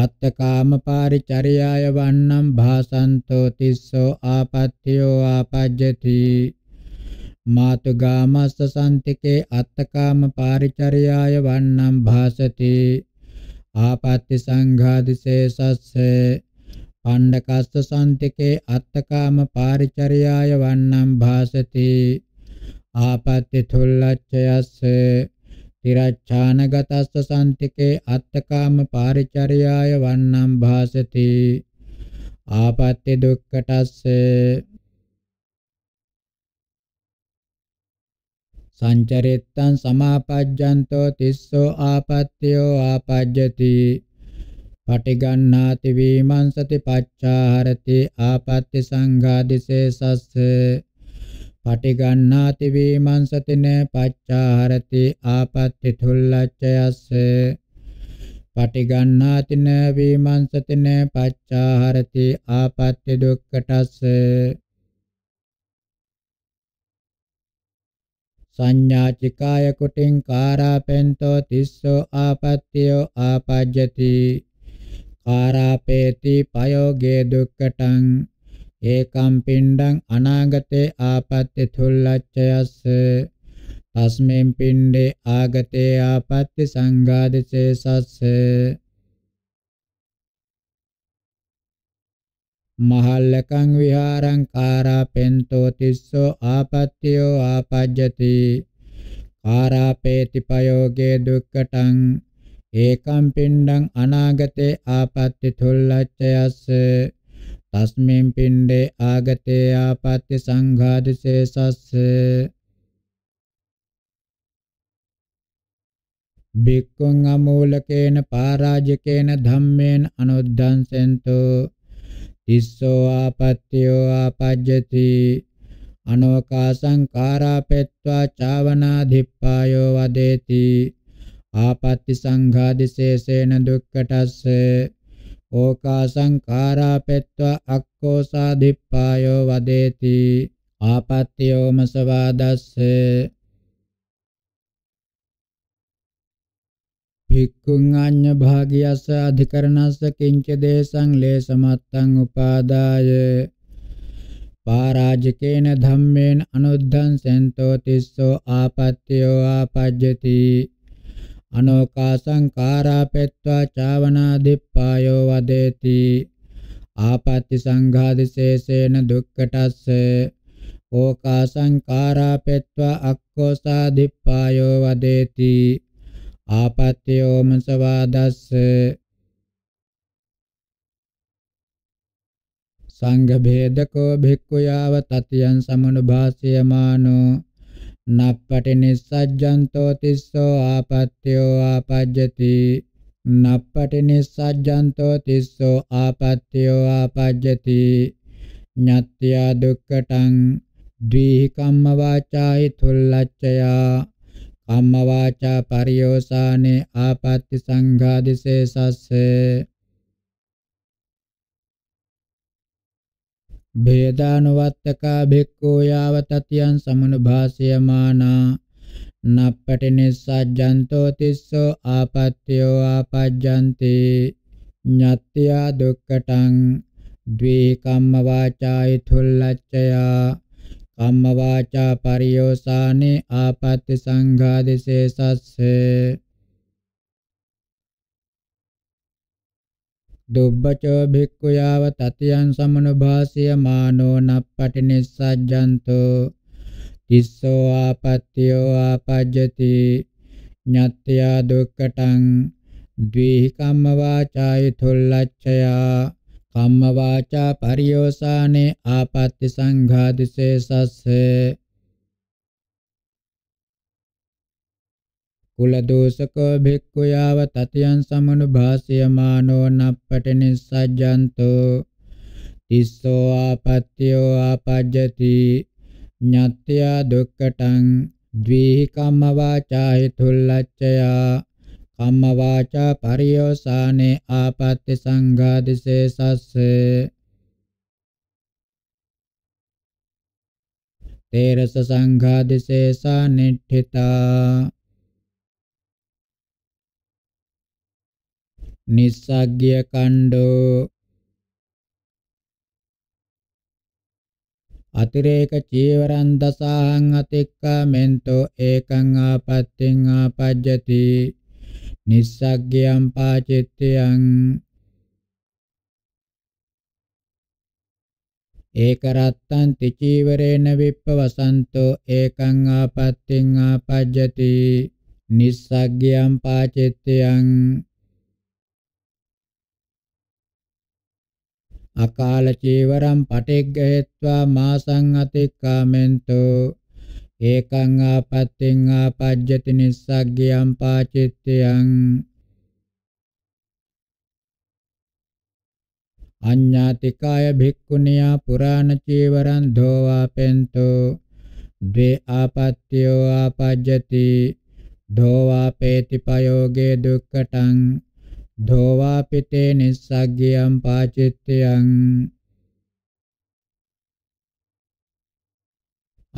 අත්තකාම පාරිචර්යාය වන්නම් භාසන්තෝ තිස්සෝ ආපත්‍යෝ ආපජ්ජති මාතුගාමස්ස සම්තිකේ අත්තකාම පාරිචර්යාය වන්නම් භාසති ආපත්‍ය සංඝාදිශේසස්ස පණ්ඩකස්ස සම්තිකේ අත්තකාම පාරිචර්යාය වන්නම් භාසති ආපත්‍ය තුල්ලච්ඡයස්ස තිරච්ඡානගතස්ස සම්තිකේ අත්තකාම පාරිචර්යාය වන්නම් භාසති ආපත්‍ය දුක්කටස්ස සංචරිත්තං සමාපජ්ජන්තෝ තිස්සෝ ආපත්‍යෝ ආපජ්ජති පටිගන්නාති වීමංසති පච්චාහරති ආපත්‍ය සංඝාදිසේසස්ස පටිගන්නාති වීමංසතින පච්චාහරති ආපත්‍ති තුල්ලච්ඡයස්ස පටිගන්නාතින වීමංසතින පච්චාහරති ආපත්‍ය දුක්ඛටස්ස සංඥාචිකාය කුටින් කාරාපෙන්තෝ තිස්සෝ ආපත්‍යෝ ආපජ්ජති කාරාපේති පයෝගේ දුක්ඛටං ඒකම් පිණ්ඩං අනාගතේ ආපත්‍ය තුල්ලච්ඡයස්ස තස්මෙන් පිණ්ඩේ ආගතේ ආපත්‍ය සංඝාදසේසස්ස මහල්ලකං විහාරං කාරා පෙන්තෝ තිස්සෝ ආපත්‍යෝ ආපජ්ජති කාරාපේති පයෝගේ දුක්කටං ඒකම් පිණ්ඩං අනාගතේ ආපත්‍ති තුල්ලච්ඡයස්ස තස්මෙන් පින්ඩේ ආගතේ ආපත්‍ය සංඝාදිශේසස්ස බික්කුං අමූලකේන පරාජකේන ධම්මේන අනුද්ධංසෙන්තෝ තිස්සෝ ආපත්‍යෝ ආපජ්ජති අනෝකාසංකාරාපෙත්වා චාවනාධිප්පායෝ වදේති ආපත්‍ති සංඝාදිශේෂේන දුක්කටස්සේ ඕකා සංඛාරා පෙත්වා අක්ඛෝ සාදිප්පායෝ වදේති ආපත්‍යෝමසවාදස්සේ භික්ඛුං අඤ්ඤ භාගියස අධිකරණස්ස කිංච දේශං ලේසමත්තං උපාදාය පාරාජකේන ධම්මේන අනුද්ධං සෙන්තෝ තිස්සෝ ආපත්‍යෝ ආපජ්ජති අනෝකාසංකාරා පෙත්වා චාවනා දිප්පායෝ වදේති ආපත්‍ති සංඝාදිශේෂේන දුක්කටස්ස ඕකාසංකාරා පෙත්වා අක්කෝසා දිප්පායෝ වදේති ආපත්‍යෝම සවාදස්ස සංඝ භේදකෝ භික්ඛු යාව තතියං සමනුභාසයමානෝ නප්පටි නිස්සජ්ජන්තෝ තිස්සෝ ආපත්‍යෝ ආපජ්ජති නප්පටි නිස්සජ්ජන්තෝ තිස්සෝ ආපත්‍යෝ ආපජ්ජති ඤත්ත්‍යා දුක්ඛටං ද්විහි කම්ම වාචායි තුල්ලච්ඡයා කම්ම වාචා පරියෝසානේ ආපත්‍ති සංඝාදිසේසස්සේ භේදානුවත්තකා භික්ඛෝ යාව තතියං සමනුභාසයමානා නප්පටි නිස්සජ්ජන්තෝ තිස්සෝ ආපත්‍යෝ ආපජ්ජන්ති ඤත්ත්‍යා දුක්ඛටං ද්වේ කම්ම වාචාය තුල්ලච්ඡය කම්ම වාචා පරියෝසානේ ආපත්‍ය සංඝාදිසේසස්සේ දුබ්බචෝ භික්ඛු යාව තතියං සමනුභාසය මානෝ නප්පටි නිස්සජ්ජන්තෝ තිස්සෝ ආපත්‍යෝ ආපජ්ජති ඤත්ත්‍යා දුක්ඛටං ද්විහි කම්ම වාචාය තුල්ලච්ඡයා කම්ම වාචා පරියෝසානේ ආපත්‍ති සංඝාදිසේසස්සේ කුලදෝසක භික්ඛු යාව තතියං සමනුභාසයමානෝ නප්පට නිස්සජ්ජන්තෝ තිස්සෝ ආපත්‍යෝ ආපජ්ජති ඤත්ත්‍යා දුක්ඛටං ද්විහි කම්ම වාචා හිතුල්ලච්ඡය කම්ම වාචා පරියෝසානේ ආපත්‍ය සංඝාදිසේසස්ස තේරස සංඝාදිසේසා නිට්ඨිතා නිස්සග්ගිය කණ්ඩෝ අතිරේක චීවරං දසාං අතික්කමෙන්තෝ ඒකං ආපත්‍තිං ආපජ්ජති නිස්සග්ගියං පාචිත්‍යං ඒක රත්තං තිචීවරේන විප්පවසන්තෝ ඒකං ආපත්‍තිං ආපජ්ජති නිස්සග්ගියං පාචිත්‍යං අකාල චීවරම් පටිග්ගහෙත්වා මාසං අතික්කාමෙන්තෝ ඒකං ආපත්‍තින් ආපජ්ජති නිස්සග්ගියම් පාචිත්‍යං අඤ්ඤාතිකාය භික්ඛුනියා පුරාණ චීවරං ධෝවා පෙන්තෝ ද්වේ ආපත්‍යෝ ආපජ්ජති ධෝවා පේති පයෝගේ දුක්ඛටං ඩෝවා පිටේ නිස්සග්ගියම් පාචිත්‍යං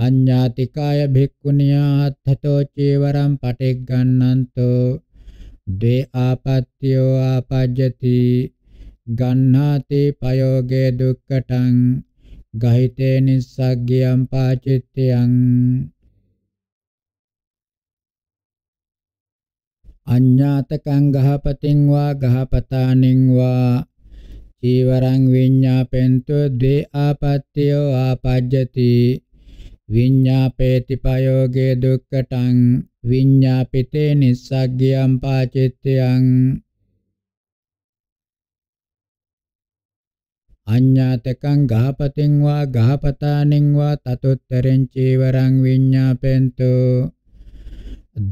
අඤ්ඤාතිකාය භික්ඛුනියාත්තෝ චේවරම් පටිග්ගන්නන්තෝ දේ ආපත්‍යෝ ආපජ්ජති ගන්නාති පයෝගේ දුක්කටං ගහිතේ නිස්සග්ගියම් පාචිත්‍යං අඤ්ඤාතකං ගහපතින් වා ගහපතානින් වා චීවරං විඤ්ඤාපෙන්තු ද්වේ ආපත්‍යෝ ආපජ්ජති විඤ්ඤාපේති පයෝගේ දුක්ඛටං විඤ්ඤාපිතේ නිස්සග්ගියම් පාචිත්‍යං අඤ්ඤාතකං ගහපතින් වා ගහපතානින් වා තතොත්තරං චීවරං විඤ්ඤාපෙන්තු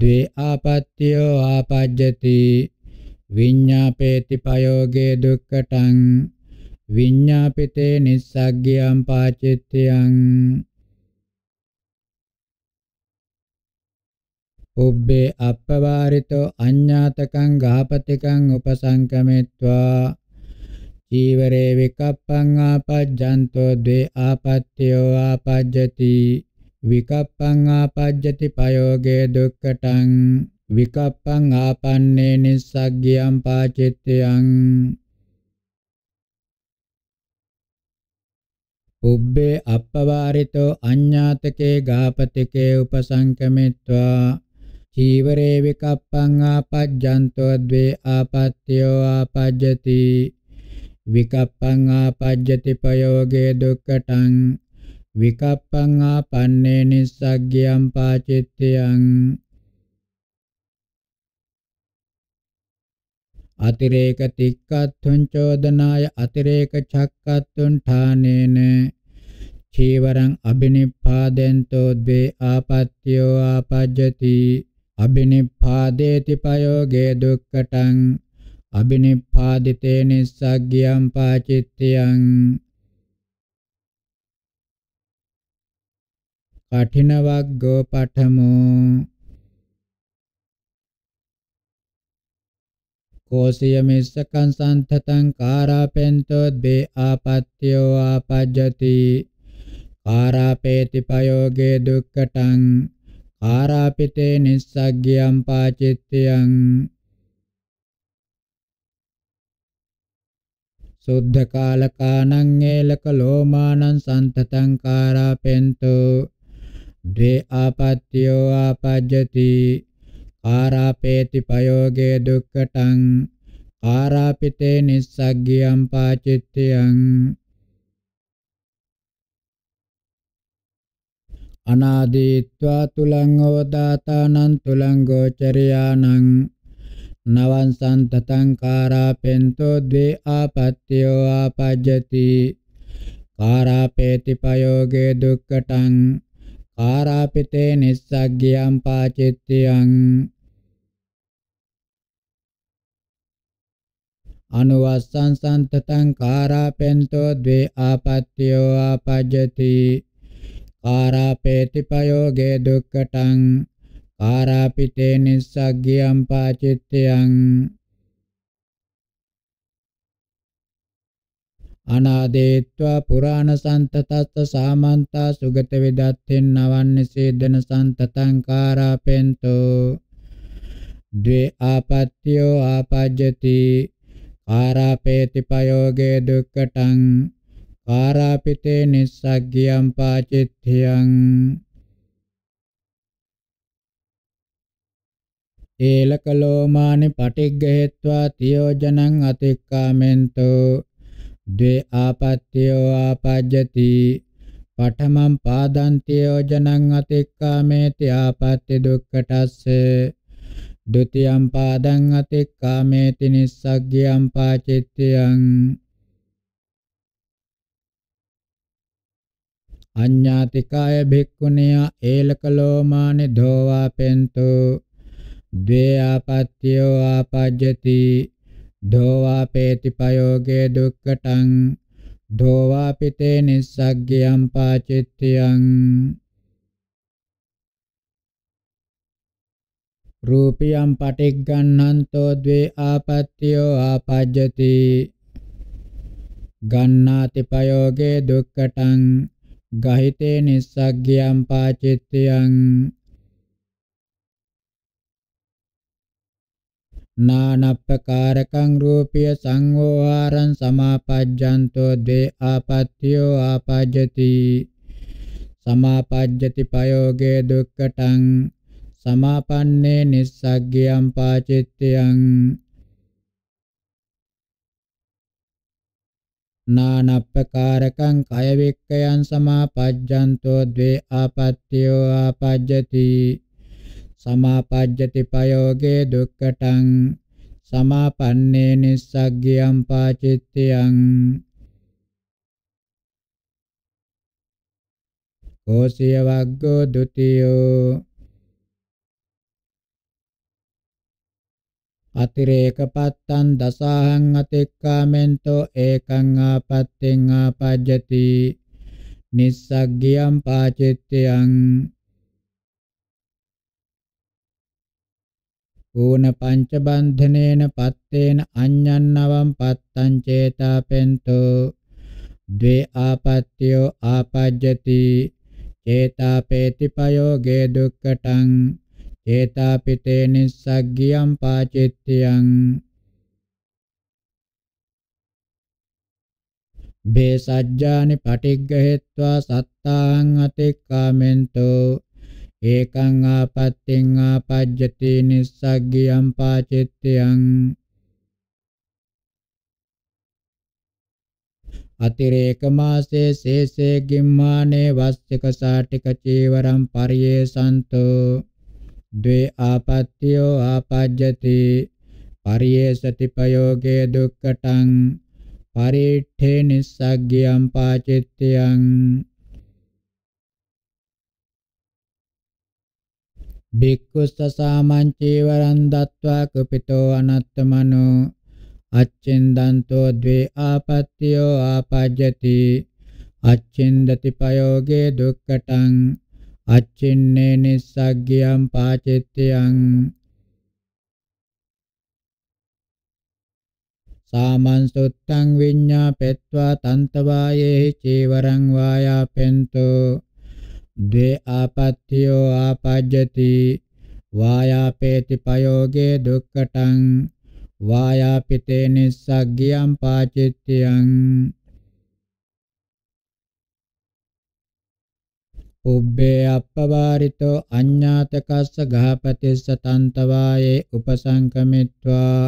ද්වේ ආපත්‍යෝ ආපජ්ජති විඤ්ඤාපේති පයෝගේ දුක්ඛටං විඤ්ඤාපිතේ නිස්සග්ගියම් පාචිත්‍යං උබ්බේ අප්පවාරිතෝ අඤ්ඤාතකං ගාපතිකං උපසංකමෙත්වා චීවරේ විකප්පං ආපජ්ජන්තෝ ද්වේ ආපත්‍යෝ ආපජ්ජති විකප්පං ආපජ්ජති පයෝගේ දුක්ඛටං විකප්පං ආපන්නේ නිස්සග්ගියං පාචිත්‍යං උබ්බේ අප්පවාරිතෝ අඤ්ඤාතකේ ගාපතිකේ උපසංකමිත්වා චීවරේ විකප්පං ආපජ්ජන්තෝ ද්වේ ආපත්‍යෝ ආපජ්ජති විකප්පං ආපජ්ජති පයෝගේ දුක්ඛටං විකප්පං ආපන්නේ නිස්සග්ගයං පාචිත්තයං අතිරේක තික්කත්තුං චෝදනාය අතිරේක චක්කත්තුං ඨානේන චීවරං අබිනිප්පාදෙන්තෝ ද්වේ ආපත්‍යෝ ආපජ්ජති අබිනිප්පාදේති පයෝගේ දුක්කටං අබිනිප්පාදිතේ නිස්සග්ගයං පාචිත්තයං කඨින වග්ගෝ පඨමෝ කෝසිය මිස්සකං සම්තතං කාරාපෙන්තෝ ද්වේ ආපත්‍යෝ ආපජ්ජති කාරාපේති පයෝගේ දුක්ඛටං කාරාපිතේ නිස්සග්ගියම් පාචිත්‍යං සුද්ධ කාලකානං ඒලක ලෝමානං සම්තතං කාරාපෙන්තෝ ද්වේ ආපත්‍යෝ ආපජ්ජති ආරාපේති පයෝගේ දුක්ඛටං ආරාපිතේ නිස්සග්ගියම් පාචිත්‍යං අනාදීත්වා තුලංගෝ දාතානං තුලංගෝ චරියානං නවං සන්තතං කාරාපෙන්තෝ ද්වේ ආපත්‍යෝ ආපජ්ජති කාරාපේති පයෝගේ දුක්ඛටං ආරාපිතේ නිස්සග්ගියම් පාචිත්‍යං අනුවස්සං සන්තතං කාරාපෙන්තෝ ද්වේ ආපත්‍යෝ ආපජ්ජති කාරාපේති පයෝගේ දුක්කටං කාරාපිතේ නිස්සග්ගියම් පාචිත්‍යං අනාදේත්වා පුරාණ සන්තතස්ස සාමන්තා සුගත විදත්තෙන් නවන්නේ සේදන සන්තතං කාරාපෙන්තෝ ද්වේ ආපත්‍යෝ ආපජ්ජති කාරාපේති පයෝගේ දුක්කටං කාරාපිතේ නිස්සග්ගියම් පාචිත්‍යං ඒලකලෝමානි පටිග්ගහෙත්වා තියෝජනං අතික්කාමෙන්තෝ ද්වේ ආපත්‍යෝ ආපජ්ජති පඨමං පාදන්ති යෝජනං අතික්කාමේති ආපත්‍ය දුක්ඛටස්ස ဒ ුතියං පාදං අතික්කාමේති නිස්සග්ගියං පාචිත්‍යං අඤ්ඤාතිකාය භික්ඛුනිය ඒලකලෝමානි ධෝවා පෙන්තු ද්වේ ආපත්‍යෝ ආපජ්ජති දෝවාපේති පයෝගේ දුක්කටං දෝවාපිතේ නිස්සග්ගියම් පාචිත්‍යං රූපියම් පටිග්ගන්නන්තෝ ද්වේ ආපත්‍යෝ ආපජ්ජති ගන්නාති පයෝගේ දුක්කටං ගහිතේ නිස්සග්ගියම් පාචිත්‍යං නානප්පකාරකං රූපිය සංවෝහාරං සමාපජ්ජන්තෝ දේ ආපත්‍යෝ ආපජ්ජති සමාපජ්ජති පයෝගේ දුක්කටං සමාපන්නේ නිස්සග්ගියං පාචිත්‍යං නානප්පකාරකං කය වික්කයන් සමාපජ්ජන්තෝ ද්වේ ආපත්‍යෝ ආපජ්ජති සමාපජ්ජති පයෝගේ දුක්ඛටං සමාපන්නේ නිස්සග්ගියම් පාචිත්‍යං කෝසිය වග්ගෝ ဒ ුතියෝ අතිරේක පත්තං දසහං අතික්කාමෙන්තෝ ඒකං ආපත්තෙන් ආපජ්ජති නිස්සග්ගියම් පාචිත්‍යං ඌන පංච බන්ධනේන පත්තේන අඤ්ඤන්නවම් පත්තං චේතාපෙන්තෝ ද්වේ ආපත්‍යෝ ආපජ්ජති චේතාපේතිපයෝගේ දුක්ඛටං චේතාපිතේ නිස්සග්ගියම් පාචිත්‍යං බේසජ්ජානි පටිග්ගහෙත්වා සත්තාං අතික්කාමෙන්තෝ ඒකං ආපත්තෙන් ආපජ්ජති නිස්සග්ගියං පාචිත්තයං අතිරේක මාසේ සේසේ ගිම්මානේ වස්සක සාටික චීවරම් පරියේසන්තෝ ද්වේ ආපත්‍යෝ ආපජ්ජති පරියේසති ප්‍රයෝගේ දුක්කටං පරිඨේ නිස්සග්ගියං පාචිත්තයං භික්ඛුස්ස සාමංචේවරං දත්වා කුපිතෝ අනත්තමනෝ අච්චෙන්දන්තෝ ද්වේ ආපත්‍යෝ ආපජ්ජති අච්චෙන්දති පයෝගේ දුක්කටං අච්චින්නේ නිස්සග්ගියම් පාචිත්‍යං සාමන්සුත්තං විඤ්ඤා පෙත්වා තන්තවායේ චේවරං වායාපෙන්තෝ ද්වේ ආපත්‍යෝ ආපජ්ජති වායාපේති පයෝගේ දුක්කටං වායාපිතේ නිස්සග්ගියම් පාචිත්‍යං උබ්බේ අප්පවාරිතෝ අඤ්ඤාතකස්ස ගහපතිස්ස තන්තවායේ උපසංකමිත්වා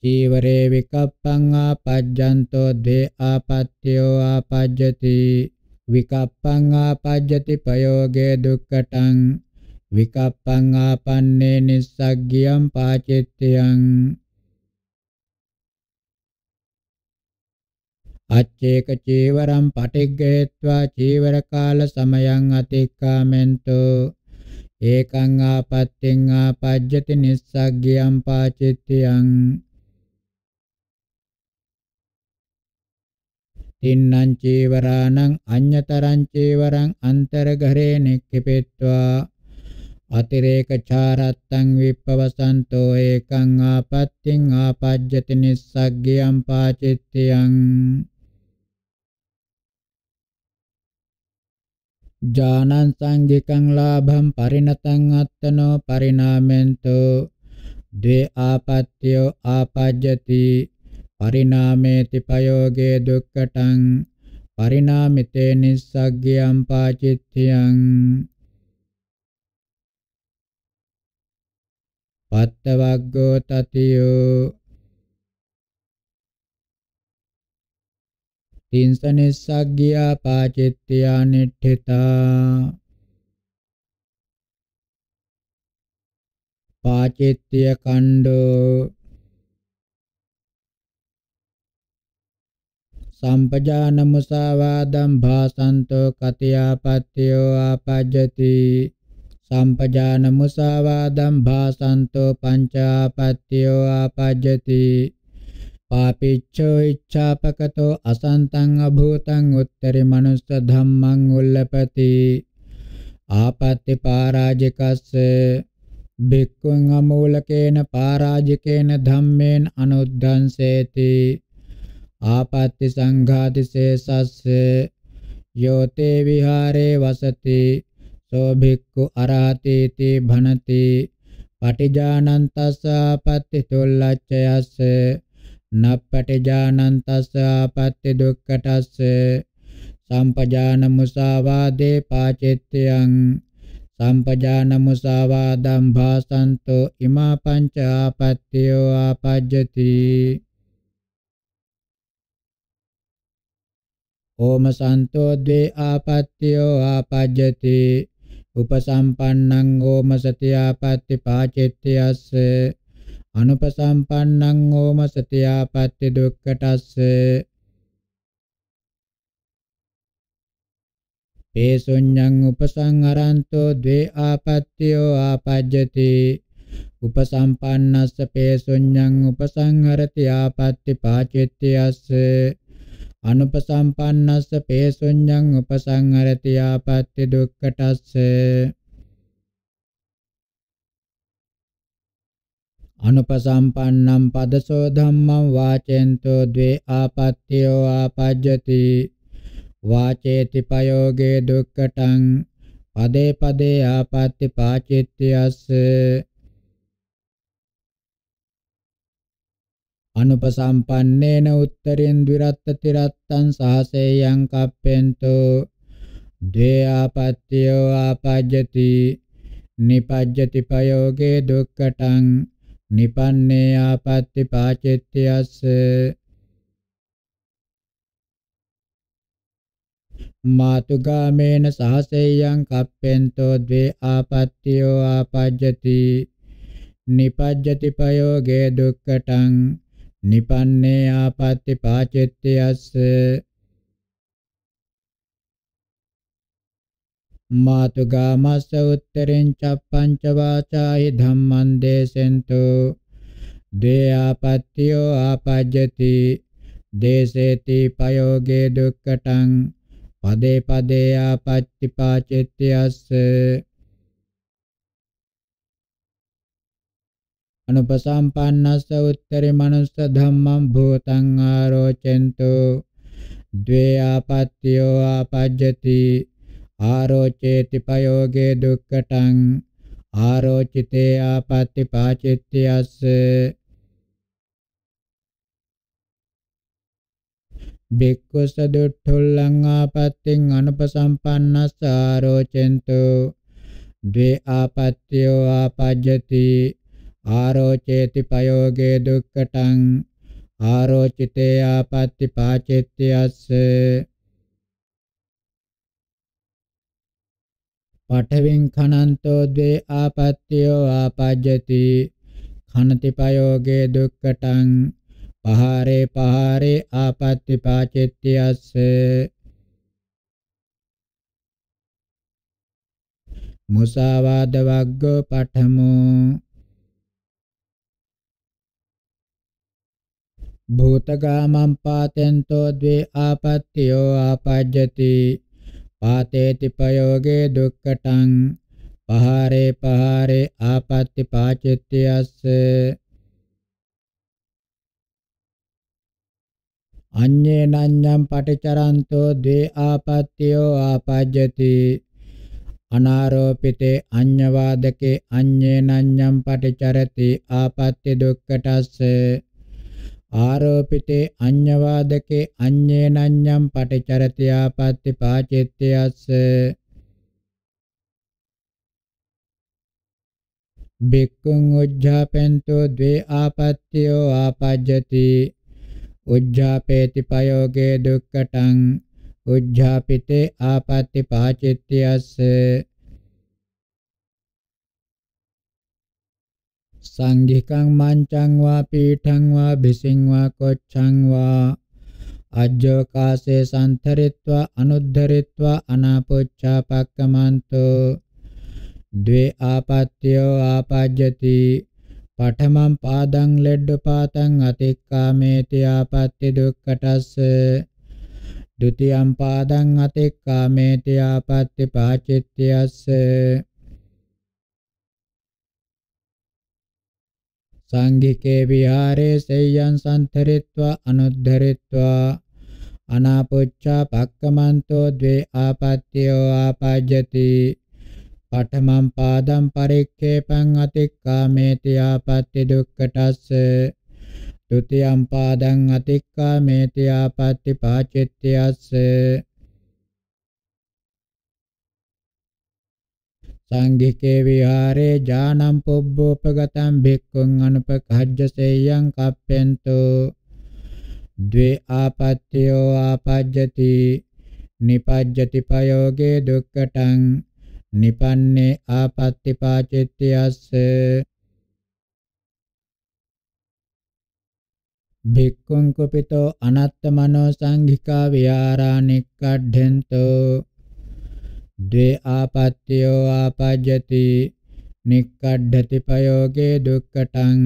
චීවරේ විකප්පං ආපජ්ජන්තෝ ද්වේ ආපත්‍යෝ ආපජ්ජති විකප්පං ආපජ්ජති පයෝගේ දුක්ඛටං විකප්පං ආපන්නේ නිස්සග්ගියම් පාචිත්‍යං අච්චේක චීවරම් පටිග්ගේत्वा චීවර කාල සමයං අතික්කාමෙන්තෝ ඒකං ආපත්‍තිං ආපජ්ජති නිස්සග්ගියම් පාචිත්‍යං තින්නං චේවරාණං අඤ්‍යතරං චේවරං අන්තරඝරේ නික්ඛිපෙත්වා අතිරේක චාරත්තං විප්පවසන්තෝ ඒකං ආපත්තිං ආපජ්ජති නිස්සග්ගියං පාචිත්තියං ජානං සංඝිකං ලාභං පරිණතං අත්තනෝ පරිණාමෙන්තෝ ද්වේ ආපත්‍යෝ ආපජ්ජති පරිණාමේති පයෝගේ දුක්ඛටං පරිණාමිතේ නිස්සග්ගයං පාචිත්‍යං පත්තවග්ගෝ තතියෝ තින්සනිස්සග්ගියා පාචිත්‍යා නිට්ඨිතා පාචිත්‍ය කණ්ඩෝ සම්පජානමුසාවාදම් භාසන්තෝ කතියාපත්තියෝ ආපජ්ජති සම්පජානමුසාවාදම් භාසන්තෝ පංචාපත්තියෝ ආපජ්ජති පාපිච්චෝ ඉච්ඡාපකතෝ අසන්තං අභූතං උත්තරි මනුස්ස ධම්මං උල්ලපති ආපත්‍ති පාරාජිකස්ස භික්ඛුං අමූලකේන පාරාජිකේන ධම්මේන අනුද්ධංසේති ආපත්‍ති සංඝාති සේසස්ස යෝතේ විහාරේ වසති සෝ භික්ඛු අරහතේති භනති පටිජානන්තස්ස ආපත්‍ති තුල්ලච්ඡයස්ස නප්පටිජානන්තස්ස ආපත්‍ති දුක්ඛටස්ස සම්පජාන මුසාවාදේ පාචෙත්‍යං සම්පජාන මුසාවාදම් භාසන්තෝ ඉමා පංච ආපත්‍යෝ ආපජ්ජති ඕම සන්තෝ ද්වේ ආපත්‍යෝ ආපජ්ජති උපසම්පන්නං ඕම සති ආපත්‍ති පාචෙත්‍යස්ස අනුපසම්පන්නං ඕම සති ආපත්‍ති දුක්ඛටස්ස පේසුඤ්ඤං උපසංහරන්තෝ द्वे ආපත්‍යෝ ආපජ්ජති උපසම්පන්නස්ස පේසුඤ්ඤං උපසංහරති ආපත්‍ති පාචිත්‍යස්ස අනුපසම්පන්නස්ස පේසුඤ්ඤං උපසංහරති ආපත්‍ති දුක්ඛටස්ස අනුපසම්පන්නම් පදසෝ ධම්මං වාචෙන්තෝ द्वे ආපත්‍යෝ ආපජ්ජති වාචේති පයෝගේ දුක්ඛටං පදේ පදේ ආපත්‍ති පාචිත්‍යස්ස අනුපසම්පන්නේන උත්තරින් ද්විරත්ත තිරත්තං සාසේයං කප්පෙන්තෝ ද්වේ ආපත්‍යෝ ආපජ්ජති නිපජ්ජති පයෝගේ දුක්ඛටං නිපන්නේ ආපත්‍ති පාචිත්‍යස්ස මාතුගාමේන සහසෙයං කප්පෙන්තෝ ද්වේ ආපත්‍යෝ ආපජ්ජති නිපජ්ජති පයෝගේ දුක්ඛටං නිපන්නේ ආපත්‍ති පාචෙත්‍යස්ස මාතුගාමස්ස උත්තරෙන් චප්පංච වාචාහි ධම්මං දේසෙන්තු දේ ආපත්‍යෝ ආපජ්ජති දේසේති පයෝගේ දුක්කටං පදේ පදේ ආපත්‍ති පාචෙත්‍යස්ස අනුපසම්පන්නස්ස උත්තරි මනුස්ස ධම්මං භූතං ආරෝචෙන්තු ද්වේ ආපත්‍යෝ ආපජ්ජති ආරෝචේති පයෝගේ දුක්ඛටං ආරෝචිතේ ආපත්‍ති පාචිත්‍යස්ස බික්කුස දුට්ඨුල්ලං ආපත්‍තින් අනුපසම්පන්නස්ස ආරෝචෙන්තු ද්වේ ආපත්‍යෝ ආපජ්ජති ආරෝචේති පයෝගේ දුක්ඛටං ආරෝචිතේ ආපත්‍ති පාචෙත්‍යස්ස පඨවින් ඛනන්තෝ ද්වේ ආපත්‍යෝ ආපජ්ජති ඛනති පයෝගේ දුක්ඛටං පහාරේ පහාරේ ආපත්‍ති පාචෙත්‍යස්ස මුසාවාද වග්ගෝ පඨමෝ භූතගාමං පාතෙන්තෝ ද්වේ ආපත්‍යෝ ආපජ්ජති පාතේති ප්‍රයෝගේ දුක්කටං පහාරේ පහාරේ ආපත්‍ති පාචිත්‍යස්ස අඤ්ඤේ නඤ්ඤම් පටිචරන්තෝ ද්වේ ආපත්‍යෝ ආපජ්ජති අනාරෝපිතේ අඤ්ඤවාදකේ අඤ්ඤේ නඤ්ඤම් පටිචරති ආපත්‍ය දුක්කටස්ස ආරෝපිතේ අඤ්ඤවාදකේ අඤ්ඤේනඤ්ඤම් පටිචරති ආපත්‍ති පාචෙත්‍යස්ස බික්කුං උජ්ජාපෙන්තෝ ද්වේ ආපත්‍යෝ ආපජ්ජති උජ්ජාපේති පයෝගේ දුක්කටං උජ්ජාපිතේ ආපත්‍ති පාචෙත්‍යස්ස සංඝිකං මංචං වා පීඨං වා බිසිං වා කොච්චං වා අජ්ජෝකාසේ සම්තරිත්වා අනුද්ධරිත්වා අනාපොච්චා පක්කමන්තෝ ද්වේ ආපත්‍යෝ ආපජ්ජති පඨමං පාදං ලෙඩ්ඩපාතං අතික්කාමේති ආපත්‍ති දුක්ඛටස්ස ဒ ුතියං පාදං අතික්කාමේති ආපත්‍ති පාචිත්‍යස්ස सांघिके विहारे सेय्यं संथरित्वा अनुद्धरित्वा अनापुच्छा पक्कमन्तो द्वे आपत्यो आपाद्यति පඨමම් පාදම් පරික්ඛේපං අතික්කාමේති ආපත්‍ති දුක්ඛටස්ස ဒုတိယ ම් පාදං අතික්කාමේති ආපත්‍ති පාචිත්‍යස්ස සංඝිකේ විහාරේ ඥානං පොබ්බෝපගතං භික්ඛුං අනුපකහජ්ජසේයං කප්පෙන්තෝ ද්වේ ආපත්‍යෝ ආපජ්ජති නිපජ්ජති පයෝගේ දුක්ඛටං නිපන්නේ ආපත්‍ති පාචිත්‍යස්ස භික්ඛුං කුපිතෝ අනත්ත මනෝ සංඝිකා විහාරා නික්කඩ්ඩෙන්තෝ ද්වේ ආපත්‍යෝ ආපජ්ජති නික්කඩ්ඩති පයෝගේ දුක්කටං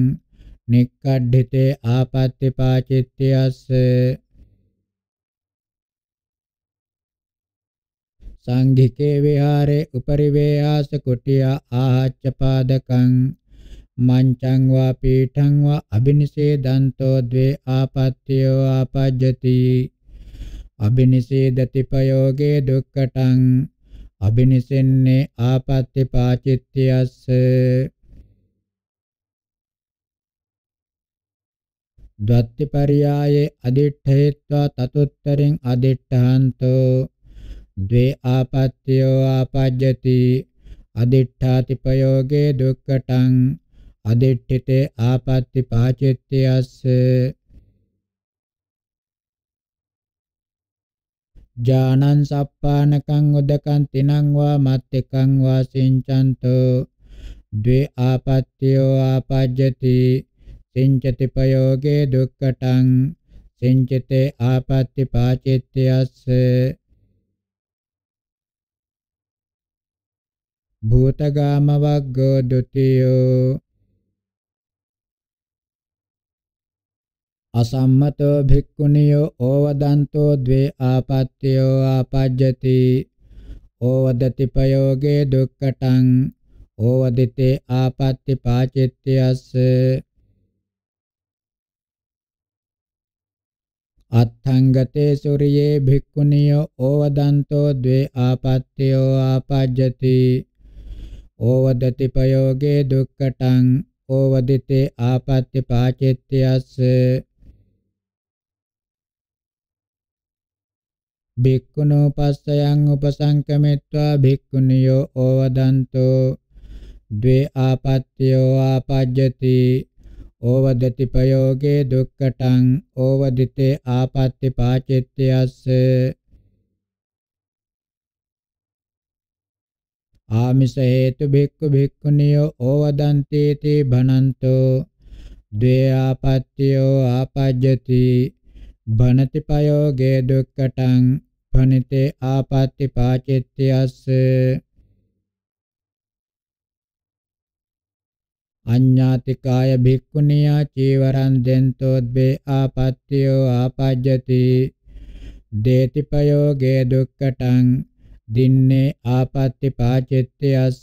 නික්කඩ්ඩිතේ ආපත්‍ති පාචිත්‍යස්ස සංඝිකේ විහාරේ උපරි වේයාස කුටිය ආහච්ච පාදකං මංචං වා පීඨං වා අබිනිසේ දන්තෝ द्वे ආපත්‍යෝ ආපජ්ජති අබිනිසේ දතිපයෝගේ දුක්කටං අබිනිසෙන්නේ ආපත්‍ති පාචිත්‍යස්ස ද්වත්තිපරියායේ අදිඨේත්වා තතුත්තරින් අදිඨාන්තෝ ද්වේ ආපත්‍යෝ ආපජ්ජති අදිඨාතිපයෝගේ දුක්කටං අදිට්ඨිතේ ආපත්‍ති පාචිත්‍යස්ස ජානං සප්පානකං උදකං තිනං වා මත්තකං වා සින්චන්තෝ ද්වේ ආපත්‍යෝ ආපජ්ජති සින්චති ප්‍රයෝගේ දුක්ඛටං සින්චිතේ ආපත්‍ති පාචිත්‍යස්ස භූතගාම වග්ගෝ ဒ ුතියෝ අසම්මතෝ භික්ඛුනියෝ ඕවදන්තෝ द्वे ආපත්‍යෝ ආපජ්ජති ඕවදති ප්‍රයෝගේ දුක්ඛටං ඕවදිතේ ආපත්‍ති පාචිත්‍යස්ස අත්ථංගතේ සූර්යේ භික්ඛුනියෝ ඕවදන්තෝ द्वे ආපත්‍යෝ ආපජ්ජති ඕවදති ප්‍රයෝගේ දුක්ඛටං ඕවදිතේ ආපත්‍ති පාචිත්‍යස්ස භික්ඛුනෝ පස්සයන් උපසංකමෙත්වා භික්ඛුනියෝ ඕවදන්තෝ ද්වේ ආපත්‍යෝ ආපජ්ජති ඕවදති ප්‍රයෝගේ දුක්ඛටං ඕවදිතේ ආපත්‍ති පාචිත්‍යස්ස ආමිස හේතු භික්ඛු භික්ඛුනියෝ ඕවදන්ති තේ භනන්තෝ ද්වේ ආපත්‍යෝ ආපජ්ජති භනති ප්‍රයෝගේ දුක්ඛටං පනිතේ ආපත්‍ති පාචිත්‍යස්ස අඤ්ඤාතිකාය භික්ඛුනියා චීවරං දෙන්තෝද්බේ ආපත්‍යෝ ආපජ්ජති දේතිපයෝගේ දුක්කටං දින්නේ ආපත්‍ති පාචිත්‍යස්ස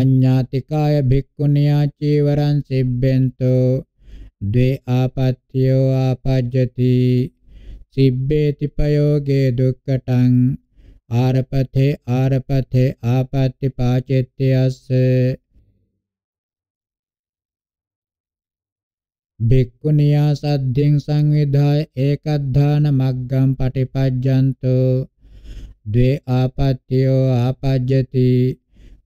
අඤ්ඤාතිකාය භික්ඛුනියා චීවරං සිබ්බෙන්තෝ ද්වේ ආපත්‍යෝ ආපජ්ජති සිබ්බේති ප්‍රයෝගේ දුක්ඛටං ආරපතේ ආරපතේ ආපත්‍ති පාචෙත්‍යස්ස භික්ඛුනියා සද්ධින් සංවිධාය ඒකද්ධාන මග්ගම් පටිපජ්ජන්තෝ ද්වේ ආපත්‍යෝ ආපජ්ජති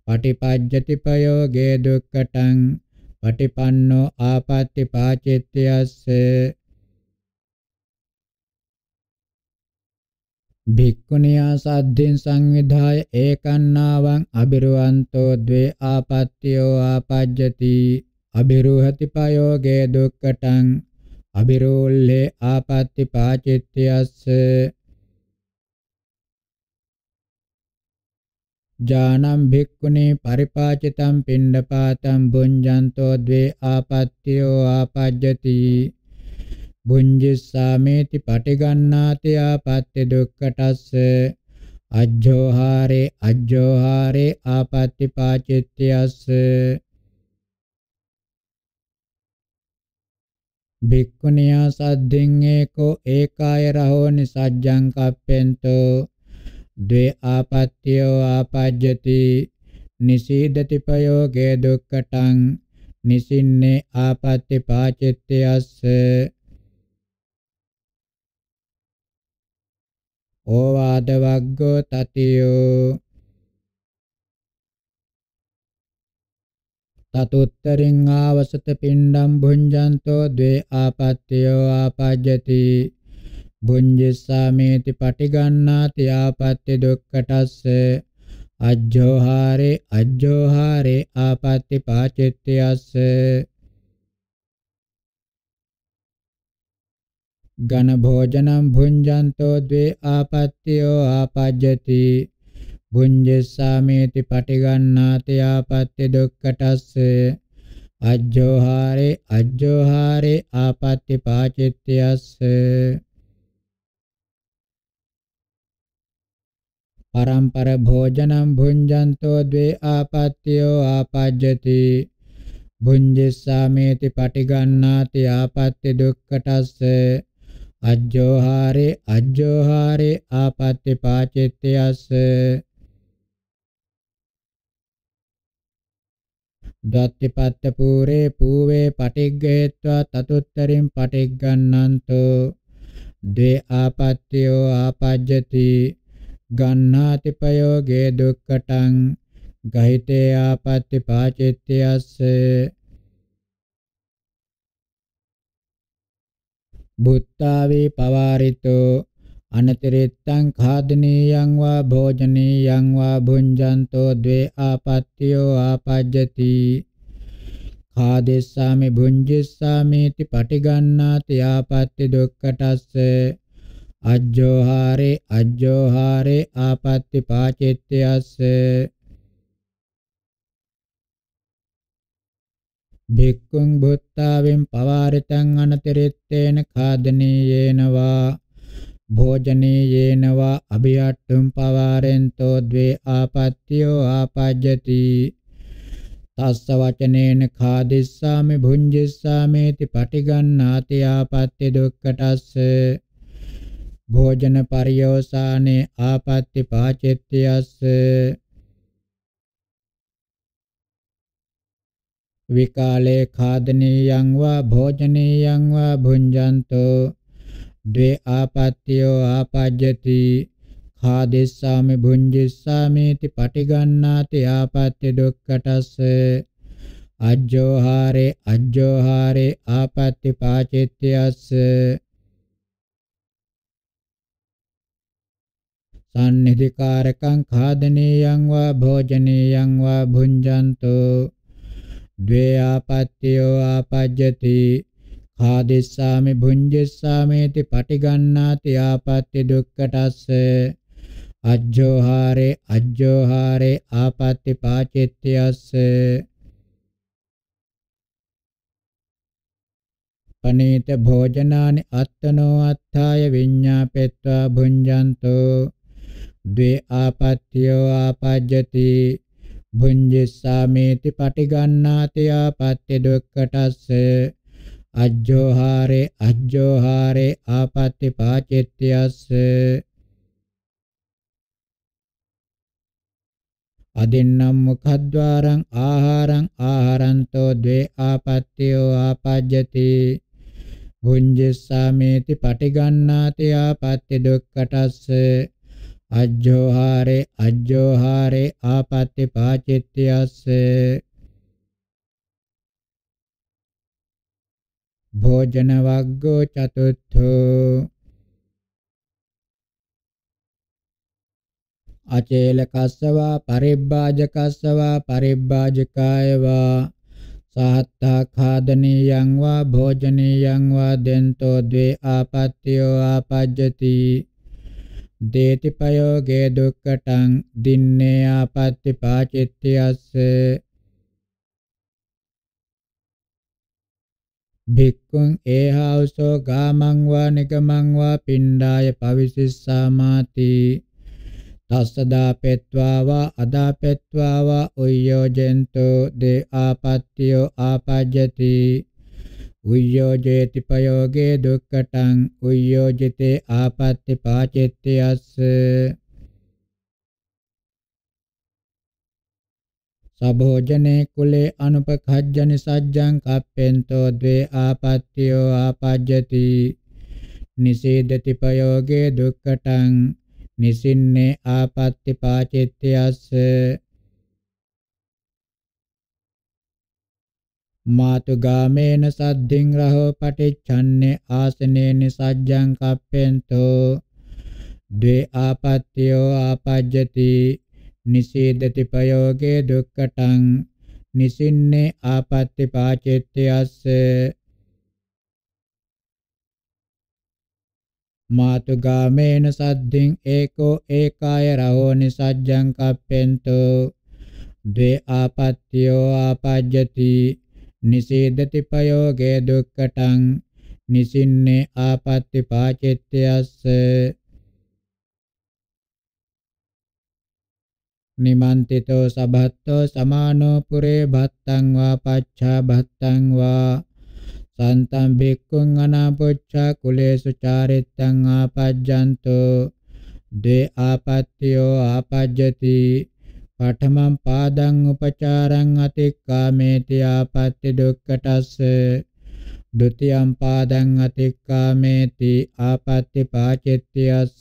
පටිපජ්ජති ප්‍රයෝගේ දුක්ඛටං පටිපන්නෝ ආපත්‍ති පාචිත්‍යස්ස භික්ඛුනියා සද්දෙන් සංවිධාය ඒකන්නාවං අබිරවන්තෝ द्वे ආපත්‍යෝ ආපජ්ජති අබිරෝහති පයෝගේ දුක්කටං අබිරෝල්ලේ ආපත්‍ති පාචිත්‍යස්ස ජානම් භික්ඛුනේ පරිපාචිතම් පිණ්ඩපාතම් බුඤ්ජන්තෝ द्वे ආපත්‍යෝ ආපජ්ජති බුඤ්ජිස්සාමේති පටිගන්නාති ආපත්‍ය දුක්ඛටස්ස අජ්ජෝහාරේ අජ්ජෝහාරේ ආපත්‍ය පාචිත්‍යස්ස භික්ඛුනියා සද්ධින් ඒකෝ ඒකාය රහෝනි සජ්ජං කප්පෙන්තෝ ද්වේ ආපත්‍යෝ ආපජ්ජති නිසීදති පයෝගේ දුක්කටං නිසින්නේ ආපත්‍ය පාචිත්‍යස්ස ඕවාද වග්ගෝ තතියෝ තතුත්තරින් ආවසත පින්ඩම් භුඤ්ජන්තෝ ද්වේ ආපත්‍යෝ ආපජ්ජති බුඤ්ජස්සාමේති පටිගන්නාති ආපත්‍ය දුක්ඛටස්ස අජ්ජෝහාරේ අජ්ජෝහාරේ ආපත්‍ය පාචිත්‍යස්ස ඝන භෝජනම් භුඤ්ජන්තෝ द्वे ආපත්‍යෝ ආපජ්ජති බුඤ්ජස්සාමේති පටිගන්නාති ආපත්‍ය දුක්ඛටස්ස අජ්ජෝහාරේ අජ්ජෝහාරේ ආපත්‍ය පාචිත්‍යස්ස පරම්පර භෝජනම් භුඤ්ජන්තෝ ද්වේ ආපත්‍යෝ ආපජ්ජති භුඤ්ජස්සාමේති පටිගන්නාති ආපත්‍ය දුක්ඛටස්ස අජ්ජෝහාරේ අජ්ජෝහාරේ ආපත්‍ය පාචිත්‍යස්ස දත්තිපත්ත පූරේ පූවේ පටිග්ගේත්වා තතුත්තරින් පටිග්ගන්නන්තෝ ද්වේ ආපත්‍යෝ ආපජ්ජති ගන්නාති පයෝගේ දුක්කටං ගහිතේ ආපත්‍ති පාචිත්‍යස්ස බුත්තාවේ පවාරිතෝ අනතිරිත්තං ඛාදනීයං වා භෝජනීයං වා භුංජන්තෝ द्वे ආපත්‍යෝ ආපජ්ජති ආදේශාමි භුංජිස්සාමේති පටිගන්නාති ආපත්‍ය දුක්කටස්ස අජ්ජෝහාරේ අජ්ජෝහාරේ ආපත්‍ති පාචිත්‍යස්ස භික්ඛුං බුත්තාවෙන් පවාරිතං අනතිරිත්තේන කාදනීයේනවා භෝජනීයේනවා අභියට්ඨුම් පවාරෙන්තෝ द्वे ආපත්‍යෝ ආපජ්ජති තස්ස වචනේන खादिस्सामि भुञ्जिस्सामेति පටිගන්නාති ආපත්‍ය දුක්ඛටස්ස භෝජන පරියෝසානේ ආපත්‍ති පාචෙත්‍යස්ස විකාලේ ખાදනීයං වා භෝජනීයං වා භුඤ්ජන්තෝ ද්වේ ආපත්‍යෝ ආපජ්ජති खादिस्सामि भुञ्जिस्सामीति पटिगन्नाति आपत्ति दुःखटस् अज्जोहारे अज्जोहारे आपत्ति पाचित्यस् sannidhikārakaṁ khādanīyaṁ vā bhojanīyaṁ vā bhunjantu dve āpattiyo āpajjati khādissāmi bhunjissāmīti paṭigannāti āpatti dukkhaṭassa අජ්ජෝහාරේ අජ්ජෝහාරේ ආපත්‍ති පාචිත්‍යස්ස පනීත භෝජනානි අත්තනෝ අත්ථාය විඤ්ඤාපෙත්වා භුඤ්ජන්තෝ ද්වේ ආපත්‍යෝ ආපජ්ජති භුඤ්ජස්සාමේති පටිගන්නාති ආපත්‍ය දුක්කටස්ස අජ්ජෝහාරේ අජ්ජෝහාරේ ආපත්‍ය පාචෙත්‍යස්ස අදින්නම් මුඛද්වාරං ආහාරං ආහාරන්තෝ ද්වේ ආපත්‍යෝ ආපජ්ජති භුඤ්ජස්සාමේති පටිගන්නාති ආපත්‍ය දුක්කටස්ස අජ්ජෝහාරේ අජ්ජෝහාරේ ආපත්‍ති පාචිත්‍යස්ස භෝජන වග්ගෝ චතුත්ථෝ අචේල කස්සවා පරිබ්බාජ කස්සවා පරිබ්බාජකායවා සහත්තා ඛාදනීයං වා භෝජනීයං වා දෙන්තෝ ද්වේ ආපත්‍යෝ ආපජ්ජති දේතිපයෝගේ දුක්කටං දින්නේ ආපත්‍ති පාචිත්‍යස්ස භික්ඛුන් ඒහාවසෝ ගාමං වා නිගමං වා පිණ්ඩාය පවිසිස්සාමාති තස්සදා පෙත්වා වා අදා පෙත්වා වා උයෝජෙන්තෝ දේ ආපත්‍යෝ ආපජ්ජති උයෝජේති පයෝගේ දුක්ඛටං උයෝජිතේ ආපත්‍ති පාචෙත්ති අස්ස සභෝජනේ කුලේ අනුපඛජ්ජනි සජ්ජං කප්පෙන්තෝ ද්වේ ආපත්‍යෝ ආපජ්ජති නිසීදති පයෝගේ දුක්ඛටං නිසින්නේ ආපත්‍ති පාචෙත්ති අස්ස මාතුගාමේන සද්ධින් රහෝ පටිච්ඡන්නේ ආසනේන සජ්ජං කප්පෙන්තෝ ද්වේ ආපත්‍යෝ ආපජ්ජති නිසීදති ප්‍රයෝගේ දුක්කටං නිසින්නේ ආපත්‍ති පාචෙත්‍යස්ස මාතුගාමේන සද්ධින් ඒකෝ ඒකාය රහෝ නිසජ්ජං කප්පෙන්තෝ ද්වේ ආපත්‍යෝ ආපජ්ජති නිසීදති පයෝගේ දුක්කටං නිසින්නේ ආපත්‍ති පාචිත්‍යස්ස නිමන්තිතෝ සබත්තෝ සමානෝ පුරේ භත්තං වා පච්ඡා භත්තං වා සන්තම් භික්ඛුං අනාපොච්චා කුලේසු චාරිත්තං ආපජ්ජන්තෝ දේ ආපත්‍යෝ ආපජ්ජති පඨමං පාදං උපචාරං අතික්කාමේති ආපත්‍ති දුක්ඛටස්ස ဒ ුතියං පාදං අතික්කාමේති ආපත්‍ති පාචිත්‍යස්ස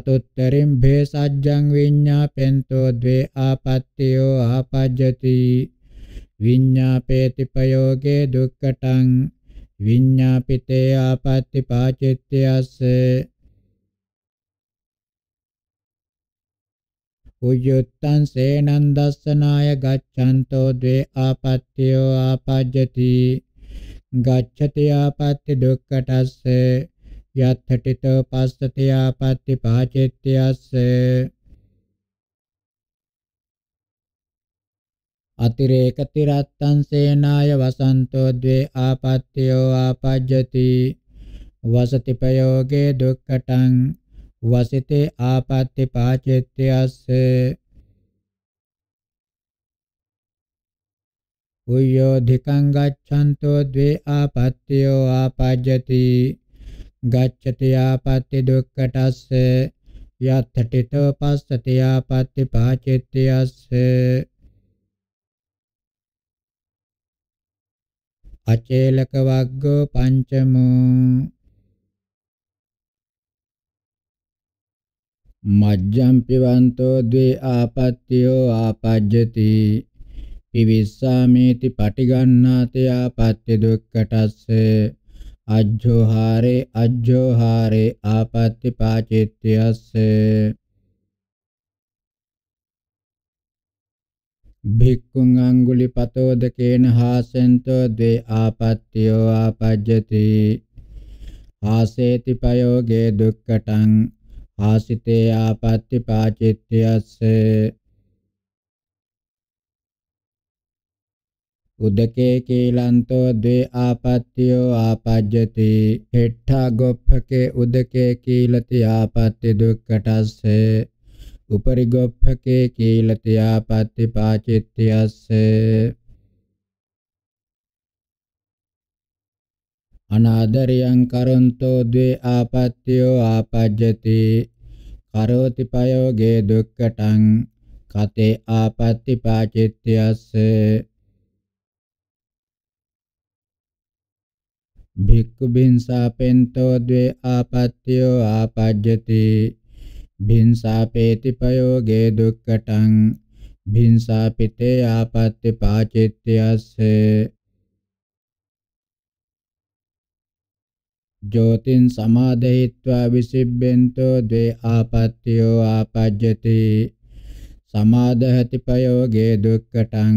තතුත්තරින් භේසජ්ජං විඤ්ඤාපෙන්තෝ द्वे ආපත්‍යෝ ආපජ්ජති විඤ්ඤාපේති ප්‍රයෝගේ දුක්ඛටං විඤ්ඤාපිතේ ආපත්‍ති පාචිත්‍යස්ස උයුත්තං සේනං දස්සනාය ගච්ඡන්තෝ ද්වේ ආපත්‍යෝ ආපජ්ජති ගච්ඡති ආපත්‍ය දුක්ඛටස්ස යත්ථටිතෝ පස්සති ආපත්‍ය පාචෙත්‍යස්ස අතිරේක තිරත්තං සේනාය වසන්තෝ ද්වේ ආපත්‍යෝ ආපජ්ජති වසතිපයෝගේ දුක්ඛටං වසිතේ ආපත්‍ති පාචෙත්‍යස්ස උයෝ ධිකං ගච්ඡන්තෝ द्वे ආපත්‍යෝ ආපජ්ජති ගච්ඡති ආපත්‍ති දුක්ඛටස්ස යත්තටිතෝ පස්සති ආපත්‍ති පාචෙත්‍යස්ස අචේලක වග්ගෝ පංචමෝ මජ්ජම් පිවන්තෝ ද්වේ ආපත්‍යෝ ආපජ්ජති පිවිස්සාමේති පටිගන්නාතේ ආපත්‍ය දුක්කටස්ස අජ්ජෝහාරේ අජ්ජෝහාරේ ආපත්‍ති පාචිත්‍යස්ස භික්ඛුං අඟුලි පතෝදකේන හාසෙන්තෝ ද්වේ ආපත්‍යෝ ආපජ්ජති ආසේති පයෝගේ දුක්කටං ආසිතේ ආපත්‍ති පාචිත්‍යස්ස උදකේ කීලන්තෝ ද්වේ ආපත්‍යෝ ආපජ්ජති හෙට්ඨා ගොප්පකේ උදකේ කීලති ආපත්‍ති දුක්ඛටස්ස උපරි ගොප්පකේ කීලති ආපත්‍ති පාචිත්‍යස්ස අනාදරියං කරොන්තෝ ද්වේ ආපත්‍යෝ ආපජ්ජති කරෝති පයෝගේ දුක්කටං කතේ ආපත්‍ති පාචිත්‍යස්ස භික්ඛු බින්සාපෙන්තෝ ද්වේ ආපත්‍යෝ ආපජ්ජති බින්සාපේති පයෝගේ දුක්කටං බින්සාපිතේ ආපත්‍ති පාචිත්‍යස්ස ජෝතින් සමාදෙහිත්වා විසිබ්බෙන්තෝ ද්වේ ආපත්‍යෝ ආපජ්ජති සමාදහති පයෝගේ දුක්කටං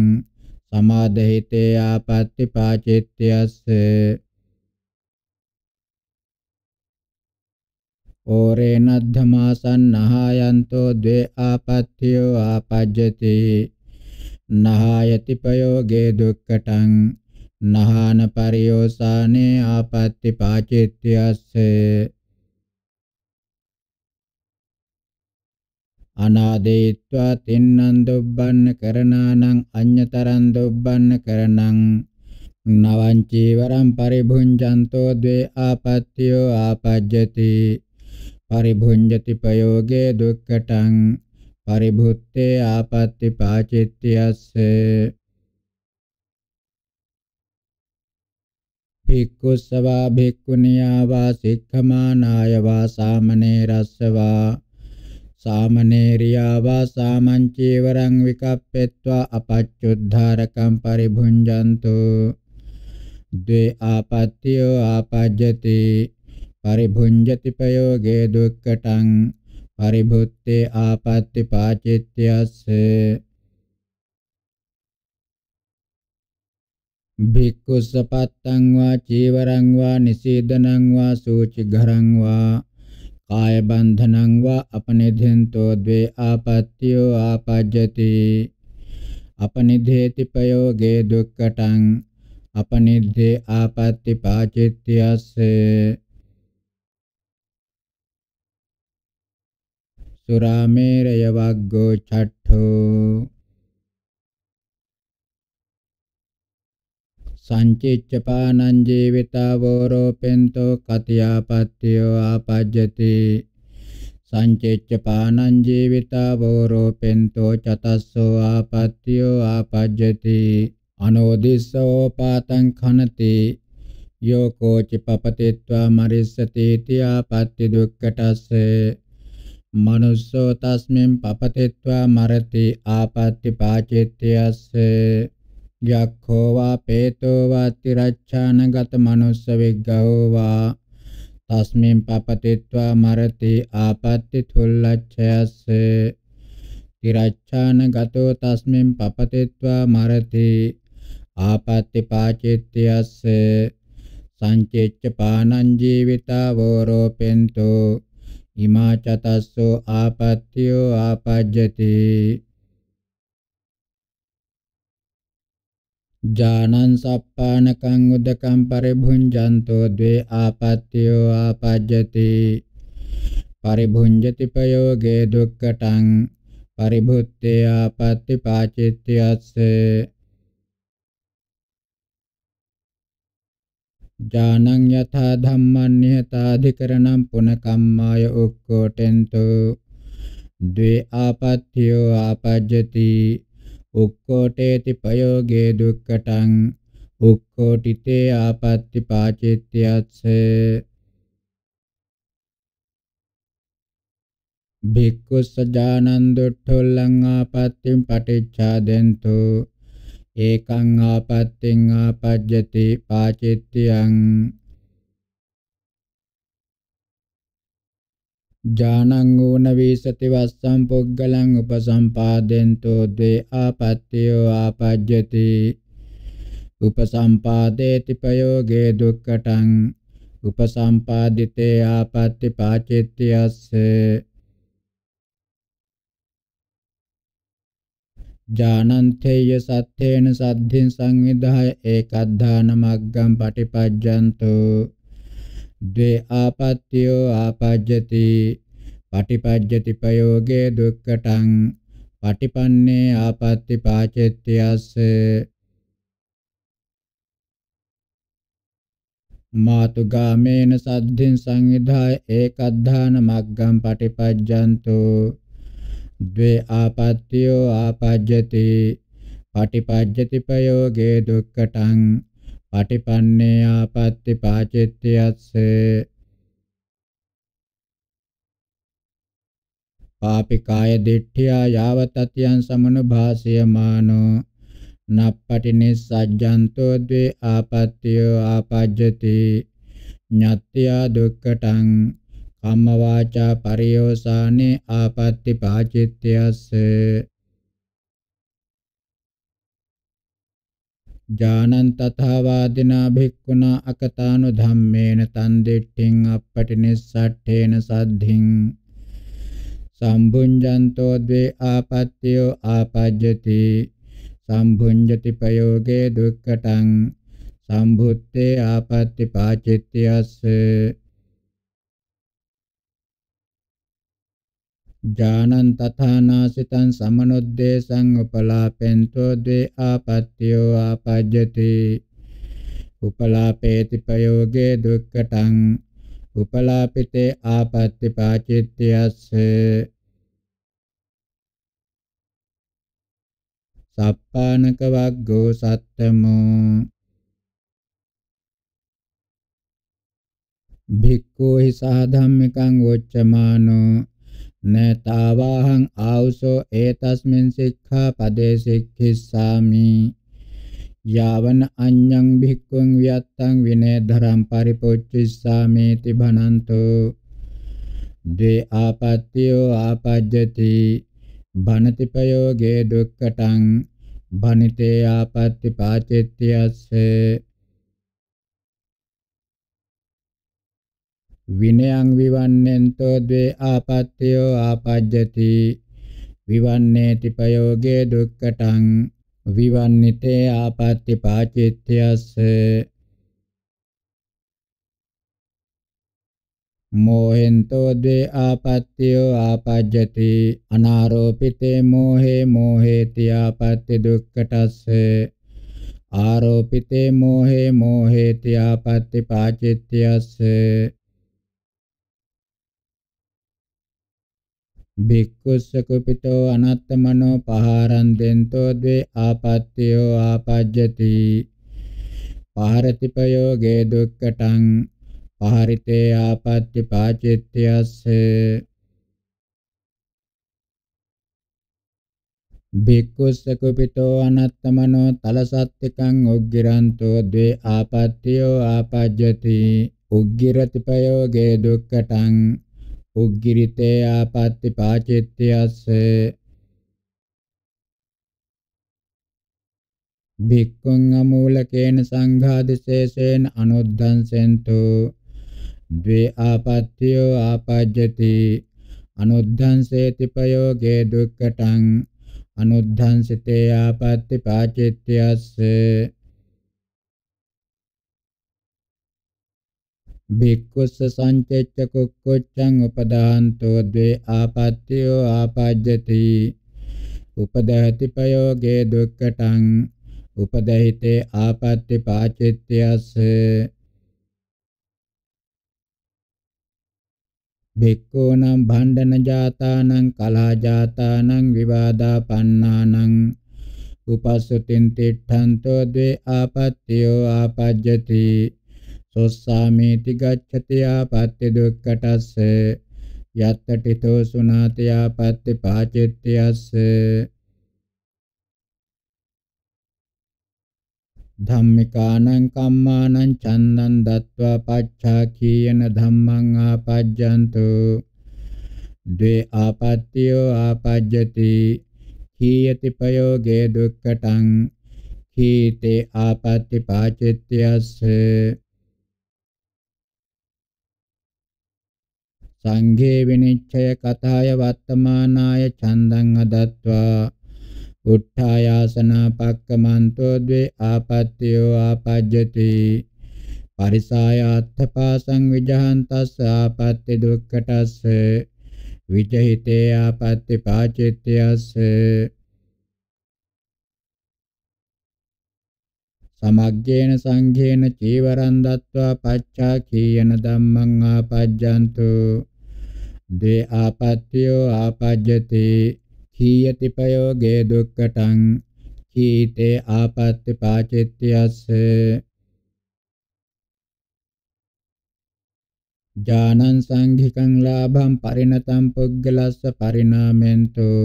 සමාදහිතේ ආපත්‍ති පාචිත්‍යස්ස ඕරේනද්ධමාසන්නහායන්තෝ ද්වේ ආපත්‍යෝ ආපජ්ජති නහායති පයෝගේ දුක්කටං නහාන පරියෝසානේ ආපත්‍ති පාචිත්‍යස්සේ අනාදේත්වා තින්නන් දුබ්බන්න කරනානං අඤ්ඤතරං දුබ්බන්න කරනං නවං චීවරං පරිභුංජන්තෝ ද්වේ ආපත්‍යෝ ආපජ්ජති පරිභුංජති ප්‍රයෝගේ දුක්ඛටං පරිභුත්තේ ආපත්‍ති පාචිත්‍යස්සේ භික්ඛුස්ස වා භික්ඛුණියා වා සික්ඛමානාය වා සාමණේරස්ස වා සාමණේරියා වා සාමංචීවරං විකප්පෙත්වා අපච්චුද්ධාරකම් පරිභුංජන්තු ද්වේ ආපත්‍යෝ ආපජ්ජති පරිභුංජති ප්‍රයෝගේ දුක්කටං පරිභුත්තේ ආපත්‍ති පාචිත්‍යස්සේ භික්ඛු සපත්තං වා චීවරං වා නිසීදනං වා සූචි ඝරං වා කාය බන්ධනං වා අපනිදෙන්තෝ ද්වේ ආපත්‍යෝ ආපජ්ජති අපනිදේති ප්‍රයෝගේ දුක්ඛටං අපනිද්දේ ආපත්‍ති පාචිත්‍යස්ස සුරාමේරය වග්ගෝ ඡට්ඨෝ සංචිච්ඡපානං ජීවිතාවෝ රෝපෙන්තෝ කතියාපත්තියෝ ආපජ්ජති සංචිච්ඡපානං ජීවිතාවෝ රෝපෙන්තෝ චතස්සෝ ආපත්තියෝ ආපජ්ජති අනෝදිස්සෝ පාතං khනති යෝ කෝචි පපතිත්වා මරිස්සති තියාපත්ති දුක්කටස්සේ මනුස්සෝ තස්මින් පපතිත්වා මරති ආපත්‍ති පාචිත්‍යස්සේ යක්ඛෝ වා පේතෝ වා තිරච්ඡානගත මනුස්ස විග්ගහෝ වා තස්මින් පපතිත්වා මරති ආපත්‍ති තුල්ලච්ඡයස්ස තිරච්ඡානගතෝ තස්මින් පපතිත්වා මරති ආපත්‍ති පාචිත්‍යස්ස සංචේච්ඡ පානං ජීවිතා වෝරෝපෙන්තෝ ඉමාචතස්සෝ ආපත්‍යෝ ආපජ්ජති ජානං සප්පානකං උදකං පරිභුඤ්ජන්තෝ ද්වේ ආපත්‍යෝ ආපජ්ජති පරිභුඤ්ජති ප්‍රයෝගේ දුක්ඛටං පරිභුත්තේ ආපත්‍ති පාචිත්‍යස්ස ජානං යථා ධම්මං නිහතාධිකරණං පුනකම්මාය උක්කෝටෙන්තෝ ද්වේ ආපත්‍යෝ ආපජ්ජති උක්කෝටේති පයෝගේ දුක්කටං උක්කෝටිතේ ආපත්‍ති පාචිත්‍යස්ස භික්ඛු සජානං දුට්ඨොල්ලං ආපත්‍තිම් පටිච්ඡාදෙන්තු ඒකං ආපත්‍තින් ආපජ්ජති පාචිත්‍යං ජානං ඕන වේසති වස්සම් පොග්ගලං උපසම්පාදෙන්තෝ ද්වේ ආපත්‍යෝ ආපජ්ජති උපසම්පාදේති ප්‍රයෝගේ දුක්කටං උපසම්පාදිතේ ආපත්‍ති පාචිත්‍යස්ස ජානන්තේය සත්‍යේන සද්ධින් සංවිදාය ඒකද්ධාන මග්ගම් පටිපජ්ජන්තෝ ද්වේ ආපත්‍යෝ ආපජ්ජති පටිපජ්ජති ප්‍රයෝගේ දුක්ඛටං පටිපන්නේ ආපත්‍ති පාචෙත්‍යස්ස මාතුගාමේන සද්ධින් සංවිධාය ඒකද්ධාන මග්ගම් පටිපජ්ජන්තෝ ද්වේ ආපත්‍යෝ ආපජ්ජති පටිපජ්ජති ප්‍රයෝගේ දුක්ඛටං පටිපන්නේ ආපත්‍ති පාචිත්‍යස්ස පාපිකාය දිට්ඨියා යාව තතියං සමනුභාසයමානෝ නප්පටි නිස්සජ්ජන්තෝ ද්වේ ආපත්‍යෝ ආපජ්ජති ඤත්ත්‍යා දුක්ඛටං කම්ම වාචා පරියෝසානේ ආපත්‍ති පාචිත්‍යස්ස ජානං තථාවාදිනා භික්ඛුනා අකතානු ධම්මේන තන් දිට්ඨින් අපපටිනිස්සට්ඨේන සද්ධින් සම්භුඤ්ජන්තෝ ද්වේ ආපත්‍යෝ ආපජ්ජති සම්භුඤ්ජති ප්‍රයෝගේ දුක්ඛටං සම්භුත්තේ ආපත්‍ති පාචිත්‍යස්ස ජානං තථානාසිතං සමනොද්දේශං උපලාපෙන්තෝ ද්වේ ආපත්‍යෝ ආපජ්ජති උපලාපේති ප්‍රයෝගේ දුක්ඛටං උපලාපිතේ ආපත්‍ති පාචිත්‍යස්ස සප්පානක වග්ගෝ සත්තමෝ භික්ඛෝ හි සාධම්මිකං වොච්චමානෝ न तावाहं आउसो एतस्मिन् सिक्खापदे सिक्खिस्सामि यावन् अन्यं भिक्खुं व्यत्तं विनेधरं परिपुच्छिस्सामीति भणन्तो द्वे आपत्तियो आपज्यति भणतिपयोगे दुःखटं भणिते आपत्तिपाचित्यस्य විනයං විවන්නේන්තෝ ද්වේ ආපත්‍යෝ ආපජ්ජති විවන්නේති ප්‍රයෝගේ දුක්කටං විවන්නිතේ ආපත්‍ති පාචිත්‍යස්ස මෝහෙන්තෝ ද්වේ ආපත්‍යෝ ආපජ්ජති අනාරෝපිතේ මෝහේ මෝහේති ආපත්‍ති දුක්කටස්ස ආරෝපිතේ මෝහේ මෝහේති ආපත්‍ති පාචිත්‍යස්ස භික්ඛුස්සකුපිතෝ අනත්තමනෝ පහාරං දෙන්තෝ ද්වේ ආපත්‍යෝ ආපජ්ජති පහරතිපයෝ ගේ දුක්කටං පහරිතේ ආපත්‍ය පාචිත්‍යස්ස භික්ඛුස්සකුපිතෝ අනත්තමනෝ තලසත්තිකං උග්ගිරන්තෝ ද්වේ ආපත්‍යෝ ආපජ්ජති උග්ගිරතිපයෝ ගේ දුක්කටං උග්ගිරිතේ ආපත්‍ති පාචිත්‍යස්ස භික්ඛුං අමූලකේන සංඝාදිශේෂේන අනුද්ධං සෙන්තු ද්වේ ආපත්‍යෝ ආපජ්ජති අනුද්ධං සේති ප්‍රයෝගේ දුක්ඛටං අනුද්ධං සිතේ ආපත්‍ති පාචිත්‍යස්ස භික්ඛුස්ස සංචෙච්ච කුක්කුච්ඡං උපදාන්තෝ ද්වේ ආපත්‍යෝ ආපජ්ජති උපදහති ප්‍රයෝගේ දුක්ඛටං උපදහිතේ ආපත්‍ති පාචිත්‍යස්ස භික්ඛූනම් භණ්ඩන ජාතානම් කලා ජාතානම් විවාදා පන්නානම් උපස්සතින් තිට්ඨන්තෝ ද්වේ ආපත්‍යෝ ආපජ්ජති සොස්සාමේති ගච්ඡති ආපත්‍ති දුක්ඛටස්ස යත්තටිතෝ සුනාති ආපත්‍ති පාචෙත්‍යස්ස ධම්මිකානං කම්මානං චන්දං දත්වා පච්ඡාකීයන ධම්මං ආපජ්ජන්තු ද්වේ ආපත්‍යෝ ආපජ්ජති කීයති ප්‍රයෝගේ දුක්ඛටං කීතේ ආපත්‍ති පාචිත්‍යස්ස සංඝේ විනිච්ඡය කතාය වත්තමානාය ඡන්දං අදත්වා උත්ථායාසනා පක්කමන්තෝ ද්වේ ආපත්‍යෝ ආපජ්ජති පරිසායාත්ථපාසං විජහන්තස්ස ආපත්‍ති දුක්ඛටස්ස විජහිතේ ආපත්‍ති පාචිත්‍යස්ස සමග්ගේන සංඝේන චීවරං දත්වා පච්චා කීයන ධම්මං ආපජ්ජන්තු දේ ආපත්‍යෝ ආපජ්ජති කීයති ප්‍රයෝගේ දුක්ඛටං කීතේ ආපත්‍ය පාචිත්‍යස්ස ඥානං සංඝිකං ලාභං පරිණතං පුද්ගලස්ස පරිණාමෙන්තෝ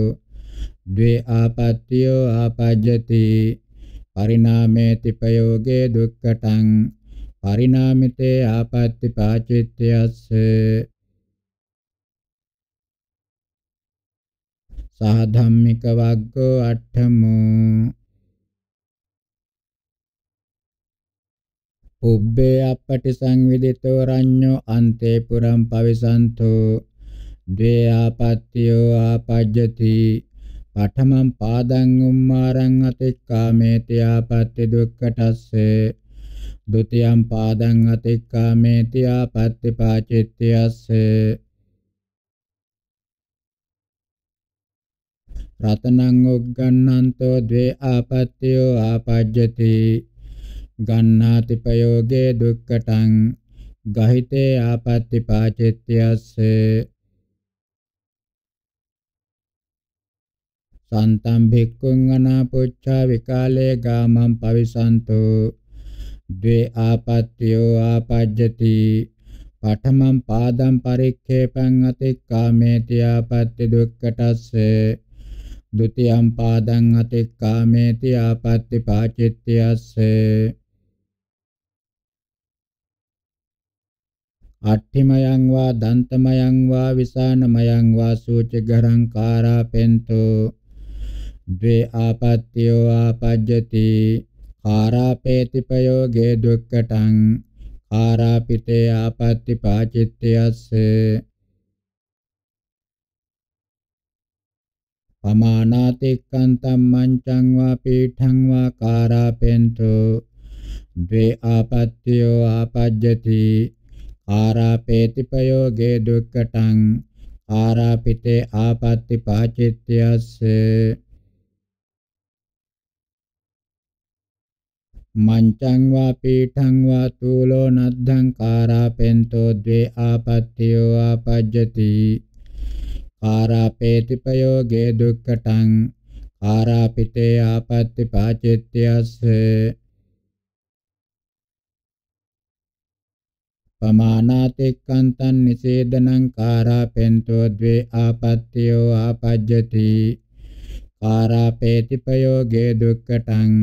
ද්වේ ආපත්‍යෝ ආපජ්ජති පරිණාමේති ප්‍රයෝගේ දුක්ඛටං පරිණාමිතේ ආපත්‍ති පාචිත්‍යස්ස සාධම්මික වග්ගෝ අට්ඨමෝ උබ්බේ අපටි සංවිදිතෝ රඤ්ඤෝ අන්තේ පුරම් පවිසන්තෝ ද්වේ ආපත්‍යෝ ආපජ්ජති පඨමං පාදං උම්මාරං අතික්කාමේති ආපත්‍ය දුක්ඛටස්සේ ဒ ුතියං පාදං අතික්කාමේති ආපත්‍ය පාචිත්‍යස්සේ රතනං උග්ගන්නන්තෝ ද්වේ ආපත්‍යෝ ආපජ්ජති ගන්නාති ප්‍රයෝගේ දුක්කටං ගහිතේ ආපත්‍ති පාචිත්‍යස්ස සන්තම් භික්ඛුං අනාපොච්චා විකාලේ ගාමං පවිසන්තෝ ද්වේ ආපත්‍යෝ ආපජ්ජති පඨමං පාදං පරික්ඛේපං අතික්කාමේති ආපත්‍ති දුක්කටස්සේ dutiyam padang atikkameti apatti pacittiyasсе අට්ඨිමයං වා දන්තමයං වා විසානමයං වා සූචගරං කාරාපෙන්තෝ ද්වේ ආපත්‍යෝ ආපජ්ජති කාරාපේතිපයෝගේ දුක්කටං කාරාපිතේ ආපත්‍ති පාචිත්‍යස්සේ අමානාතික්කන්තම් මංචං වා පීඨං වා කාරාපෙන්තු ද්වේ ආපත්‍යෝ ආපජ්ජති ආරාපේතිපයෝගේ දුක්කටං ආරාපිතේ ආපත්‍ති පාචිත්‍යස්ස මංචං වා පීඨං වා තුලෝ නද්ධං කාරාපෙන්තෝ ද්වේ ආපත්‍යෝ ආපජ්ජති කාරාපේතිපයෝගේ දුක්ඛටං කාරාපිතේ ආපත්‍ති පාචිත්‍යස්ස පමානාතික්කන්තං නිසේදනං කාරාපෙන්තෝ ද්වේ ආපත්‍යෝ ආපජ්ජති කාරාපේතිපයෝගේ දුක්ඛටං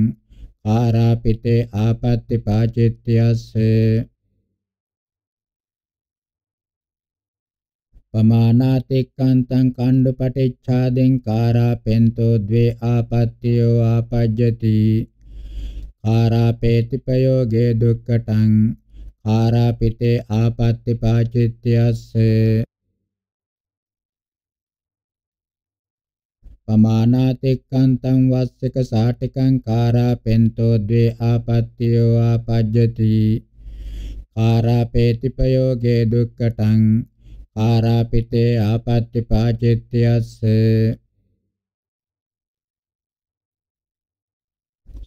ආරාපිතේ ආපත්‍ති පාචිත්‍යස්සේ පමානාතික්කන්තං කණ්ඩු පටිච්ඡාදෙන් කාරා පෙන්තෝ ද්වේ ආපත්‍යෝ ආපජ්ජති කාරා පේතිපයෝගේ දුක්කටං කාරා පිටේ ආපත්‍ති පාචිත්‍යස්සේ පමානාතික්කන්තං වස්සක සාටිකං කාරා පෙන්තෝ ද්වේ ආපත්‍යෝ ආපජ්ජති කාරා පේතිපයෝගේ දුක්කටං ආරාපිතේ ආපත්‍ති පාචිත්‍යස්ස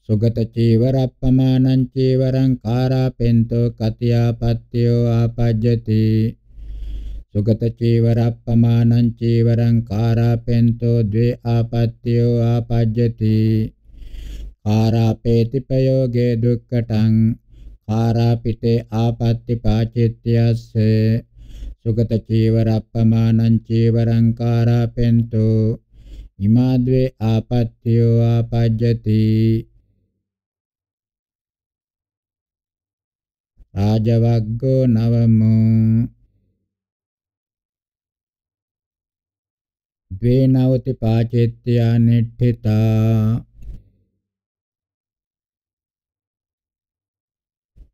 සුගත චීවරප්පමානං චීවරං කාරාපෙන්තෝ කතියාපත්‍යෝ ආපජ්ජති සුගත චීවරප්පමානං චීවරං කාරාපෙන්තෝ ද්වේ ආපත්‍යෝ ආපජ්ජති කාරාපේති ප්‍රයෝගේ දුක්කටං කාරාපිතේ ආපත්‍ති පාචිත්‍යස්සේ සුගත චීවරප්පමානං චීවරංකාරා පෙන්තෝ ඉමාද්වේ ආපත්‍යෝ ආපජ්ජති රාජවග්ගෝ නවමෝ ද්වේනවති පාචෙත්‍යා නිට්ඨිතා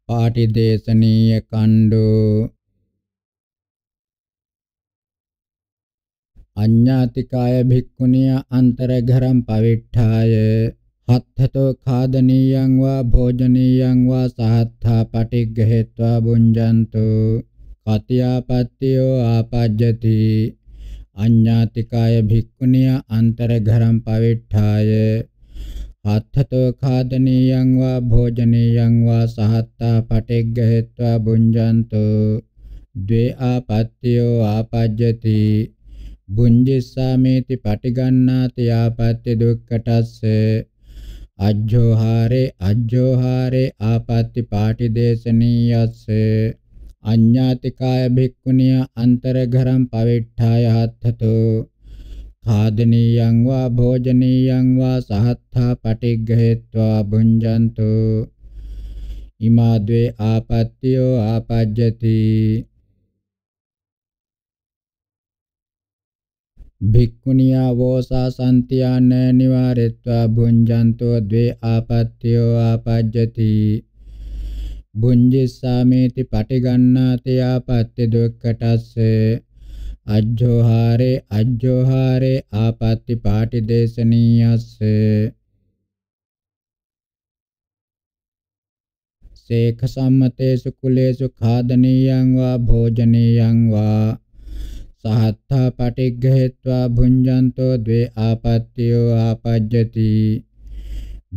පාටිදේශනීය කණ්ඩෝ අඤ්ඤාතිකාය භික්ඛුනිය අන්තරඝරම් පවිට්ඨාය හත්තතෝ ખાදනීයං වා භෝජනීයං වා සහත්ථා පටිග්ගහෙත්වා බුඤ්ජන්තෝ කතියාපත්තියෝ ආපජ්ජති අඤ්ඤාතිකාය භික්ඛුනිය අන්තරඝරම් පවිට්ඨාය හත්තතෝ ખાදනීයං වා භෝජනීයං වා සහත්ථා පටිග්ගහෙත්වා බුඤ්ජන්තෝ ද්වේ ආපත්තියෝ ආපජ්ජති බුඤ්ජිස්සාමේති පටිගන්නාති ආපත්‍ය දුක්ඛටස්ස අජ්ජෝහාරේ අජ්ජෝහාරේ ආපත්‍ය පාටිදේශනීයස්ස අඤ්ඤාතිකාය භික්ඛුනිය අන්තරඝරම් පවෙට්ඨාය හත්තතෝ खादनीयं वा भोजनीयं वा सहत्था पटिग्रहेत्वा भुञ्जन्तु इमा द्वे आपत्यो आपज्यति භික්ඛුනියා වෝසා සම්තියාන නිවාරෙත්වා භුඤ්ජන්තෝ ද්වේ ආපත්‍යෝ ආපජ්ජති බුඤ්ජිස්සාමේති පටිගන්නාති ආපත්‍ය දුක්ඛටස්ස අජ්ජෝහාරේ අජ්ජෝහාරේ ආපත්‍ති පාටි දේශනීයස්ස සේඛ සම්මතේසු කුලේසු ඛාදනීයං වා භෝජනීයං වා සහත්තා පටිග්ගහෙත්වා භුඤ්ජන්තෝ ද්වේ ආපත්‍යෝ ආපජ්ජති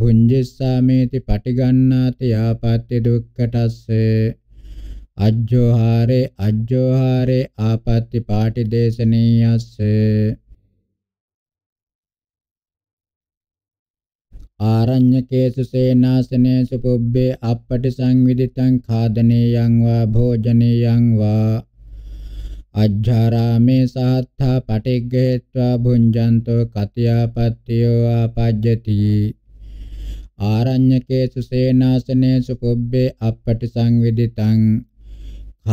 භුඤ්ජස්සාමේති පටිගන්නාති ආපත්‍ය දුක්ඛටස්ස අජ්ජෝහාරේ අජ්ජෝහාරේ ආපත්‍ය පාටි දේශනීයස්ස ආරඤ්‍යකේසු සේනාසනේසු පුබ්බේ අපපටි සංවිදිතං ඛාදනේයං වා භෝජනේයං වා අජ්ජාරාමේ සාත්තා පටිග්ගේත්වා භුඤ්ජන්තෝ කතියාපත්තියෝ ආපජ්ජති ආරඤ්‍යකේසු සේනාසනේසු පුබ්බේ අපටි සංවිදිතං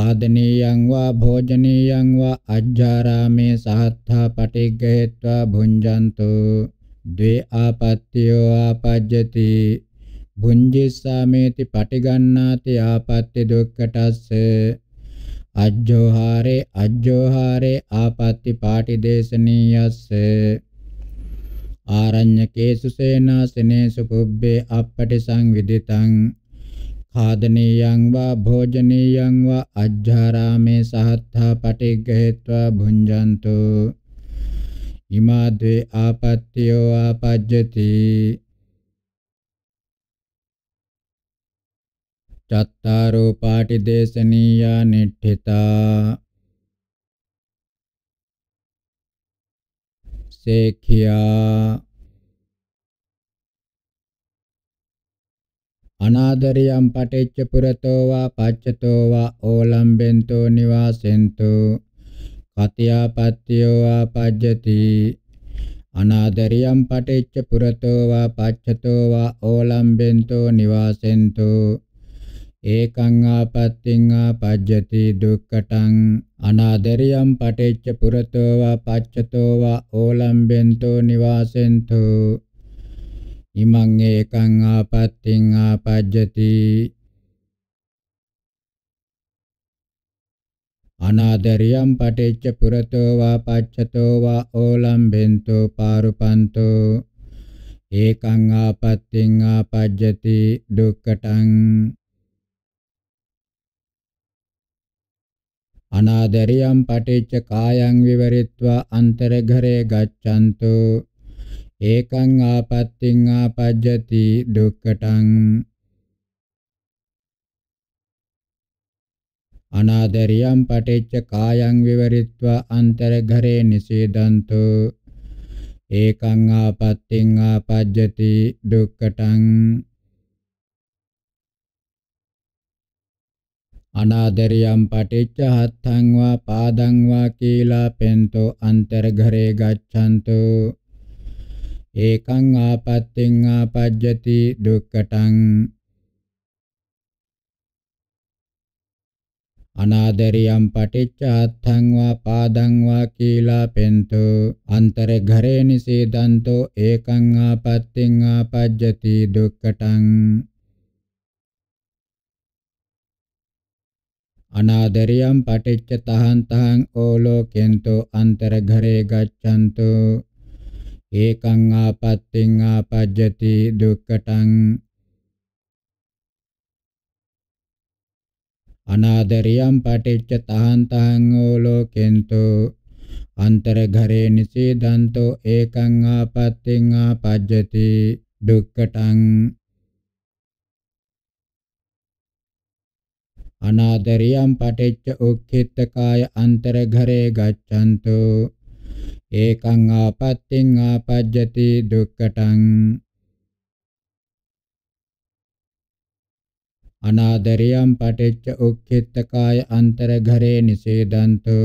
ආදනීයං වා භෝජනීයං වා අජ්ජාරාමේ සාත්තා පටිග්ගේත්වා භුඤ්ජන්තෝ ද්වේ ආපත්‍යෝ ආපජ්ජති භුඤ්ජිස්සාමේති පටිගන්නාති ආපත්‍ය දුක්ඛටස්ස අජ්ජෝහාරේ අජ්ජෝහාරේ ආපත්‍ති පාටි දේශනීයස්ස ආරඤ්‍යකේසු සේනාසනේසු පුබ්බේ අපටි සංවිදිතං खादनीयं वा भोजनीयं वा अज्झारामे सहत्था पटिगहेत्वा भुञ्जन्तु इमा द्वे आपत्त्यो आपज्यति චත්තාරෝ පාටි දේශනීයා නිට්ඨිතා සේඛියා අනාදරියම් පටිච්ච පුරතෝ වා පච්චතෝ වා ඕලම්බෙන්තෝ නිවාසෙන්තෝ කතියාපත්තියෝ වා පජ්ජති අනාදරියම් පටිච්ච පුරතෝ වා පච්චතෝ වා ඕලම්බෙන්තෝ නිවාසෙන්තෝ ඒකං ආපත්තිං ආපජ්ජති දුක්ඛටං අනාදරියම් පටිච්ච පුරතෝ වා පච්චතෝ වා ඕලම්බෙන්තෝ නිවාසෙන්තෝ ඉමං ඒකං ආපත්තිං ආපජ්ජති අනාදරියම් පටිච්ච පුරතෝ වා පච්චතෝ වා ඕලම්බෙන්තෝ පාරුපන්තෝ ඒකං ආපත්තිං ආපජ්ජති දුක්ඛටං අනාදරියම් පටිච්ච කායං විවරිත්වා අන්තරඝරේ ගච්ඡන්තු ඒකං ආපත්තිං ආපජ්ජති දුක්ඛටං අනාදරියම් පටිච්ච කායං විවරිත්වා අන්තරඝරේ නිසීදන්තු ඒකං ආපත්තිං ආපජ්ජති දුක්ඛටං අනාදරියම් පටිච්ච හත්තං වා පාදං වා කීලා පෙන්තෝ අන්තර්ඝරේ ගච්ඡන්තු ඒකං ආපත්තින් ආපජ්ජති දුක්ඛටං අනාදරියම් පටිච්ච අත්තං වා පාදං වා කීලා පෙන්තෝ අන්තර ඝරේ නිසේදන්තෝ ඒකං ආපත්තින් ආපජ්ජති දුක්ඛටං අනාදරියම් පටිච්ච තහං තහං ඕලෝ කෙන්තෝ අන්තර ඝරේ ගච්ඡන්තු ඒකං ආපත්තිං ආපජ්ජති දුක්ඛටං අනාදරියම් පටිච්ච තහං තහං ඕලෝ කෙන්තෝ අන්තර ඝරේ නිසීදන්තෝ ඒකං ආපත්තිං ආපජ්ජති දුක්ඛටං අනාදරියම් පටිච්ච උක්ඛිතකාය අන්තරඝරේ ගච්ඡන්තු ඒකං ආපත්‍තින් ආපජ්ජති දුක්ඛටං අනාදරියම් පටිච්ච උක්ඛිතකාය අන්තරඝරේ නිසේදන්තු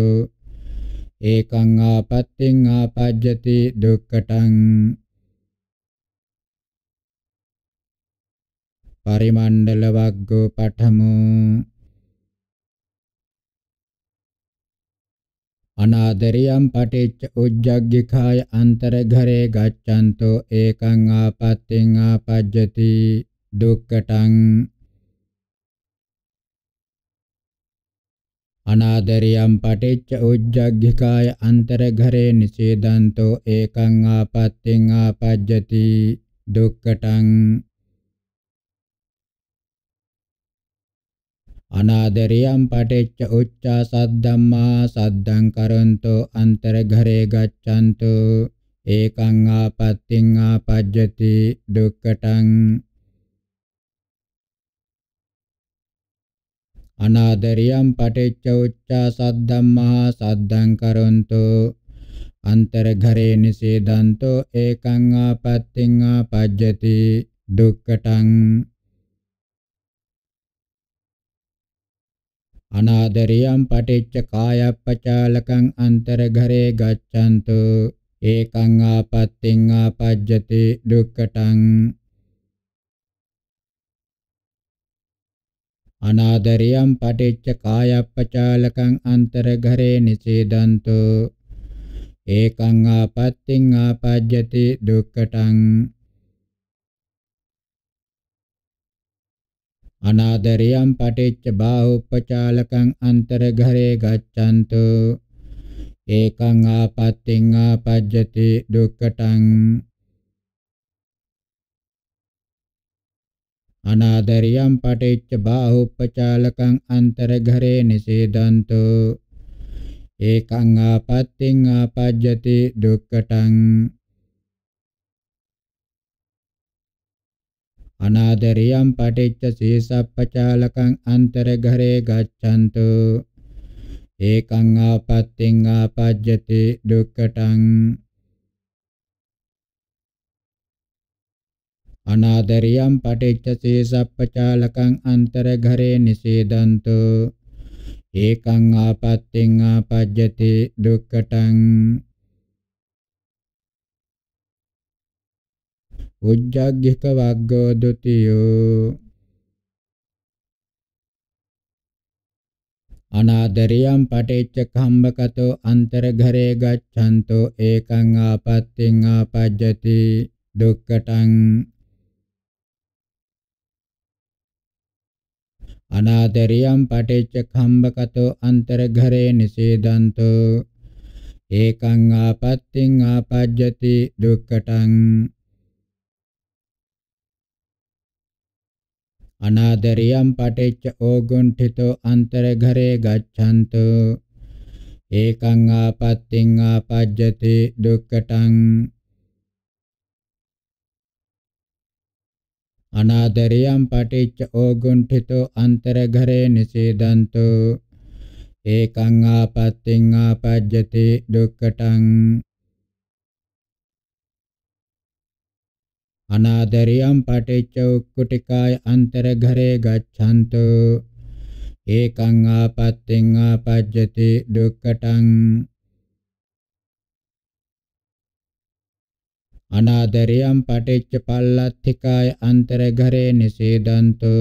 ඒකං ආපත්‍තින් ආපජ්ජති දුක්ඛටං පරිමණ්ඩල වග්ගෝ පඨමෝ අනාදරියම් පටිච්ච උජ්ජග්ගිකාය අන්තරඝරේ ගච්ඡන්තෝ ඒකං ආපත්‍තින් ආපජ්ජති දුක්ඛටං අනාදරියම් පටිච්ච උජ්ජග්ගිකාය අන්තරඝරේ නිසේදන්තෝ ඒකං ආපත්‍තින් ආපජ්ජති දුක්ඛටං අනාදරියම් පටිච්ච උච්චා සද්දම්මා සද්දං කරන්තු අන්තරඝරේ ගච්ඡන්තු ඒකං ආපත්තිං ආපජ්ජති දුක්ඛටං අනාදරියම් පටිච්ච උච්චා සද්දම්මා සද්දං කරන්තු අන්තරඝරේ නිසේදන්තෝ ඒකං ආපත්තිං ආපජ්ජති දුක්ඛටං අනාදරියම් පටිච්ච කායප්පචාලකං අන්තරඝරේ ගච්ඡන්තු ඒකං ආපත්‍තින් ආපජ්ජති දුක්ඛටං අනාදරියම් පටිච්ච කායප්පචාලකං අන්තරඝරේ නිසීදන්තු ඒකං ආපත්‍තින් ආපජ්ජති දුක්ඛටං අනාදරයම් පටිච්ච බාහුප්පචාලකං අන්තරඝරේ ගච්ඡන්තු ඒකං ආපත්තිං ආපජ්ජති දුක්ඛටං අනාදරියම් පටිච්ච බාහුප්පචාලකං අන්තරඝරේ නිසේදන්තු ඒකං ආපත්තිං ආපජ්ජති දුක්ඛටං අනාදරියම් පටිච්ච සේසප්පචාලකං අන්තරඝරේ ගච්ඡන්තු ඒකං ආපත්තිං ආපජ්ජති දුක්ඛටං අනාදරියම් පටිච්ච සේසප්පචාලකං අන්තරඝරේ නිසේදන්තු ඒකං ආපත්තිං ආපජ්ජති දුක්ඛටං උජ්ජග්ගික වග්ගෝ ဒ ුතියෝ අනාදරියම් පටිච්ච කම්මකතෝ අන්තරඝරේ ගච්ඡන්තෝ ඒකං ආපත්‍තින් ආපජ්ජති දුක්ඛටං අනාදරියම් පටිච්ච කම්මකතෝ අන්තරඝරේ නිසේදන්තෝ ඒකං ආපත්‍තින් ආපජ්ජති දුක්ඛටං අනාදරියම් පටිච්ච ඕගුණ්ඨිතෝ අන්තරඝරේ ගච්ඡන්තු ඒකං ආපත්තිං ආපජ්ජති දුක්ඛටං අනාදරියම් පටිච්ච ඕගුණ්ඨිතෝ අන්තරඝරේ නිසේදන්තු ඒකං ආපත්තිං ආපජ්ජති දුක්ඛටං අනාදරියම් පටිච්ච උක්කුටිකාය අන්තරඝරේ ගච්ඡන්තු ඒකං ආපත්තෙන් ආපජ්ජති දුක්ඛටං අනාදරියම් පටිච්ච පල්ලත්තිකාය අන්තරඝරේ නිසේදන්තු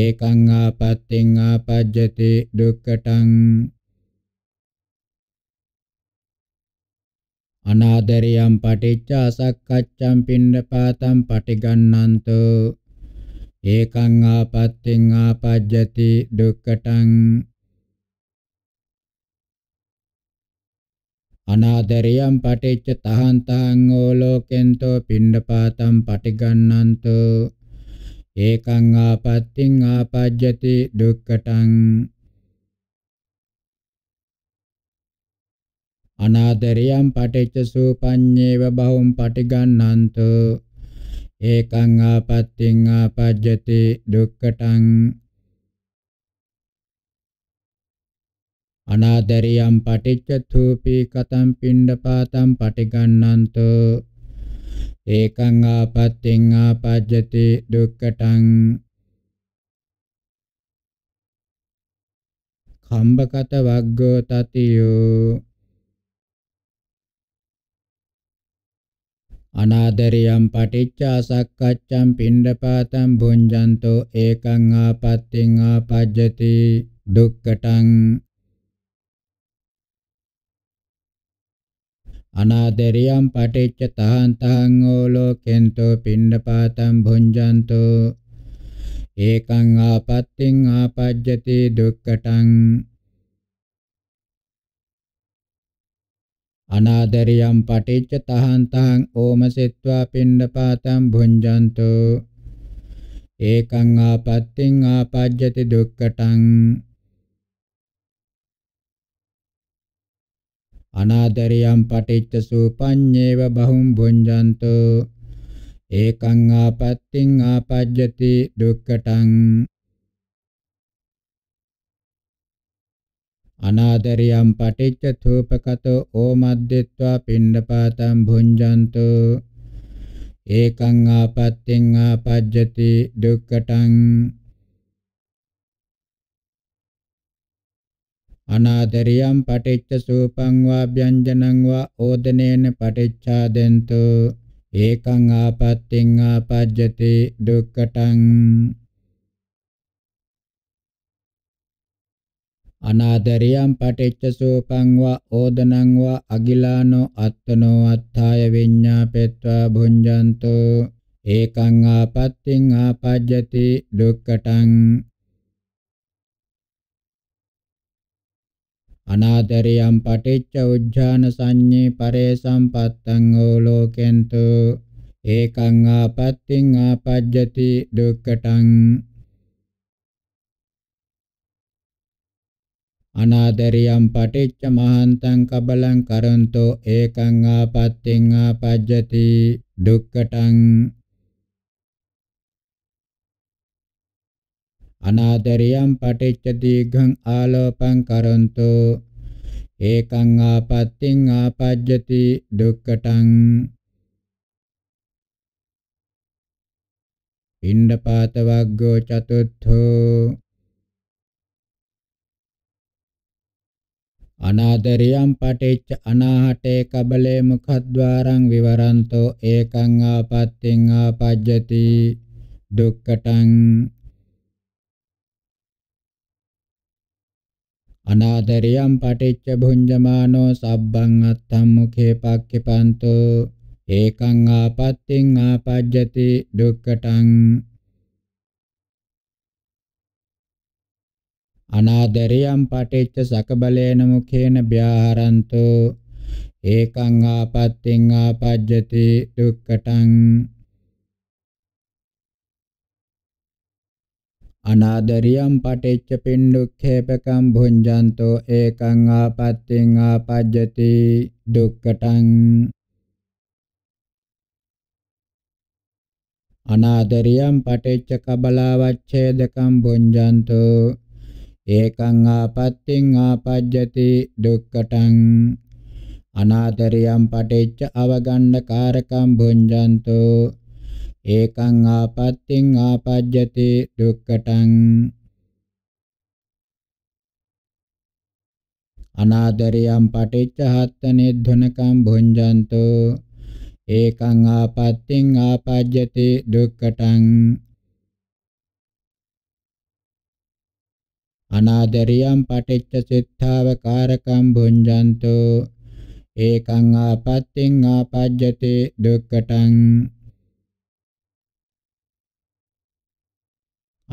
ඒකං ආපත්තෙන් ආපජ්ජති දුක්ඛටං අනාදරයම් පටිච්ච අසක්කච්ඡම් පින්නපාතම් පටිගන්නන්තු ඒකං ආපත්තෙන් ආපජ්ජති දුක්කටං අනාදරයම් පටිච්ච තහන්තං ඕලෝකෙන්තෝ පින්නපාතම් පටිගන්නන්තු ඒකං ආපත්තෙන් ආපජ්ජති දුක්කටං අනාදරියම් පටිච්ච සූපඤ්ඤේව බහුම් පටිගන්නන්තු ඒකං ආපත්‍තිං ආපජ්ජති දුක්ඛටං අනාදරියම් පටිච්ච තූපී කතම් පිණ්ඩපාතම් පටිගන්නන්තු ඒකං ආපත්‍තිං ආපජ්ජති දුක්ඛටං කම්බකත වග්ගෝ තතියෝ අනාදරියම් පටිච්චා සක්කච්ඡම් පිණ්ඩපාතම් භුඤ්ජන්තෝ ඒකං ආපත්‍තින් ආපජ්ජති දුක්ඛටං අනාදරියම් පටිච්ච තහං තහං ඕලෝකෙන්තෝ පිණ්ඩපාතම් භුඤ්ජන්තෝ ඒකං ආපත්‍තින් ආපජ්ජති දුක්ඛටං අනාදරියම් පටිච්ච තහන්තං ඕමසිට්වා පින්ඩපාතං භුඤ්ජන්තු ඒකං ආපත්‍තිං ආපජ්ජති දුක්ඛටං අනාදරියම් පටිච්ච සූපඤ්ඤේව බහුම් භුඤ්ජන්තු ඒකං ආපත්‍තිං ආපජ්ජති දුක්ඛටං අනාදරියම් පටිච්ච තූපකතෝ ඕමද්දෙත්වා පින්නපාතම් භුඤ්ජන්තෝ ඒකං ආපත්‍යෙන් ආපජ්ජති දුක්ඛටං අනාදරියම් පටිච්ච සූපං වා ව්‍යංජනං වා ඕදනේන පටිච්ඡාදෙන්තෝ ඒකං ආපත්‍යෙන් ආපජ්ජති දුක්ඛටං අනාදරියම් පටිච්ච සෝපං වා ඕදනං වා අගිලානෝ අත්තනෝ අත්ථාය විඤ්ඤාපෙත්වා භුඤ්ජන්තෝ ඒකං ආපත්තිං ආපජ්ජති දුක්ඛටං අනාදරියම් පටිච්ච උජ්ජාන සංඤේ පරේ සම්පත්තං ඕලෝකෙන්තු ඒකං ආපත්තිං ආපජ්ජති දුක්ඛටං අනාදරියම් පටිච්ච මහන්තං කබලං කරන්තෝ ඒකං ආපත්තිං ආපජ්ජති දුක්ඛටං අනාදරියම් පටිච්ච දීඝං ආලෝපං කරන්තෝ ඒකං ආපත්තිං ආපජ්ජති දුක්ඛටං ඉන්දපාත වග්ගෝ චතුත්ථෝ අනාදරියම් පටිච්ච අනාහටේ කබලේ මුඛද්වාරං විවරන්තෝ ඒකං ආපත්‍තිං ආපජ්ජති දුක්කටං අනාදරියම් පටිච්ච භුඤ්ජමානෝ සබ්බං අත්තම් මුඛේ පක්ඛිපන්තෝ ඒකං ආපත්‍තිං ආපජ්ජති දුක්කටං අනාදරියම් පටිච්ච සකබලේන මුඛේන බ්‍යාහරන්තු ඒකං ආපත්‍තිං ආපජ්ජති දුක්ඛටං අනාදරියම් පටිච්ච පින්දුක්ඛේපකම් භුඤ්ජන්තෝ ඒකං ආපත්‍තිං ආපජ්ජති දුක්ඛටං අනාදරියම් පටිච්ච කබලවච්ඡේදකම් භුඤ්ජන්තෝ ඒකං ආපත්‍තින් ආපජ්ජති දුක්ඛටං අනාදරියම් පටිච්ච අවගණ්ඨකාරකම් භුඤ්ජන්තෝ ඒකං ආපත්‍තින් ආපජ්ජති දුක්ඛටං අනාදරියම් පටිච්ච හත්ත නිද්ධනකම් භුඤ්ජන්තෝ ඒකං ආපත්‍තින් ආපජ්ජති දුක්ඛටං අනාදරියම් පටිච්ච සිද්ධාවකාරකම් භුඤ්ජන්තු ඒකං ආපත්‍තින් ආපජ්ජති දුක්ඛටං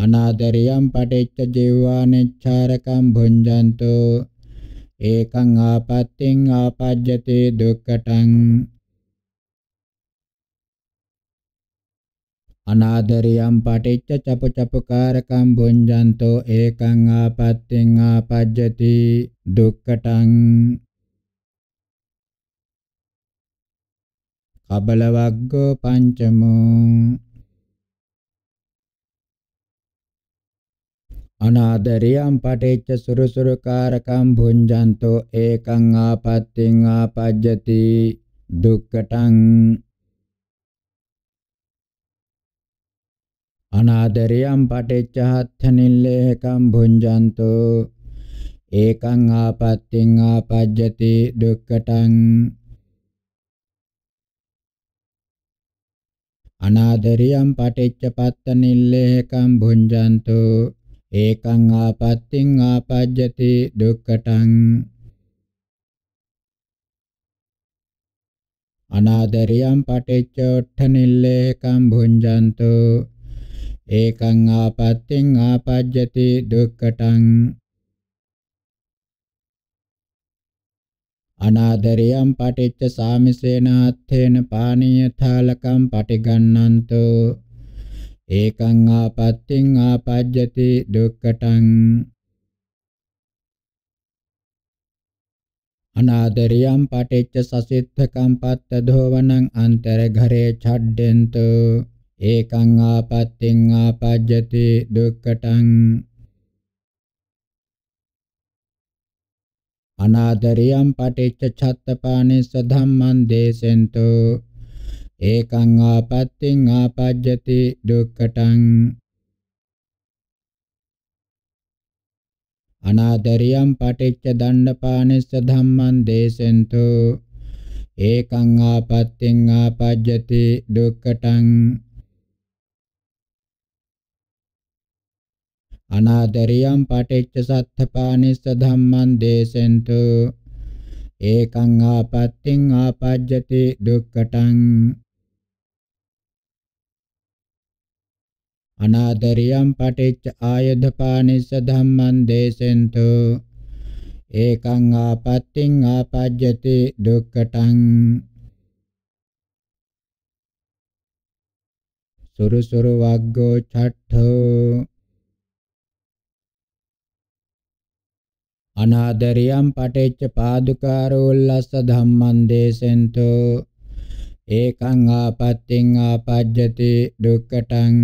අනාදරියම් පටිච්ච ජීවානෙච්ඡාරකම් භුඤ්ජන්තු ඒකං ආපත්‍තින් ආපජ්ජති දුක්ඛටං අනාදරියම් පටිච්ච චපචපකාරකම් භුඤ්ජන්තෝ ඒකං ආපත්‍තින් ආපජ්ජති දුක්ඛටං කබලවග්ගෝ පංචමෝ අනාදරියම් පටිච්ච සුරුසුරුකාරකම් භුඤ්ජන්තෝ ඒකං ආපත්‍තින් ආපජ්ජති දුක්ඛටං අනාදරියම් පටිච්චහත්ථනිල්ලේකම් භුඤ්ජන්තු ඒකං ආපත්‍තින් ආපජ්ජති දුක්ඛටං අනාදරියම් පටිච්ච පත්තනිල්ලේකම් භුඤ්ජන්තු ඒකං ආපත්‍තින් ආපජ්ජති දුක්ඛටං අනාදරියම් පටිච්ච ඔට්ඨනිල්ලේකම් භුඤ්ජන්තු ඒකං ආපත්‍තින් ආපජ්ජති දුක්ඛටං අනාදරියම් පටිච්ච සාමිසේනාත්තේන පානීය ථාලකම් පටිගන්නන්තෝ ඒකං ආපත්‍තින් ආපජ්ජති දුක්ඛටං අනාදරියම් පටිච්ච සසිට්ඨකම් පත්ත දෝවනං අන්තර ඝරේ ඡඩ්ඩෙන්තෝ ඒකං ආපත්‍තින් ආපජ්ජති දුක්ඛටං අනාදරියම් පටිච්ච ඡත්තපානිස්ස ධම්මං දේසෙන්තෝ ඒකං ආපත්‍තින් ආපජ්ජති දුක්ඛටං අනාදරියම් පටිච්ච දණ්ඩපානිස්ස ධම්මං දේසෙන්තෝ ඒකං ආපත්‍තින් ආපජ්ජති දුක්ඛටං අනාදරියම් පටිච්ච සත්ථපානිස්ස ධම්මං දේසෙන්තු ඒකං ආපත්තිං ආපජ්ජති දුක්ඛටං අනාදරියම් පටිච්ච ආයධපානිස්ස ධම්මං දේසෙන්තු ඒකං ආපත්තිං ආපජ්ජති දුක්ඛටං සුරුසුරු වග්ගෝ ඡට්ඨෝ අනාදරියම් පටිච්ච පාදුකාරෝල්ලස්ස ධම්මං දේසෙන්තෝ ඒකං ආපත්‍තිං ආපජ්ජති දුක්ඛටං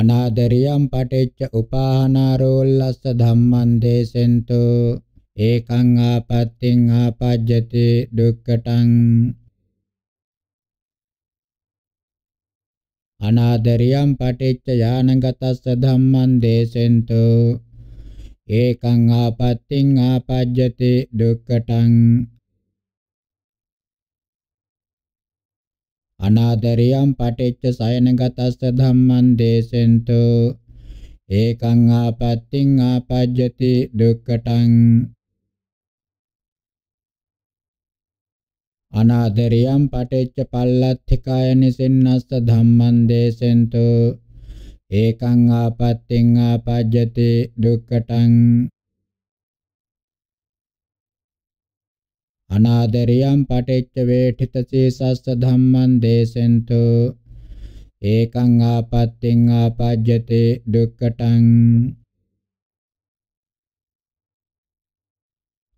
අනාදරියම් පටිච්ච උපාහනාරෝල්ලස්ස ධම්මං දේසෙන්තෝ ඒකං ආපත්‍තිං ආපජ්ජති දුක්ඛටං අනාදරියම් පටිච්ච යානගතස්ස ධම්මං දේසෙන්තෝ ඒකං ආපත්‍තිං ආපජ්ජති දුක්ඛටං අනාදරියම් පටිච්ච සයනගතස්ස ධම්මං දේසෙන්තෝ ඒකං ආපත්‍තිං ආපජ්ජති දුක්ඛටං අනාදරියම් පටිච්ච පල්ලත්ථිකාය නිසින්නස්ස ධම්මං දේසෙන්තු ඒකං ආපත්‍තිං ආපජ්ජති දුක්ඛටං අනාදරියම් පටිච්ච වේඨිත සීසස්ස ධම්මං දේසෙන්තු ඒකං ආපත්‍තිං ආපජ්ජති දුක්ඛටං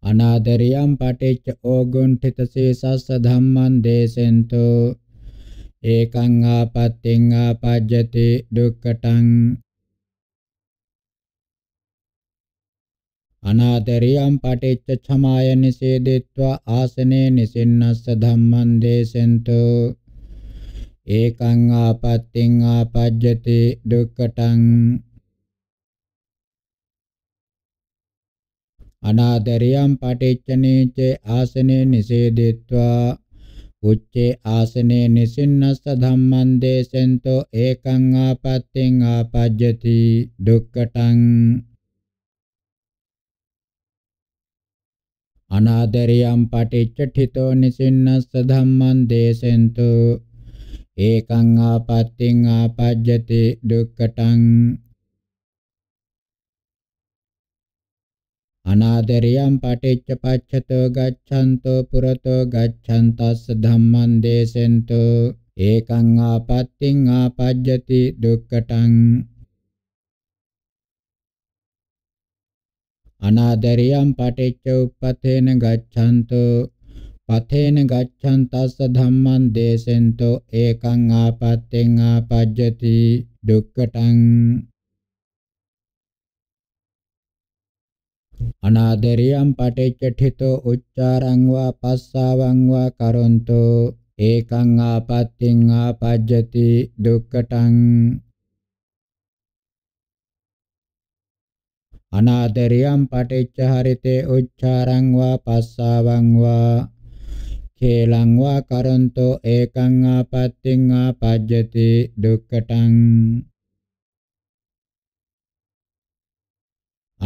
අනාදරියම් පටිච්ච ඕගුණ්ඨිත සීසස්ස ධම්මං දේසෙන්තු ඒකං ආපත්‍තිං ආපජ්ජති දුක්ඛටං අනාදරියම් පටිච්ච ඡමාය නිසේදෙත්වා ආසනේ නිසින්නස්ස ධම්මං දේසෙන්තු ඒකං ආපත්‍තිං ආපජ්ජති දුක්ඛටං අනාදරියම් පටිච්චනේච ආසනේ නිසේදෙත්වා උච්චේ ආසනේ නිසින්නස්ස ධම්මං දේසෙන්තෝ ඒකං ආපත්තෙන් ආපජ්ජති දුක්කටං අනාදරියම් පටිච්චඨිතෝ නිසින්නස්ස ධම්මං දේසෙන්තෝ ඒකං ආපත්තෙන් ආපජ්ජති දුක්කටං අනාදරයම් පටිච්ච පච්චතෝ ගච්ඡන්තෝ පුරතෝ ගච්ඡන්තස්ස ධම්මං දේසෙන්තෝ ඒකං ආපත්තිං ආපජ්ජති දුක්ඛටං අනාදරයම් පටිච්ච උප්පතේන ගච්ඡන්තෝ පතේන ගච්ඡන්තස්ස ධම්මං දේසෙන්තෝ ඒකං ආපත්තිං ආපජ්ජති දුක්ඛටං අනාදරියම් පටිච්චඨිතෝ උච්චාරං වා පස්සාවං වා කරොන්තෝ ඒකං ආපත්‍තිං ආපජ්ජති දුක්ඛටං අනාදරියම් පටිච්ච හරිතේ උච්චාරං වා පස්සාවං වා කේලං වා කරොන්තෝ ඒකං ආපත්‍තිං ආපජ්ජති දුක්ඛටං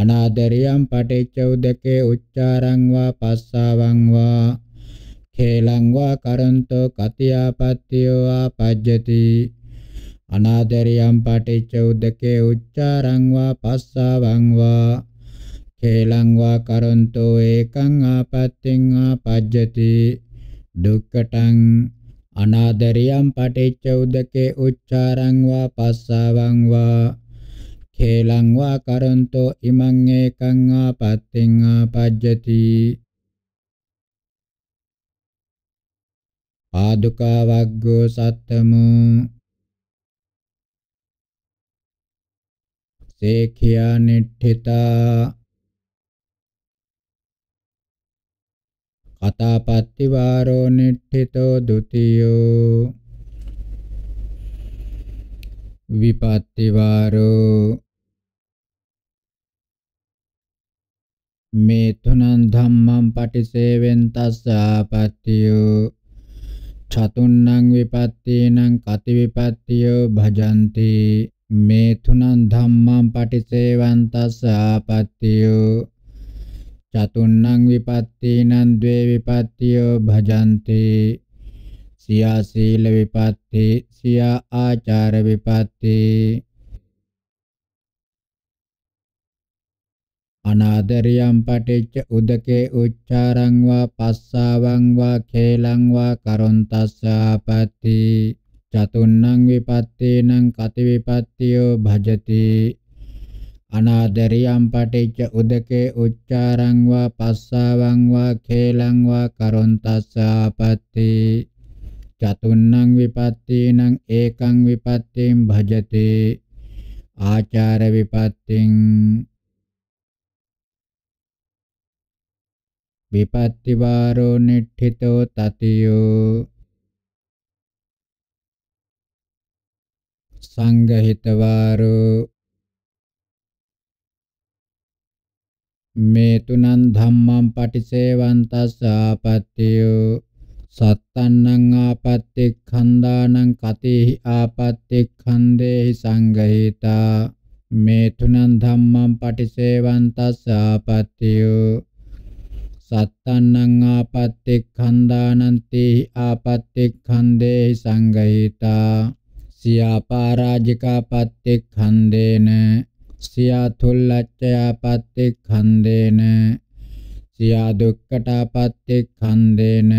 අනාදරියම් පටිච්ච උදකේ උච්චාරං වා පස්සාවං වා ඛේලං වා කරන්තෝ කතියාපත්තියෝ ආපජ්ජති අනාදරියම් පටිච්ච උදකේ උච්චාරං වා පස්සාවං වා ඛේලං වා කරන්තෝ ඒකං ආපත්තිං ආපජ්ජති දුක්ඛටං අනාදරියම් පටිච්ච උදකේ උච්චාරං වා පස්සාවං වා khelaං වා කරොන්තෝ ඉමං ඒකං ආපත්තෙන් ආපජ්ජති පාදුකා වග්ගෝ සත්තමෝ සේඛියා නිට්ඨිතා කතාපත්ති වාරෝ නිට්ඨිතෝ ဒ ුතියෝ විපත්ති වාරෝ මිතුනං ධම්මං පටිසේවෙන් තස්ස ආපත්තියෝ චතුන්නං විපත්තීනං කති විපත්තියෝ භජಂತಿ මිතුනං ධම්මං පටිසේවං තස්ස ආපත්තියෝ චතුන්නං විපත්තීනං ද්වේ විපත්තියෝ භජಂತಿ සියා සීල විපත්ති සියා ආචාර විපත්ති අනාදරියම් පටිච්ච උදකේ උච්චාරං වා පස්සාවං වා කේලං වා කරොන්තස්සාපති චතුන්නං විපත්තේනං කති විපත්තියෝ භජති අනාදරියම් පටිච්ච උදකේ උච්චාරං වා පස්සාවං වා කේලං වා කරොන්තස්සාපති චතුන්නං විපත්තේනං ඒකං විපත්තේම් භජති ආචාර විපත්තෙන් විපත්ති වාරෝ නිට්ඨිතෝ තතියෝ සංගහිත වාරෝ මේ තුනං ධම්මං පටිසේවන්තස්ස ආපත්‍යෝ සත්තන්නං ආපත්‍ති ඛණ්ඩානං කතේහි ආපත්‍ති ඛණ්ඩේහි සංගහිතා මේ තුනං ධම්මං පටිසේවන්තස්ස ආපත්‍යෝ සත්තන්නං ආපත්තික්ඛන්දානන්තේහි ආපත්තික්ඛන්දේහි සංගහිතා සියාපාරාජිකා පත්තික්ඛන්දේන සියා තුල්ලච්චයා පත්තික්ඛන්දේන සියා දුක්කටා පත්තික්ඛන්දේන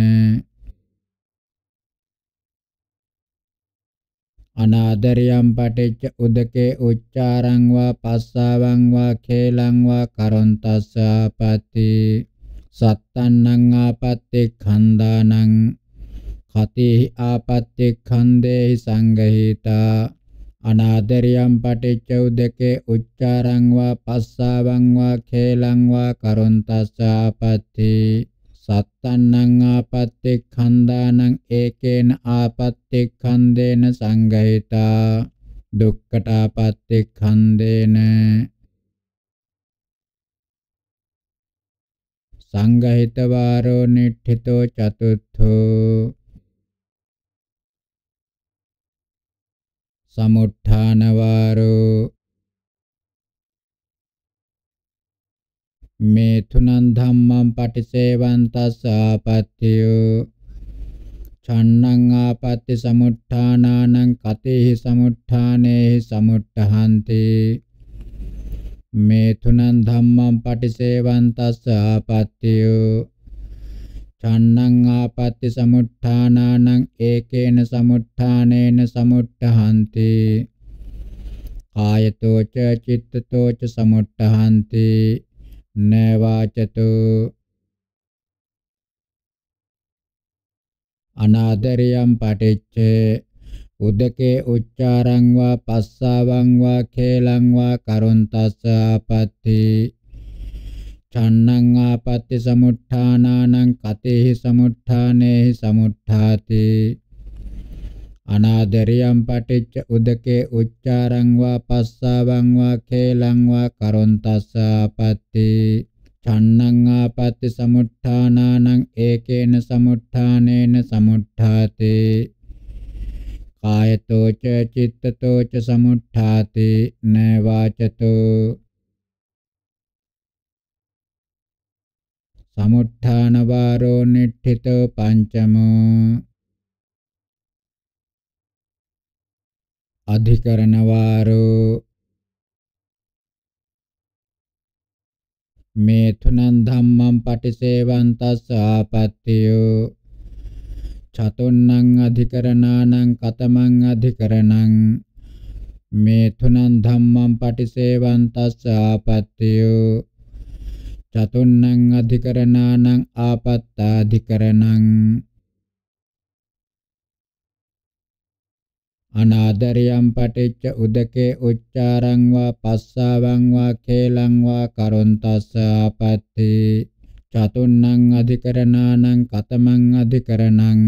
අනාදරියම් පටිච්ච උදකේ උච්චාරං වා පස්සාවං වා කේලං වා කරොන්තස්සාපති සත්තන්නං ආපත්තික්ඛන්දානං කතේහි ආපත්තික්ඛන්දේහි සංගහිතා අනාදරියම් පටිච්ච උදකේ උච්චාරං වා පස්සාවං වා khelaං වා කරොන්තස්ස ආපත්ති සත්තන්නං ආපත්තික්ඛන්දානං ඒකේන ආපත්තික්ඛන්දේන සංගහිතා දුක්ඛටාපත්තික්ඛන්දේන සංඝහිතවාරෝ නිට්ඨිතෝ චතුත්ථෝ සමුත්ථානවාරෝ මේතුනන් ධම්මං පටිසේවන්තස්ස ආපත්‍යෝ ඡන්නං ආපත්‍ය සමුත්ථානානං කතේහි සමුත්ථානේහි සමුත්ථහන්තේ මේ තුනන් ධම්මං පටිසේවන්තස්ස ආපත්‍යෝ චන්නං ආපත්‍ය සමුත්ථානානං ඒකේන සමුත්ථානේන සමුට්ඨහන්ති කායතෝ ච චිත්තතෝ ච සමුට්ඨහන්ති නවාචතෝ අනාදරියම් පටිච්චේ උදකේ උච්චාරං වා පස්සාවං වා කේලං වා කරුන්තස්ස ආපත්‍ති ඡන්නං ආපත්‍ති සමුත්ථානානං කතේහි සමුත්ථානේහි සමුත්ථාති අනාදරියම් පටිච්ච උදකේ උච්චාරං වා පස්සාවං වා කේලං වා කරුන්තස්ස ආපත්‍ති ඡන්නං ආපත්‍ති සමුත්ථානානං ඒකේන සමුත්ථානේන සමුත්ථාතේ කායතෝච චිත්තතෝච සමුට්ඨාති න වාචතෝ සමුට්ඨාන වාරෝ නිට්ඨිතෝ පංචමෝ අධිකරණ වාරෝ මේ තුනන් ධම්මං පටිසේවන්තස්ස ආපත්‍යෝ චතුන්නං අධිකරණානං කතමං අධිකරණං මේතුනං ධම්මං පටිසේවන්තස්ස ආපත්‍යෝ චතුන්නං අධිකරණානං ආපත්තාධිකරණං අනාදරියම් පටිච්ච උදකේ උච්චාරං වා පස්සාවං වා කේලං වා කරුන්තස්ස ආපත්‍ති චතුන්නං අධිකරණානං කතමං අධිකරණං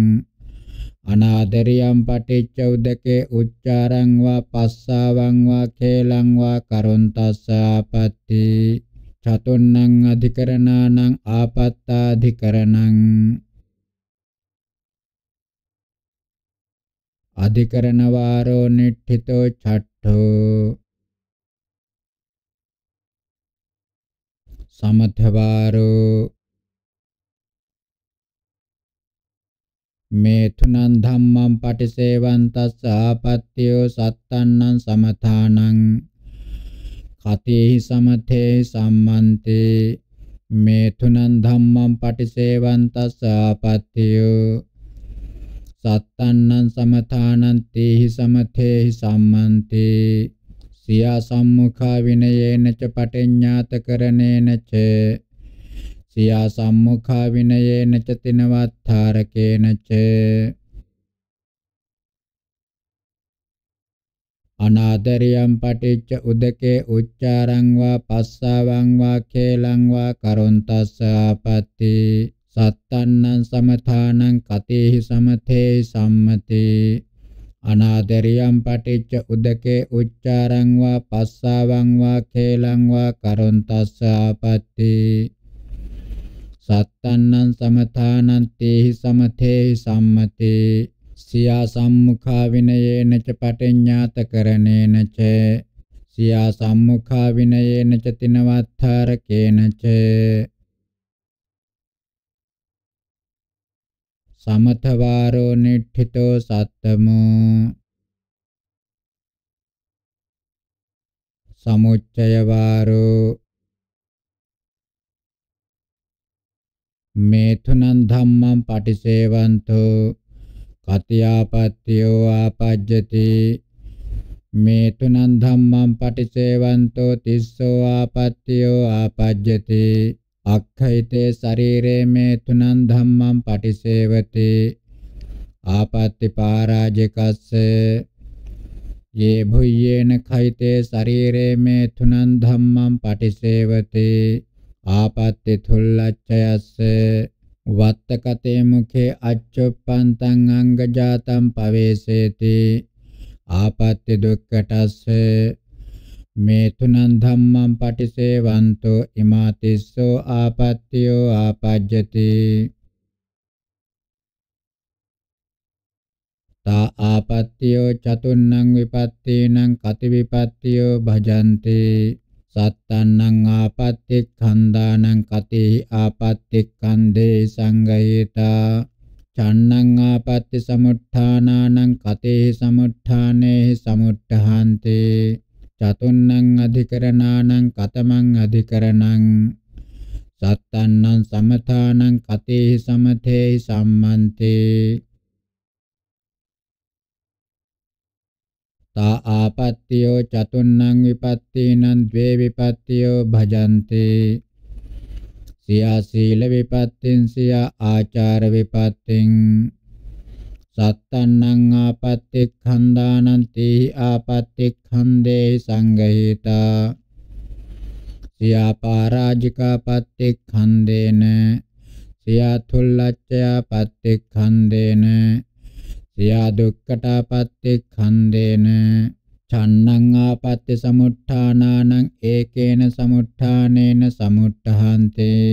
අනාදරියම් පටිච්ච උදකේ උච්චාරං වා පස්සාවං වා කේලං වා කරුන්තස්සාපත්ති චතුන්නං අධිකරණානං ආපත්තාධිකරණං අධිකරණ වාරෝ නිට්ඨිතෝ ඡට්ඨෝ සමථවරෝ මේතුනං ධම්මං පටිසේවන්තස්ස ආපත්‍යෝ සත්තන්නං සමථානං කතේහි සමතේ සම්මන්තේ මේතුනං ධම්මං පටිසේවන්තස්ස ආපත්‍යෝ සත්තන්නං සමථානං තේහි සමතේහි සම්මන්තේ සියා සම්මුඛා විනයේන ච පටිඤ්ඤාතකරණේන ච සියා සම්මුඛා විනයේන ච තිනවත්තරකේන ච අනාදරියම් පටිච්ච උදකේ උච්චාරං වා පස්සාවං වා කේලං වා කරොන්තස්ස ආපත්‍ති සත්තන්නං සමථානං කතේහි සමතේ සම්මතේ අනාදරියම් පටිච්ච උදකේ උච්චාරං වා පස්සාවං වා කේලං වා කරොන්තස්ස ආපත්‍ති සත්තන්නං සමථානං තේහි සමතේහි සම්මතේ සියා සම්මුඛා විනයේන ච පටිඤ්ඤාත කරණේන ච සියා සම්මුඛා විනයේන ච තිනවත්තරකේන ච සමථවාරෝ නිට්ඨිතෝ සත්තමෝ සමුච්චය වාරෝ මේතුනන් ධම්මං පටිසේවන්තෝ කතියාපත්තියෝ ආපජ්ජති මේතුනන් ධම්මං පටිසේවන්තෝ තිස්සෝ ආපත්තියෝ ආපජ්ජති අක්ඛයිතේ ශරීරේ මේ තුනං ධම්මං පටිසේවති ආපත්‍ති පරාජකස්ස යේ භුයේන khaiතේ ශරීරේ මේ තුනං ධම්මං පටිසේවති ආපත්‍ති තුල්ලච්ඡයස්ස වත්තකතේ මුඛේ අච්චොප්පන්තං අංගජාතං පවේසේති ආපත්‍ති දුක්ඛටස්ස මේතුනං ධම්මං පටිසේවන්තෝ ඉමාතිස්සෝ ආපත්‍යෝ ආපජ්ජති තා ආපත්‍යෝ චතුන්නං විපත්තේනං කති විපත්තියෝ භජන්ති සත්තන්නං ආපත්‍ති ඛණ්ඩානං කති ආපත්‍ති ඛණ්ඩේ සංගයේතා චන්නං ආපත්‍ති සමුත්ථානානං කතේ සමුත්ථානේ සමුත්ථහන්තේ චතුන්නං අධිකරණානං කතමං අධිකරණං සත්තන්නං සමතානං කතේහි සමතේහි සම්මන්තේ තා ආපත්තියෝ චතුන්නං විපත්තීනං ද්වේ විපත්තියෝ භජන්තේ සියා සීල විපත්තින් සියා ආචාර විපත්තින් සත්තන්නං ආපත්තික්ඛන්දානං තේහි ආපත්තික්ඛන්දේ සංගහිතා සියාපාරාජිකා පත්තික්ඛන්දේන සියාතුල්ලච්ඡයා පත්තික්ඛන්දේන සියා දුක්ඛටා පත්තික්ඛන්දේන චන්නං ආපත්‍ය සමුට්ඨානානං ඒකේන සමුට්ඨානේන සමුට්ඨහන්තේ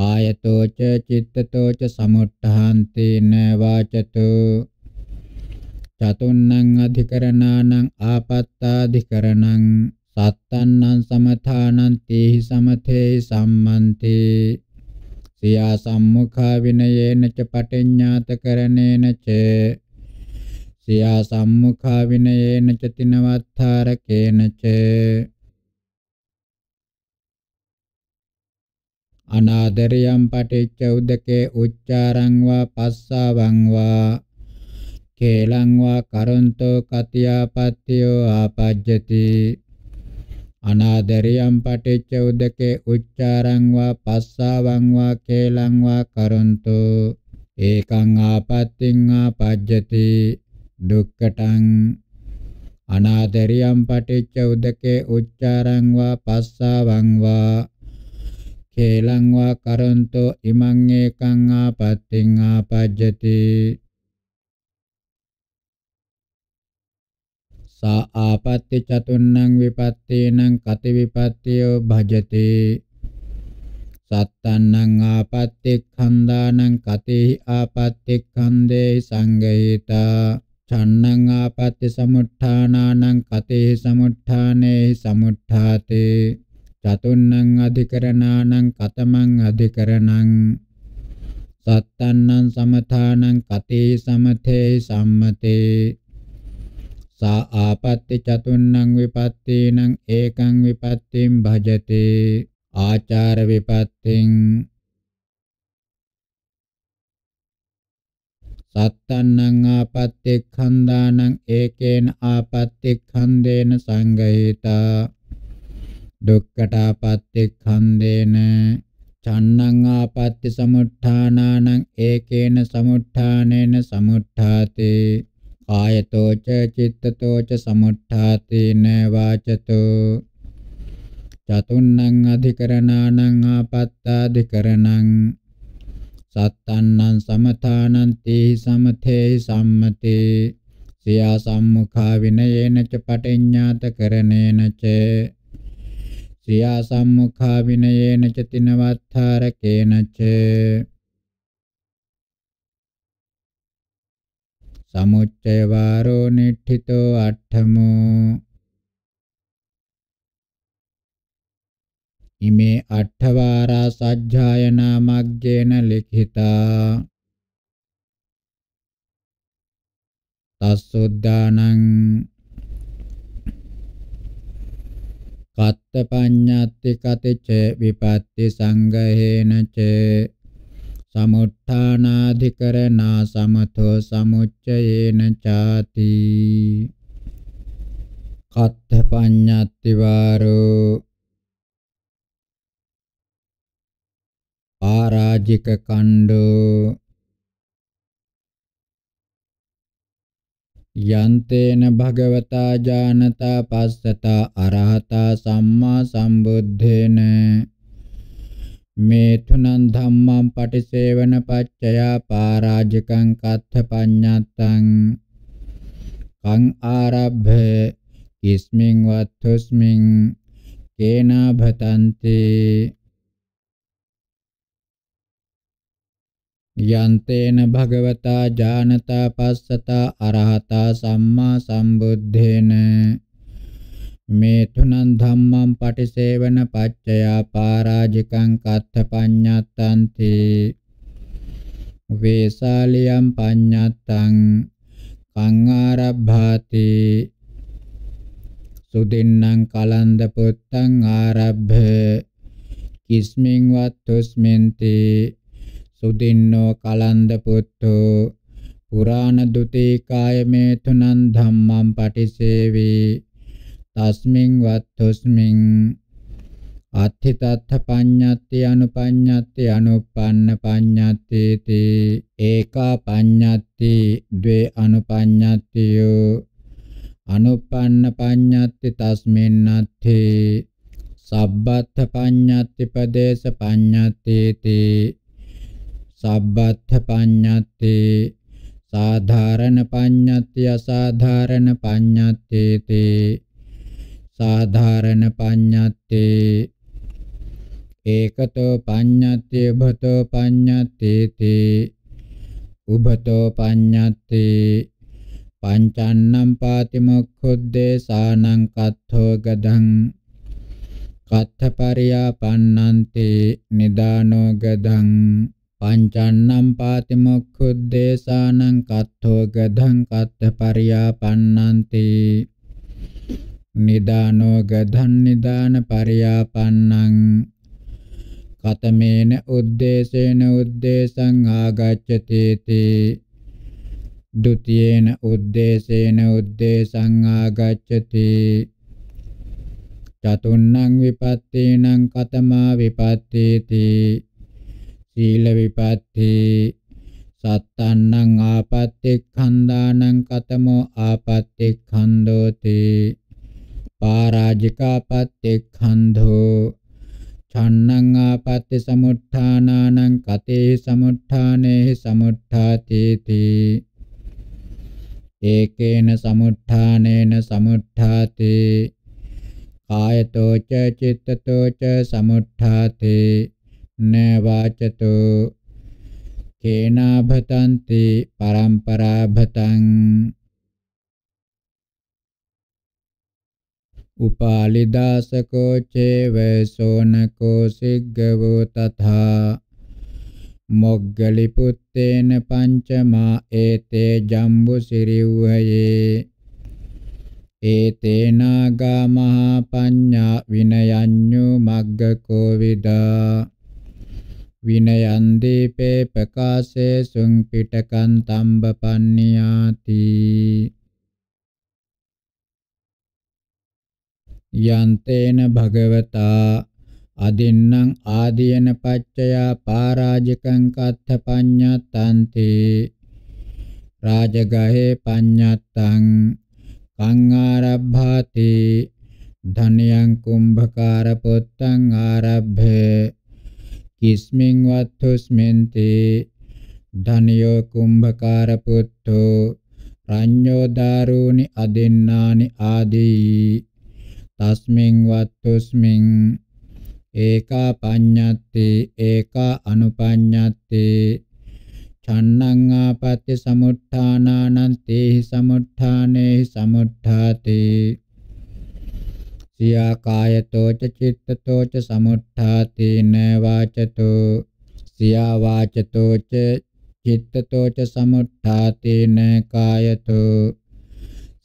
කායතෝච චිත්තතෝච සමුට්ඨහන්තේන වාචතෝ චතුන්නං අධිකරණානං ආපත්තාධිකරණං සත්තන්නං සමථානං තේහි සමතේ සම්මන්තේ සියා සම්මුඛා විනයේන ච පටිඤ්ඤාතකරණේන ච සියා සම්මුඛා විනයේන ච තිනවත්තරකේන ච අනාදරයම් පටිච්ච උද්දකේ උච්චාරං වා පස්සාවං වා කේලං වා කරොන්තෝ කතියාපත්තියෝ ආපජ්ජති අනාදරයම් පටිච්ච උද්දකේ උච්චාරං වා පස්සාවං වා කේලං වා කරොන්තෝ ඒකං ආපත්තිං ආපජ්ජති දුක්කටං අනාදරියම් පටිච්ච උදකේ උච්චාරං වා පස්සාවං වා කේලං වා කරොන්තෝ ඉමං ඒකං ආපත්තිං ආපජ්ජති සා ආපත්‍ති චතුන්නං විපත්තේනං කති විපත්තියෝ භජති සත්තන්නං ආපත්‍ති ඛණ්ඩානං කති ආපත්‍ති ඛණ්ඩේ සංගහිතා චන්නං ආපත්‍ති සමුත්ථානානං කතේ සමුත්ථානේ සමුත්ථාතේ චතුන්නං අධිකරණානං කතමං අධිකරණං සත්තන්නං සමථානං කතේ සමතේ සම්මතේ සා ආපත්‍ති චතුන්නං විපත්තේනං ඒකං විපත්තිම් භජතේ ආචාර විපත්තිං සත්තන්නං ආපත්‍ති ඛණ්ඩානං ඒකේන ආපත්‍ති ඛණ්ඩේන සංගහිතා දුක්ඛටාපත්ති ඛණ්ඩේන චන්නං ආපත්‍ති සමුත්ථානානං ඒකේන සමුත්ථානේන සමුත්ථාති ආයතෝ ච චිත්තතෝ ච සමුත්ථාතේන වාචතෝ චතුන්නං අධිකරණානං ආපත්තාධිකරණං සත්තන්නං සමථානං තේහි සමතේහි සම්මතේ සියා සම්මුඛා විනයේන ච පටිඤ්ඤාත කරණේන ච ශ්‍රියා සම්මුඛා විනයේන ච තිනවත්තරකේන ච සමුච්චය වාරෝ නිට්ඨිතෝ අට්ඨමෝ ඉමේ අට්ඨවාරා සජ්ජායනා මග්ගේන ලිඛිතා තස්සොද්දානං කත්ත පඤ්ඤාති කතෙච විපත්ති සංගහේන ච සමුත්ථානාධිකරණා සමතෝ සමුච්චයේන ചാති කත්ත පඤ්ඤාති වාරෝ ආරාජික කණ්ඩෝ යන්තේන භගවතා ජානතා පස්සතා අරහතා සම්මා සම්බුද්දේන මේතුනං ධම්මං පටිසේවන පච්චයා පාරාජිකං කත්ථ පඤ්ඤත්තං කං ආරබ්බ කිස්මින් වත්තුස්මින් කේනා භතන්තේ යන්තේන භගවතා ජානතා පස්සතා අරහතා සම්මා සම්බුද්ධේන මේ තුනන් ධම්මං පටිසේවන පච්චයා පරාජිකං කත්ථ පඤ්ඤත්තන්ති වේසාලියම් පඤ්ඤත්තං කං ආරබ්භාති සුදින්නම් කලන්ද පුත්තං ආරබ්භ කිස්මින් වත්තුස්මෙන්ති සුදින්නෝ කලන්ද පුත්තෝ පුරාණ දුතේ කායමේ තුනන් ධම්මං පටිසේවේ තස්මින් වත්තුස්මින් අත්ථිතත්ථ පඤ්ඤත්ති අනුපඤ්ඤත්ති අනුප්පන්න පඤ්ඤත්ති තේ ඒකා පඤ්ඤත්ති ද්වේ අනුපඤ්ඤත්තියෝ අනුප්පන්න පඤ්ඤත්ති තස්මින්නත්ථේ සබ්බත්ථ පඤ්ඤත්ති පදේශ පඤ්ඤත්ති තේ සබ්බත්ථ පඤ්ඤත්තේ සාධාරණ පඤ්ඤත්ති අසාධාරණ පඤ්ඤත්තේ තේ සාධාරණ පඤ්ඤත්තේ ඒකතෝ පඤ්ඤත්තේ භතෝ පඤ්ඤත්තේ තේ උභතෝ පඤ්ඤත්තේ පංචන්නම් පාති මොක්ඛුද්දේ සානං කත්ථෝ ගදං කත්ථ පරියාපන්නන්තේ නිදානෝ ගදං පංචන්නම් පාති මොක්ඛුද්දේශානං කත්තෝ ගධං කත්ත පරියාපන්නන්ති නිදානෝ ගධං නිදාන පරියාපන්නං කතමේන උද්දේශේන උද්දේශං ආගච්ඡති තී ဒ ුතියේන උද්දේශේන උද්දේශං ආගච්ඡති චතුන්නං විපත්තේනං කතමා විපත්තේති සීල විපත්ති සත්තන්නං ආපත්තික්ඛන්දානං කතමෝ ආපත්තික්ඛන්දෝති පාරාජිකාපත්තික්ඛන්ධෝ ඡන්නං ආපත්‍ති සමුත්ථානානං කතේ සමුත්ථානේ සමුත්ථාතිති ඒකේන සමුත්ථානේන සමුත්ථාති කායතෝ ච චිත්තතෝ ච සමුත්ථාති නවාචතු කේනාභතන්ති පරම්පරාභතං උපාලිදාසකෝ චේව සෝනකෝ සිග්ගවෝ තථා මොග්ගලි පුත්තේන පංචමා ඒතේ ජම්බු සිරිව්වයේ ඒතේනාගා මහා පඤ්ඤා විනයඤ්ඤෝ මග්ගකෝ විදා විනයන් දීපේ ප්‍රකාශේසුං පිටකං තම්බ පන්නියාති යන්තේන භගවතා අදින්නම් ආදීන පච්චයා පරාජිකං කත්ථ පඤ්ඤත්තන්ති රාජගහේ පඤ්ඤත්තං කං ආරබ්භාති ධනියං කුම්භකාර පුත්තං ආරබ්භේ කිස්මින් වත්තුස්මෙන්ති ධනියෝ කුම්භකාර පුත්තෝ රඤ්ඤෝ දාරෝනි අදින්නානි ආදී තස්මින් වත්තුස්මින් ඒකා පඤ්ඤත්ති ඒකා අනුපඤ්ඤත්ති චන්නං ආපත්‍ය සමුත්ථානානං තේහි සමුත්ථානේහි සමුත්ථාතේ සියා කායතෝච චිත්තතෝච සමුත්ථාතේන වාචතෝ සියා වාචතෝච චිත්තතෝච සමුත්ථාතේන කායතෝ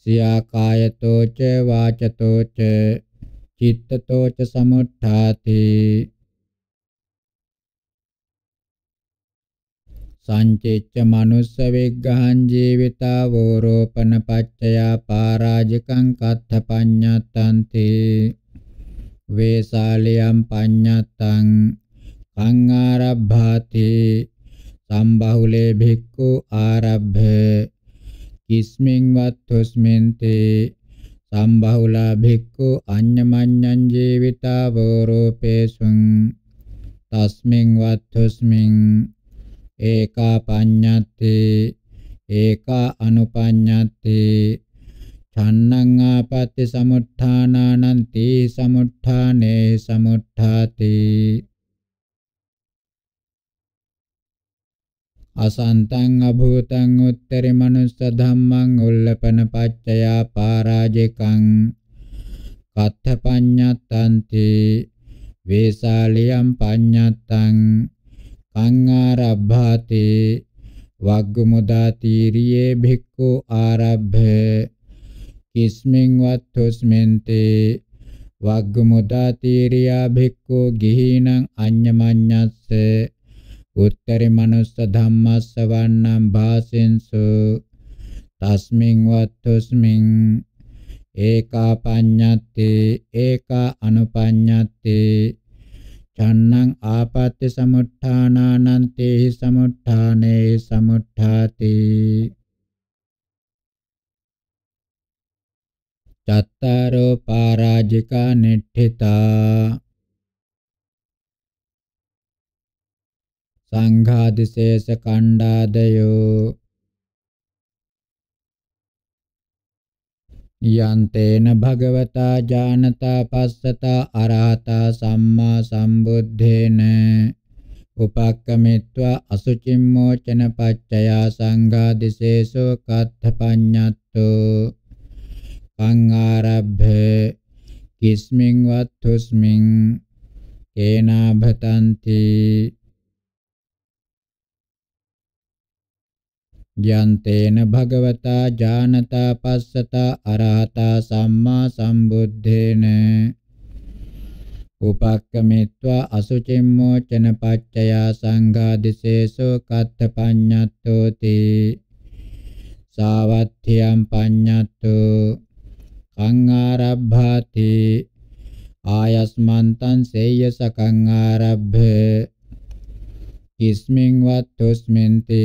සියා කායතෝච වාචතෝච චිත්තතෝච සමුත්ථාතේ සංචෙච්ච මනුස්ස විග්ගහං ජීවිතා වෝරෝපන පච්චයා පරාජිකං කත්ථ පඤ්ඤත්තන්ති වේසාලියම් පඤ්ඤත්තං කං ආරබ්භාති සම්බහුලේ භික්ඛු ආරබ්භ කිස්මින් වත්තුස්මෙන්තේ සම්බහුලා භික්ඛු අඤ්ඤමඤ්ඤං ජීවිතා වෝරෝපේසුං තස්මින් වත්තුස්මින් ඒකා පඤ්ඤත්ති ඒකා අනුපඤ්ඤත්ති ඡන්නං ආපත්‍ති සමුත්ථානානන්ති සමුත්ථානේ සමුත්ථාති අසන්තං අභූතං උත්තරි මනුස්ස ධම්මං උල්ලපන පච්චයා පරාජිකං කත්ථ පඤ්ඤත්තන්ති වේසාලියම් පඤ්ඤත්තං කං ආරබ්භාතේ වග්ගමුදා තීරියේ භික්ඛු ආරබ්භේ කිස්මින් වත්තුස්මෙන්තේ වග්ගමුදා තීරියා භික්ඛු ගිහිනං අඤ්ඤමඤ්ඤස්ස උත්තරි මනුස්ස ධම්මස්ස වන්නම් භාසෙන්සු තස්මින් වත්තුස්මින් ඒකා පඤ්ඤත්තේ ඒකා අනුපඤ්ඤත්තේ චන්නං ආපත්‍ය සමුත්ථානානන්තේහි සමුත්ථානේ සමුත්ථාති චත්තාරෝ පරාජිකා නිට්ඨිතා සංඝාදිශේෂ කණ්ඩාදයෝ යන්තේන භගවතා ජානතා පස්සතා අරහතා සම්මා සම්බුද්ධේන උපක්කමිත්වා අසුචිම් මෝචන පච්චයා සංඝා දිසේසෝ කත්ථපඤ්ඤත්තෝ පංආරබ්භේ කිස්මින් වත්තුස්මින් කේනාභතන්ති යන්තේන භගවතා ජානතා පස්සතා අරහතා සම්මා සම්බුද්ධේන උපක්කමිත්වා අසුචිම්මෝචන පච්චයා සංඝාදිසේසෝ කත්තපඤ්ඤත්තෝති සාවත්ථියම් පඤ්ඤත්තෝ කං ආරබ්භාති ආයස්මන්තං සේය සකං ආරබ්භ කිස්මින් වත්තුස්මින්ති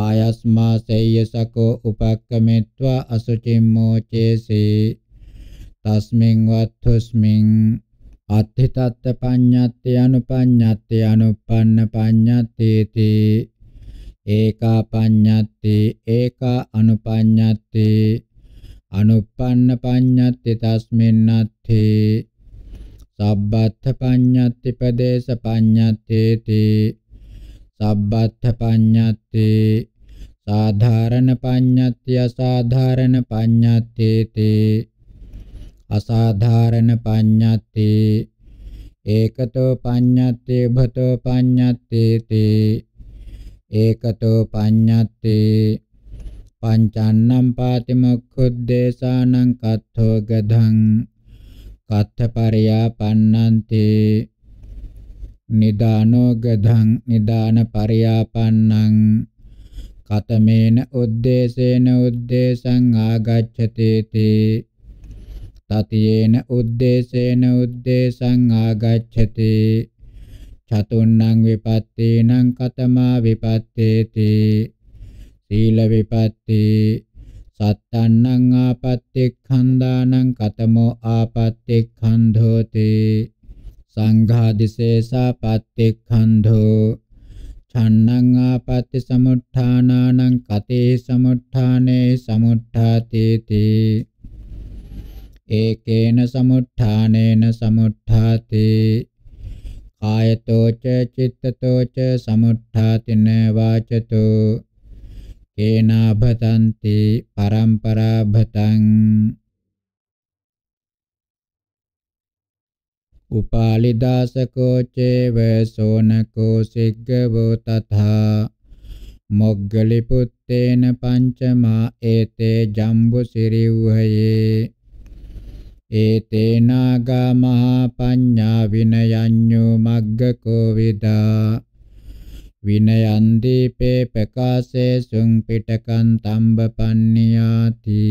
ආයස්මා සේයසකෝ උපක්කමෙත්වා අසුචිම්මෝචේසි තස්මින් වත්තුස්මින් අත්ථිතත්ත පඤ්ඤත්ති අනුපඤ්ඤත්ති අනුප්පන්න පඤ්ඤත්තේති ඒකා පඤ්ඤත්ති ඒකා අනුපඤ්ඤත්ති අනුප්පන්න පඤ්ඤත්ති තස්මින්නත්ථි සබ්බත්ථ පඤ්ඤත්ති පදේශ පඤ්ඤත්තේති සබ්බත්ථ පඤ්ඤත්තේ සාධාරණ පඤ්ඤත්ති අසාධාරණ පඤ්ඤත්තේතේ අසාධාරණ පඤ්ඤත්තේ ඒකතෝ පඤ්ඤත්තේ භතෝ පඤ්ඤත්තේතේ ඒකතෝ පඤ්ඤත්තේ පංචන්නම් පාති මොක්ඛුද්දේශානං කත්ථෝ ගධං කත්ථ පරියාපන්නන්තේ නිදානෝ ගධං නිදාන පරියාපන්නං කතමේන උද්දේශේන උද්දේශං ආගච්ඡති තේ තතියේන උද්දේශේන උද්දේශං ආගච්ඡති චතුන්නං විපත්තේනං කතමා විපත්තේති සීල විපත්තේ සත්තන්නං ආපත්‍තික්ඛන්දානං කතමෝ ආපත්‍තික්ඛන්ධෝතේ සංඝාදිශේෂා පත්තික්ඛන්ධෝ ඡන්නං ආපත්‍ය සමුත්ථානානං කතේ සමුත්ථානේ සමුත්ථාතේති ඒකේන සමුත්ථානේන සමුත්ථාති කායතෝ ච චිත්තතෝ ච සමුත්ථාතින වාචතෝ කේනාභතන්ති පරම්පරාභතං උපාලිදාසකෝ චේව සෝනකෝ සිග්ගවෝ තථා මොග්ගලි පුත්තේන පංචමා ඒතේ ජම්බු සිරිව්හයේ ඒතේනාගා මහා පඤ්ඤා විනයඤ්ඤෝ මග්ගකෝ විදා විනයන් දීපේ ප්‍රකාශේ සුං පිටකං තම්බ පන්නියාති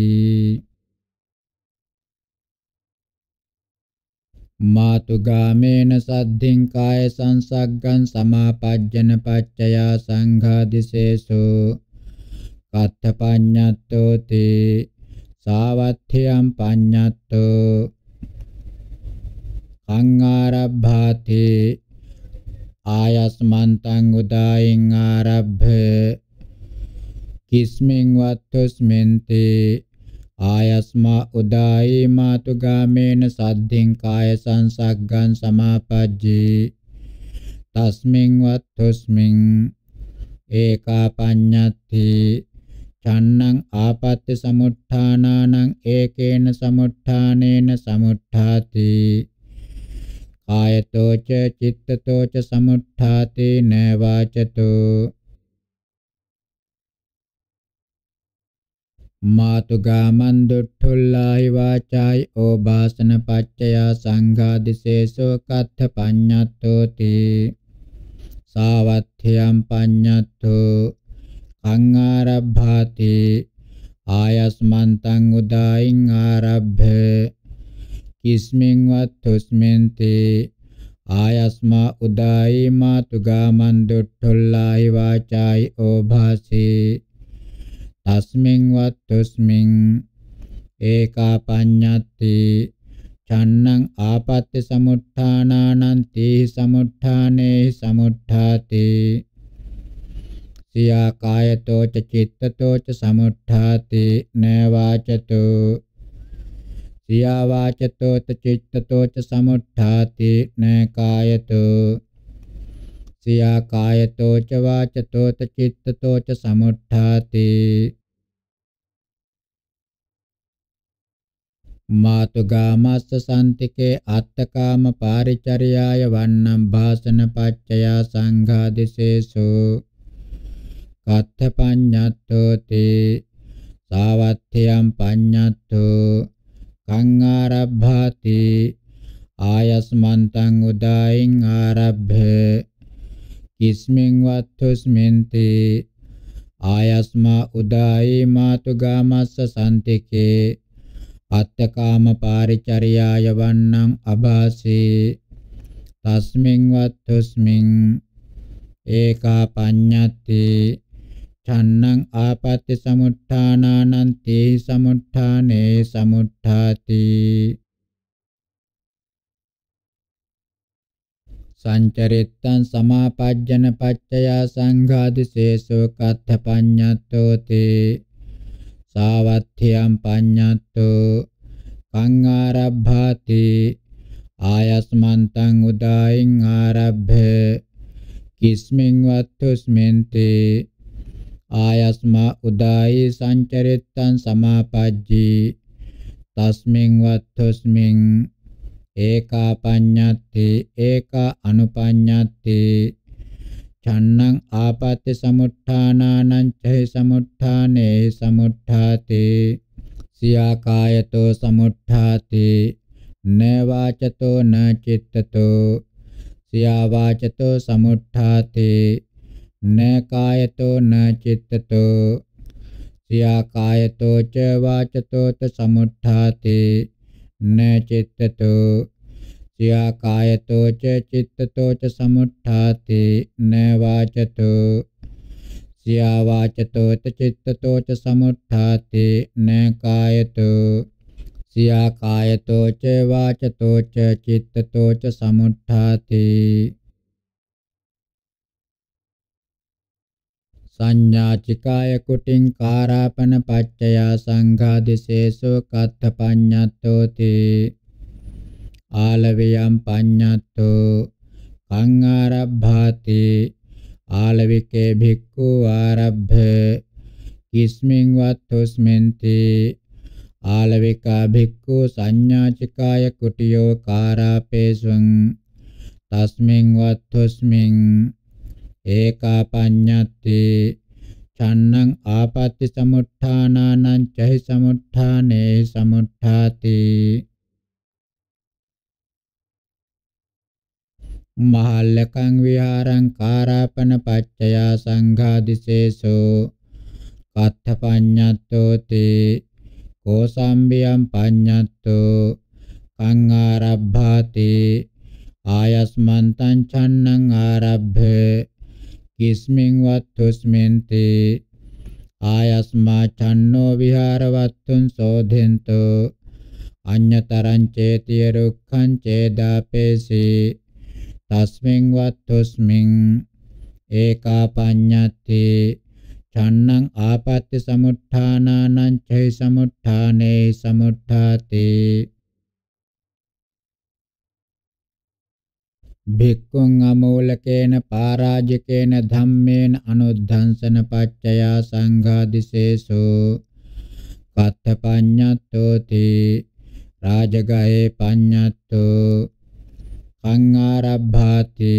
මාතුගාමේන සද්ධින් කාය සංසග්ගං සමාපජ්ජන පච්චයා සංඝාදිසේසෝ කත්තපඤ්ඤත්තෝ තේ සාවත්ථයම් පඤ්ඤත්තෝ අංආරබ්භාති ආයස්මන්තං උදායින් ආරබ්භ කිස්මෙන් වත්තුස්මෙන්තේ ආයස්මා උදායි මාතු ගාමේන සද්ධින් කාය සංසග්ගං සමාපජ්ජේ තස්මින් වත්තුස්මින් ඒකා පඤ්ඤත්ති චන්නං ආපත්‍ය සමුත්ථානානං ඒකේන සමුත්ථානේන සමුත්ථාති කායතෝ ච චිත්තතෝ ච සමුත්ථාතේ න වාචතෝ මාතුගා මන්දුට්ඨුල්ලාහි වාචායි ඕබාසන පච්චයා සංඝාදිසේසෝ කත්ථ පඤ්ඤත්තෝති සාවත්ථයම් පඤ්ඤත්තෝ කං ආරබ්භාති ආයස්මන්තං උදායින් ආරබ්භ කිස්මෙන් වත්තුස්මෙන්ති ආයස්මා උදායි මාතුගා මන්දුට්ඨුල්ලාහි වාචායි ඕභාසී තස්මින්වත් තුස්මින් ඒකා පඤ්ඤත්ති චන්නං ආපත්‍ය සමුත්ථානානං තේහි සමුත්ථානේ සමුත්ථාති සියා කායතෝ ච චිත්තතෝ ච සමුත්ථාති නවාචතු සියා වාචතෝ ච චිත්තතෝ ච සමුත්ථාති නකායතෝ සියා කායතෝ ච වාචතෝ ච චිත්තතෝ ච සමුත්ථාති මාතුගාමස්ස සම්තිකේ අත්තකාම පාරිචර්යාය වන්නම් භාසන පච්චයා සංඝාදිසේසෝ කත්ථ පඤ්ඤත්තෝති සාවත්ථයම් පඤ්ඤත්තෝ කං ආරබ්භාති ආයස්මන්තං උදායින් ආරබ්භේ කිස්මෙන් වත්තුස්මෙන්ති ආයස්මා උදායේ මාතු ගාමස්ස සම්තිකේ අත්තකාම පාරිචර්යාය වන්නං අභාසේ තස්මින් වත්තුස්මින් ඒකා පඤ්ඤත්ති චන්නං ආපත්‍ය සමුත්ථානානන්ති සමුත්ථානේ සමුත්ථාති සංචරිත්තං සමාපජ්ජන පච්චයා සංඝාදිශේෂෝ කත්ථ පඤ්ඤත්තෝති සාවත්ථියම් පඤ්ඤත්තෝ කං ආරබ්භාති ආයස්මන්තං උදායින් ආරබ්භ කිස්මින් වත්තුස්මෙන්ති ආයස්මා උදායි සංචරිත්තං සමාපජ්ජී තස්මින් වත්තුස්මින් ඒකා පඤ්ඤත්ති ඒකා අනුපඤ්ඤත්ති චන්නං ආපත්‍ය සමුත්ථානානං චේ සමුත්ථානේ සමුත්ථාති සියාකායතෝ සමුත්ථාති නවාචතෝ නචිත්තතෝ සියාවාචතෝ සමුත්ථාති නකායතෝ නචිත්තතෝ සියාකායතෝ ච වාචතෝ ත සමුත්ථාති न चित्तो कायतो च चित्ततो च समुत्थाति न वाचतो सियावाचतो च चित्ततो च समुत्थाति न कायतो सिया च वाचतो च चित्तो च समुत्थाति සංඥාචිකාය කුටින් කාරාපන පච්චය සංඝාදිශේෂෝ කත්ත පඤ්ඤත්තෝති ආලවියම් පඤ්ඤත්තෝ කං ආරබ්භාති ආලවිකේ භික්ඛු ආරබ්භ කිස්මින් වත්තුස්මෙන්ති ආලවිකා භික්ඛු සංඥාචිකාය කුටියෝ කාරාපේසුං තස්මින් වත්තුස්මින් ඒකා පඤ්ඤත්ති චන්නං ආපත්‍ති සමුත්ථානානං චහි සමුත්ථානේ සමුත්ථාති මහල්ලකං විහාරං කාරාපන පච්චයා සංඝාදිසේසෝ කත්ථ පඤ්ඤත්තෝති කෝසම්බියම් පඤ්ඤත්තෝ කං ආරබ්භාති ආයස්මන්තං චන්නං ආරබ්භේ කිස්මින් වත්තුස්මින් තේ ආයස්මා චන්නෝ විහාරවත්තුන් සෝධෙන්තෝ අඤ්‍යතරං චේතිය රුක්ඛං චේදාපේසි තස්මින් වත්තුස්මින් ඒකා පඤ්ඤති චන්නං ආපත්‍ය සමුත්ථානානං චෛ සමුත්ථානේ සමුත්ථාතේ භික්ඛුං අමූලකේන පරාජකේන ධම්මේන අනුද්ධංසන පච්චයා සංඝාදිසේසෝ කත්තපඤ්ඤත්තෝති රාජගහේ පඤ්ඤත්තෝ කංආරබ්භාති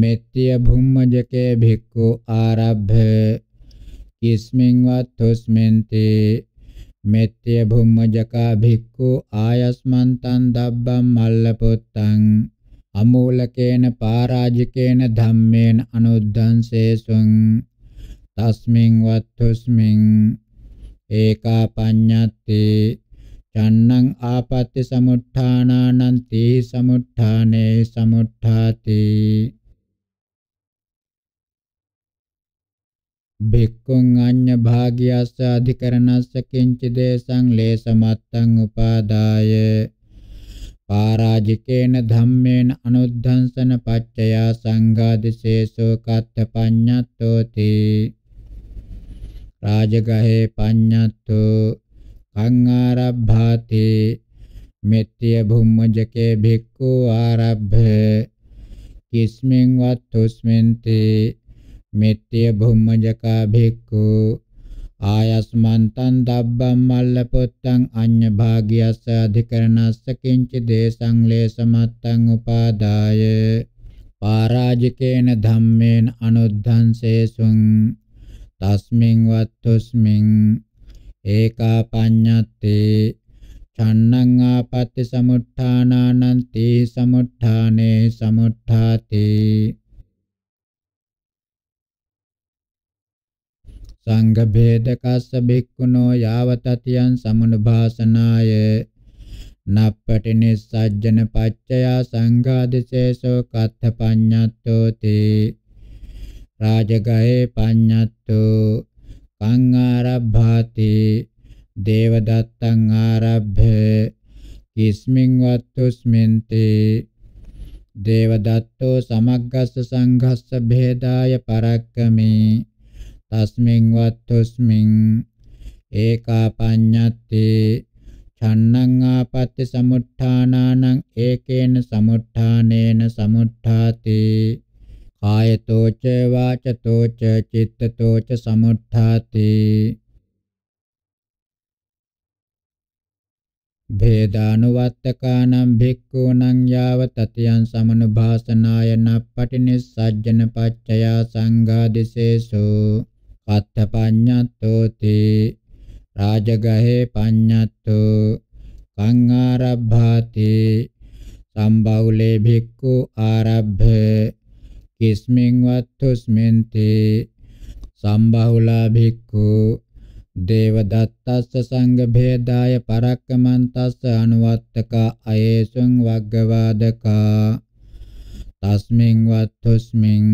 මෙත්‍ය භුම්මජකේ භික්ඛු ආරබ්භ කිස්මින් වත්තුස්මෙන්ති මෙත්‍ය භුම්මජකා භික්ඛු ආයස්මන්තං දබ්බම් මල්ලපොත්තං අමූලකේන පාරාජිකේන ධම්මේන අනුද්ධංසේසුං තස්මින් වත්තුස්මින් ඒකා පඤ්ඤත්ති චන්නං ආපත්‍ති සමුත්ථානානං තී සමුත්ථානේ සමුත්ථාති භික්ඛුං අඤ්ඤ භාග්‍යස්ස අධිකරණස්ස කිංචි දේසං ලේසමත්තං උපාදාය පරාජිකේන ධම්මේන අනුද්ධංසන පච්චයා සංඝාදිශේෂෝ කත්ත පඤ්ඤත්තෝති රාජගහේ පඤ්ඤත්තෝ කංආරබ්භාති මෙත්‍ය භුම්මජකේ භික්ඛු ආරබ්භ කිස්මෙන් වත්තුස්මෙන්ති මෙත්‍ය භුම්මජකා භික්ඛු ආයස්මන්තං දබ්බම් මල්ලපොත්තං අඤ්ඤ භාග්‍යස්ස අධිකරණස්ස කිංච දේසං ලේසමත්තං උපාදාය පරාජිකේන ධම්මේන අනුද්ධංසේසුං තස්මින් වත්තුස්මින් ඒකා පඤ්ඤත්තේ චන්නං ආපත්‍ති සමුත්ථානානන්ති සමුත්ථානේ සමුත්ථාතේ සංඝ භේද කස්ස බික්කුණෝ යාවතතියන් සමුනුභාසනාය නප්පටි නිස්සජ්ජන පච්චයා සංඝාදිශේෂෝ කත්ථ පඤ්ඤත්තෝති රාජගහේ පඤ්ඤත්තෝ කං ආරබ්භාති දේවදත්තං ආරබ්භේ කිස්මින් වත්තුස්මින්ති දේවදත්තෝ සමග්ගස්ස සංඝස්ස භේදාය පරක්කමේ තස්මින් වත්තුස්මින් ඒකා පඤ්ඤත්ති ඡන්නං ආපත්‍ය සමුත්ථානානං ඒකේන සමුත්ථානේන සමුත්ථාති කායතෝ ච වාචතෝ ච චිත්තතෝ ච සමුත්ථාති භේදානුවත්තකානම් භික්ඛූනම් යාව තතියං සමනුභාසනාය නප්පටිනිස්සජ්ජන පච්චයා සංඝාදිසේසෝ කත්ත පඤ්ඤත්තෝති රාජගහේ පඤ්ඤත්තෝ කං ආරබ්භාති සම්බෞලේ භික්ඛු ආරබ්භ කිස්මින් වත්තුස්මෙන්ති සම්බහුලා භික්ඛු දේවදත්තස්ස සංඝ භේදාය පරක්කමන්තස්ස අනුවත්තක අයේසුං වග්ගවාදකා තස්මින් වත්තුස්මින්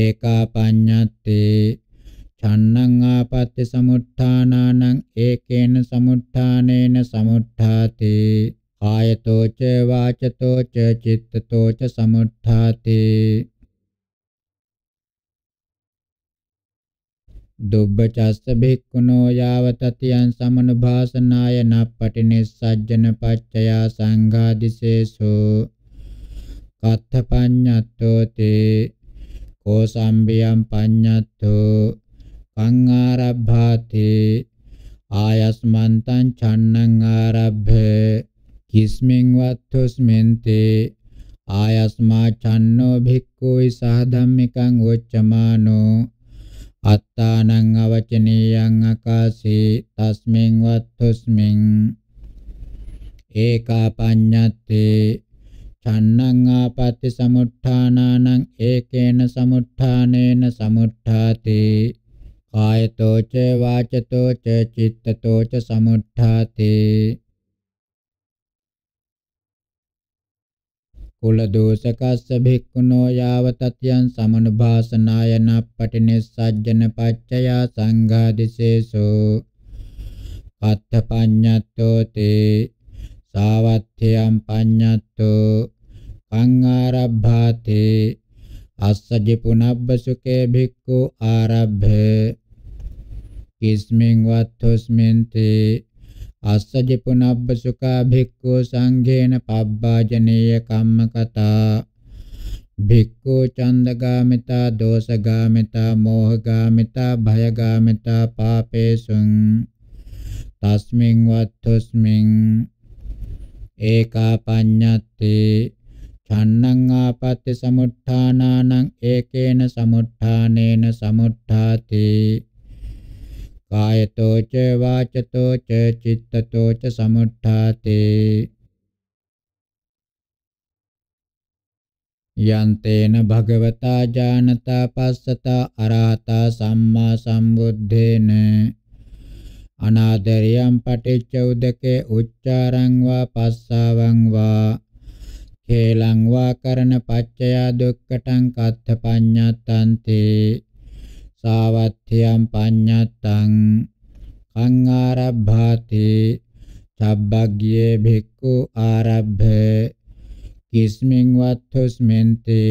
ඒකා පඤ්ඤත්තේ චන්නං ආපත්‍ය සමුත්ථානානං ඒකේන සමුත්ථානේන සමුත්ථාති කායතෝ ච වාචතෝ ච චිත්තතෝ ච සමුත්ථාති දුබ්බචස්ස භික්ඛුනෝ යාවතතියං සමනුභාසනාය නප්පටිනිස්සජ්ජන පච්චයා සංඝාදිසේසෝ කත්ථපඤ්ඤත්තෝ තේ කෝසම්බියම් පඤ්ඤත්තෝ පංආරබ්භාති ආයස්මන්තං චන්නං ආරබ්බ කිස්මෙන් වත්තුස්මෙන්තේ ආයස්මා චන්නෝ භික්ඛුයි සාධම්මිකං වොච්චමානෝ අත්තානං අවචනීයං අකාසේ තස්මෙන් වත්තුස්මෙන් ඒකා පඤ්ඤත්තේ චන්නං ආපත්‍ති සමුත්ථානානං ඒකේන සමුත්ථානේන සමුත්ථාතේ කායතෝ ච වාචතෝ ච චිත්තතෝ ච සමුත්ථාති කුල දෝසකස්ස භික්ඛුනෝ යාව තත්යන් සමනුභාසනාය නප්පටිනිස්සජ්ජන පච්චයා සංඝාදිසේසෝ පත්ථ පඤ්ඤත්තෝ තේ සාවත්ථයම් පඤ්ඤත්තෝ කං ආරබ්භාතේ අස්සජි පුනබ්බ සුකේ භික්ඛු ආරබ්භ කිස්මින් වත්තුස්මින්ති අස්සජි පුනබ්බ සුකා භික්ඛු සංඝේන පබ්බාජනීය කම්මකතා භික්ඛු චන්දගාමිතා දෝසගාමිතා මෝහගාමිතා භයගාමිතා පාපේසුං තස්මින් වත්තුස්මින් ඒකා පඤ්ඤත්තේ චන්නං ආපත්‍ය සමුත්ථානානං ඒකේන සමුත්ථානේන සමුත්ථාති කායතෝ ච වාචතෝ ච චිත්තතෝ ච සමුත්ථාති යන්තේන භගවතා ජානතා පස්සතා අරහතා සම්මා සම්බුද්දේන අනාදරියම් පටිච්ච උදකේ උච්චාරං වා පස්සාවං වා කේලං වා කරණ පච්චය දුක්ඛටං කත්ථ පඤ්ඤත්තන්ති සාවත්ථියම් පඤ්ඤත්තං කං ආරබ්භාති සබ්බග්ගේ භික්ඛු ආරබ්භ කිස්මින් වත්තුස්මෙන්ති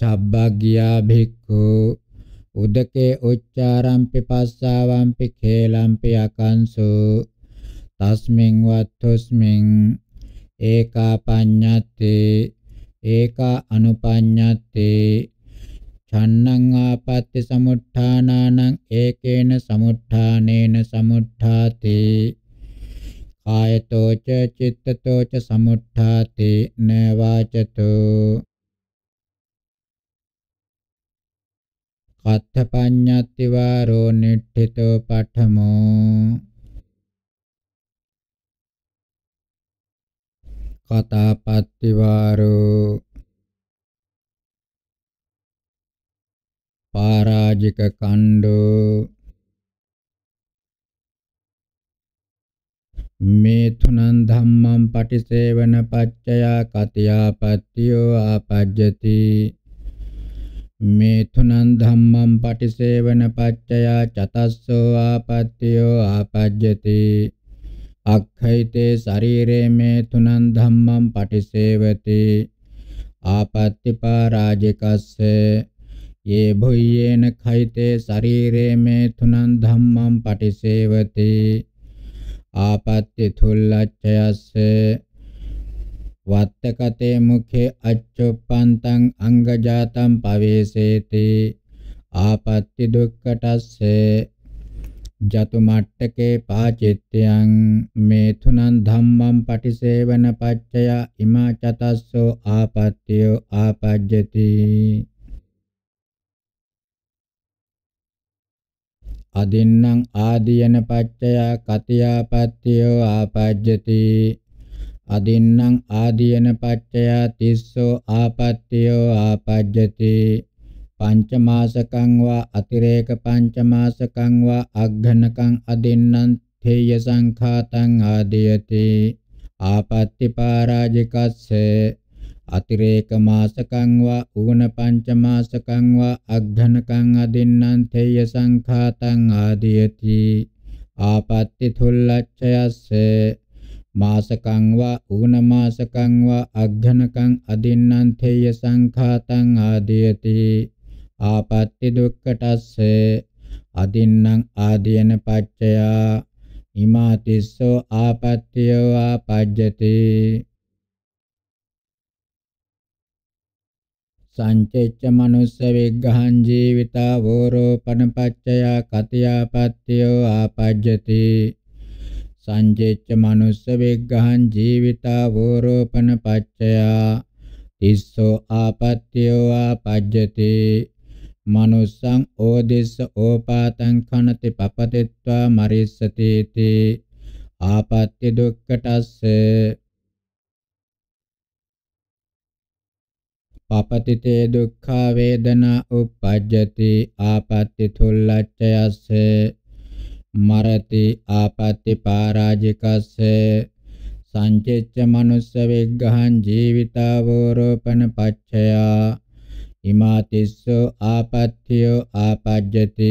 සබ්බග්ගියා භික්ඛු උදකේ උච්චාරම්පි පස්සාවම්පි කේලම්පි අකංසෝ තස්මින් වත්තුස්මින් ඒකා පඤ්ඤත්තේ ඒකා අනුපඤ්ඤත්තේ ඡන්නං ආපත්‍ය සමුත්ථානානං ඒකේන සමුත්ථානේන සමුත්ථාතේ කායතෝ ච චිත්තතෝ ච සමුත්ථාතේ න වාචතෝ කත්ථ පඤ්ඤත්ති වාරෝ නිට්ඨිතෝ පඨමෝ කතාපත්තිවාරෝ පාරාජික කණ්ඩෝ මේ තුනන් ධම්මං පටිසේවන පච්චයා කතියාපත්තියෝ ආපජ්ජති මේ තුනන් ධම්මං පටිසේවන පච්චයා චතස්සෝ ආපත්තියෝ ආපජ්ජති අක්ඛයිතේ ශරීරේ මේ තුනං ධම්මං පටිසේවති ආපත්‍තිපරාජිකස්ස යේ භුයේන khaiතේ ශරීරේ මේ තුනං ධම්මං පටිසේවති ආපත්‍ති තුල්ලච්ඡයස්ස වත්තකතේ මුඛේ අච්චොප්පන්තං අංගජාතං පවේසේති ආපත්‍ති දුක්කටස්සේ ජතුමට්ටකේ පාචිත්‍යං මේතුනං ධම්මං පටිසේවන පච්චය ඉමා චතස්සෝ ආපත්‍යෝ ආපජ්ජති අදින්නම් ආදීයන පච්චය කතියාපත්‍යෝ ආපජ්ජති අදින්නම් ආදීයන පච්චය තිස්සෝ ආපත්‍යෝ ආපජ්ජති පංචමාසකං වා අතිරේක පංචමාසකං වා අග්ඝනකං අදින්නං තේය සංඛාතං ආදීයති ආපත්‍ති පරාජිකස්සේ අතිරේක මාසකං වා උවන පංචමාසකං වා අග්ඝනකං අදින්නං තේය සංඛාතං ආදීයති ආපත්‍ති තුල්ලච්ඡයස්සේ මාසකං වා උවන මාසකං වා අග්ඝනකං අදින්නං තේය සංඛාතං ආදීයති ආපත්‍ති දුක්ඛටස්ස අදින්නම් ආදීන පච්චය ඉමාතිස්සෝ ආපත්‍යෝ ආපජ්ජති සංචෙච්ච මනුස්ස විග්ඝහං ජීවිතා වෝරෝපන පච්චය කතියාපත්‍යෝ ආපජ්ජති සංචෙච්ච මනුස්ස විග්ඝහං ජීවිතා වෝරෝපන පච්චය තිස්සෝ ආපත්‍යෝ ආපජ්ජති manussං ඕදෙස්ස ඕපාතං කනති පපතිත්වා මරිස්සති ති ආපත්‍ය දුක්ඛටස්ස පපතිතේ දුක්ඛා වේදනා උපජ්ජති ආපත්‍ය තුල්ලච්ඡයස්ස මරති ආපත්‍ය පරාජිකස්ස සංචෙච්ච මනුස්ස විග්ගහං ජීවිතාවෝරෝපණ පච්චයා ඉමාතිස්සෝ ආපත්‍යෝ ආපජ්ජති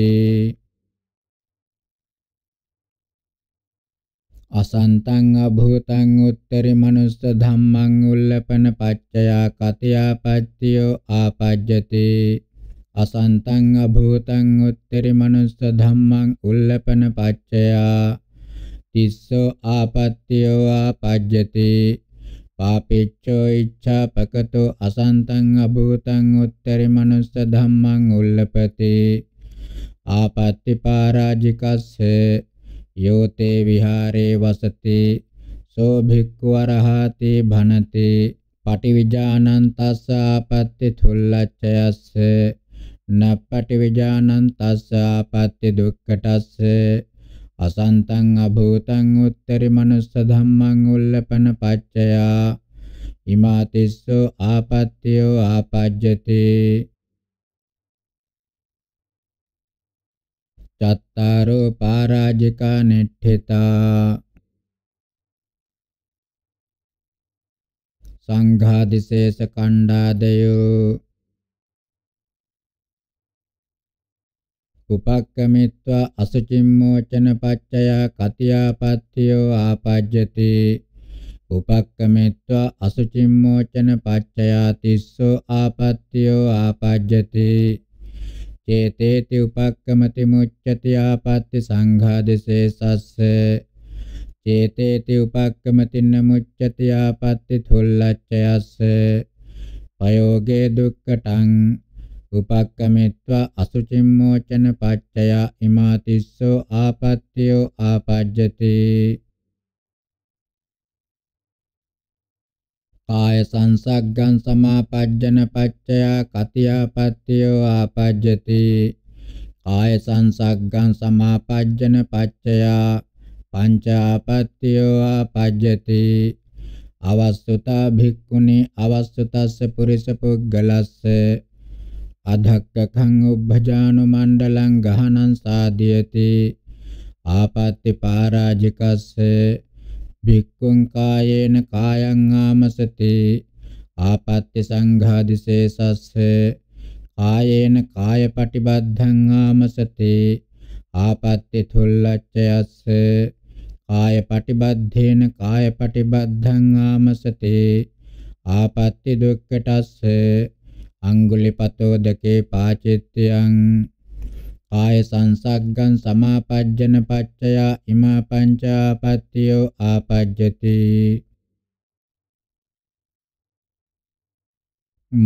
අසන්තං අභූතං උත්තරි මනුස්ස ධම්මං උල්ලපන පච්චයා කතියාපත්තියෝ ආපජ්ජති අසන්තං අභූතං උත්තරි මනුස්ස ධම්මං උල්ලපන පච්චයා තිස්සෝ ආපත්තියෝ ආපජ්ජති පාපිච්චෝ ඉච්ඡා පකතෝ අසන්තං අභූතං උත්තරි මනුස්ස ධම්මං උල්ලපති ආපත්‍ති පරාජිකස්ස යෝතේ විහාරේ වසති සෝ භික්ඛු අරහති භනති පටිවිජානන්තස්ස ආපත්‍ති තුල්ලච්ඡයස්ස නප්පටිවිජානන්තස්ස ආපත්‍ති දුක්ඛටස්ස අසන්තං අභූතං උත්තරි මනුස්ස ධම්මං උල්ලපන පච්චයා ඉමාතිස්සෝ ආපත්‍යෝ ආපජ්ජති චත්තාරෝ පරාජිකා නිට්ඨිතා සංඝාදිශේෂ කණ්ඩාදයෝ උපක්කමිත්වා අසුචිම්මෝචන පච්චය කතියාපත්තියෝ ආපජ්ජති උපක්කමිත්වා අසුචිම්මෝචන පච්චයා තිස්සෝ ආපත්තියෝ ආපජ්ජති චේතේති උපක්කමති මුච්ඡති ආපත්‍ති සංඝාදේශේසස්ස චේතේති උපක්කමති නමුච්ඡති ආපත්‍ති තුල්ලච්ඡයස්ස පයෝගේ දුක්කටං උපක්කමෙත්වා අසුචින් මෝචන පච්චය ඉමාතිස්සෝ ආපත්‍යෝ ආපජ්ජති කාය සංසග්ගං සමාපජ්ජන පච්චය කතියාපත්‍යෝ ආපජ්ජති කාය සංසග්ගං සමාපජ්ජන පච්චය පංචාපත්‍යෝ ආපජ්ජති අවස්සතා භික්ඛුනි අවස්සතස්ස පුරිස පුද්ගලස්ස අධක්කඛං උබ්බජානු මණ්ඩලං ගහනං සාදීයති ආපත්‍ති පරාජිකස්සේ භික්ඛුං කායේන කායං ආමසති ආපත්‍ය සංඝාදිශේසස්ස කායේන කාය පටිබද්ධං ආමසති ආපත්‍ය තුල්ලච්ඡයස්ස කාය පටිබද්ධේන කාය පටිබද්ධං ආමසති ආපත්‍ය දුක්ඛටස්ස අංගුලිපතෝ දකේ පාචිත්‍යං කාය සංසග්ගං සමාපජ්ජන පච්චය ඉමා පංචාපත්තියෝ ආපජ්ජති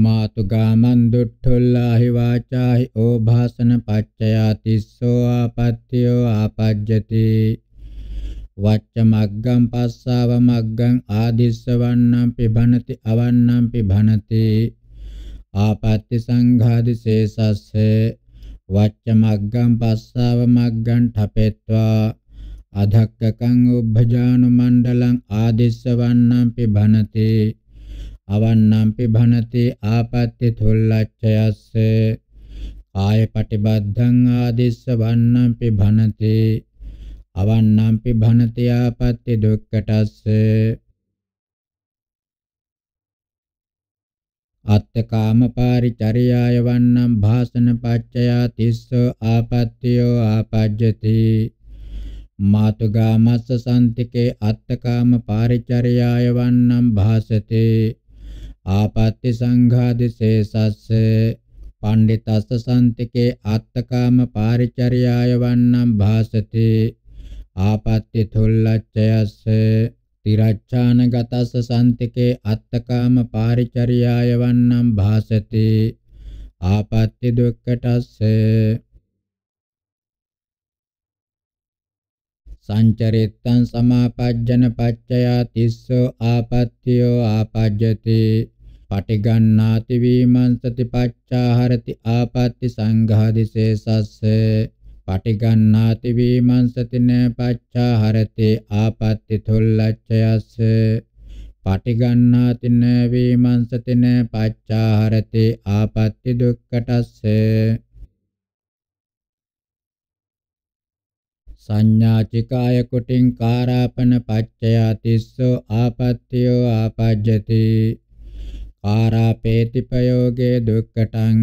මාතුගාමන් දුට්ඨුල්ලාහි වාචාහි ඕභාසන පච්චයා තිස්සෝ ආපත්තියෝ ආපජ්ජති වච්ච මග්ගං පස්සාව මග්ගං ආදිස්සවන්නම්පි භනති අවන්නම්පි භනති ආපත්‍ති සංඝාදි ශේසස්ස වච්ච මග්ගං පස්සාව මග්ගං ඨපෙත්වා අධක්කකං උබ්බජානු මණ්ඩලං ආදිස්සවන්නං පිභනති අවන්නං පිභනති ආපත්‍ති තුල්ලච්ඡයස්ස කාය පටිබද්ධං ආදිස්සවන්නං පිභනති අවන්නං පිභනති ආපත්‍ති දුක්ඛටස්ස අත්තකාම පාරිචර්යාය වන්නම් භාසන පච්චයා තිස්ස ආපත්‍යෝ ආපජ්ජති මාතුගාමස්ස සම්තිකේ අත්තකාම පාරිචර්යාය වන්නම් භාසතේ ආපත්‍ය සංඝාදිසේසස්ස පණ්ඩිතස්ස සම්තිකේ අත්තකාම පාරිචර්යාය වන්නම් භාසතේ ආපත්‍ය තුල්ලච්ඡයස්ස තිරච්ඡාන ගතස්ස සන්තිකේ අත්තකාම පාරිචර්යාය වන්නම් භාසති ආපත්‍ති දුක්කටස්ස සංචරිත්තං සමාපජ්ජන පච්චයා තිස්සෝ ආපත්‍යෝ ආපජ්ජති පටිගන්නාති වීමංසති පච්චාහරති ආපත්‍ති සංඝාදිසේසස්සේ පටිගන්නාති වීමංසතින පච්චාහරති ආපත්‍ති තුල්ලච්ඡයස්ස පටිගන්නාතින වීමංසතින පච්චාහරති ආපත්‍ති දුක්ඛටස්ස සංඥාචිකාය කුටින් කාරාපන පච්චයාතිස්සෝ ආපත්‍යෝ ආපජ්ජති කාරාපේති ප්‍රයෝගේ දුක්ඛටං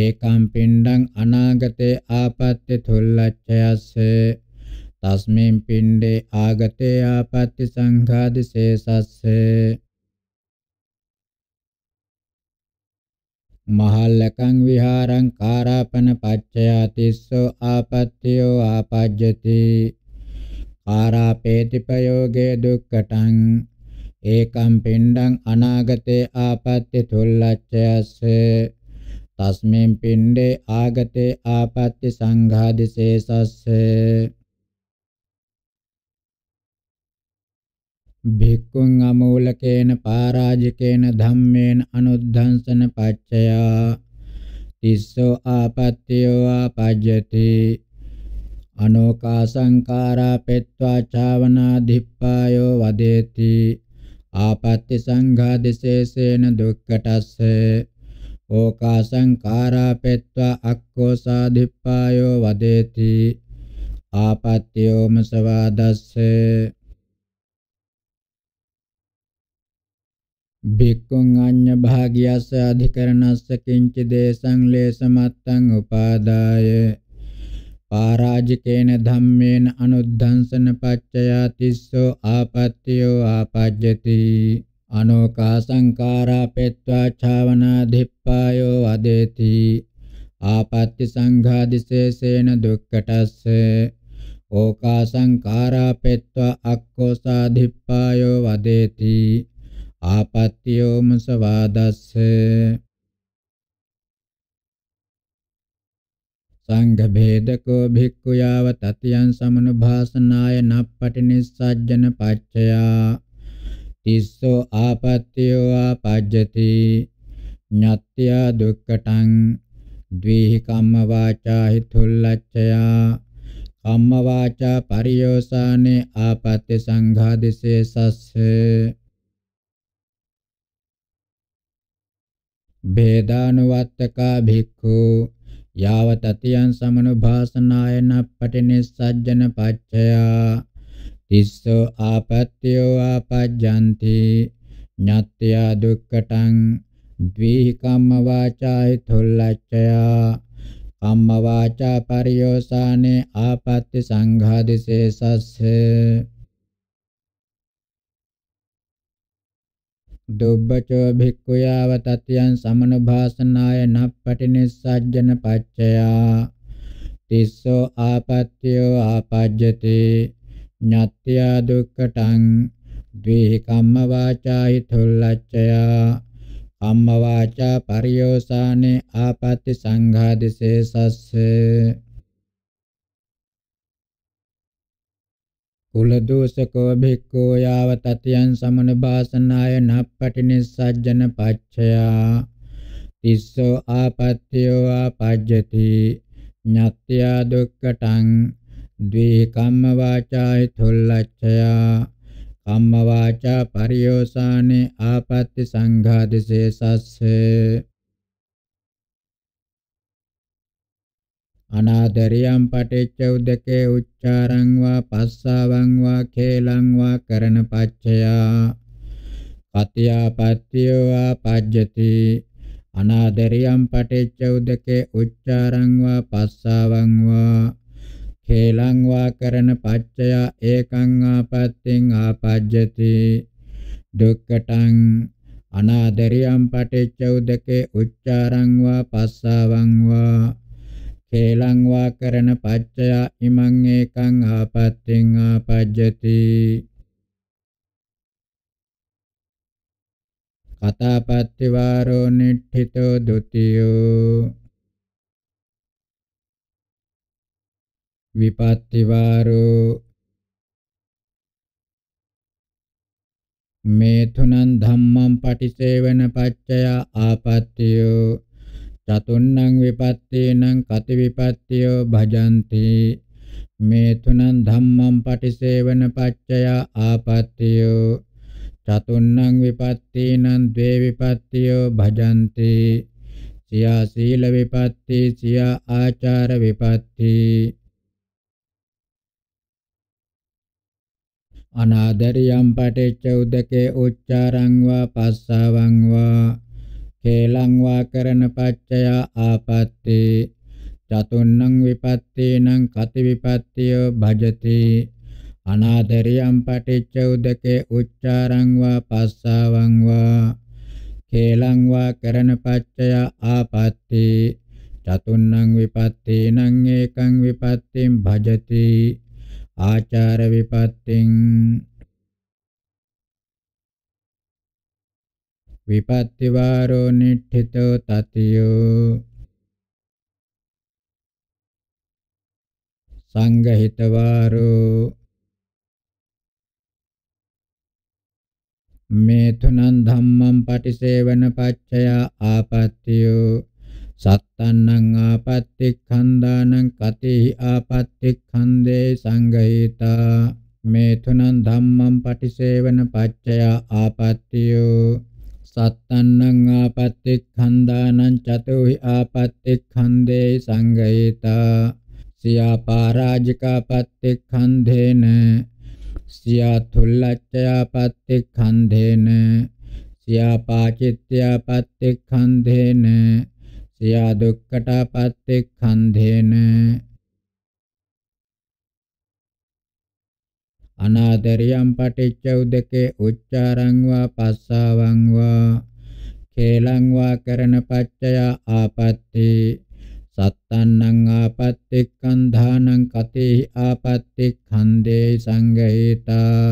ඒකම් පිණ්ඩං අනාගතේ ආපත්‍ය තුල්ලච්ඡයස්ස තස්මින් පිණ්ඩේ ආගතේ ආපත්‍ය සංඝාදි සේසස්ස මහල්ලකං විහාරං කාරාපන පච්චයාතිස්සෝ ආපත්‍යෝ ආපජ්ජති කාරාපේතිපයෝගේ දුක්කටං ඒකම් පිණ්ඩං අනාගතේ ආපත්‍ය තුල්ලච්ඡයස්සේ තස්මෙන් පින්ඩේ ආගතේ ආපත්‍ති සංඝාදිශේසස්ස භික්ඛුන් අමූලකේන පරාජිකේන ධම්මේන අනුද්ධංසන පච්චයා තිස්සෝ ආපත්‍යෝ ආපජ්ජති අනෝකා සංඛාරා පෙත්වා චාවනා දිප්පායෝ වදේති ආපත්‍ය සංඝාදිශේසේන දුක්ඛටස්සේ ඕකා සංඛාරා පෙත්වා අක්ඛෝ සාධිප්පායෝ වදේති ආපත්‍යෝම සවාදස්සේ භික්ඛුං අඤ්ඤ භාගියස්ස අධිකරණස්ස කිංච දේසං ලේසමත්තං උපාදාය පරාජිකේන ධම්මේන අනුද්ධංසන පච්චයා තිස්සෝ ආපත්‍යෝ ආපජ්ජති අනෝකා සංකාරා පෙත්වා ඡාවනා දිප්පායෝ වදේති ආපත්‍ති සංඝාදිසේසේන දුක්කටස්ස ඕකා සංකාරා පෙත්වා අක්ඛෝසා දිප්පායෝ වදේති ආපත්‍යෝ මුසවාදස්ස සංඝ භේදකෝ භික්ඛු යාව තතියං සමනුභාසනාය නප්පටි නිස්සජ්ජන පච්චයා තිස්සෝ ආපත්‍යෝ ආපජ්ජති ඤත්‍ය දුක්ඛටං ද්විහි කම්ම වාචා හිතුල්ලච්ඡයා කම්ම වාචා පරියෝසානේ ආපත්‍ය සංඝාදිසේසස්ස භේදානුවත්තකා භික්ඛු යාව තතියං සමනුභාසනායන පටිනිස්සජ්ජන පච්චයා තිස්සෝ ආපත්‍යෝ ආපජ්ජಂತಿ ඤත්ත්‍යා දුක්ඛටං ද්විකම්ම වාචායි තොල්ලච්ඡය කම්ම වාචා පරියෝසානේ ආපත්‍ය සංඝාදිසේසස්ස දුබ්බචෝ භික්ඛුයාව තත්යන් සමනුභාසනාය නප්පටිනිස්සජ්ජන පච්චයා තිස්සෝ ආපත්‍යෝ ආපජ්ජති ඤත්ත්‍යා දුක්ඛටං ද්වේ කම්ම වාචා හිතුල්ලච්ඡයා කම්ම වාචා පරියෝසානේ ආපත්‍ති සංඝාදිසේසස්ස කුල දෝසකෝ භික්ඛෝ යාව තතියන් සමන භාසනාය නප්පටිනිස්සජ්ජන පච්චයා තිස්සෝ ආපත්‍යෝ ආපජ්ජති ඤත්ත්‍යා දුක්ඛටං द्वि कम्म वाचा हिथुल्लच्छया කම්ම වාචා පරියෝසානේ ආපත්‍ති සංඝාදිසේසස්ස අනාදරියම් පටිච්ච උදකේ උච්චාරං වා පස්සාවං වා khelaං වා කරන පච්චයා කතියාපත්තියෝ ආපජ්ජති අනාදරියම් පටිච්ච උදකේ උච්චාරං වා පස්සාවං වා හේලං වා කරන පච්චය ඒකං ආපත්තෙන් ආපජ්ජති දුක්ඛටං අනාදරියම් පටිච්ච උදකේ උච්චාරං වා පස්සාවං වා හේලං වා කරන පච්චය ඉමං ඒකං ආපත්තෙන් ආපජ්ජති කතාපත්ති වාරෝ නිට්ඨිතෝ ဒ ුතියෝ විපත්ති වාරෝ මේතුනං ධම්මං පටිසේවන පච්චය ආපත්‍යෝ චතුන්නං විපත්තේනං කති විපත්තියෝ භජಂತಿ මේතුනං ධම්මං පටිසේවන පච්චය ආපත්‍යෝ චතුන්නං විපත්තේනං ද්වේ විපත්තියෝ භජಂತಿ සියා සීල විපත්ති සියා ආචාර විපත්ති අනාදරියම් පටිච්ච උදකේ උච්චාරං වා පස්සාවං වා කේලං වා කරන පච්චය ආපත්‍ති චතුන්නං විපත්තේනං කති විපත්තිය භජති අනාදරියම් පටිච්ච උදකේ උච්චාරං වා පස්සාවං වා කේලං වා කරන පච්චය ආපත්‍ති චතුන්නං විපත්තේනං ඒකං විපත්තිම් භජති ආචාර විපත්තින් විපත්ති වාරෝ නිට්ඨිතෝ තතියෝ සංගහිත වාරෝ මේතුනන් ධම්මං පටිසේවන පච්චය ආපත්‍යෝ සත්තන්නං ආපත්තික්ඛන්දානං කතේහි ආපත්තික්ඛන්දේ සංගහිතා මේතුනං ධම්මං පටිසේවන පච්චය ආපත්තියෝ සත්තන්නං ආපත්තික්ඛන්දානං චතුහි ආපත්තික්ඛන්දේ සංගහිතා සියා පරාජිකාපත්තික්ඛන්දේන සියා තුල්ලච්ඡයාපත්තික්ඛන්දේන සියා පාචිත්‍යාපත්තික්ඛන්දේන අනිත්‍යා දුක්ඛටාපත්තිඛන්ධේන අනාදරියම් පටිච්ච උදකේ උච්චාරං වා පස්සාවං වා කේලං වා කරන පච්චය ආපත්‍ති සත්තන්නං ආපත්තික්ඛන්ධානං කතේ ආපත්තික්ඛන්දේ සංගහිතා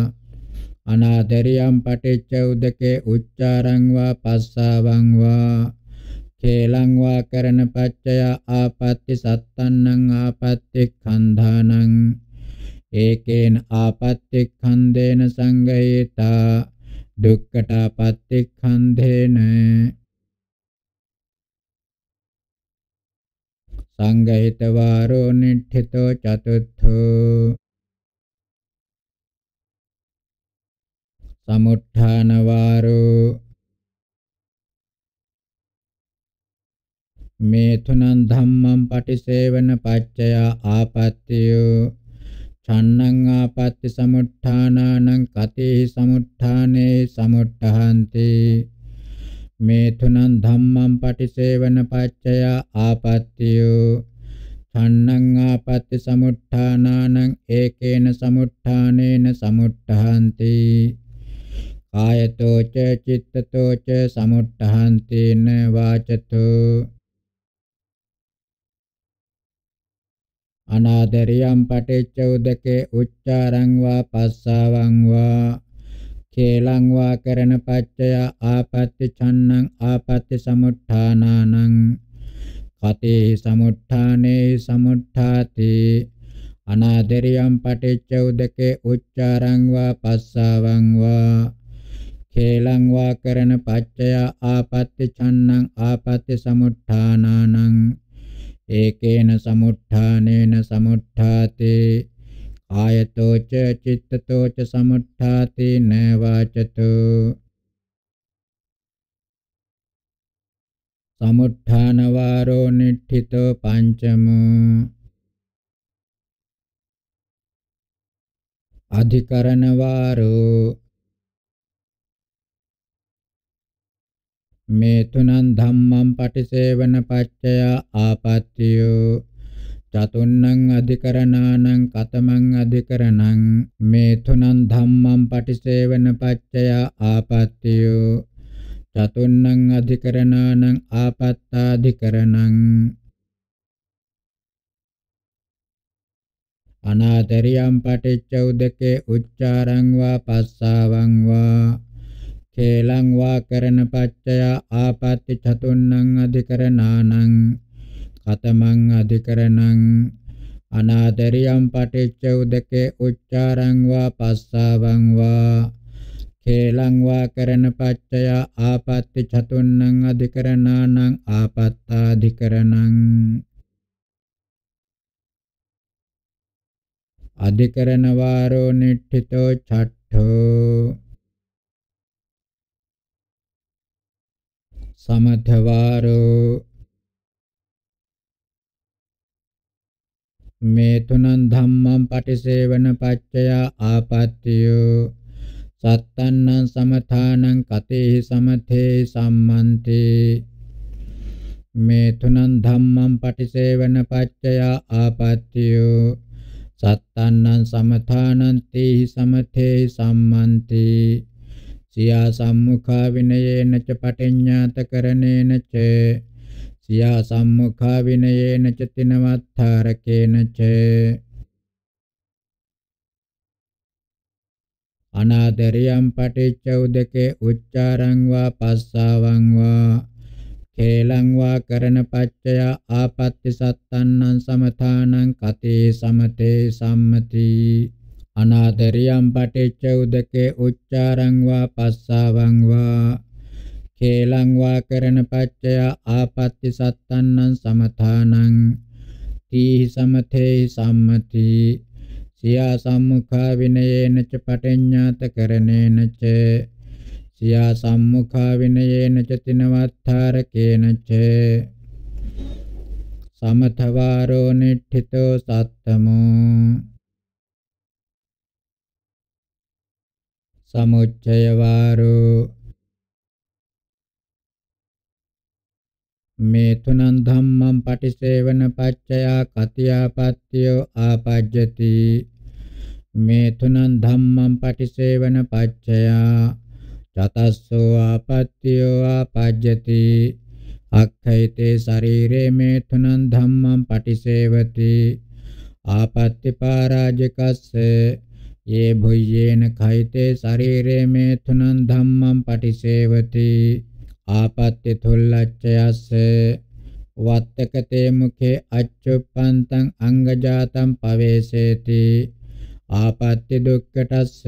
අනාදරියම් පටිච්ච උදකේ උච්චාරං වා පස්සාවං වා කේලං වා කරණ පච්චය ආපත්‍ති සත්තන්නං ආපත්‍ති ඛණ්ඩානං ඒකේන ආපත්‍ති ඛණ්ඩේන සංගයේතා දුක්ඛටාපත්‍ති ඛණ්ඩේන සංගහිත වාරෝ නිට්ඨිතෝ චතුත්ථෝ සමුත්ථාන වාරෝ මේ තුනන් ධම්මං පටිසේවන පච්චය ආපත්‍යෝ චන්නං ආපත්‍ය සමුත්ථානානං කතේ සමුත්ථානේ සමුට්ඨහන්ති මේ තුනන් ධම්මං පටිසේවන පච්චය ආපත්‍යෝ චන්නං ආපත්‍ය සමුත්ථානානං ඒකේන සමුත්ථානේන සමුට්ඨහන්ති කායතෝ ච චිත්තතෝ ච සමුට්ඨහන්තේන වාචතෝ අනාදරියම් පටිච්ච උදකේ උච්චාරං වා පස්සාවං වා කේලං වා කරන පච්චය ආපත්‍ය ඡන්නං ආපත්‍ය සමුත්ථානානං කතේ සමුත්ථානේ සමුත්ථාති අනාදරියම් පටිච්ච උදකේ උච්චාරං වා පස්සාවං වා කේලං වා කරන පච්චය ආපත්‍ය ඡන්නං ආපත්‍ය සමුත්ථානානං ඒකේන සමුත්ථානේන සමුත්ථාතේ කායතෝ ච චිත්තතෝ ච සමුත්ථාතේ න වාචතෝ සමුත්ථාන වාරෝ නිට්ඨිතෝ පංචමෝ අධිකරණ වාරෝ මේ තුනන් ධම්මං පටිසේවන පච්චය ආපත්‍යෝ චතුන්නං අධිකරණානං කතමං අධිකරණං මේ තුනන් ධම්මං පටිසේවන පච්චය ආපත්‍යෝ චතුන්නං අධිකරණානං ආපත්තාධිකරණං අනාතරියම් පටිච්ච උදකේ උච්චාරං වා පස්සාවං වා කේලං වා කරණ පච්චය ආපත්‍ති චතුන්නං අධිකරණානං කතමං අධිකරණං අනාදරියම් පටිච්ච උදකේ උච්චාරං වා පස්සාවං වා කේලං වා කරණ පච්චය ආපත්‍ති චතුන්නං අධිකරණානං ආපත්තාධිකරණං අධිකරණ වාරෝ නිට්ඨිතෝ ඡට්ඨෝ සමථවාරෝ මේ තුනන් ධම්මං පටිසේවන පච්චය ආපත්‍යෝ සත්තන්නං සමථානං කතේහි සමථේ සම්මන්තේ මේ තුනන් ධම්මං පටිසේවන පච්චය ආපත්‍යෝ සත්තන්නං සමථානං තේහි සමථේ සම්මන්තේ සියා සම්මුඛා විනයේන ච පටිඤ්ඤාතකරණේන ච සියා සම්මුඛා විනයේන ච තිනවත්තරකේන ච අනාදරියම් පටිච්ච උදකේ උච්චාරං වා පස්සාවං වා කේලං වා කරන පච්චය ආපත්‍ති සත්තන්නං සමථානං කතේ සමතේ සම්මති අනාදරියම් පටිච්ච උදකේ උච්චාරං වා පස්සාවං වා කේලං වා කරන පච්චය ආපත්‍ති සත්තන්නං සමථානං තීහි සමතේ සම්මති සියා සම්මුඛා විනයේන ච පටිඤ්ඤාත කරණේන ච සියා සම්මුඛා විනයේන ච තිනවත්තරකේන ච සමථ වාරෝ නිට්ඨිතෝ සත්තමෝ සමුච්ඡය වාරෝ මේ තුනන් ධම්මං පටිසේවන පච්චයා කතියාපත්තිය ආපජ්ජති මේ තුනන් ධම්මං පටිසේවන පච්චයා චතස්සෝ ආපත්තිය ආපජ්ජති අක්ඛයිතේ ශරීරේ මේ තුනන් ධම්මං පටිසේවති ආපත්‍ති පරාජකස්සේ ये भुज्येन खैते शरीरे मे थुनं धम्मं पटिसेवति आपत्ति थुल्लच्चयस्स වත්තකතේ මුඛේ අච්චුප්පන්තං අංගජාතං පවේසේති ආපත්‍ති දුක්කටස්ස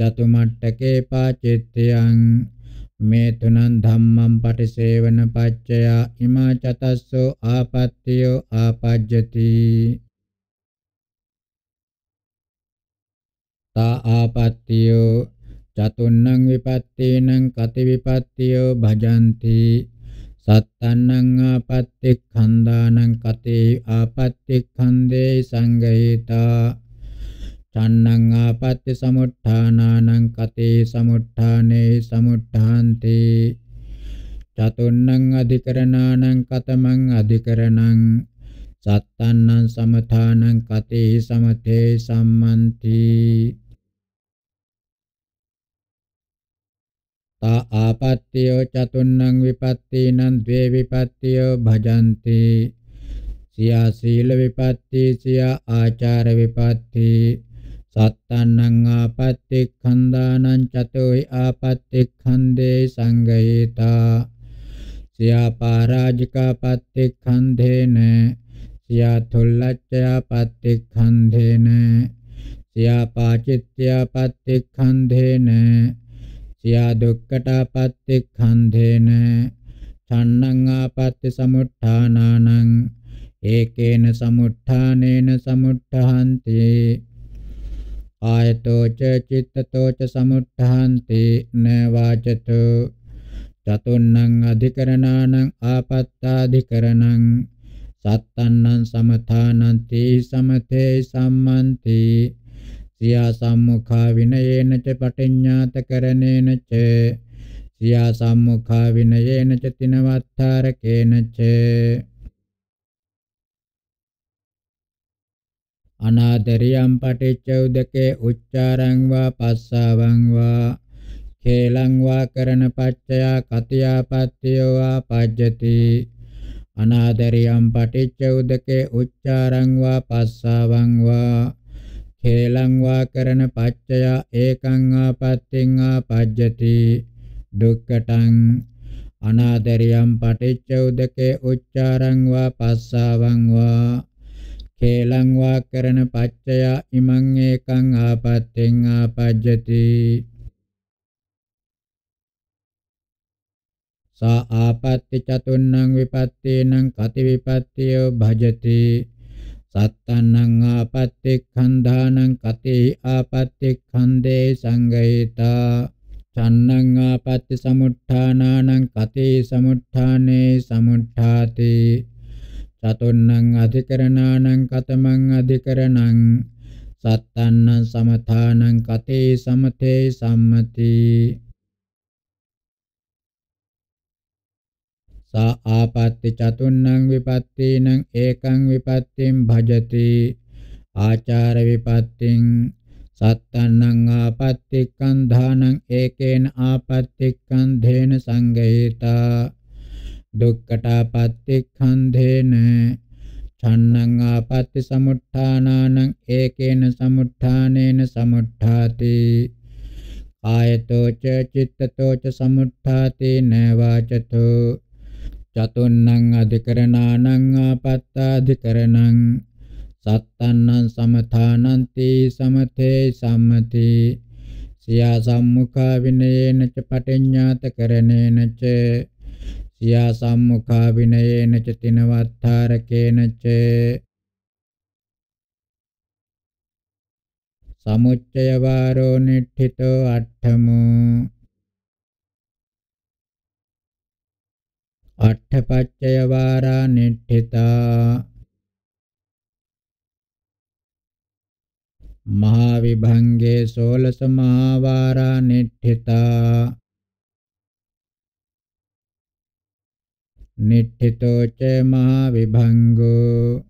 ජතු මට්ටකේ පාචිත්‍යං මේ තුනන් ධම්මං පටිසේවන පච්චය ඉමා චතස්සෝ ආපත්‍යෝ ආපජ්ජති ආපත්තියෝ චතුන්නං විපත්තේනං කති විපත්තියෝ භජಂತಿ සත්තන්නං ආපත්‍ති ඛණ්ඩානං කතේ ආපත්‍ති ඛණ්ඩේ සංගහිතා චන්නං ආපත්‍ති සමුත්ථානානං කතේ සමුත්ථානේ සමුත්ථාන්ති චතුන්නං අධිකරණානං කතමං අධිකරණං සත්තන්නං සමථානං කතේ සමතේ සම්මන්ති ආපත්‍යෝ චතුන්නං විපත්තීනං ද්වේ විපත්තියෝ භජಂತಿ සියා සීල විපත්ති සියා ආචාර විපත්ති සත්තන්නං ආපත්‍ති ඛණ්ඩානං චතෝයි ආපත්‍ති ඛණ්ඩේ සංගහිතා සියා පරාජිකා පත්‍ති ඛණ්ඩේන සියා තුල්ලච්ඡයා පත්‍ති ඛණ්ඩේන සියා පාචිත්‍යා පත්‍ති ඛණ්ඩේන සියා දුක්ඛටාපත්තිඛන්ධේන ඡන්නං ආපත්‍ති සමුත්ථානානං ඒකේන සමුත්ථානේන සමුත්ථහන්ති ආයතෝ ච චිත්තතෝ ච සමුත්ථහන්ති න වාචතු චතුන්නං අධිකරණානං ආපත්තාධිකරණං සත්තන්නං සමථානන්ති සමතේ සම්මන්ති සියා සම්මුඛා විනයේන ච පටිඤ්ඤාත කරණේන ච සියා සම්මුඛා විනයේන ච තිනවත්තරකේන ච අනාදරියම් පටිච්ච උදකේ උච්චාරං වා පස්සාවං වා කේලං වා කරන පච්චයා කතියාපත්තියෝ වා පජ්ජති අනාදරියම් පටිච්ච උදකේ උච්චාරං වා පස්සාවං වා කේලං වා කරන පච්චය ඒකං ආපත්‍තිං ආපජ්ජති දුක්ඛටං අනාදරියම් පටිච්ච උදකේ උච්චාරං වා පස්සාවං වා කේලං වා කරන පච්චය ඉමං ඒකං ආපත්‍තිං ආපජ්ජති සා ආපත්‍ති චතුන්නං විපත්තේනං කති විපත්තියෝ භජති Sattanan apattikhandhanan kati apattikhandhe sanghita Channan apatti samutthananang kati samuttane samutthati Chatunnan adhikarananang katamang adhikaranang Sattannan samathanang kati samate sammati सा आपatti චතුන්නං විපත්තීනං ඒකං විපත්තිම් භජති ආචාර විපත්තිං සත්තන්නං ආපත්තික්කං ධානං ඒකේන ආපත්තික්කං ධේන සංගේතා දුක්කටාපත්තික්ඛන්ධේන ඡන්නං ආපත්‍ති සමුත්ථානානං ඒකේන සමුත්ථානේන සමුත්ථාති කායතෝ ච චිත්තතෝ ච සමුත්ථාති නවාචතෝ චතුන්නං අධිකරණානං ආපත්තාධිකරණං සත්තන්නං සමථානන්ති සමතේ සම්මති සියා සම්මුඛා විනයේන ච පටිඤ්ඤාත කරණේන ච සියා සම්මුඛා විනයේන ච තිනවත්තරකේන ච සමුච්චය වාරෝ නිට්ඨිතෝ අට්ඨමෝ අට්ඨපච්චය වාරා නිට්ඨිතා මහා විභංගේ සෝලස මහා වාරා නිට්ඨිතා නිට්ඨිතෝ ච මහා විභංගෝ